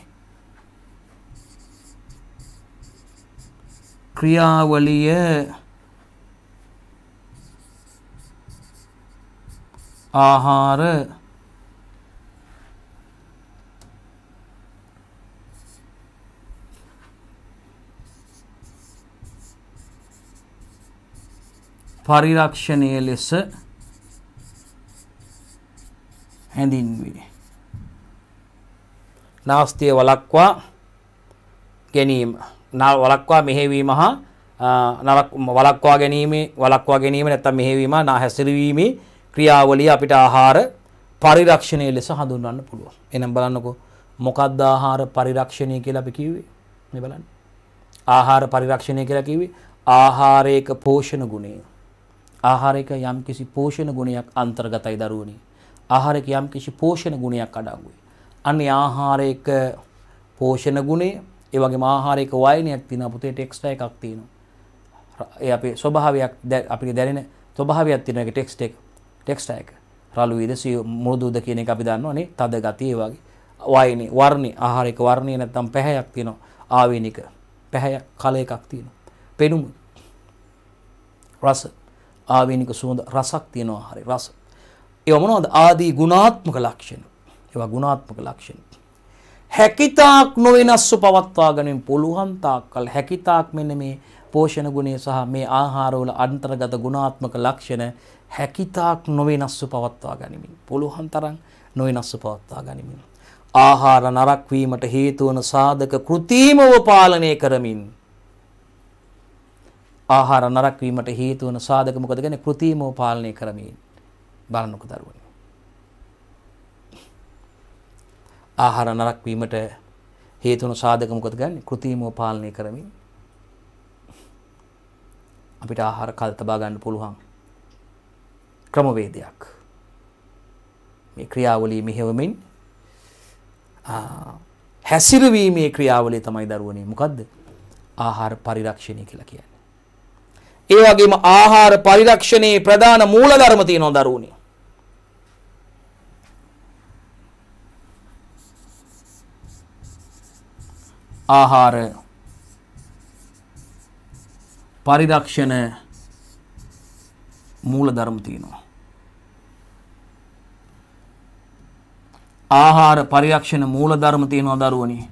ක්‍රියාවලිය ආහාර පරිරක්ෂණය ලෙස හැඳින්වේ. නාස්තිය වලක්වා ගැනීම වලක්වා මෙහෙවීම හා නරක් වලක්වා ගැනීම වලක්වා ගැනීම නැත්තම් මෙහෙවීම නා හැසිරවීමේ ක්‍රියාවලිය අපිට ආහාර පරිරක්ෂණය ලෙස හඳුන්වන්න පුළුවන්. එහෙනම් බලන්නකෝ මොකක්ද ආහාර පරිරක්ෂණය කියලා අපි කිව්වේ? මේ බලන්න. ආහාර පරිරක්ෂණය කියලා කිව්වේ ආහාරයක පෝෂණ ගුණය. ආහාරයක යම් කිසි පෝෂණ ගුණයක් අන්තර්ගතයි දරුවනි. ආහාරයක යම් කිසි පෝෂණ ගුණයක් අඩංගුයි. අන්නේ ආහාරයක පෝෂණ ගුණය ඒ වගේම ආහාරයක වයනයක් තියෙනවා පුතේ ටෙක්ස්ට් එකක් තියෙනවා. ඒ අපේ ස්වභාවයක් අපිට දැනෙන ස්වභාවයක් තියෙන එක ටෙක්ස්ට් එක. ටෙක්ස්ට් එක. රළුයිද මුරුදුද කියන එක අපි දන්නවනේ තද ගතිය ඒ වගේ. වයනේ වර්ණේ ආහාරයක වර්ණේ නැත්තම් පැහැයක් තියෙනවා. ආවේනික පැහැය කල එකක් තියෙනවා. පෙනුම රස ආවේනික සුවඳ රසක් තියෙනවා හරි රස. ඒවා මොනවද? ආදී ගුණාත්මක ලක්ෂණ. ඒවා ගුණාත්මක ලක්ෂණ. හැකිතාක් නොවෙනස්ව පවත්වා ගැනීම පුළුවන් තාක්කල් හැකිතාක් මෙන්න මේ පෝෂණ ගුණය සහ මේ ආහාරවල අන්තර්ගත ගුණාත්මක ලක්ෂණ හැකිතාක් නොවෙනස්ව පවත්වා ගනිමින් පුළුවන් තරම් නොවෙනස්ව පවත්වා ගනිමින් ආහාර නරක් වීමට හේතු වන සාධක කෘතිමව පාලනය කරමින් ආහාර නරක වීමට හේතු වන සාධක මොකද කියන්නේ કૃතිමෝ පාලනය කරමින් බලනක දරුවනි. ආහාර නරක වීමට හේතු වන සාධක මොකද කියන්නේ કૃතිමෝ පාලනය කරමින් අපිට ආහාර කල් තබා ගන්න පුළුවන් ක්‍රමවේදයක්. මේ ක්‍රියාවලිය මෙහෙවමින් හැසිරවීමේ ක්‍රියාවලිය තමයි දරුවනේ මොකද්ද ආහාර පරිරක්ෂණය කියලා කියන්නේ ඒ වගේම ආහාර පරිරක්ෂණයේ ප්‍රධාන මූලධර්ම තියෙනවා දරුවනේ. ආහාර පරිරක්ෂණ මූලධර්ම තියෙනවා. ආහාර පරිරක්ෂණ මූලධර්ම තියෙනවා දරුවනේ.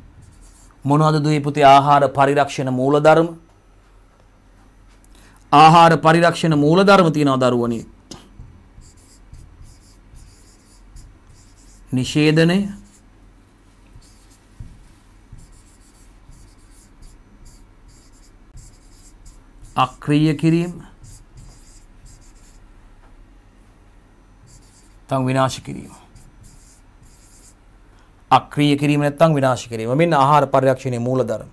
මොනවද දුවේ පුතේ ආහාර පරිරක්ෂණ මූලධර්ම? ආහාර පරිරක්ෂණ මූලධර්ම තියනවා දරුවනේ. නිෂේධනය අක්‍රීය කිරීම තං විනාශ කිරීම අක්‍රීය කිරීම නැත්නම් විනාශ කිරීම මෙන්න ආහාර පරිරක්ෂණයේ මූලධර්ම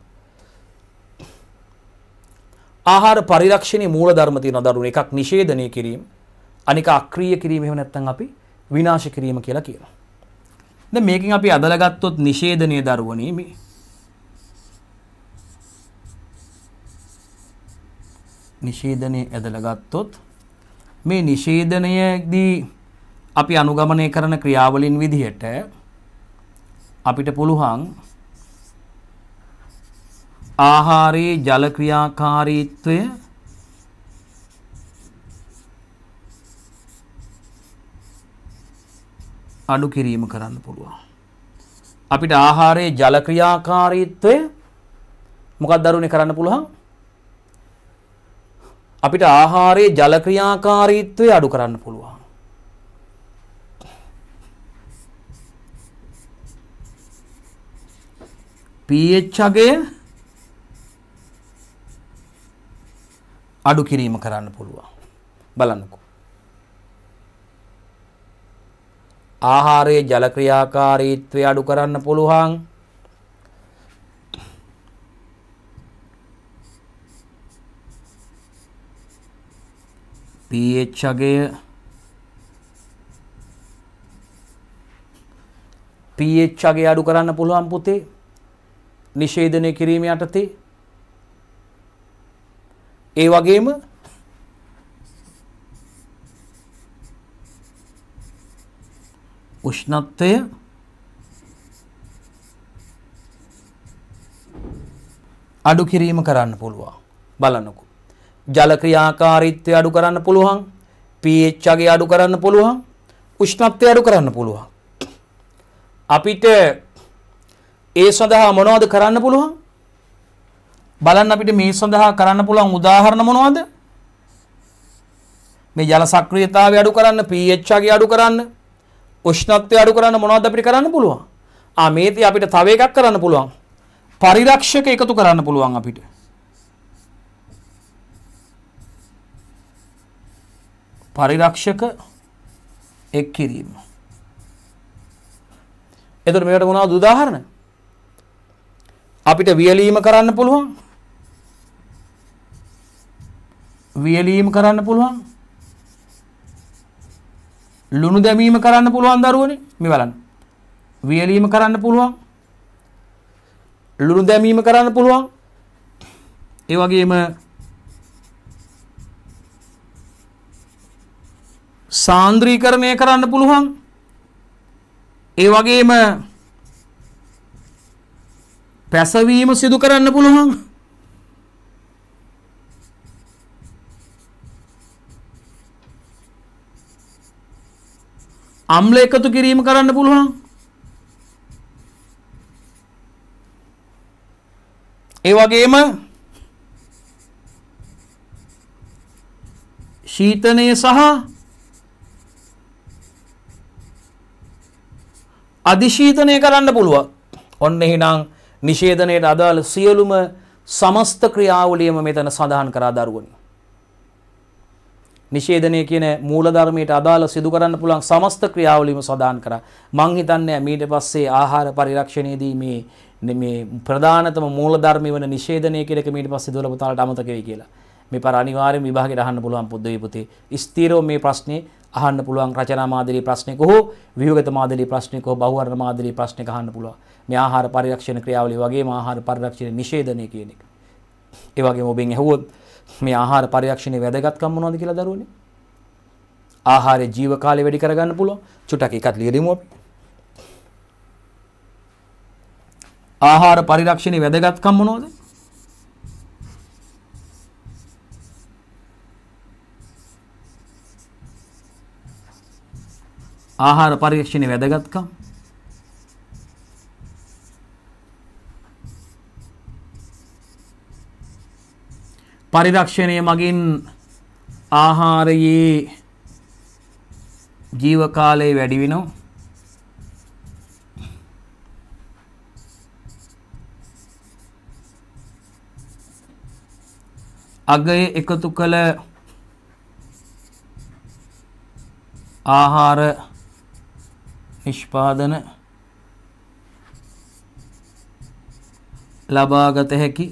ආහාර පරිරක්ෂණයේ මූලධර්ම තියෙනවා දරුණු එකක් නිෂේධනය කිරීම අනික අක්‍රීය කිරීම එහෙම නැත්නම් අපි විනාශ කිරීම කියලා කියනවා. දැන් මේකෙන් අපි අදලා ගත්තොත් නිෂේධනයේ දරුවනේ මේ නිෂේධනයේ ඇදලා ගත්තොත් මේ නිෂේධනයේදී අපි අනුගමනය කරන ක්‍රියාවලින් විදිහට අපිට පුළුවන් ආහාරයේ ජල ක්‍රියාකාරීත්වය අඩු කිරීම කරන්න පුළුවන්. අපිට ආහාරයේ ජල ක්‍රියාකාරීත්වය මොකක්ද දරුවනේ කරන්න පුළුවන්? අපිට ආහාරයේ ජල ක්‍රියාකාරීත්වය අඩු කරන්න පුළුවන්. pH අගය අඩු කිරීම කරන්න පුළුවන් බලන්නකු. ආහාරයේ ජලක්‍රියාකාරීත්වය අඩු කරන්න පුළුවන් පH අගය පH අගය අඩු කරන්න පුළුවන් පුතේ නිෂේධනය කිරීම යටතේ ඒ වගේම උෂ්ණත්වය අඩු කිරීම කරන්න පුළුවන් බලන්නකෝ ජල ක්‍රියාකාරීත්වය අඩු කරන්න පුළුවන් pH අගේ අඩු කරන්න පුළුවන් උෂ්ණත්වය අඩු කරන්න පුළුවන් අපිට ඒ සඳහා මොනවද කරන්න පුළුවන් බලන්න අපිට මේ සඳහා කරන්න පුළුවන් උදාහරණ මොනවද? මේ ජල සක්‍රියතාවය අඩු කරන්න, pH අගේ අඩු කරන්න, උෂ්ණත්වය අඩු කරන්න මොනවද අපිට කරන්න පුළුවන්? ආ මේදී අපිට තව එකක් කරන්න පුළුවන්. පරිරක්ෂක එකතු කරන්න පුළුවන් අපිට. පරිරක්ෂක එක් කිරීම. එතකොට මේකට මොනවද උදාහරණ? අපිට වියලීම කරන්න පුළුවන් වියලීම් කරන්න පුළුවන් ලුණු දැමීම කරන්න පුළුවන් දරුවනේ මේ බලන්න වියලීම කරන්න පුළුවන් ලුණු දැමීම කරන්න පුළුවන් ඒ වගේම සාන්ද්‍රීකරණය කරන්න පුළුවන් ඒ වගේම පැසවීම සිදු කරන්න පුළුවන් අම්ල එකතු කිරීම කරන්න පුළුවන් ඒ වගේම ශීතනය සහ අධිශීතනය කරන්න පුළුවන් ඔන්න එහෙනම් නිශේධනයට අදාළ සියලුම සමස්ත ක්‍රියාවලියම මෙතන සඳහන් කරා දරුවනි නිෂේධනය කියන මූලධර්මයට අදාළ සිදු කරන්න පුළුවන් සමස්ත ක්‍රියාවලියම සඳහන් කරා. මං හිතන්නේ මීට පස්සේ ආහාර පරිරක්ෂණයේදී මේ මේ ප්‍රධානතම මූලධර්මය වන නිෂේධනය කියන එක මීට පස්සේ දොළ පුතාලට අමතක වෙයි කියලා. මේ පර අනිවාර්යයෙන් විභාගෙට අහන්න පුළුවන් පුද්දේ පුතේ. ස්ථීරව මේ ප්‍රශ්නේ අහන්න පුළුවන් රචනා මාදලී ප්‍රශ්නයක හෝ ව්‍යුහගත මාදලී ප්‍රශ්නයක හෝ බහුවර්ණ මාදලී ප්‍රශ්නයක අහන්න පුළුවන්. මේ ආහාර පරිරක්ෂණ ක්‍රියාවලිය වගේම ආහාර පරිරක්ෂණ නිෂේධනය කියන එක. ඒ වගේම ඔබෙන් ඇහුවොත් මේ ආහාර පරික්ෂණයේ වැදගත්කම මොනවද කියලා දරුවනේ. ආහාරයේ ජීව කාලය වැඩි කරගන්න පුළුවන්. චුට්ටක් එකක් ලියලිමු අපි. ආහාර පරිරක්ෂණයේ වැදගත්කම මොනවද? ආහාර පරික්ෂණයේ වැදගත්කම් පරිරක්ෂණය මගින් ආහාරයේ ජීව කාලය වැඩි වෙනවා. අගය එකතු කළ ආහාර නිෂ්පාදන ලබාගත හැකි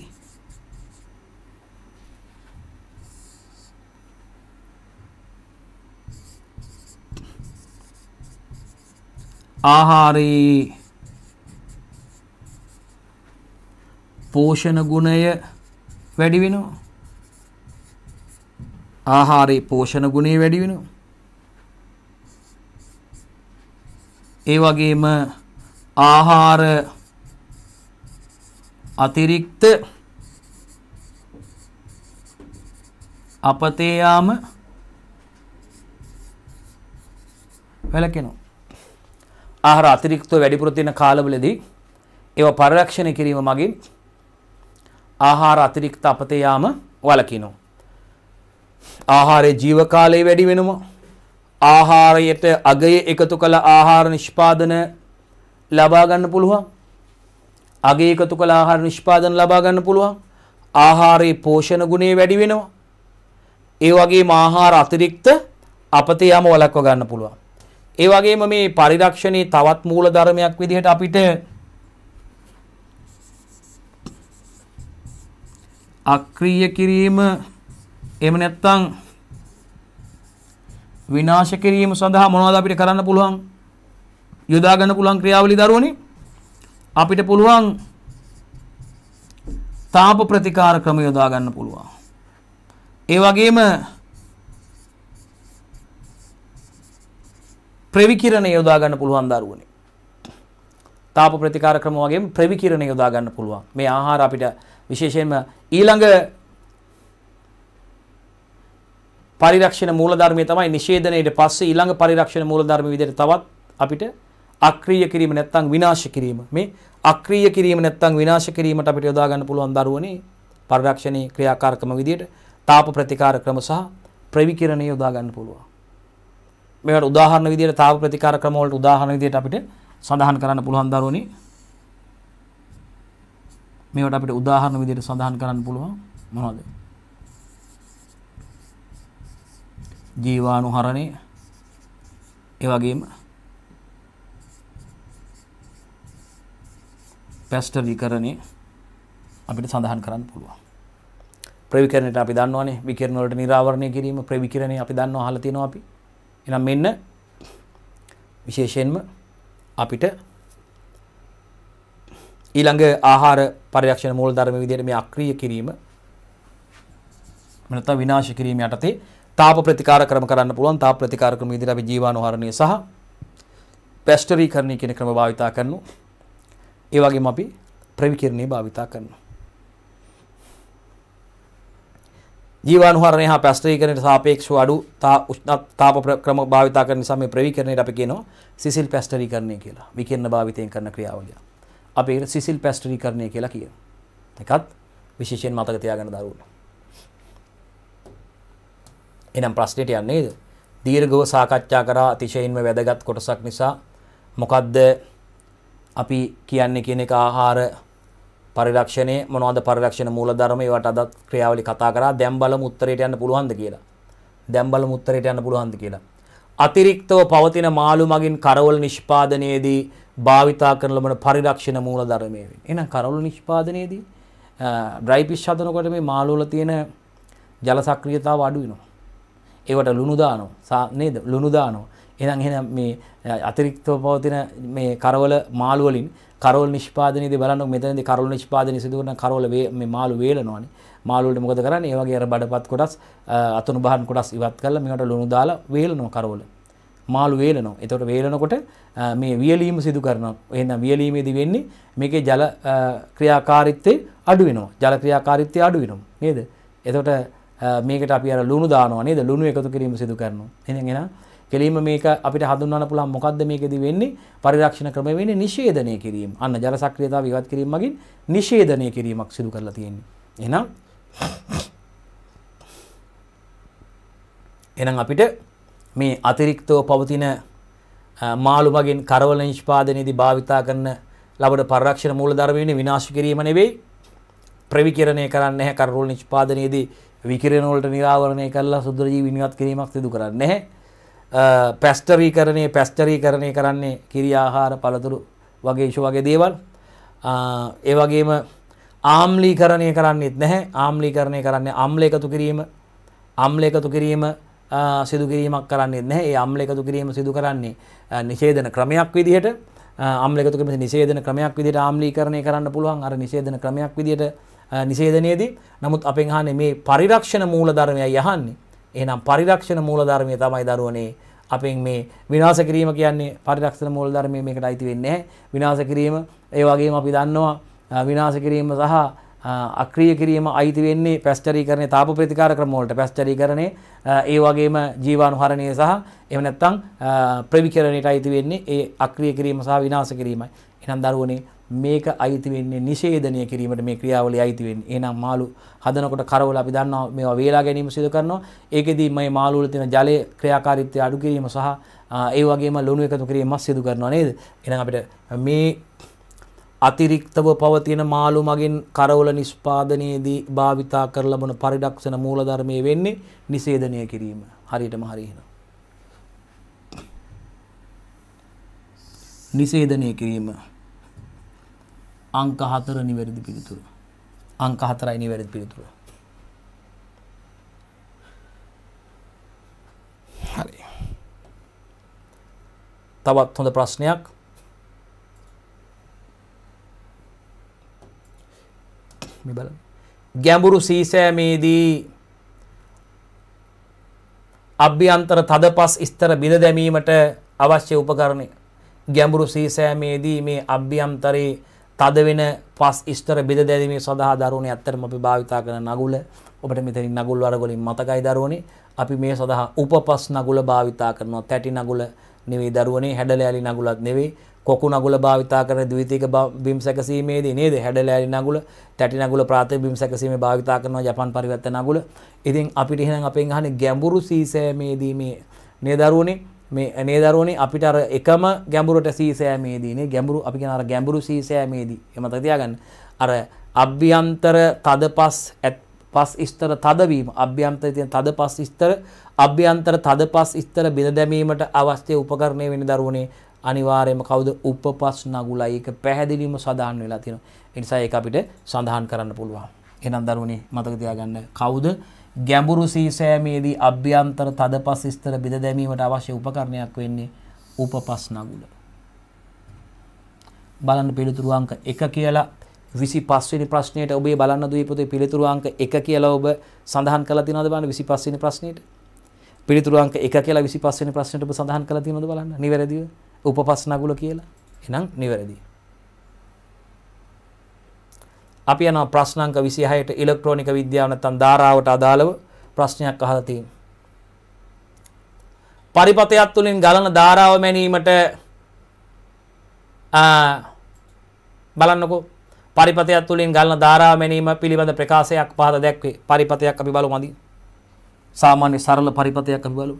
ආහාරයේ පෝෂණ ගුණය වැඩි වෙනවා. ආහාරයේ පෝෂණ ගුණය වැඩි වෙනවා. ඒ වගේම ආහාර අතිරික්ත අපතේ යාම වැළකෙනවා. ආහාර අතිරික්තව වැඩිපුර තියෙන කාලවලදී ඒවා පරිරක්ෂණය කිරීම මගින් ආහාර අතිරික්ත අපතේ යාම වළකිනවා. ආහාරයේ ජීව කාලය වැඩි වෙනවා. ආහාරයට අගය එකතු කළ ආහාර නිෂ්පාදන ලබා ගන්න පුළුවන්. අගය එකතු කළ ආහාර නිෂ්පාදන ලබා ගන්න පුළුවන්. ආහාරයේ පෝෂණ ගුණය වැඩි වෙනවා. ඒ වගේම ආහාර අතිරික්ත අපතේ යාම වළක්ව ගන්න පුළුවන්. ඒ වගේම මේ පරිරක්ෂණයේ තවත් මූල ධර්මයක් විදිහට අපිට අක්‍රීය කිරීම එහෙම නැත්නම් විනාශ කිරීම සඳහා මොනවද අපිට කරන්න පුළුවන් යොදා ගන්න පුළුවන් ක්‍රියාවලි දරුවනේ අපිට පුළුවන් තාප ප්‍රතිකාර ක්‍රම යොදා ගන්න පුළුවන් ඒ වගේම ප්‍රවිකිරණ යොදා ගන්න පුළුවන් දරුවනේ. තාප ප්‍රතිකාර ක්‍රම වගේම ප්‍රවිකිරණ යොදා ගන්න පුළුවන්. මේ ආහාර අපිට විශේෂයෙන්ම ඊළඟ පරිරක්ෂණ මූලධර්මය තමයි නිෂේධනයේ පස්සේ ඊළඟ පරිරක්ෂණ මූලධර්ම විදිහට තවත් අපිට අක්‍රීය කිරීම නැත්නම් විනාශ කිරීම. මේ අක්‍රීය කිරීම නැත්නම් විනාශ කිරීමට අපිට යොදා ගන්න පුළුවන් දරුවනේ පරිරක්ෂණයේ ක්‍රියාකාරකම විදිහට තාප ප්‍රතිකාර ක්‍රම සහ ප්‍රවිකිරණ යොදා ගන්න පුළුවන්. මේකට උදාහරණ විදියට තාව ප්‍රතිකාර ක්‍රම වලට උදාහරණ විදියට අපිට සඳහන් කරන්න පුළුවන් දරුවනි මේවට අපිට උදාහරණ විදියට සඳහන් කරන්න පුළුවන් මොනවද ජීවානුහරණය ඒ වගේම පැස්ටරීකරණය අපිට සඳහන් කරන්න පුළුවන් ප්‍රවිකරණයට අපි දන්නවනේ විකිරණ වලට නිරාවරණය කිරීම ප්‍රවිකිරණය අපි දන්නව අහලා තියෙනවා අපි එනම් මෙන්න විශේෂයෙන්ම අපිට ඊළඟ ආහාර පරිරක්ෂණ මූල ධර්ම විදිහට මේ අක්‍රීය කිරීම නැත්නම් විනාශ කිරීම යටතේ තාප ප්‍රතිකාර ක්‍රම කරන්න පුළුවන් තාප ප්‍රතිකාර ක්‍රම විදිහට අපි ජීවාණුහරණය සහ පැස්ටරීකරණය කියන ක්‍රම භාවිතා කරනවා ඒ වගේම අපි ප්‍රවිකිරණය භාවිතා කරනවා ජීවානුහරණය හා පැස්ට්‍රීකරණයට සාපේක්ෂව අඩු උෂ්ණත් තාප ක්‍රම භාවිතා කරන නිසා මේ ප්‍රවීකරණයට අපි කියනවා සිසිල් පැස්ටරීකරණය කියලා. විකිරණ භාවිතයෙන් කරන ක්‍රියාවලිය. අපි ඒකට සිසිල් පැස්ටරීකරණය කියලා කියනවා. එකත් විශේෂයෙන් මතක තියාගන්න දරුවෝ. එහෙනම් ප්‍රශ්නෙට යන්නේද? දීර්ඝව සාකච්ඡා කරා අතිශයින්ම වැදගත් කොටසක් නිසා මොකද්ද අපි කියන්නේ කියන එක ආහාර පරිරක්ෂණය මොනවද පරිරක්ෂණ මූලධර්ම ඒවට අදත් ක්‍රියාවලි කතා කරා දැන් බලමු උත්තරයට යන්න පුළුවන්ද කියලා. දැන් බලමු උත්තරයට යන්න පුළුවන්ද කියලා. අතිරික්තව පවතින මාළු මගින් කරවල නිෂ්පාදනයේදී භාවිතා කරන ලබන පරිරක්ෂණ මූලධර්මය වෙන. එහෙනම් කරවල නිෂ්පාදනයේදී ඩ්‍රයි ෆිෂ් හදනකොට මේ මාළු වල තියෙන ජල සක්‍රියතාව අඩු වෙනවා. ඒවට ලුණු දානවා. නේද? ලුණු දානවා. එහෙනම් එහෙනම් මේ අතිරික්තව පවතින මේ කරවල මාළු වලින් කරවල නිෂ්පාදනයේදී බලන්නකො මෙතනදී කරවල නිෂ්පාදනය සිදු කරන කරවල මේ මාළු වේලනවානේ මාළු වලට මොකද කරන්නේ? ඒ වගේ අර බඩපත් කොටස් අතුණු බහන් කොටස් ඉවත් කරලා මේකට ලුණු දාලා වේලනවා කරවල. මාළු වේලනවා. එතකොට වේලනකොට මේ වියලීම සිදු කරනවා. එහෙනම් වියලීමේදී වෙන්නේ මේකේ ජල ක්‍රියාකාරීත්වය අඩු වෙනවා. ජල ක්‍රියාකාරීත්වය අඩු වෙනවා. නේද? එතකොට මේකට අපි අර ලුණු දානවා නේද? ලුණු එකතු කිරීම සිදු කරනවා. එහෙනම් එහෙනම් කෙලීම මේක අපිට හඳුන්වන්න පුළුවන් මොකද්ද මේකෙදි වෙන්නේ පරිරක්ෂණ ක්‍රම වෙන්නේ නිෂේධනය කිරීම. අන්න ජල සක්‍රියතාව ඉවත් කිරීම මගින් නිෂේධනය කිරීමක් සිදු කරලා තියෙන්නේ. එහෙනම් එහෙනම් අපිට මේ අතිරික්තව පවතින මාළු මගින් කරවල නිෂ්පාදනයේදී භාවිතා කරන ලබන පරිරක්ෂණ මූලධර්මයේ විනාශ කිරීම නෙවෙයි ප්‍රවිකිරණය කරන්නේ නැහැ කරවල නිෂ්පාදනයේදී විකිරණ වලට නිරාවරණය කරලා සුද්ධ ජීව විනිවත් කිරීමක් සිදු කරන්නේ නැහැ පැස්ටරී කරණය පැස්ටරී කරණය කරන්නේ කිරි ආහාර පළතුරු වගේ ශු වගේ දේවල් ඒ වගේම ආම්ලී කරණය කරන්නෙත් නැහැ ආම්ලි කරණය කරන්නේ අම්ල එකතු කිරීම අම්ල එකතු කිරීම සිදුකිරීමක් කරන්නේ නැහැ ඒ අම්ල එකතු කිරීම සිදු කරන්නේ නිශේදන ක්‍රමයක් විදිහට අම්ල එකතු කිරීම නිශේදන ක්‍රමයක් විදිහට ආම්ලී කරණය කරන්න පුළුවන් අර නිශේදන ක්‍රමයක් විදිහට නිශේදනයේදී නමුත් අපෙන් අහන්නේ මේ පරිරක්ෂණ මූලධර්මයයි අහන්නේ එහනම් පරිරක්ෂණ මූලධර්මය තමයි දරුවනේ අපෙන් මේ විනාස කිරීම කියන්නේ පරිරක්ෂණ මූලධර්මය මේකට අයිති වෙන්නේ විනාස කිරීම ඒ වගේම අපි දන්නවා විනාස කිරීම සහ අක්‍රිය කිරීම අයිති වෙන්නේ පැස්චරීකරණය තාප ප්‍රතිකාර ක්‍රම වලට පැස්චරීකරණය ඒ වගේම ජීවාණුහරණය සහ එහෙම නැත්නම් ප්‍රවිකරණයට අයිති වෙන්නේ ඒ අක්‍රිය කිරීම සහ විනාශ කිරීමයි. එහෙනම් දරුවනේ මේක අයිති වෙන්නේ නිෂේධනය කිරීමට මේ ක්‍රියාවලිය අයිති වෙන්නේ. එහෙනම් මාළු හදනකොට කරවල අපි දන්නවා මේවා වේලා ගැනීම සිදු කරනවා. ඒකෙදී මේ මාළු වල තියෙන ජලයේ ක්‍රියාකාරීත්වය අඩු කිරීම සහ ඒ වගේම ලුණු එකතු කිරීමත් සිදු කරනවා නේද? එහෙනම් අපිට මේ අතිරික්තව පවතින මාළු මගින් කරවල නිෂ්පාදනයේදී භාවිතා කර ලබන පරිඩක්ෂණ මූලධර්මයේ වෙන්නේ නිෂේධනය කිරීම. හරියටම හරි එහෙනම්. නිෂේධනය කිරීම අංක හතර නිවැරදි පිළිතුර අංක හතරයි නිවැරදි පිළිතුර හරි තවත් හොඳ ප්‍රශ්නයක් බල ගැඹුරු සීසෑමේදී අභ්‍යන්තර තදපස් ස්තර බිඳ දැමීමට අවශ්‍ය උපකරණය ගැඹුරු සීසෑමේදී මේ අභ්‍යන්තරයේ තද වෙන පස් ඉස්තර බෙද දැරීමේ සඳහා දරුවනේ ඇත්තටම අපි භාවිතා කරන නගුල ඔබට මෙතනින් නගුල් වර්ගවලින් මතකයි දරුවනේ අපි මේ සඳහා උපපස් නගුල භාවිතා කරනවා තැටි නගුල නෙවෙයි දරුවනේ හැඩලෑලි නගුලත් නෙවෙයි කොකු නගුල භාවිතා කරන ද්විතීක බිම් සැකසීමේදී නේද හැඩලෑලි නගුල තැටි නගුල ප්‍රාථමික බිම් සැකසීමේ භාවිතා කරනවා ජපාන් පරිවර්තන නගුල ඉතින් අපිට එහෙනම් අපෙන් අහන්නේ ගැඹුරු සීසෑමේදී මේ නේ දරුවනේ මේ ඇනේ දරුවනි අපිට අර එකම ගැඹුරට සීසෑමේදීනේ ගැඹුරු අපි කියන අර ගැඹුරු සීසෑමේදී එමත තියාගන්න අර අභ්‍යන්තර තදපස් පස් ඉස්තර තදවීම අභ්‍යන්තරයේ තියෙන තදපස් ඉස්තර අභ්‍යන්තර තදපස් ඉස්තර බිඳ දැමීමට අවශ්‍ය උපකරණය වෙන දරුවනේ අනිවාර්යයෙන්ම කවුද උපපස් නගුලයි ඒක පැහැදිලිවම සඳහන් වෙලා තියෙනවා. ඒ නිසා ඒක අපිට සඳහන් කරන්න පුළුවන්. එහෙනම් දරුවනේ මතක තියාගන්න කවුද ගැඹුරු සීසෑමේදී අභ්‍යන්තර තදපස් ස්තර බෙද දැමීමට අවශ්‍ය උපකරණයක් වෙන්නේ උපපස් නගුල. බලන්න පිළිතුරු අංක 1 කියලා 25 වෙනි ප්‍රශ්නයට ඔබේ බලන්න දුවේ පොතේ පිළිතුරු අංක 1 කියලා ඔබ සඳහන් කරලා තියෙනවද බලන්න 25 වෙනි ප්‍රශ්නෙට? පිළිතුරු අංක 1 කියලා 25 වෙනි ප්‍රශ්නෙට ඔබ සඳහන් කරලා තියෙනවද බලන්න. නිවැරදිව උපපස් නගුල කියලා. එහෙනම් නිවැරදිව අපි යනවා ප්‍රශ්නාංක 26ට ඉලෙක්ට්‍රොනික විද්‍යාව නැත්නම් ධාරාවට අදාළව ප්‍රශ්නයක් අහලා තියෙනවා. පරිපතයක් තුලින් ගලන ධාරාව මැනීමට බලන්නකෝ පරිපතයක් තුලින් ගලන ධාරාව මැනීම පිළිබඳ ප්‍රකාශයක් පහත දැක්වේ. පරිපතයක් අපි බලමු මදි. සාමාන්‍ය සරල පරිපතයක් අපි බලමු.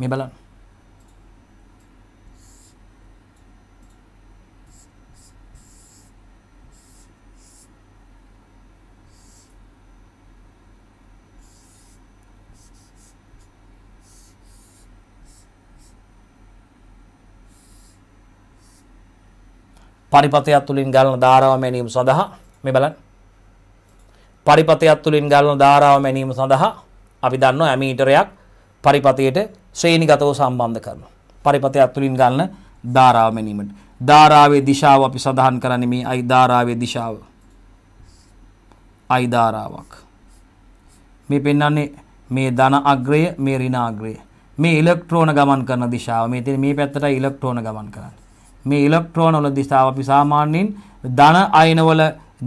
මේ බලන්න. පරිපතයක් තුළින් ගලන ධාරාව මැනීම සඳහා මේ බලන්න පරිපතයක් තුළින් ගලන ධාරාව මැනීම සඳහා අපි දන්නවා ඇමීටරයක් පරිපතයට ශ්‍රේණිගතව සම්බන්ධ කරනවා. පරිපතයක් තුළින් ගලන ධාරාව මැනීමට. ධාරාවේ දිශාව අපි සඳහන් කරන්නේ මේ අයි ධාරාවේ දිශාව. අයි ධාරාවක්. මේ පෙන්වන්නේ මේ ධන අග්‍රය මේ ඍණ අග්‍රය. මේ ඉලෙක්ට්‍රෝන ගමන් කරන දිශාව. මේ තියෙන මේ පැත්තට ඉලෙක්ට්‍රෝන ගමන් කරන්නේ. මේ ඉලෙක්ට්‍රෝන වල දිශාව අපි සාමාන්‍යයෙන් ධන අයන වල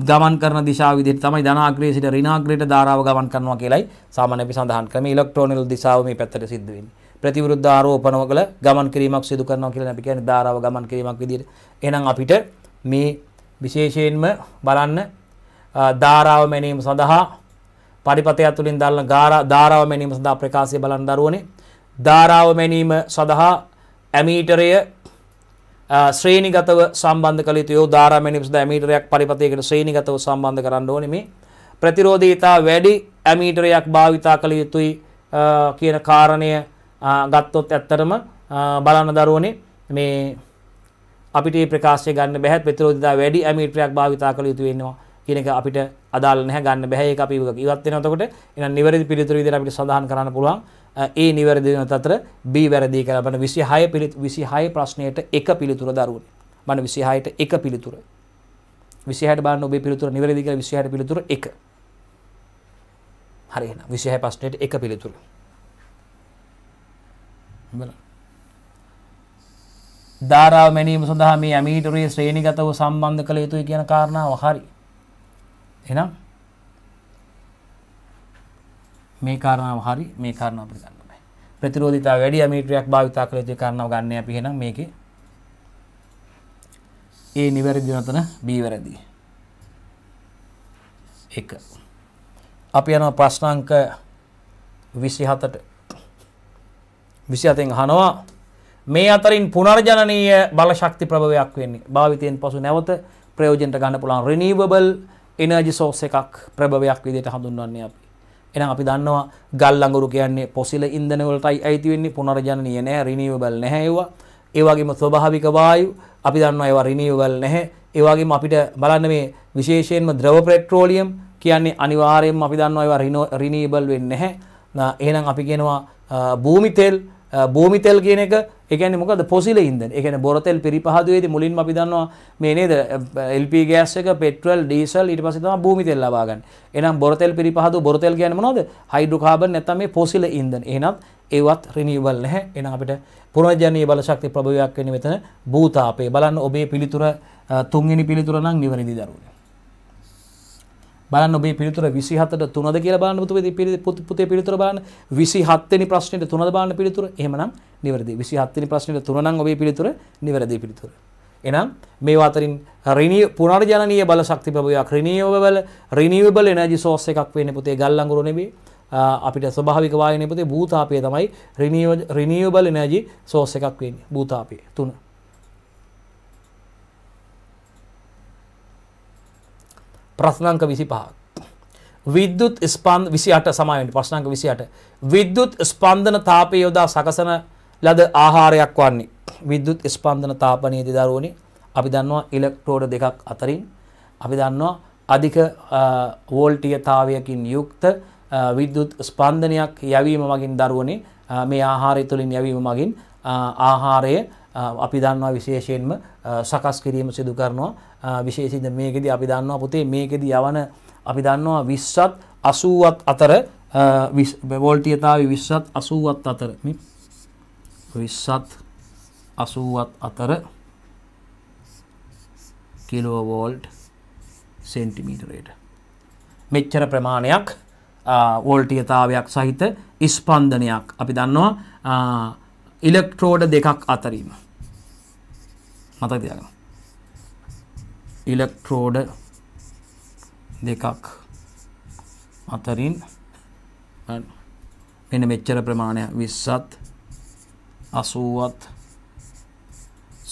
ගමන් කරන දිශාව විදිහට තමයි ධනාග්‍රයේ සිට ඍණාග්‍රයට ධාරාව ගමන් කරනවා කියලයි සාමාන්‍ය අපි සඳහන් කරන්නේ ඉලෙක්ට්‍රෝන වල දිශාව මේ පැත්තට සිද්ධ වෙන්නේ. ප්‍රතිවිරුද්ධ ආරෝපණවල ගමන් කිරීමක් සිදු කරනවා කියලා අපි කියන්නේ ධාරාව ගමන් කිරීමක් විදිහට. එහෙනම් අපිට මේ විශේෂයෙන්ම බලන්න ධාරාව මැනීම සඳහා පරිපතය තුළින් දල්න ධාරාව මැනීම සඳහා ප්‍රකාශය බලන් දරුවනේ ධාරාව මැනීම සඳහා ඇමීටරය ශ්‍රේණිගතව සම්බන්ධ කළ යුතු යෝධාරාමෙනිප්ස් ද ඇමීටරයක් පරිපථයකට ශ්‍රේණිගතව සම්බන්ධ කරන්න ඕනේ මේ ප්‍රතිරෝධීතා වැඩි ඇමීටරයක් භාවිතා කළ යුතුයි කියන කාරණය ගත්තොත් ඇත්තරම බලන්න දරුවනේ මේ අපිට ප්‍රකාශය ගන්න බැහැ ප්‍රතිරෝධතා වැඩි ඇමීටරයක් භාවිතා කළ යුතු වෙනවා කියන එක අපිට අදාළ නැහැ ගන්න බැහැ ඒක අපි ඉවත් වෙනකොට එහෙනම් නිවැරදි පිළිතුරු විදිහට අපිට සඳහන් කරන්න පුළුවන් ඒ නිවැරදින තත්‍ර B වැරදි කියලා අපිට 26 පිළි 26 ප්‍රශ්නයට එක පිළිතුර දරුවනේ. මම 26ට එක පිළිතුර. 26ට බලන්න ඔබේ පිළිතුර නිවැරදි කියලා 26ට පිළිතුර 1. හරි එහෙනම් 26 ප්‍රශ්නයට එක පිළිතුර. බලන්න. ධාරාව මැනීම සඳහා මේ ඇමීටරේ ශ්‍රේණිගතව සම්බන්ධ කළ යුතුයි කියන කාරණාව හරි. එහෙනම් මේ කාරණාව හරි මේ කාරණාව අපිට ගන්න බෑ. ප්‍රතිරෝධිතාව වැඩි අමීටරයක් භාවිතා කළ යුතු කාරණාව ගන්න අපි එහෙනම් මේකේ A නිවැරදි නැතන B වැරදි. 1. අපි යනවා ප්‍රශ්න අංක 27ට 27න් අහනවා මේ අතරින් පුනර්ජනනීය බලශක්ති ප්‍රභවයක් වෙන්නේ භාවිතයෙන් පසු නැවත ප්‍රයෝජනට ගන්න පුළුවන් රිනීවබල් එනර්ජි සෝස් එකක් ප්‍රභවයක් විදිහට හඳුන්වන්නේ අපි. එහෙනම් අපි දන්නවා ගල් ලඟුරු කියන්නේ පොසිල ඉන්ධන වලටයි අයිති වෙන්නේ පුනර්ජනනීය නැහැ රිනීවබල් නැහැ ඒවා. ඒ වගේම ස්වභාවික වායු අපි දන්නවා ඒවා රිනීවබල් නැහැ. ඒ වගේම අපිට බලන්න මේ විශේෂයෙන්ම ද්‍රව පෙට්‍රෝලියම් කියන්නේ අනිවාර්යයෙන්ම අපි දන්නවා ඒවා රිනීවබල් වෙන්නේ නැහැ. එහෙනම් අපි කියනවා භූමි තෙල් භූමිතෙල් කියන එක එකන මොකද පොසිල ඉද එකන බොරතෙල් පිරිපහදේද මුලින් අපි දන්නවා මේ නේද එල්ප ගෑස් එක පෙට්‍රල් ඩීසල් ඉට පසිතම භූමිතෙල් ලබාගන්න එනම් බොරතෙල් පිරිපහදු බොරතෙල් කියන මොනොද හයිඩුකාබන් නැතම මේ පොසිල ඉන්දන් එනත් ඒවත් රිනිවල් නැහැ එන අපිට පුරජනය බලශක්ති ප්‍රභවයක් වෙන වෙතන භූතාපේ බලන්න ඔබේ පිළිතුර තුන්ගනි පිළිතුර නම් නිවැරදි දරුණ බලන්න ඔබේ පිළිතුර 27ට 3ද කියලා බලන්න පුතේ පුතේ පිළිතුර බලන්න 27 වෙනි ප්‍රශ්නෙට 3ද බලන්න පිළිතුර එහෙමනම් නිවැරදි 27 වෙනි ප්‍රශ්නෙට 3 නම් ඔබේ පිළිතුර නිවැරදි පිළිතුර එනම් මේවා අතරින් රිනී පුනර්ජනනීය බල ශක්ති ප්‍රභාවයක් රිනීවබල් රිනීවබල් එනර්ජි සෝස් එකක් වෙන්නේ පුතේ ගල් අඟුරු නෙමෙයි අපිට ස්වභාවික වායනයේ පුතේ භූතාපය තමයි රිනීවබල් එනර්ජි සෝස් එකක් වෙන්නේ භූතාපය 3 ප්‍රශ්නංක විසි පහක්. විද්‍යුත් ස්පන්ද විසිට සමයිට ප්‍රශ්නංක විසිට විද්‍යුත් ස්පන්ධන තාපය යොදා සකසන ලද ආහාරයක් වන්නේ විද්‍යුත් ස්පන්ධන තාපනයේ දිදරුවනි අපි දන්නවා ඉලෙක්ට්‍රෝඩ දෙකක් අතරින් අපි දන්නවා අධික වෝල්ටියතාවයකින් යුක්ත විද්‍යුත් ස්පන්ධනයක් යැවීම මගින් දරුවනේ මේ ආහාරය තුළින් යැවීම මගින් ආහාරය අපි දන්නවා විශේෂයෙන්ම සකස් කිරීම සිදු කරනවා විශේෂද මේකෙද අපි දන්නවා පුතේ මේකෙද යවන අපි දන්නවා විශ්සත් අසුවත් අතර වෝල්ටියතාව විශ්සත් අසුවත් අතර විශ්සත් අසුවත් අතර කිලෝවෝල්ට් සෙන්ටිමීටරයට මෙච්චර ප්‍රමාණයක් වෝල්ටියතාවයක් සහිත ඉස්පන්ධනයක් අපි දන්නවා ඉලෙක්ට්‍රෝඩ දෙකක් අතරීම මතක තියගන්න ඉලෙක්ට්‍රෝඩ දෙකක් අතරින් මෙන්න මෙච්චර ප්‍රමාණය විස්සත් අසුවත්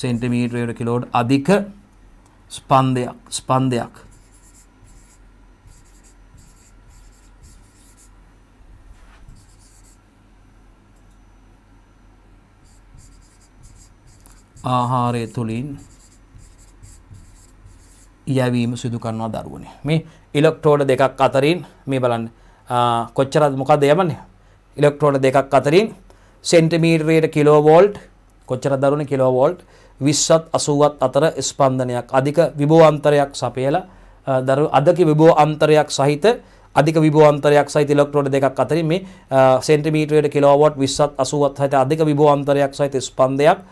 සෙන්ටිමීට්‍රයට කිලෝඩ් අධික ස්පන්දයක් ස්පන්දයක් ආහාරය තුළින් යැවීම සිදු කරනවා දරුවනේ මේ ඉලෙක්ට්‍රෝඩ දෙකක් අතරින් මේ බලන්න කොච්චරද මොකද යමන්නේ ඉලෙක්ට්‍රෝඩ දෙකක් අතරින් සෙන්ටිමීටරයට කිලෝවෝල්ට් කොච්චර දරුණ කිලෝවෝල්ට් විශ්සත් අසුවත් අතර ස්පන්ධනයක් අධික විභෝ අන්තරයක් සපයලා දරු අදකි විභෝ අන්තරයක් සහිත අධික විභෝන්තරයක් සහිත ඉලෙක්ට්‍රෝඩ දෙකක් අතරින් මේ සෙන්ටිමීටරයට කිලෝවෝට් විශ්සත් අසුවත් සහිත අධික විභෝ අන්තරයක් සහිත ස්පන්ධයක්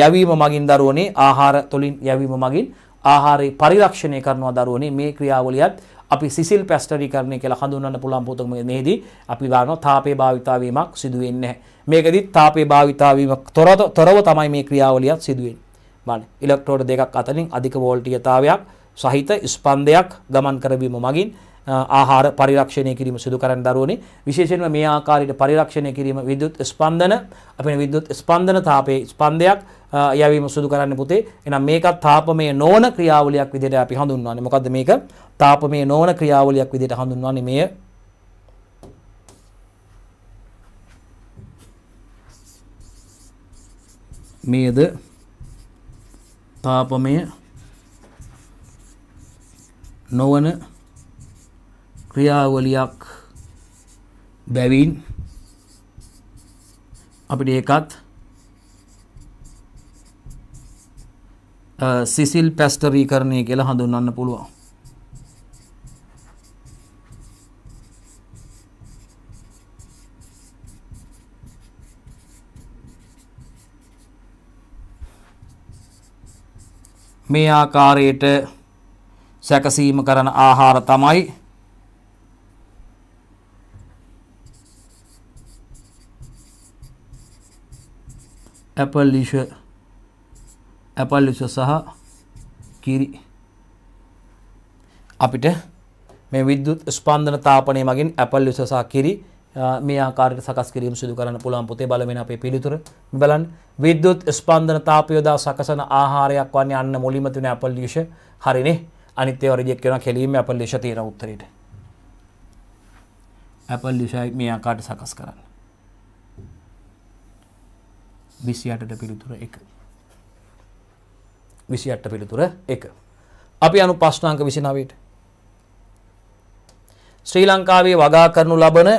යැවීම මගින් දරුවනේ ආහාර තුළින් යැවීම මගින් ආහාරය පරිරක්ෂණය කරනවා දරුවනේ මේ ක්‍රියාවලියත් අපි සිසිල් පැස්ටරීකරණය කියලා හඳුන්වන්න පුළුවන් පොතකමේදී අපි දානවා තාපේ භාවිතා වීමක් සිදු වෙන්නේ නැහැ. මේකෙදිත් තාපේ භාවිතා වීමක් තොරව තමයි මේ ක්‍රියාවලියත් සිදු වෙන්නේ. බලන්න ඉලෙක්ට්‍රෝඩ දෙකක් අතරින් අධික වෝල්ටීයතාවයක් සහිත ස්පන්දයක් ගමන් කරවීම මගින් ආහාර පරිරක්ෂණය කිරීම සිදු කරන්න දරුවනේ විශේෂයෙන්ම මේ ආකාරයට පරිරක්ෂණය කිරීම විද්‍යුත් ස්පන්දන අපේ විද්‍යුත් ස්පන්දන තාපයේ ස්පන්දයක් යැවීම සිදු කරන්න පුතේ එහෙනම් මේකත් තාපමය නොවන ක්‍රියාවලියක් විදිහට අපි හඳුන්වන්නේ මොකද්ද මේක තාපමය නොවන ක්‍රියාවලියක් විදිහට හඳුන්වන්නේ මේ මේද තාපමය නොවන ක්‍රියාවලියක් බැවින් අපිට ඒකත් සිසිල් පැස්ටරීකරණය කියලා හඳුන්වන්න පුළුවන්. මේ ආකාරයට සැකසීම කරන ආහාර තමයි ඇපල්ලිෂ ඇපල්ලිෂ සහ කිරි අපිට මේ විද්‍යුත් ස්පන්දන තාපනය මගින් ඇපල්ලිෂ සහ කිරි මේ ආකාරයට සකස් කිරීම සිදු කරන්න පුළුවන් පුතේ බලමින් අපේ පිළිතුර බලන්න විද්‍යුත් ස්පන්දන තාපයෝදා සකසන ආහාරයක් වන්නේ අන්න මුලින්ම තියෙන ඇපල්ලිෂ හරිනේ අනිත් ඒවා රිජෙක්ට් කරනවා කෙලින්ම ඇපල්ලිෂ තියෙන උත්තරේට ඇපල්ලිෂයි මේ ආකාරයට සකස් කරන්න විසි අටට පිළිතුර එක විසි අට්ට පිළිතුර එක අපි අනු ප්‍රශ්නාංක විසි නවට ශ්‍රී ලංකාවේ වගා කරනු ලබන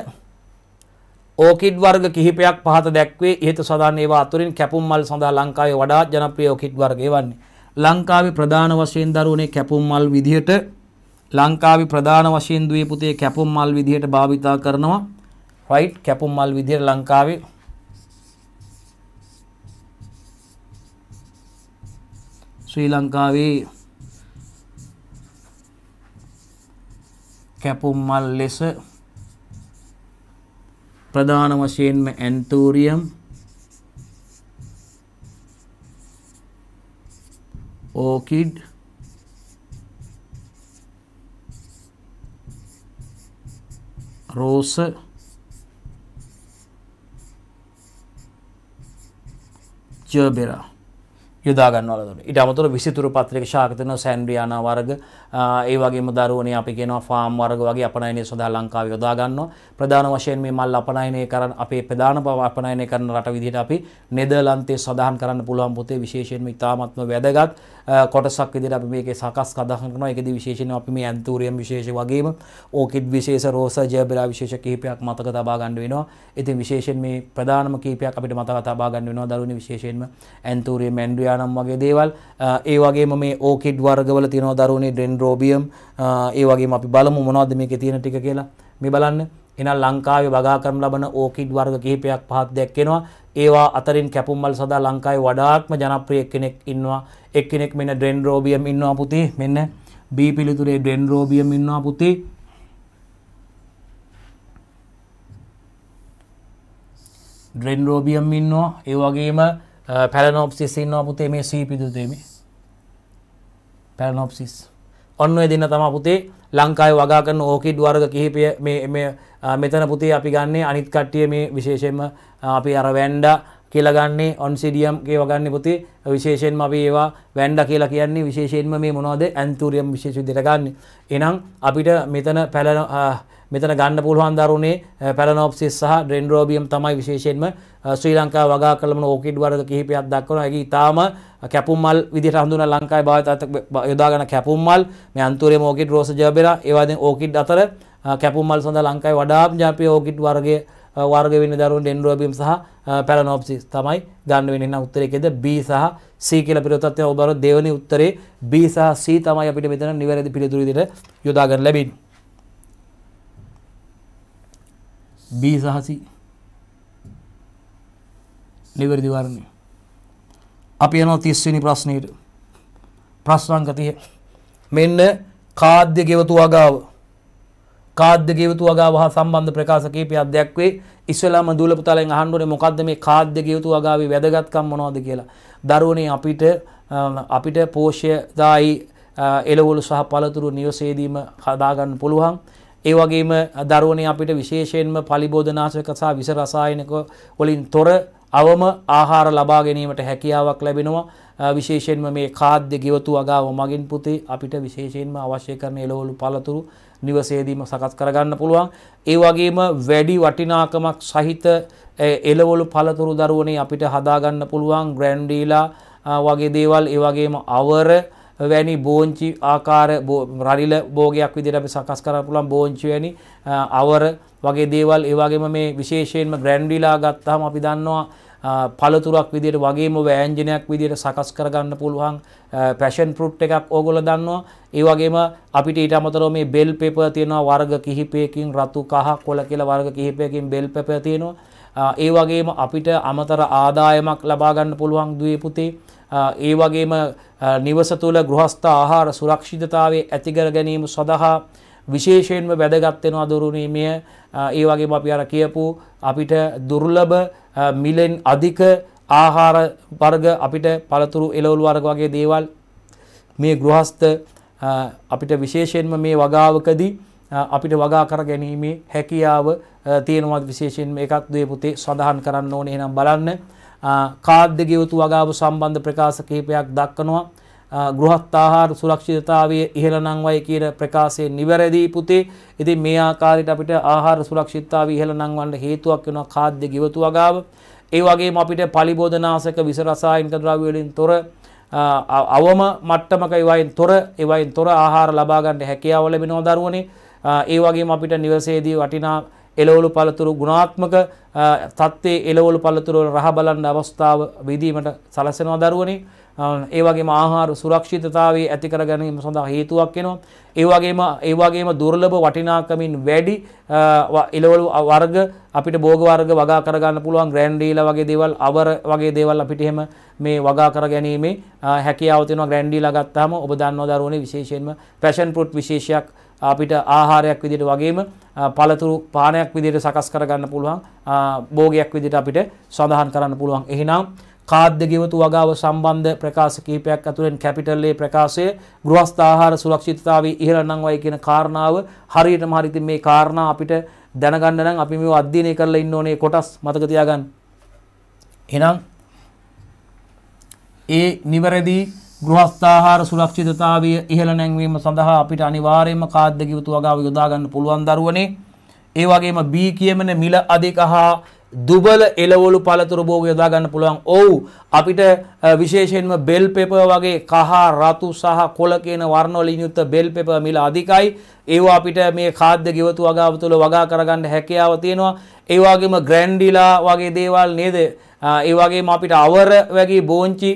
ඕකිඩ් වර්ග කිහිපයක් පහත දැක්වේ ඒත සදාන ඒවා අතුරින් කැපුම් මල් සඳහා ලංකාවේ වඩා ජනප්‍රිය ඕකිඩ් වර්ගය වන්නේ ලංකාවේ ප්‍රධාන වශයෙන් දරුවනේ කැපුම් මල් විදිහට ලංකාවේ ප්‍රධාන වශයෙන් දුවේ පුතේ කැපුම් මල් විදිහට භාවිතා කරනවා රයිට් කැපුම් මල් විදිහට ලංකාවේ ශ්‍රී ලංකාවේ කැපුම්මල් ලෙස ප්‍රධාන වශයෙන්ම ඇන්තූරියම් ඕකිඩ් රෝස ජර්බෙරා යොදාගන්නවලට ඉට අමතර විසිතුර පත්‍රික ශාකතන සැන්ඩ්‍රියානා වර්ග ඒ වගේම දරුවනේ අපි කියනවා ෆාම් වර්ග වගේ අපනයනය සඳහා ලංකාව යොදා ගන්නවා ප්‍රධාන වශයෙන් මේ මල් අපනයනය කරන අපේ ප්‍රධාන බව අපනයනය කරන රට විදිහට අපි නෙදර්ලන්තයේ සඳහන් කරන්න පුළුවන් පුතේ විශේෂයෙන්ම ඉතාමත්ම වැදගත් කොටසක් විදිහට අපි මේකේ සකස් සඳහන් කරනවා ඒකදී විශේෂයෙන්ම අපි මේ ඇන්තූරියම් විශේෂ වගේම ඕකිඩ් විශේෂ රෝසා ජයබෙලා විශේෂ කිහිපයක් මතක තබා ගන්න වෙනවා ඉතින් විශේෂයෙන් මේ ප්‍රධානම කිහිපයක් අපිට මතක තබා ගන්න වෙනවා දරුවනේ විශේෂයෙන්ම ඇන්තූරියම් ඇන්ඩ්‍රියානම් වගේ දේවල් ඒ වගේම මේ ඕකිඩ් වර්ගවල තියෙනවා දරුවනේ ඩෙන් රෝබියම් ඒ වගේ අපි බලමු මොනවද මේකේ තියෙන ටික කියලා මේ බලන්න එහෙනම් ලංකාවේ වගා කරනු ලබන ඕකිඩ් වර්ග කිහිපයක් පහක් දැක්කෙනවා ඒවා අතරින් කැපුම් මල් සඳහා ලංකාවේ වඩාත්ම ජනප්‍රිය එක්කෙනෙක් ඉන්නවා එක්කෙනෙක් මෙන්න ඩ්‍රෙන් රෝබියම් ඉන්නවා පුතේ මෙන්න B පිළිතුරේ ඩ්‍රෙන් රෝබියම් ඉන්නවා පුතේ ඩ්‍රෙන් රෝබියම් ඉන්නවා ඒ වගේම පැලනෝප්සිස් ඉන්නවා පුතේ මේ C පිළිතුරේ මේ පැලනෝප්සිස් ඔන්න දින්න තම පුතේ ලංකායි වගා කරන ඕකිඩ් වර්ග කිහිපය මෙතන පුතේ අපි ගන්නේ අනිත් කට්ටිය මේ විශේෂයෙන්ම අපි අර වැන්ඩ කියලගන්නේ ඔන්සිඩියම්ගේ වගන්න පුති විශේෂෙන්ම අපි ඒවා වැන්ඩ කියලා කියන්නේ විශේෂයෙන්ම මේ මොනවද ඇන්තුරියම් විශේෂ දෙරගන්න එනම් අපිට මෙතන පැල මෙතන ගන්න පුළුවන් දරුණේ පැලනෝප්සිස් සහ ඩෙන්ඩ්‍රෝබියම් තමයි විශේෂයෙන්ම ශ්‍රී ලංකා වගා කරන ඕකිඩ් වර්ග කිහිපයක් දක්වනවා. ඒකී ඊටාම කැපුම් මල් විදිහට හඳුනන ලංකාවේ භාවිතයට යොදාගෙන කැපුම් මල් මේ අන්තෝරියම ඕකිඩ් රෝස ජර්බෙරා ඒ වගේ ඕකිඩ් අතර කැපුම් මල් සඳහා ලංකාවේ වඩාත් ජනප්‍රිය ඕකිඩ් වර්ගයේ වර්ග වෙන දරුවන් ඩෙන්ඩ්‍රෝබියම් සහ පැලනෝප්සිස් තමයි ගන්න වෙන්නේ නැහ උත්තරයේද B සහ C කියලා පිළිතුරත් ඔබ බලන දෙවෙනි උත්තරේ B සහ C තමයි අපිට මෙතන නිවැරදි පිළිතුරු විදිහට යොදා ගන්න ලැබෙන්නේ බී සහසි නිවැරදි වර්ණය අපි යනවා 30 වෙනි ප්‍රශ්නෙට ප්‍රශ්න අංක 30 මෙන්න කාද්‍ය ගෙවතු වගාව කාද්‍ය ගෙවතු වගාව හා සම්බන්ධ ප්‍රකාශ කීපයක් දැක්වේ ඉස්සෙල්ලාම දූලපුතාලෙන් අහන්න ඕනේ මොකද්ද මේ කාද්‍ය ගෙවතු වගාවේ වැදගත්කම මොනවද කියලා දරුවනේ අපිට අපිට පෝෂ්‍යදායි එළවලු සහ පළතුරු නිවසේදීම හදාගන්න පුළුවන් ඒ වගේම දරුවනේ අපිට විශේෂයෙන්ම පලිබෝධනාශක සහ විස රසායනික වලින් තොර අවම ආහාර ලබා ගැනීමට හැකියාවක් ලැබෙනවා විශේෂයෙන්ම මේ කාද්‍ය ගෙවතු අගාව මගින් පුතේ අපිට විශේෂයෙන්ම අවශ්‍ය කරන එළවලු පළතුරු නිවසේදීම සකස් කරගන්න පුළුවන් ඒ වගේම වැඩි වටිනාකමක් සහිත එළවලු පළතුරු දරුවනේ අපිට හදාගන්න පුළුවන් ග්‍රැන්ඩීලා වගේ දේවල් ඒ වගේම අවර වැනි බෝංචි ආකාර රනිල භෝගයක් විදිහට අපි සකස් කරන්න පුළුවන් බෝංචි වැනි අවර වගේ දේවල් ඒ වගේම මේ විශේෂයෙන්ම ග්‍රැන්ඩිලා ගත්තාම අපි දන්නවා පළතුරක් විදිහට වගේම ව්‍යංජනයක් විදිහට සකස් කරගන්න පුළුවන් පැෂන් ෆෘට් එකක් ඕගොල්ලෝ දන්නවා ඒ වගේම අපිට ඊට අමතරව මේ බෙල් පෙපර් තියෙනවා වර්ග කිහිපයකින් රතු කහ කොළ කියලා වර්ග කිහිපයකින් බෙල් පෙපර් තියෙනවා ඒ වගේම අපිට අමතර ආදායමක් ලබා ගන්න පුළුවන් දුවේ පුතේ ඒ වගේම නිවස තුළ ගෘහස්ථ ආහාර සුරක්ෂිතතාවයේ ඇතිකර ගැනීම සඳහා විශේෂයෙන්ම වැදගත් වෙනවා දොරුණීමය ඒ වගේම අපි අර කියපු අපිට දුර්ලභ මිලෙන් අධික ආහාර වර්ග අපිට පළතුරු එළවලු වර්ග වගේ දේවල් මේ ගෘහස්ථ අපිට විශේෂයෙන්ම මේ වගාවකදී අපිට වගා කර ගැනීමේ හැකියාව තියෙනවත් විශේෂයෙන් මේකත් දේ පුතේ සඳහන් කරන්න ඕනේ එහෙනම් බලන්න කාද්‍ය ගෙවතු වගාව සම්බන්ධ ප්‍රකාශ කිහිපයක් දක්වනවා ගෘහත් ආහාර සුරක්ෂිතතාවය ඉහළ නංවයි කියන ප්‍රකාශය නිවැරදි පුතේ. ඉතින් මේ ආකාරයට අපිට ආහාර සුරක්ෂිතතාවය ඉහළ නංවන්න හේතුවක් වෙනවා කාද්‍ය ගෙවතු වගාව. ඒ වගේම අපිට පලිබෝධනාශක විස රසායනික ද්‍රව්‍ය වලින් තොර අවම මට්ටමක ඒවායින් තොර ඒවායින් තොර ආහාර ලබා ගන්න හැකියාව ලැබෙනවා දරුවනේ. ඒ වගේම අපිට නිවසේදී වටිනා එළවලු පළතුරු ගුණාත්මක තත්ත්වයේ එළවලු පළතුරු වල රහ බලන්න අවස්ථාව විදීමට සලසනවා දරුවනේ. ඒ වගේම ආහාර සුරක්ෂිතතාවය ඇති කර ගැනීම සඳහා හේතුවක් වෙනවා. ඒ වගේම ඒ වගේම දුර්ලභ වටිනාකමින් වැඩි එළවලු වර්ග අපිට භෝග වර්ග වගා කර ගන්න පුළුවන් ග්‍රෑන්ඩීලා වගේ දේවල් අවර වගේ දේවල් අපිට එහෙම මේ වගා කර ගැනීමේ හැකියාව තියෙනවා ග්‍රෑන්ඩීලා ගත්තාම ඔබ දන්නවා දරුවනේ විශේෂයෙන්ම ෆැෂන් ෆෘට් විශේෂයක් අපිට ආහාරයක් විදිට වගේම පළතුරු පානයක් විදිට සකස් කරගන්න පුළුවන් බෝගයක් විදිට අපිට සඳහන් කරන්න පුළුවන් එහෙනම් කාද්‍ය ගෙවතු වගාව සම්බන්ධ ප්‍රකාශ කීපයක් ඇතුළෙන් කැපිටල්ලේ ප්‍රකාශය ගෘහස්ථ ආහාර සුරක්ෂිතතාවයේ ඉහළ නංවයි කියන කාරණාව හරියටම හරි ඉතින් මේ කාරණා අපිට දැනගන්න නම් අපි මේව අධ්‍යයනය කරලා ඉන්න ඕනේ කොටස් මතක තියාගන්න. එහෙනම් ඒ නිවැරදි ගෘහස්ථාහාර සුරක්ෂිතතාවය ඉහළ නැංවීම සඳහා අපිට අනිවාර්යයෙන්ම කාද්ද කිවතු වගාව යොදා ගන්න පුළුවන් දරුවනේ. ඒ වගේම B කියමන මිල අධික හා දුබල එළවලු පළතුරු බෝග යොදා ගන්න පුළුවන්. ඔව් අපිට විශේෂයෙන්ම බෙල් පෙපර් වගේ කහ රතු සහ කොළ කියන වර්ණ වලින් යුක්ත බෙල් පෙපර් මිල අධිකයි. ඒවා අපිට මේ කාද්ද ගෙවතු වගාව තුළ වගා කරගන්න හැකියාව තියෙනවා. ඒ වගේම ග්‍රැන්ඩිලා වගේ දේවල් නේද? ඒ වගේම අපිට අවර වගේ බෝංචි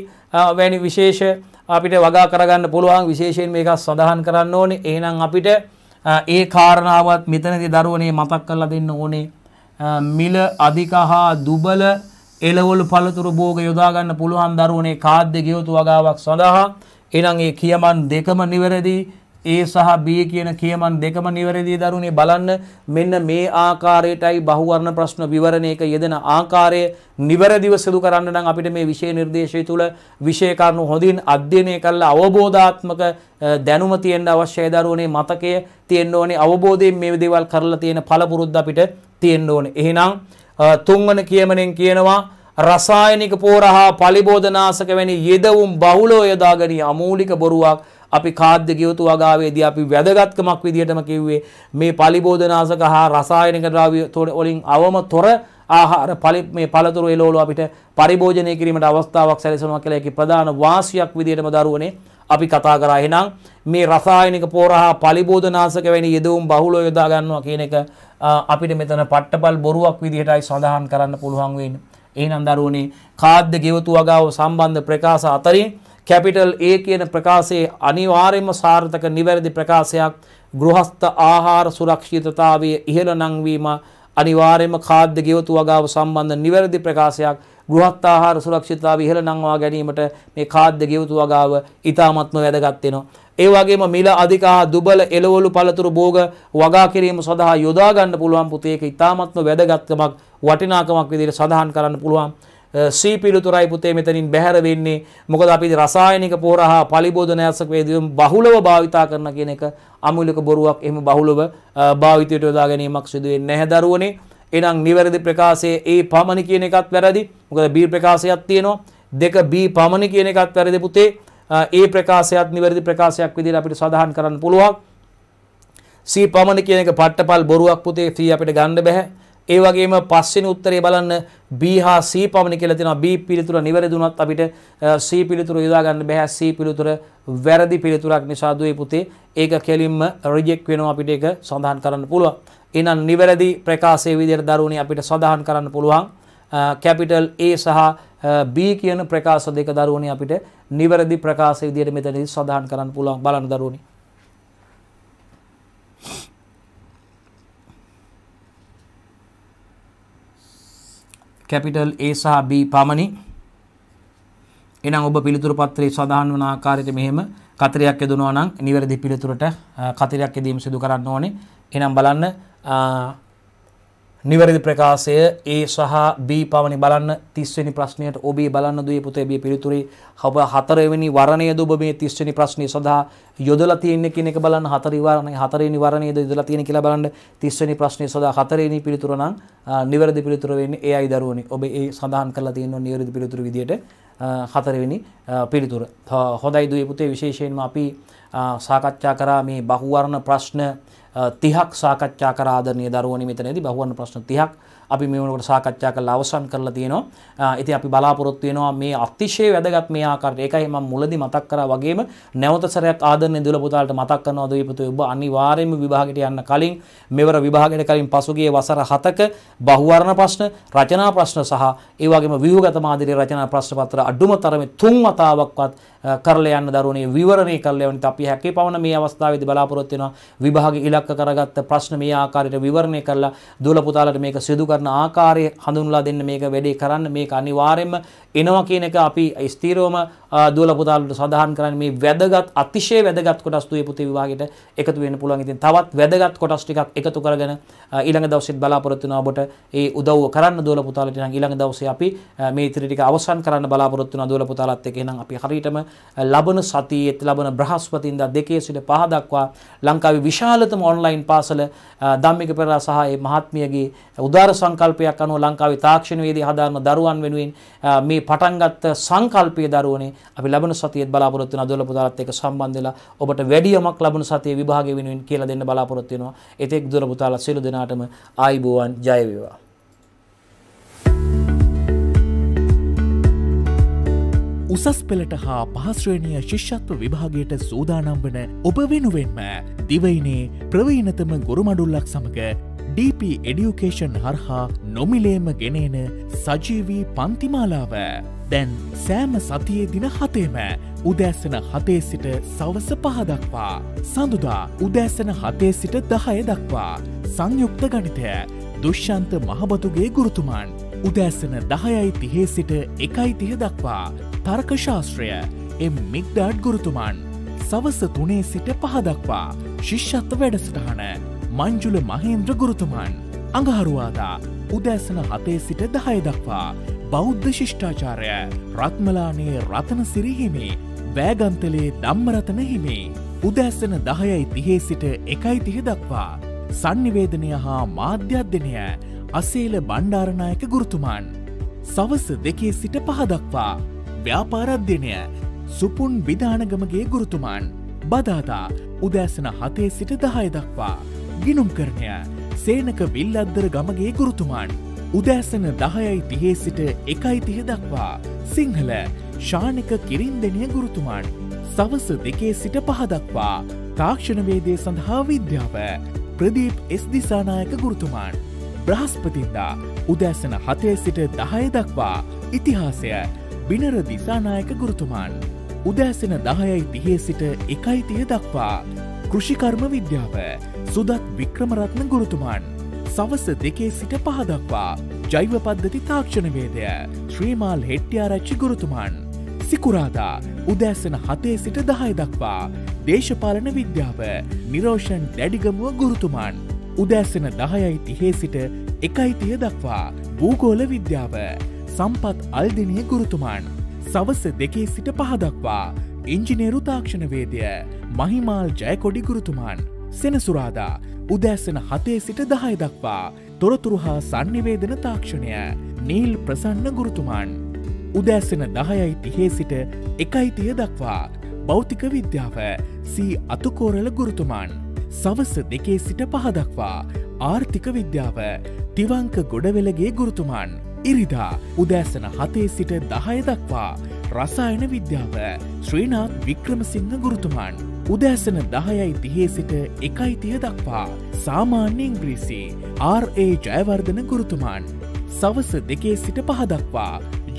වැනි විශේෂ අපිට වගා කරගන්න පුළුවන් විශේෂයෙන් මේක සඳහන් කරන්න ඕනේ. එහෙනම් අපිට ඒ කාරණාවත් මෙතනදී දරුවනේ මතක් කරලා දෙන්න ඕනේ. මිල අධික හා දුබල එළවලු පළතුරු භෝග යොදා ගන්න පුළුවන් දරුවනේ කාද්‍ය ගියොතු වගාවක් සඳහා. එහෙනම් ඒ කියමන් දෙකම නිවැරදි A සහ B කියන කියමන් දෙකම නිවැරදි දරුවනේ බලන්න මෙන්න මේ ආකාරයටයි බහුවර්ණ ප්‍රශ්න විවරණයක යෙදෙන ආකාරය නිවැරදිව සිදු කරන්න නම් අපිට මේ විෂය නිර්දේශය තුළ විෂය කරුණු හොඳින් අධ්‍යයනය කරලා අවබෝධාත්මක දැනුම තියෙන්න අවශ්‍යයි දරුවනේ මතකය තියෙන්න ඕනේ අවබෝධයෙන් මේ දේවල් කරලා තියෙන පළපුරුද්ද අපිට තියෙන්න ඕනේ. එහෙනම් තුන්වන කියමනෙන් කියනවා රසායනික පෝර හා පලිබෝධනාසක වැනි යෙදවුම් බහුලෝ යොදාගනී අමූලික බොරුවක් අපි කාද්‍ය ගියවතු වගාවේදී අපි වැදගත්කමක් විදිහටම කිව්වේ මේ පලිබෝධනාසක හා රසායනික ද්‍රව්‍ය වලින් අවම තොර ආහාර මේ පළතුරු එළවලු අපිට පරිභෝජනය කිරීමට අවස්ථාවක් සැලසෙනවා කියලා ඒකේ ප්‍රධාන වාසියක් විදිහටම දරුවනේ අපි කතා කරා එහෙනම් මේ රසායනික පෝර හා පලිබෝධනාසක වැනි යෙදවුම් බහුලව යොදා ගන්නවා කියන එක අපිට මෙතන පට්ටපල් බොරුවක් විදිහටයි සඳහන් කරන්න පුළුවන් වෙන්නේ. එහෙනම් දරුවනේ කාද්‍ය ගෙවතු වගාව සම්බන්ධ ප්‍රකාශ අතරින් කැපිටල් A කියන ප්‍රකාශයේ අනිවාර්යම සාර්ථක නිවැරදි ප්‍රකාශයක් ගෘහස්ත ආහාර සුරක්ෂිතතාවය ඉහළ නංවීම අනිවාර්යම කාද්‍ය ගෙවතු වගාව සම්බන්ධ නිවැරදි ප්‍රකාශයක් ගෘහස්ත ආහාර සුරක්ෂිතතාවය ඉහළ නංවා ගැනීමට මේ කාද්‍ය ගෙවතු වගාව ඉතාමත්ම වැදගත් වෙනවා. ඒ වගේම මිල අධික හා දුබල එළවලු පළතුරු භෝග වගා කිරීම සඳහා යොදා ගන්න පුළුවන් පුතේක ඉතාමත්ම වැදගත්කමක් වටිනාකමක් විදිහට සඳහන් කරන්න පුළුවන්. සී පිළිතුරයි පුතේ මෙතනින් බැහැර වෙන්නේ මොකද අපි රසායනික පොහොර හා පලිබෝධනාශක වේදීම් බහුලව භාවිතා කරන කියන එක අමූලික බොරුවක් එහෙම බහුලව භාවිතයට යොදා ගැනීමක් සිදු වෙන්නේ නැහැ දරුවනේ එහෙනම් නිවැරදි ප්‍රකාශයේ A පමණ කියන එකත් වැරදි මොකද B ප්‍රකාශයක් තියෙනවා දෙක B පමණ කියන එකත් වැරදි පුතේ ඒ ප්‍රකාශයත් නිවැරදි ප්‍රකාශයක් විදිහට අපිට සඳහන් කරන්න පුළුවන් C පමණ කියන එක පට්ටපල් බොරුවක් පුතේ C අපිට ගන්න බෑ ඒ වගේම පස්වෙනි උත්තරේ බලන්න B හා C පමණ කියලා තියෙනවා B පිළිතුර නිවැරදි වුණත් අපිට C පිළිතුර යොදා ගන්න බෑ C පිළිතුර වැරදි පිළිතුරක් නිසා දුවේ පුතේ ඒක කෙලින්ම රිජෙක්ට් වෙනවා අපිට ඒක සඳහන් කරන්න පුළුවන් එහෙනම් නිවැරදි ප්‍රකාශයේ විදිහට දරුණේ අපිට සඳහන් කරන්න පුළුවන් කැපිටල් A සහ B කියන ප්‍රකාශ දෙක දරුණේ අපිට නිවැරදි ප්‍රකාශයේ විදිහට මෙතනදී සඳහන් කරන්න පුළුවන් බලන්න දරුණේ කැපිටල් A සහ B පමණි. එහෙනම් ඔබ පිළිතුරු පත්‍රයේ සඳහන් වන ආකාරයට මෙහෙම කතරයක් යොදනවා නම් නිවැරදි පිළිතුරට කතරයක් යෙදීම සිදු කරන්න ඕනේ. එහෙනම් බලන්න නිවැරදි ප්‍රකාශය ඒ සහ B පවනි බලන්න 30 වෙනි ප්‍රශ්නයට ඔබේ බලන්න දුවේ පුතේ B පිළිතුරේ ඔබ හතරවෙනි වරණයද ඔබ මේ 30 වෙනි ප්‍රශ්නය සඳහා යොදලා තියෙන්නේ කියන එක බලන්න හතරේ වරණය හතරේනි වරණයද යොදලා තියෙන්නේ කියලා බලන්න 30 වෙනි ප්‍රශ්නය සඳහා හතරේනි පිළිතුර නම් නිවැරදි පිළිතුර වෙන්නේ AI දරුවනේ ඔබ ඒ සඳහන් කරලා තියෙනවා නිවැරදි පිළිතුර විදියට හතරවෙනි පිළිතුර හොඳයි දුවේ පුතේ විශේෂයෙන්ම අපි සාකච්ඡා කරා මේ බහුවර්ණ ප්‍රශ්න තිහක් සාකච්ඡා කරාදරණය දරුවනි මෙතනදී බහුවන්න ප්‍රශ්න 30ක් අපි මේ වෙනකොට සාකච්ඡා කරලා අවසන් කරලා තියෙනවා. ඉතින් අපි බලාපොරොත්තු වෙනවා මේ අතිශය වැදගත් මේ ආකාරයට. ඒකයි මම මුලදී මතක් කරා වගේම නැවත සැරයක් ආදරණීය දුල පුතාලට මතක් කරනවා දීපතු ඔබ අනිවාර්යයෙන්ම විභාගයට යන්න කලින් මෙවර විභාගයට කලින් පසුගිය වසර 7ක බහුවර්ණ ප්‍රශ්න, රචනා ප්‍රශ්න සහ ඒ වගේම ව්‍යුහගත මාධ්‍ය රචනා ප්‍රශ්න පත්‍ර අඩුම තරමේ තුන් වතාවක්වත් කරලා යන්න දරුවනේ විවරණය කරලා යන්න අපි හැකේ පවන මේ අවස්ථාවේදී බලාපොරොත්තු වෙනවා විභාග ඉලක්ක කරගත්ත ප්‍රශ්න මේ ආකාරයට විවරණය කරලා දුවල පුතාලට මේක සිදු කරන ආකාරය හඳුන්ලා දෙන්න මේක වැඩේ කරන්න මේක අනිවාර්යයෙන්ම එනවා කියන එක අපි ස්ථීරවම දුවල පුතාලට සඳහන් කරන්න මේ වැදගත් අතිශය වැදගත් කොටස් දුවේ පුතේ විභාගයට එකතු වෙන්න පුළුවන්. ඉතින් තවත් වැදගත් කොටස් ටිකක් එකතු කරගෙන ඊළඟ දවසෙත් බලාපොරොත්තු වෙනවා ඔබට ඒ උදව්ව කරන්න දුවල පුතාලට නම් ඊළඟ දවසේ අපි මේ ඉතිරි ටික අවසන් කරන්න බලාපොරොත්තු වෙනවා දුවල පුතාලත් එක්ක. එහෙනම් අපි හරියටම ලබන සතියේ ලබන බ්‍රහස්පතින්දා 2 සිට 5 දක්වා ලංකාවේ විශාලතම ඔන්ලයින් පාසල ධම්මික පෙරේරා සහ ඒ මහත්මියගේ උදාර සංකල්පයක් අනුව ලංකාවේ තාක්ෂණවේදී හදාරන දරුවන් වෙනුවෙන් මේ පටන්ගත් සංකල්පය දරුවනේ අපි ලබන සතියේත් බලාපොරොත්තු වෙන අදොල පුතාලත් එක්ක සම්බන්ධ වෙලා ඔබට වැඩි යමක් ලබන සතියේ විභාගය වෙනුවෙන් කියලා දෙන්න බලාපොරොත්තු වෙනවා. ඒතෙක් දොල පුතාලා සියලු දෙනාටම ආයිබෝවන් ජය වේවා. උසස් පෙළට හා පහස්ශ්‍රේණිය ශිෂ්‍යත්ව විභාගයට සූදානම් වන ඔබ වෙනුවෙන්ම දිවයිනේ ප්‍රවීනතම ගොරුමඩුල්ලක් සමඟ DP එඩියුකේෂන් හරහා නොමිලේම ගෙනේන සජීවී පන්තිමාලාව දැන් සෑම සතියේ දින හතේම උදෑසන හතේ සිට සවස පහදක්වා. සඳුදා උදෑසන හතේ සිට දහය දක්වා. සංයුක්ත ගනිතය දුෂ්‍යන්ත මහබතුගේ ගුරුතුමන්. උදෑසන දහයයි තිහේ සිට එකයි තිහ දක්වා. තර්කශාස්ත්‍රය එම් මික්ඩාඩ් ගුරුතුමන්. සවස තුනේ සිට පහදක්වා. ශිෂ්ෂත්ව වැඩසටහන. මංජුල මහේන්ද්‍ර ගුරුතුමන්. අඟහරුවාදා උදෑසන හතේ සිට දහය දක්වා බෞද්ධ ශිෂ්ඨාචාරය රත්මලානේ රතන සිරිහිමි වෑගන්තලේ දම්මරතන හිමි උදෑසන දහයයි තිහේ සිට එකයි තිහ දක්වා සංනිවේදනය හා මාධ්‍යධ්‍යනය අසේල බණ්ඩාරණයක ගුරුතුමාන් සවස දෙකේ සිට පහදක්වා ව්‍යාපාරධ්‍යනය සුපුන් විධානගමගේ ගුරුතුමාන් බදාතා උදෑසන හතේ සිට දහය දක්වා ගිනුම් කරණය සේනක විල්ලද්දර ගමගේ ගුරුතුමාන්. උදෑසන දහයයි තිහේ සිට එකයි තිහ දක්වා. සිංහල ශානක කිරින්දනිය ගුරුතුමාන්. සවස දෙකේ සිට පහදක්වා. තාක්ෂණවේදය සඳහා විද්‍යාව. ප්‍රදීප් එස් දිසානායක ගුරුතුමාන්. බ්‍රහස්පතින්දා උදෑසන හතේ සිට දහය දක්වා ඉතිහාසය බිනර දිසානායක ගුරුතුමාන්. උදෑසන දහයයි තිහේ සිට එකයි තිය දක්වා කෘෂිකර්ම විද්‍යාව සුදත් වික්‍රමරත්න ගුරුතුමන් සවස දෙකේ සිට පහදක්වා ජෛව පද්ධති තාක්ෂණවේදය ශ්‍රීමාල් හෙට්ටියාරච්චි ගුරුතුමන් සිකුරාදා උදෑසන හතේ සිට දහය දක්වා දේශපාලන විද්‍යාව නිරෝෂන් දැඩිගමුව ගුරුතුමන් උදෑසන දහයයි තිහේ සිට එකයිතිය දක්වා භූගෝල විද්‍යාව සම්පත් අල්දිනය ගුරුතුමන් සවස දෙකේ සිට පහදක්වා ඉංජිනේරු තාක්ෂණවේදය මහිමාල් ජයකොඩි ගුරුතුමන් සෙනසුරාදා උදෑසන හතේ සිට දහය දක්වා තොරතුරු හා සංනිවේදන තාක්ෂණය නීල් ප්‍රසන්න ගුරුතුමාන්. උදෑසන දහයයි තිහේ සිට එකයිතිය දක්වා භෞතික විද්‍යාව සී අතුකෝරල ගුරුතුමාන්. සවස දෙකේ සිට පහදක්වා ආර්ථික විද්‍යාව තිවංක ගොඩවෙලගේ ගුරුතුමාන්. ඉරිදා උදෑසන හතේ සිට දහය දක්වා රසායන විද්‍යාව ශ්‍රීනාත් වික්‍රමසිංහ ගුරුතුමාන් උදෑසන දහයයි තිහේ සිට එකයි තිය දක්වා සාමාන්‍ය ඉංග්‍රීසි RA ජයවර්ධන ගුරුතුමාන් සවස දෙකේ සිට පහදක්වා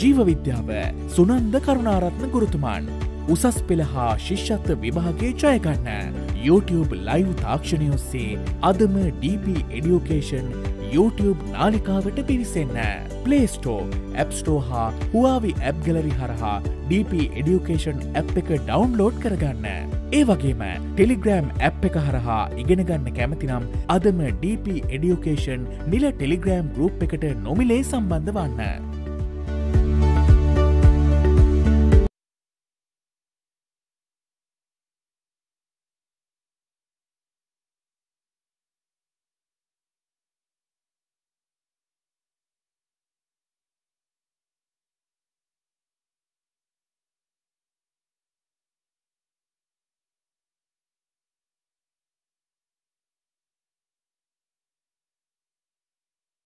ජීවවිද්‍යාව සුනන්ද කරුණාරත්න ගුරුතුමාන් උසස් පෙළ හා ශිෂ්‍යත්ව විභාගේ ජයගන්න YouTube ලයිව් තාක්ෂණයොස්සේ අදම DP එඩියෝකේෂන් YouTube නාලිකාවට පිවිසන්න පලේස්ටෝ ඇප්ස්ටෝ හා හවාවි ඇප්ගලරි හරහා DP එඩියුකේෂන් ඇප් එක ඩවන්ලෝඩ් කරගන්න. ඒ වගේම ටෙලිග්‍රෑම් ඇප් එක හරහා ඉගෙනගන්න කැමතිනම් අදම DP එඩියුකේෂන් නිල ටෙලිග්‍රෑම් ගරුප් එකට නොමිලේ සම්බන්ධ වන්න.